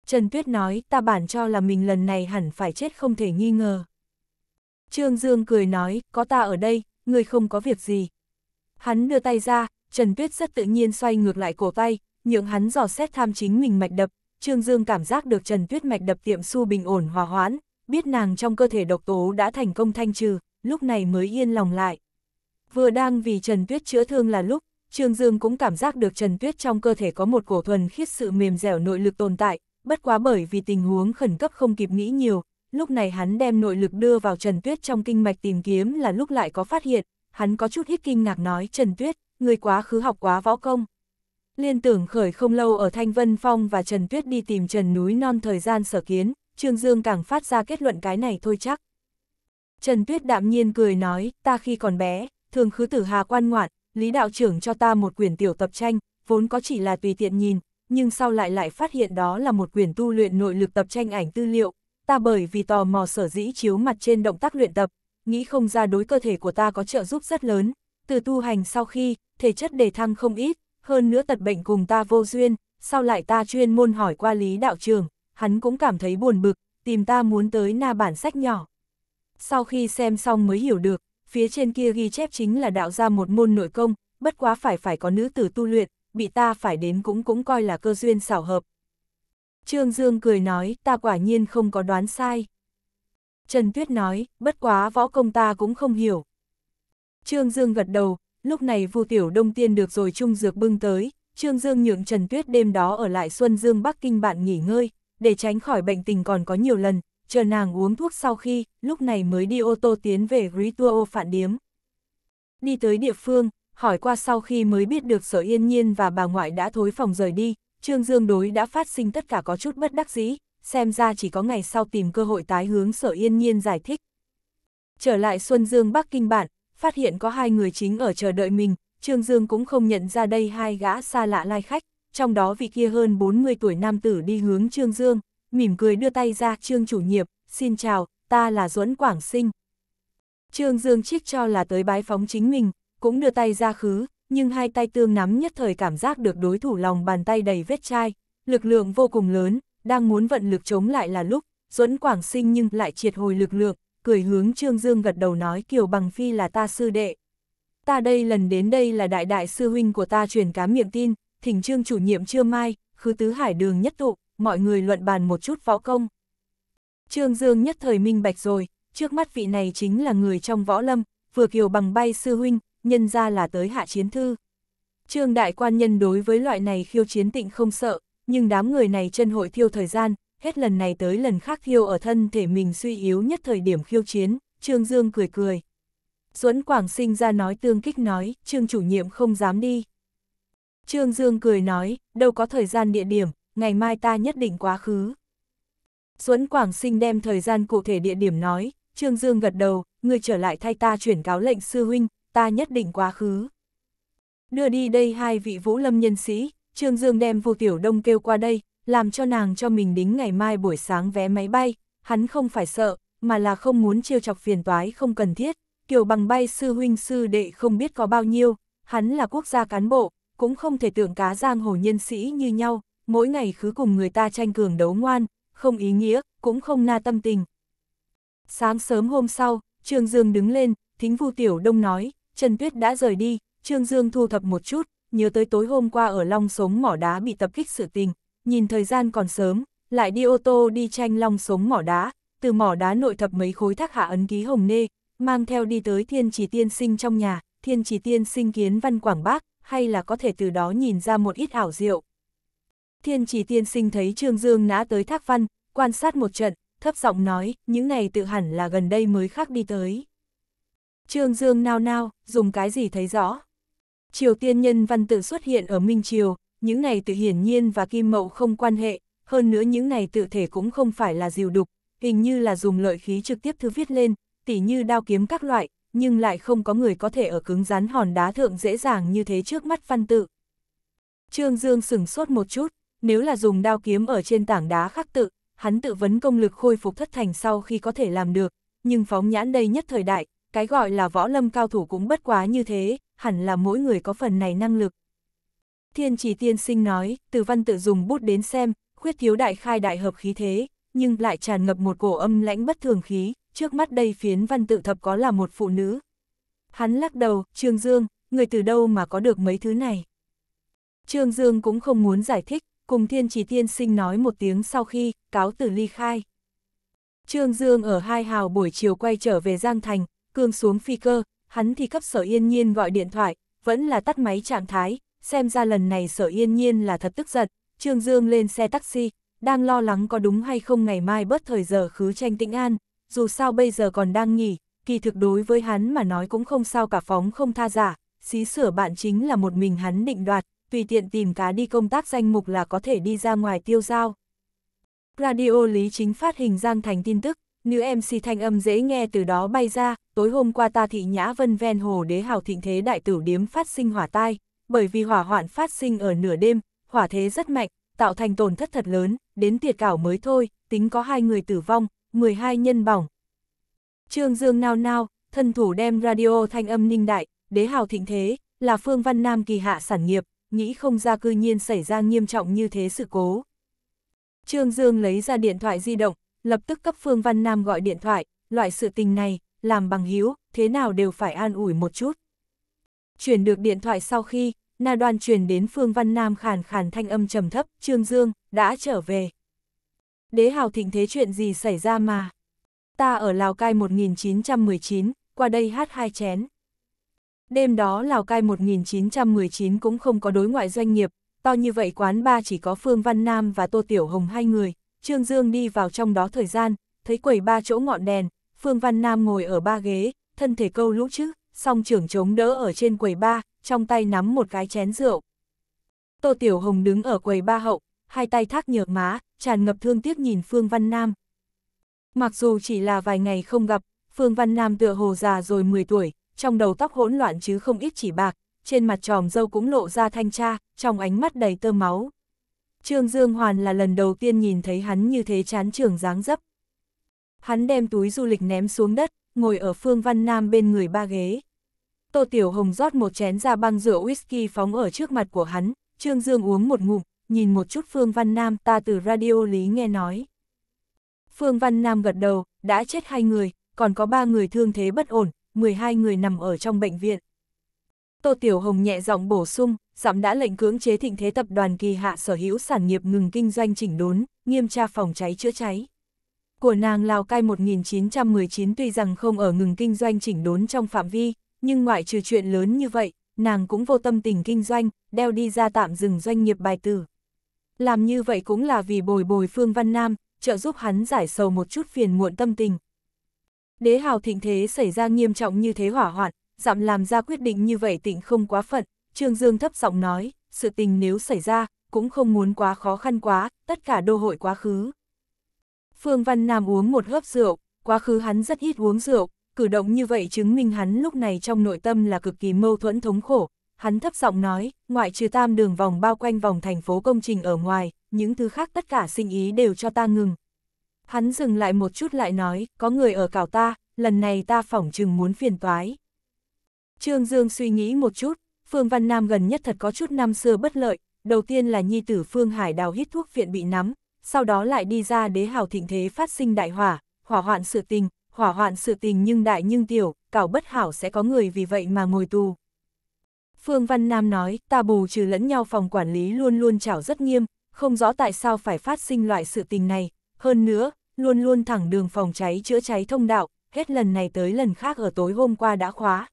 Trần Tuyết nói, ta bản cho là mình lần này hẳn phải chết không thể nghi ngờ. Trương Dương cười nói, có ta ở đây, người không có việc gì. Hắn đưa tay ra, Trần Tuyết rất tự nhiên xoay ngược lại cổ tay, nhượng hắn dò xét tham chính mình mạch đập. Trương Dương cảm giác được Trần Tuyết mạch đập tiệm su bình ổn hòa hoãn, biết nàng trong cơ thể độc tố đã thành công thanh trừ, lúc này mới yên lòng lại. Vừa đang vì Trần Tuyết chữa thương là lúc, Trương Dương cũng cảm giác được Trần Tuyết trong cơ thể có một cổ thuần khiết sự mềm dẻo nội lực tồn tại, bất quá bởi vì tình huống khẩn cấp không kịp nghĩ nhiều, lúc này hắn đem nội lực đưa vào Trần Tuyết trong kinh mạch tìm kiếm là lúc lại có phát hiện, hắn có chút hít kinh ngạc nói Trần Tuyết, người quá khứ học quá võ công. Liên tưởng khởi không lâu ở Thanh Vân Phong và Trần Tuyết đi tìm Trần Núi Non thời gian sở kiến, Trương Dương càng phát ra kết luận cái này thôi chắc. Trần Tuyết đạm nhiên cười nói, ta khi còn bé, thường khứ tử hà quan ngoạn, Lý đạo trưởng cho ta một quyển tiểu tập tranh, vốn có chỉ là tùy tiện nhìn, nhưng sau lại lại phát hiện đó là một quyển tu luyện nội lực tập tranh ảnh tư liệu, ta bởi vì tò mò sở dĩ chiếu mặt trên động tác luyện tập, nghĩ không ra đối cơ thể của ta có trợ giúp rất lớn, từ tu hành sau khi, thể chất đề thăng không ít, hơn nữa tật bệnh cùng ta vô duyên, sau lại ta chuyên môn hỏi qua Lý đạo trưởng, hắn cũng cảm thấy buồn bực, tìm ta muốn tới na bản sách nhỏ. Sau khi xem xong mới hiểu được, phía trên kia ghi chép chính là đạo ra một môn nội công, bất quá phải phải có nữ tử tu luyện, bị ta phải đến cũng cũng coi là cơ duyên xảo hợp. Trương Dương cười nói, ta quả nhiên không có đoán sai. Trần Tuyết nói, bất quá võ công ta cũng không hiểu. Trương Dương gật đầu, lúc này Vu Tiểu Đông Tiên được rồi Trung Dược bưng tới, Trương Dương nhượng Trần Tuyết đêm đó ở lại Xuân Dương Bắc Kinh bạn nghỉ ngơi, để tránh khỏi bệnh tình còn có nhiều lần, chờ nàng uống thuốc sau khi, lúc này mới đi ô tô tiến về Rituo phản điếm. Đi tới địa phương, hỏi qua sau khi mới biết được sở yên nhiên và bà ngoại đã thối phòng rời đi, Trương Dương đối đã phát sinh tất cả có chút bất đắc dĩ, xem ra chỉ có ngày sau tìm cơ hội tái hướng sở yên nhiên giải thích. Trở lại Xuân Dương Bắc Kinh Bản, phát hiện có hai người chính ở chờ đợi mình, Trương Dương cũng không nhận ra đây hai gã xa lạ lai khách, trong đó vị kia hơn 40 tuổi nam tử đi hướng Trương Dương, mỉm cười đưa tay ra Trương chủ nhiệm, xin chào, ta là Duẫn Quảng Sinh. Trương Dương trích cho là tới bái phóng chính mình, cũng đưa tay ra khứ, nhưng hai tay tương nắm nhất thời cảm giác được đối thủ lòng bàn tay đầy vết chai, lực lượng vô cùng lớn, đang muốn vận lực chống lại là lúc, Duẫn Quảng Sinh nhưng lại triệt hồi lực lượng, cười hướng Trương Dương gật đầu nói Kiều Bằng Phi là ta sư đệ. Ta đây lần đến đây là đại đại sư huynh của ta truyền cá miệng tin, thỉnh Trương chủ nhiệm trưa mai, khứ tứ hải đường nhất tụ, mọi người luận bàn một chút võ công. Trương Dương nhất thời minh bạch rồi, trước mắt vị này chính là người trong võ lâm, vừa kiều bằng bay sư huynh, nhân ra là tới hạ chiến thư. Trương đại quan nhân đối với loại này khiêu chiến tịnh không sợ, nhưng đám người này chân hội thiêu thời gian, hết lần này tới lần khác thiêu ở thân thể mình suy yếu nhất thời điểm khiêu chiến, Trương Dương cười cười. Duẫn Quảng sinh ra nói tương kích nói, Trương chủ nhiệm không dám đi. Trương Dương cười nói, đâu có thời gian địa điểm, ngày mai ta nhất định quá khứ. Xuân Quảng Sinh đem thời gian cụ thể địa điểm nói, Trương Dương gật đầu, người trở lại thay ta chuyển cáo lệnh sư huynh, ta nhất định quá khứ. Đưa đi đây hai vị vũ lâm nhân sĩ, Trương Dương đem vô Tiểu Đông kêu qua đây, làm cho nàng cho mình đính ngày mai buổi sáng vé máy bay, hắn không phải sợ, mà là không muốn trêu chọc phiền toái không cần thiết, kiểu bằng bay sư huynh sư đệ không biết có bao nhiêu, hắn là quốc gia cán bộ, cũng không thể tưởng cá giang hồ nhân sĩ như nhau, mỗi ngày cứ cùng người ta tranh cường đấu ngoan, không ý nghĩa, cũng không na tâm tình. Sáng sớm hôm sau, Trương Dương đứng lên, thính Vu Tiểu Đông nói, Trần Tuyết đã rời đi, Trương Dương thu thập một chút, nhớ tới tối hôm qua ở Long Sống mỏ đá bị tập kích sự tình, nhìn thời gian còn sớm, lại đi ô tô đi tranh Long Sống mỏ đá, từ mỏ đá nội thập mấy khối thác hạ ấn ký hồng nê, mang theo đi tới Thiên trì Tiên Sinh trong nhà, Thiên trì Tiên Sinh kiến văn Quảng Bác, hay là có thể từ đó nhìn ra một ít ảo diệu, Thiên chỉ tiên sinh thấy Trương Dương nã tới thác văn, quan sát một trận, thấp giọng nói, những này tự hẳn là gần đây mới khác đi tới. Trương Dương nao nao, dùng cái gì thấy rõ. Triều tiên nhân văn tự xuất hiện ở Minh Triều, những này tự hiển nhiên và kim mậu không quan hệ, hơn nữa những này tự thể cũng không phải là diều đục, hình như là dùng lợi khí trực tiếp thư viết lên, tỉ như đao kiếm các loại, nhưng lại không có người có thể ở cứng rắn hòn đá thượng dễ dàng như thế trước mắt văn tự. Trương Dương sửng sốt một chút, nếu là dùng đao kiếm ở trên tảng đá khắc tự, hắn tự vấn công lực khôi phục thất thành sau khi có thể làm được, nhưng phóng nhãn đây nhất thời đại, cái gọi là võ lâm cao thủ cũng bất quá như thế, hẳn là mỗi người có phần này năng lực. Thiên trì tiên sinh nói, từ văn tự dùng bút đến xem, khuyết thiếu đại khai đại hợp khí thế, nhưng lại tràn ngập một cổ âm lãnh bất thường khí, trước mắt đây phiến văn tự thập có là một phụ nữ. Hắn lắc đầu, Trương Dương, người từ đâu mà có được mấy thứ này? Trương Dương cũng không muốn giải thích, cùng thiên chỉ tiên sinh nói một tiếng sau khi, cáo từ ly khai. Trương Dương ở hai hào buổi chiều quay trở về Giang Thành, cương xuống phi cơ, hắn thì cấp sở yên nhiên gọi điện thoại, vẫn là tắt máy trạng thái, xem ra lần này sở yên nhiên là thật tức giận, Trương Dương lên xe taxi, đang lo lắng có đúng hay không ngày mai bớt thời giờ khứ tranh tĩnh an, dù sao bây giờ còn đang nghỉ, kỳ thực đối với hắn mà nói cũng không sao cả phóng không tha giả, xí sửa bạn chính là một mình hắn định đoạt, tùy tiện tìm cá đi công tác danh mục là có thể đi ra ngoài tiêu giao. Radio Lý Chính phát hình Giang Thành tin tức, nữ MC thanh âm dễ nghe từ đó bay ra, tối hôm qua ta thị nhã vân ven hồ đế hào thịnh thế đại tử điếm phát sinh hỏa tai, bởi vì hỏa hoạn phát sinh ở nửa đêm, hỏa thế rất mạnh, tạo thành tổn thất thật lớn, đến tiệt cảo mới thôi, tính có hai người tử vong, 12 nhân bỏng. Trương Dương nao nao, thân thủ đem radio thanh âm ninh đại, đế hào thịnh thế, là phương văn nam kỳ hạ sản nghiệp, nghĩ không ra cư nhiên xảy ra nghiêm trọng như thế sự cố. Trương Dương lấy ra điện thoại di động, lập tức cấp Phương Văn Nam gọi điện thoại, loại sự tình này, làm bằng hiếu, thế nào đều phải an ủi một chút. Chuyển được điện thoại sau khi, na đoan truyền đến Phương Văn Nam khàn khàn thanh âm trầm thấp, Trương Dương, đã trở về. Đế hào thịnh thế chuyện gì xảy ra mà? Ta ở Lào Cai 1919, qua đây hát hai chén. Đêm đó Lào Cai 1919 cũng không có đối ngoại doanh nghiệp, to như vậy quán ba chỉ có Phương Văn Nam và Tô Tiểu Hồng hai người, Trương Dương đi vào trong đó thời gian, thấy quầy ba chỗ ngọn đèn, Phương Văn Nam ngồi ở ba ghế, thân thể câu lũ chứ, song trưởng chống đỡ ở trên quầy ba, trong tay nắm một cái chén rượu. Tô Tiểu Hồng đứng ở quầy ba hậu, hai tay thác nhược má, tràn ngập thương tiếc nhìn Phương Văn Nam. Mặc dù chỉ là vài ngày không gặp, Phương Văn Nam tựa hồ già rồi 10 tuổi, trong đầu tóc hỗn loạn chứ không ít chỉ bạc, trên mặt tròm dâu cũng lộ ra thanh tra, trong ánh mắt đầy tơ máu. Trương Dương Hoàn là lần đầu tiên nhìn thấy hắn như thế chán trường dáng dấp. Hắn đem túi du lịch ném xuống đất, ngồi ở phương văn nam bên người ba ghế. Tô Tiểu Hồng rót một chén ra băng rượu whisky phóng ở trước mặt của hắn, Trương Dương uống một ngụm, nhìn một chút Phương Văn Nam ta từ radio lý nghe nói. Phương Văn Nam gật đầu, đã chết hai người, còn có ba người thương thế bất ổn, 12 người nằm ở trong bệnh viện. Tô Tiểu Hồng nhẹ giọng bổ sung, giảm đã lệnh cưỡng chế thịnh thế tập đoàn kỳ hạ sở hữu sản nghiệp ngừng kinh doanh chỉnh đốn, nghiêm tra phòng cháy chữa cháy. Của nàng Lào Cai 1919 tuy rằng không ở ngừng kinh doanh chỉnh đốn trong phạm vi, nhưng ngoại trừ chuyện lớn như vậy, nàng cũng vô tâm tình kinh doanh, đeo đi ra tạm dừng doanh nghiệp bài tử. Làm như vậy cũng là vì bồi bồi Phương Văn Nam, trợ giúp hắn giải sầu một chút phiền muộn tâm tình, Đế hào thịnh thế xảy ra nghiêm trọng như thế hỏa hoạn, dặm làm ra quyết định như vậy tỉnh không quá phận, Trương Dương thấp giọng nói, sự tình nếu xảy ra, cũng không muốn quá khó khăn quá, tất cả đô hội quá khứ. Phương Văn Nam uống một hớp rượu, quá khứ hắn rất ít uống rượu, cử động như vậy chứng minh hắn lúc này trong nội tâm là cực kỳ mâu thuẫn thống khổ. Hắn thấp giọng nói, ngoại trừ tam đường vòng bao quanh vòng thành phố công trình ở ngoài, những thứ khác tất cả sinh ý đều cho ta ngừng, Hắn dừng lại một chút lại nói, có người ở cảo ta, lần này ta phỏng chừng muốn phiền toái. Trương Dương suy nghĩ một chút, Phương Văn Nam gần nhất thật có chút năm xưa bất lợi, đầu tiên là nhi tử Phương Hải đào hít thuốc viện bị nắm, sau đó lại đi ra đế hào thịnh thế phát sinh đại hỏa, hỏa hoạn sự tình, hỏa hoạn sự tình nhưng đại nhưng tiểu, cảo bất hảo sẽ có người vì vậy mà ngồi tù. Phương Văn Nam nói, ta bù trừ lẫn nhau phòng quản lý luôn luôn chảo rất nghiêm, không rõ tại sao phải phát sinh loại sự tình này, hơn nữa, luôn luôn thẳng đường phòng cháy chữa cháy thông đạo, hết lần này tới lần khác ở tối hôm qua đã khóa.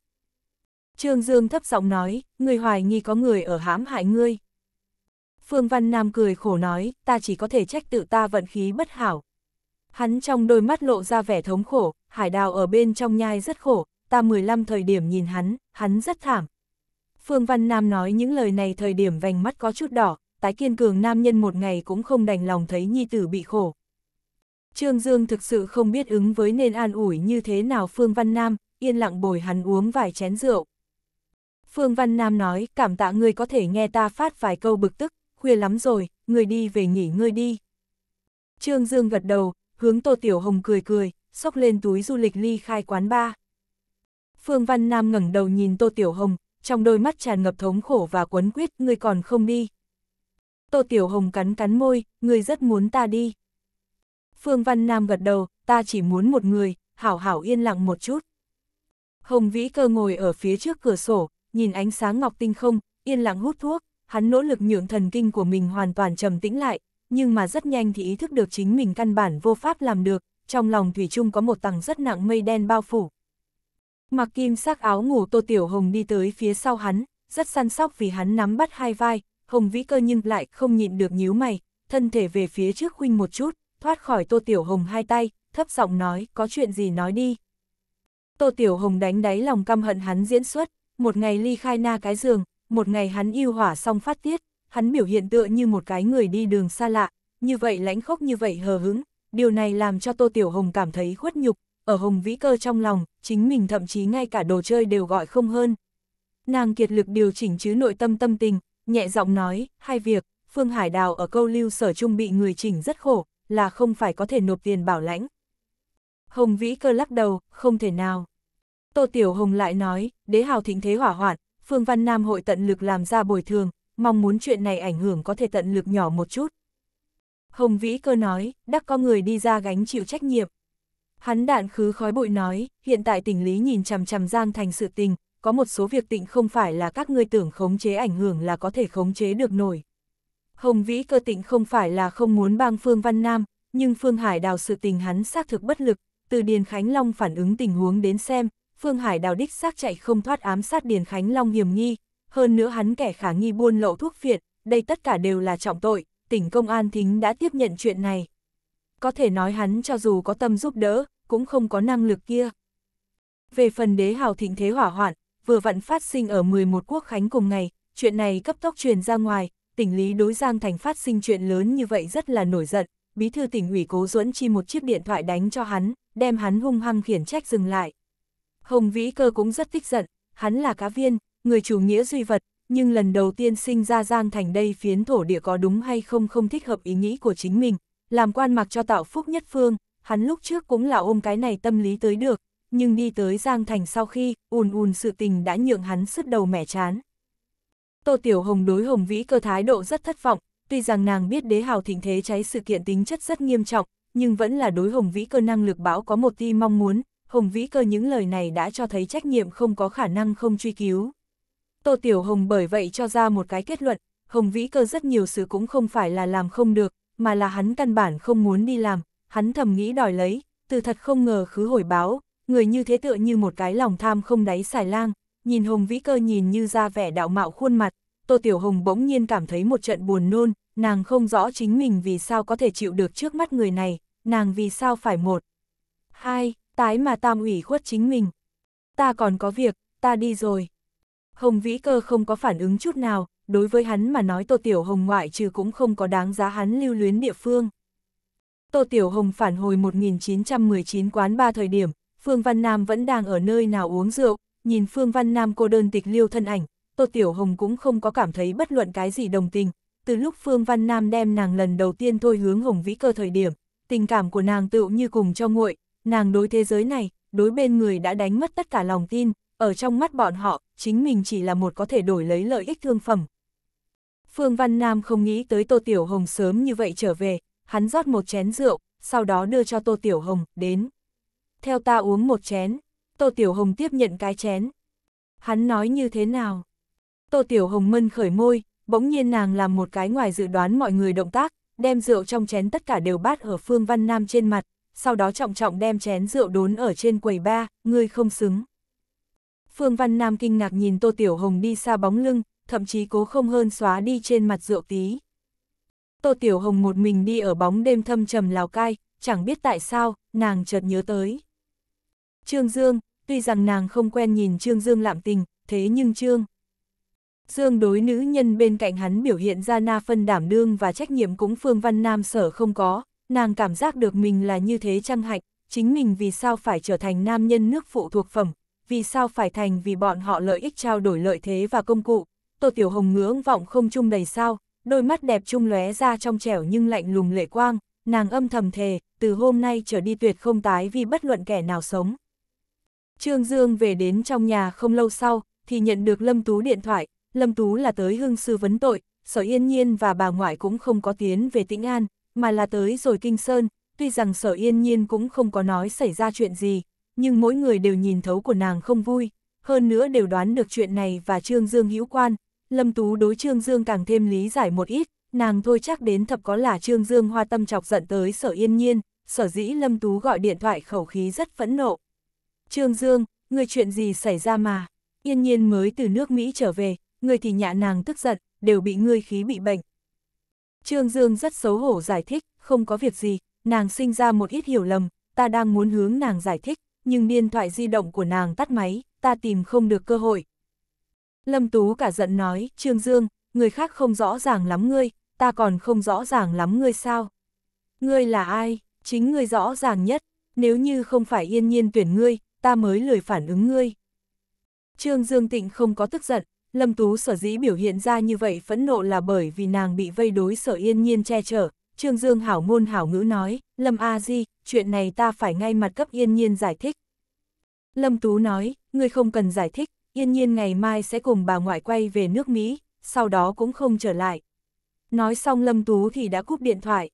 Trương Dương thấp giọng nói, người hoài nghi có người ở hãm hại ngươi. Phương Văn Nam cười khổ nói, ta chỉ có thể trách tự ta vận khí bất hảo. Hắn trong đôi mắt lộ ra vẻ thống khổ, hải đào ở bên trong nhai rất khổ, ta 15 thời điểm nhìn hắn, hắn rất thảm. Phương Văn Nam nói những lời này thời điểm vành mắt có chút đỏ, tái kiên cường nam nhân một ngày cũng không đành lòng thấy nhi tử bị khổ. Trương Dương thực sự không biết ứng với nên an ủi như thế nào Phương Văn Nam, yên lặng bồi hắn uống vài chén rượu. Phương Văn Nam nói, cảm tạ ngươi có thể nghe ta phát vài câu bực tức, khuya lắm rồi, ngươi đi về nghỉ ngơi đi. Trương Dương gật đầu, hướng Tô Tiểu Hồng cười cười, xốc lên túi du lịch ly khai quán ba. Phương Văn Nam ngẩng đầu nhìn Tô Tiểu Hồng, trong đôi mắt tràn ngập thống khổ và quấn quyết, ngươi còn không đi. Tô Tiểu Hồng cắn cắn môi, ngươi rất muốn ta đi. Phương Văn Nam gật đầu, ta chỉ muốn một người, hảo hảo yên lặng một chút. Hồng Vĩ Cơ ngồi ở phía trước cửa sổ, nhìn ánh sáng ngọc tinh không, yên lặng hút thuốc, hắn nỗ lực nhượng thần kinh của mình hoàn toàn trầm tĩnh lại, nhưng mà rất nhanh thì ý thức được chính mình căn bản vô pháp làm được, trong lòng Thủy chung có một tầng rất nặng mây đen bao phủ. Mặc kim sắc áo ngủ Tô Tiểu Hồng đi tới phía sau hắn, rất săn sóc vì hắn nắm bắt hai vai, Hồng Vĩ Cơ nhưng lại không nhịn được nhíu mày, thân thể về phía trước khuynh một chút, thoát khỏi Tô Tiểu Hồng hai tay, thấp giọng nói, có chuyện gì nói đi. Tô Tiểu Hồng đánh đáy lòng căm hận hắn diễn xuất, một ngày ly khai na cái giường, một ngày hắn yêu hỏa xong phát tiết, hắn biểu hiện tựa như một cái người đi đường xa lạ, như vậy lãnh khốc như vậy hờ hững điều này làm cho Tô Tiểu Hồng cảm thấy khuất nhục, ở Hồng Vĩ Cơ trong lòng, chính mình thậm chí ngay cả đồ chơi đều gọi không hơn. Nàng kiệt lực điều chỉnh chứ nội tâm tâm tình, nhẹ giọng nói, hai việc, Phương Hải Đào ở câu lưu sở trung bị người chỉnh rất khổ, là không phải có thể nộp tiền bảo lãnh. Hồng Vĩ cơ lắc đầu, không thể nào. Tô Tiểu Hồng lại nói, đế hào thịnh thế hỏa hoạn, Phương Văn Nam hội tận lực làm ra bồi thường, mong muốn chuyện này ảnh hưởng có thể tận lực nhỏ một chút. Hồng Vĩ cơ nói, đắc có người đi ra gánh chịu trách nhiệm. Hắn đạn khứ khói bụi nói, hiện tại tỉnh lý nhìn chằm chằm Giang thành sự tình, có một số việc tịnh không phải là các ngươi tưởng khống chế ảnh hưởng là có thể khống chế được nổi. Hồng Vĩ cơ tịnh không phải là không muốn bang Phương Văn Nam, nhưng Phương Hải đào sự tình hắn xác thực bất lực, từ Điền Khánh Long phản ứng tình huống đến xem, Phương Hải đào đích xác chạy không thoát ám sát Điền Khánh Long hiểm nghi, hơn nữa hắn kẻ khả nghi buôn lậu thuốc phiện, đây tất cả đều là trọng tội, tỉnh công an thính đã tiếp nhận chuyện này. Có thể nói hắn cho dù có tâm giúp đỡ, cũng không có năng lực kia. Về phần đế hào thịnh thế hỏa hoạn, vừa vặn phát sinh ở 11 quốc khánh cùng ngày, chuyện này cấp tốc truyền ra ngoài, tỉnh lý đối Giang Thành phát sinh chuyện lớn như vậy rất là nổi giận, bí thư tỉnh ủy cố duẫn chi một chiếc điện thoại đánh cho hắn, đem hắn hung hăng khiển trách dừng lại. Hồng Vĩ Cơ cũng rất tức giận, hắn là cá viên, người chủ nghĩa duy vật, nhưng lần đầu tiên sinh ra Giang Thành đây phiến thổ địa có đúng hay không không thích hợp ý nghĩ của chính mình, làm quan mặc cho tạo phúc nhất phương, hắn lúc trước cũng là ôm cái này tâm lý tới được, nhưng đi tới Giang Thành sau khi, ùn ùn sự tình đã nhượng hắn sứt đầu mẻ chán. Tô Tiểu Hồng đối Hồng Vĩ cơ thái độ rất thất vọng, tuy rằng nàng biết đế hào thịnh thế cháy sự kiện tính chất rất nghiêm trọng, nhưng vẫn là đối Hồng Vĩ cơ năng lực bão có một ti mong muốn, Hồng Vĩ cơ những lời này đã cho thấy trách nhiệm không có khả năng không truy cứu. Tô Tiểu Hồng bởi vậy cho ra một cái kết luận, Hồng Vĩ cơ rất nhiều sự cũng không phải là làm không được, mà là hắn căn bản không muốn đi làm, hắn thầm nghĩ đòi lấy, từ thật không ngờ khứ hồi báo, người như thế tựa như một cái lòng tham không đáy xài lang, nhìn Hồng Vĩ Cơ nhìn như ra vẻ đạo mạo khuôn mặt, Tô Tiểu Hồng bỗng nhiên cảm thấy một trận buồn nôn, nàng không rõ chính mình vì sao có thể chịu được trước mắt người này, nàng vì sao phải một. Hai, tái mà tam ủy khuất chính mình. Ta còn có việc, ta đi rồi. Hồng Vĩ Cơ không có phản ứng chút nào, đối với hắn mà nói Tô Tiểu Hồng ngoại trừ cũng không có đáng giá hắn lưu luyến địa phương. Tô Tiểu Hồng phản hồi 1919 quán ba thời điểm, Phương Văn Nam vẫn đang ở nơi nào uống rượu, nhìn Phương Văn Nam cô đơn tịch liêu thân ảnh, Tô Tiểu Hồng cũng không có cảm thấy bất luận cái gì đồng tình. Từ lúc Phương Văn Nam đem nàng lần đầu tiên thôi hướng Hồng Vĩ Cơ thời điểm, tình cảm của nàng tựu như cùng cho nguội, nàng đối thế giới này, đối bên người đã đánh mất tất cả lòng tin, ở trong mắt bọn họ, chính mình chỉ là một có thể đổi lấy lợi ích thương phẩm. Phương Văn Nam không nghĩ tới Tô Tiểu Hồng sớm như vậy trở về, hắn rót một chén rượu, sau đó đưa cho Tô Tiểu Hồng, đến. Theo ta uống một chén, Tô Tiểu Hồng tiếp nhận cái chén. Hắn nói như thế nào? Tô Tiểu Hồng mân khởi môi, bỗng nhiên nàng làm một cái ngoài dự đoán mọi người động tác, đem rượu trong chén tất cả đều bát ở Phương Văn Nam trên mặt, sau đó trọng trọng đem chén rượu đốn ở trên quầy ba, ngươi không xứng. Phương Văn Nam kinh ngạc nhìn Tô Tiểu Hồng đi xa bóng lưng, thậm chí cố không hơn xóa đi trên mặt rượu tí. Tô Tiểu Hồng một mình đi ở bóng đêm thâm trầm Lào Cai, chẳng biết tại sao, nàng chợt nhớ tới. Trương Dương, tuy rằng nàng không quen nhìn Trương Dương lạm tình, thế nhưng Trương Dương đối nữ nhân bên cạnh hắn biểu hiện ra na phân đảm đương và trách nhiệm cũng Phương Văn Nam sở không có, nàng cảm giác được mình là như thế trăng hạnh, chính mình vì sao phải trở thành nam nhân nước phụ thuộc phẩm, vì sao phải thành vì bọn họ lợi ích trao đổi lợi thế và công cụ. Tô Tiểu Hồng ngưỡng vọng không chung đầy sao, đôi mắt đẹp trung lóe ra trong trẻo nhưng lạnh lùng lệ quang, nàng âm thầm thề, từ hôm nay trở đi tuyệt không tái vì bất luận kẻ nào sống. Trương Dương về đến trong nhà không lâu sau, thì nhận được Lâm Tú điện thoại, Lâm Tú là tới hương sư vấn tội, sở yên nhiên và bà ngoại cũng không có tiến về tĩnh an, mà là tới rồi kinh sơn, tuy rằng sở yên nhiên cũng không có nói xảy ra chuyện gì, nhưng mỗi người đều nhìn thấu của nàng không vui, hơn nữa đều đoán được chuyện này và Trương Dương hữu quan, Lâm Tú đối Trương Dương càng thêm lý giải một ít, nàng thôi chắc đến thập có là Trương Dương hoa tâm chọc giận tới sở yên nhiên, sở dĩ Lâm Tú gọi điện thoại khẩu khí rất phẫn nộ, Trương Dương, người chuyện gì xảy ra mà? Yên nhiên mới từ nước Mỹ trở về, người thì nhạ nàng tức giận, đều bị ngươi khí bị bệnh. Trương Dương rất xấu hổ giải thích, không có việc gì, nàng sinh ra một ít hiểu lầm, ta đang muốn hướng nàng giải thích, nhưng điện thoại di động của nàng tắt máy, ta tìm không được cơ hội. Lâm Tú cả giận nói, Trương Dương, người khác không rõ ràng lắm ngươi, ta còn không rõ ràng lắm ngươi sao? Ngươi là ai? Chính ngươi rõ ràng nhất, nếu như không phải yên nhiên tuyển ngươi, ta mới lười phản ứng ngươi. Trương Dương Tịnh không có tức giận, Lâm Tú sở dĩ biểu hiện ra như vậy phẫn nộ là bởi vì nàng bị vây đối sở yên nhiên che chở. Trương Dương hảo ngôn hảo ngữ nói, Lâm A Di, chuyện này ta phải ngay mặt cấp yên nhiên giải thích. Lâm Tú nói, ngươi không cần giải thích, yên nhiên ngày mai sẽ cùng bà ngoại quay về nước Mỹ, sau đó cũng không trở lại. Nói xong Lâm Tú thì đã cúp điện thoại.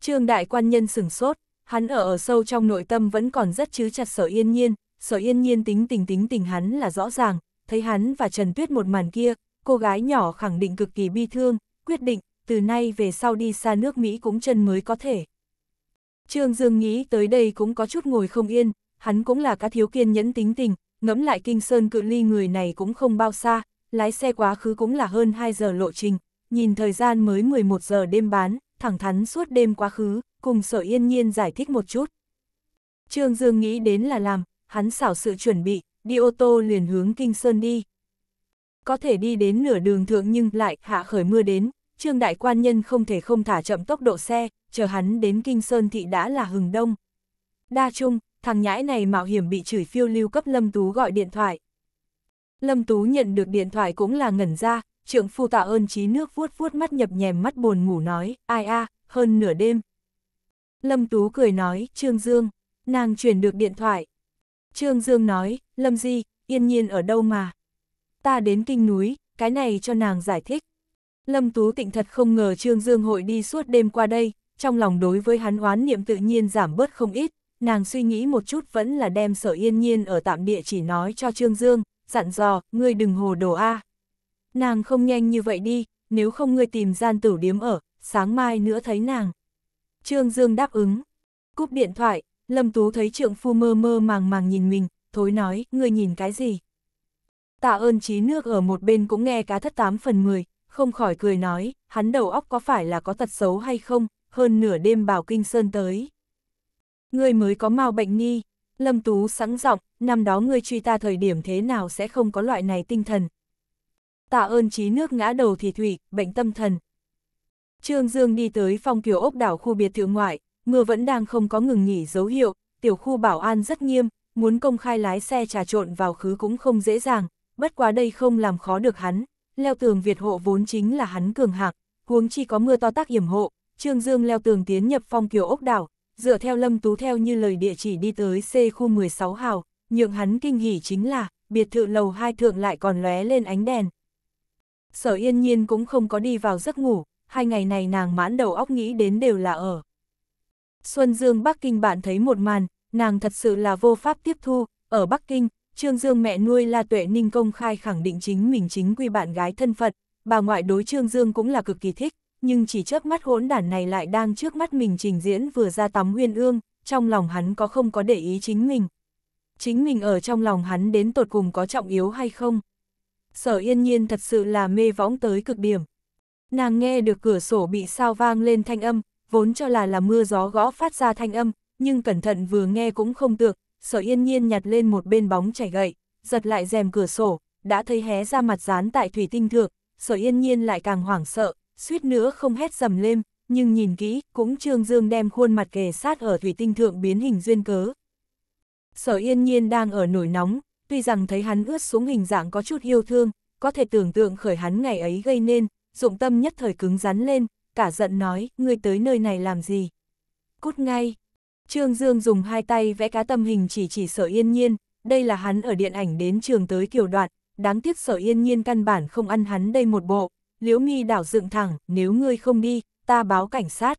Trương Đại Quan Nhân sửng sốt, hắn ở ở sâu trong nội tâm vẫn còn rất chứ chặt sở yên nhiên, sở yên nhiên tính tình tính tình hắn là rõ ràng, thấy hắn và Trần Tuyết một màn kia, cô gái nhỏ khẳng định cực kỳ bi thương, quyết định, từ nay về sau đi xa nước Mỹ cũng chân mới có thể. Trương Dương nghĩ tới đây cũng có chút ngồi không yên, hắn cũng là cá thiếu kiên nhẫn tính tình, ngẫm lại kinh sơn cự ly người này cũng không bao xa, lái xe quá khứ cũng là hơn 2 giờ lộ trình, nhìn thời gian mới 11 giờ đêm bán, thẳng thắn suốt đêm quá khứ, cùng sở yên nhiên giải thích một chút. Trương Dương nghĩ đến là làm, hắn xảo sự chuẩn bị, đi ô tô liền hướng Kinh Sơn đi. Có thể đi đến nửa đường thượng nhưng lại hạ khởi mưa đến, Trương Đại Quan Nhân không thể không thả chậm tốc độ xe, chờ hắn đến Kinh Sơn thị đã là hừng đông. Đa chung, thằng nhãi này mạo hiểm bị chửi phiêu lưu cấp Lâm Tú gọi điện thoại. Lâm Tú nhận được điện thoại cũng là ngẩn ra, trưởng phu tạ ơn trí nước vuốt vuốt mắt nhập nhèm mắt buồn ngủ nói, ai a hơn nửa đêm, Lâm Tú cười nói, Trương Dương, nàng chuyển được điện thoại. Trương Dương nói, Lâm Di, yên nhiên ở đâu mà. Ta đến kinh núi, cái này cho nàng giải thích. Lâm Tú tịnh thật không ngờ Trương Dương hội đi suốt đêm qua đây, trong lòng đối với hắn oán niệm tự nhiên giảm bớt không ít, nàng suy nghĩ một chút vẫn là đem sở yên nhiên ở tạm địa chỉ nói cho Trương Dương, dặn dò, ngươi đừng hồ đồ A. Nàng không nhanh như vậy đi, nếu không ngươi tìm gian tử điếm ở, sáng mai nữa thấy nàng. Trương Dương đáp ứng. Cúp điện thoại, Lâm Tú thấy trượng phu mơ mơ màng màng nhìn mình, thối nói, người nhìn cái gì? Tạ ơn trí nước ở một bên cũng nghe cá thất 8 phần 10, không khỏi cười nói, hắn đầu óc có phải là có tật xấu hay không, hơn nửa đêm bảo Kinh Sơn tới. Ngươi mới có mau bệnh nghi, Lâm Tú sẵn giọng năm đó ngươi truy ta thời điểm thế nào sẽ không có loại này tinh thần. Tạ ơn trí nước ngã đầu thì thủy, bệnh tâm thần. Trương Dương đi tới phong kiều ốc đảo khu biệt thự ngoại, mưa vẫn đang không có ngừng nghỉ dấu hiệu, tiểu khu bảo an rất nghiêm, muốn công khai lái xe trà trộn vào khứ cũng không dễ dàng, bất quá đây không làm khó được hắn, leo tường Việt hộ vốn chính là hắn cường hạc, huống chi có mưa to tác hiểm hộ, Trương Dương leo tường tiến nhập phong kiều ốc đảo, dựa theo Lâm Tú theo như lời địa chỉ đi tới C khu 16 hào, nhượng hắn kinh hỉ chính là, biệt thự lầu 2 thượng lại còn lóe lên ánh đèn. Sở yên nhiên cũng không có đi vào giấc ngủ, hai ngày này nàng mãn đầu óc nghĩ đến đều là ở. Xuân Dương Bắc Kinh bạn thấy một màn, nàng thật sự là vô pháp tiếp thu, ở Bắc Kinh, Trương Dương mẹ nuôi La Tuệ Ninh công khai khẳng định chính mình chính quy bạn gái thân phận, bà ngoại đối Trương Dương cũng là cực kỳ thích, nhưng chỉ chớp mắt hỗn đản này lại đang trước mắt mình trình diễn vừa ra tắm huyên ương, trong lòng hắn có không có để ý chính mình. Chính mình ở trong lòng hắn đến tột cùng có trọng yếu hay không? Sở yên nhiên thật sự là mê võng tới cực điểm. Nàng nghe được cửa sổ bị sao vang lên thanh âm, vốn cho là là mưa gió gõ phát ra thanh âm, nhưng cẩn thận vừa nghe cũng không được, sở yên nhiên nhặt lên một bên bóng chảy gậy, giật lại rèm cửa sổ, đã thấy hé ra mặt dán tại thủy tinh thượng, sở yên nhiên lại càng hoảng sợ, suýt nữa không hét dầm lên, nhưng nhìn kỹ, cũng trương dương đem khuôn mặt kề sát ở thủy tinh thượng biến hình duyên cớ. Sở yên nhiên đang ở nổi nóng, tuy rằng thấy hắn ướt xuống hình dạng có chút yêu thương, có thể tưởng tượng khởi hắn ngày ấy gây nên, dụng tâm nhất thời cứng rắn lên, cả giận nói, ngươi tới nơi này làm gì? Cút ngay! Trương Dương dùng hai tay vẽ cá tâm hình chỉ chỉ sở yên nhiên, đây là hắn ở điện ảnh đến trường tới kiểu đoạn, đáng tiếc sở yên nhiên căn bản không ăn hắn đây một bộ, liễu nghi đảo dựng thẳng, nếu ngươi không đi, ta báo cảnh sát.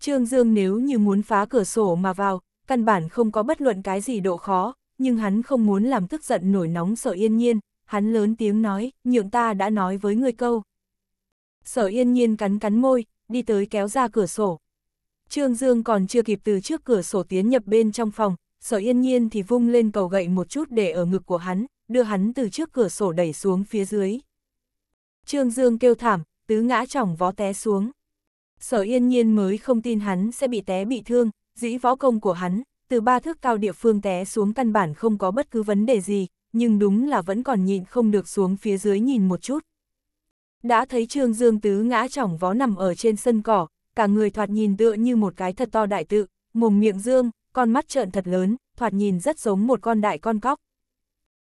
Trương Dương nếu như muốn phá cửa sổ mà vào, căn bản không có bất luận cái gì độ khó, nhưng hắn không muốn làm tức giận nổi nóng sở yên nhiên, hắn lớn tiếng nói, nhượng ta đã nói với ngươi câu, sở yên nhiên cắn cắn môi, đi tới kéo ra cửa sổ. Trương Dương còn chưa kịp từ trước cửa sổ tiến nhập bên trong phòng, sở yên nhiên thì vung lên cầu gậy một chút để ở ngực của hắn, đưa hắn từ trước cửa sổ đẩy xuống phía dưới. Trương Dương kêu thảm, tứ ngã chỏng vó té xuống. Sở yên nhiên mới không tin hắn sẽ bị té bị thương, dĩ võ công của hắn, từ ba thước cao địa phương té xuống căn bản không có bất cứ vấn đề gì, nhưng đúng là vẫn còn nhịn không được xuống phía dưới nhìn một chút, đã thấy Trương Dương Tứ ngã chỏng vó nằm ở trên sân cỏ, cả người thoạt nhìn tựa như một cái thật to đại tự, mồm miệng dương, con mắt trợn thật lớn, thoạt nhìn rất giống một con đại con cóc.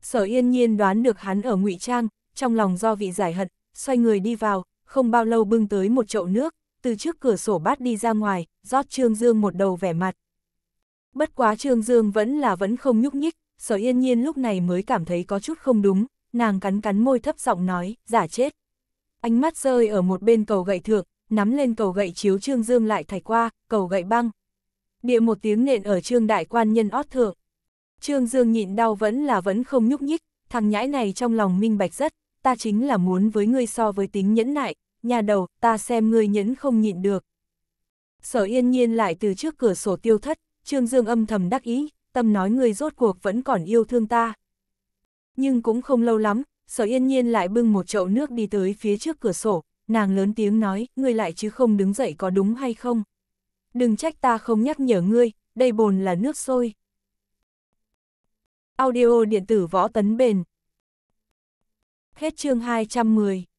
Sở yên nhiên đoán được hắn ở ngụy Trang, trong lòng do vị giải hận, xoay người đi vào, không bao lâu bưng tới một chậu nước, từ trước cửa sổ bát đi ra ngoài, rót Trương Dương một đầu vẻ mặt. Bất quá Trương Dương vẫn là vẫn không nhúc nhích, sở yên nhiên lúc này mới cảm thấy có chút không đúng, nàng cắn cắn môi thấp giọng nói, giả chết ánh mắt rơi ở một bên cầu gậy thượng, nắm lên cầu gậy chiếu Trương Dương lại thải qua, cầu gậy băng. Địa một tiếng nện ở Trương Đại Quan nhân ót thượng. Trương Dương nhịn đau vẫn là vẫn không nhúc nhích, thằng nhãi này trong lòng minh bạch rất, ta chính là muốn với ngươi so với tính nhẫn nại, nhà đầu, ta xem ngươi nhẫn không nhịn được. Sở yên nhiên lại từ trước cửa sổ tiêu thất, Trương Dương âm thầm đắc ý, tâm nói ngươi rốt cuộc vẫn còn yêu thương ta. Nhưng cũng không lâu lắm, sở yên nhiên lại bưng một chậu nước đi tới phía trước cửa sổ, nàng lớn tiếng nói, ngươi lại chứ không đứng dậy có đúng hay không? Đừng trách ta không nhắc nhở ngươi, đây bồn là nước sôi. Audio điện tử võ tấn bền. Hết chương 210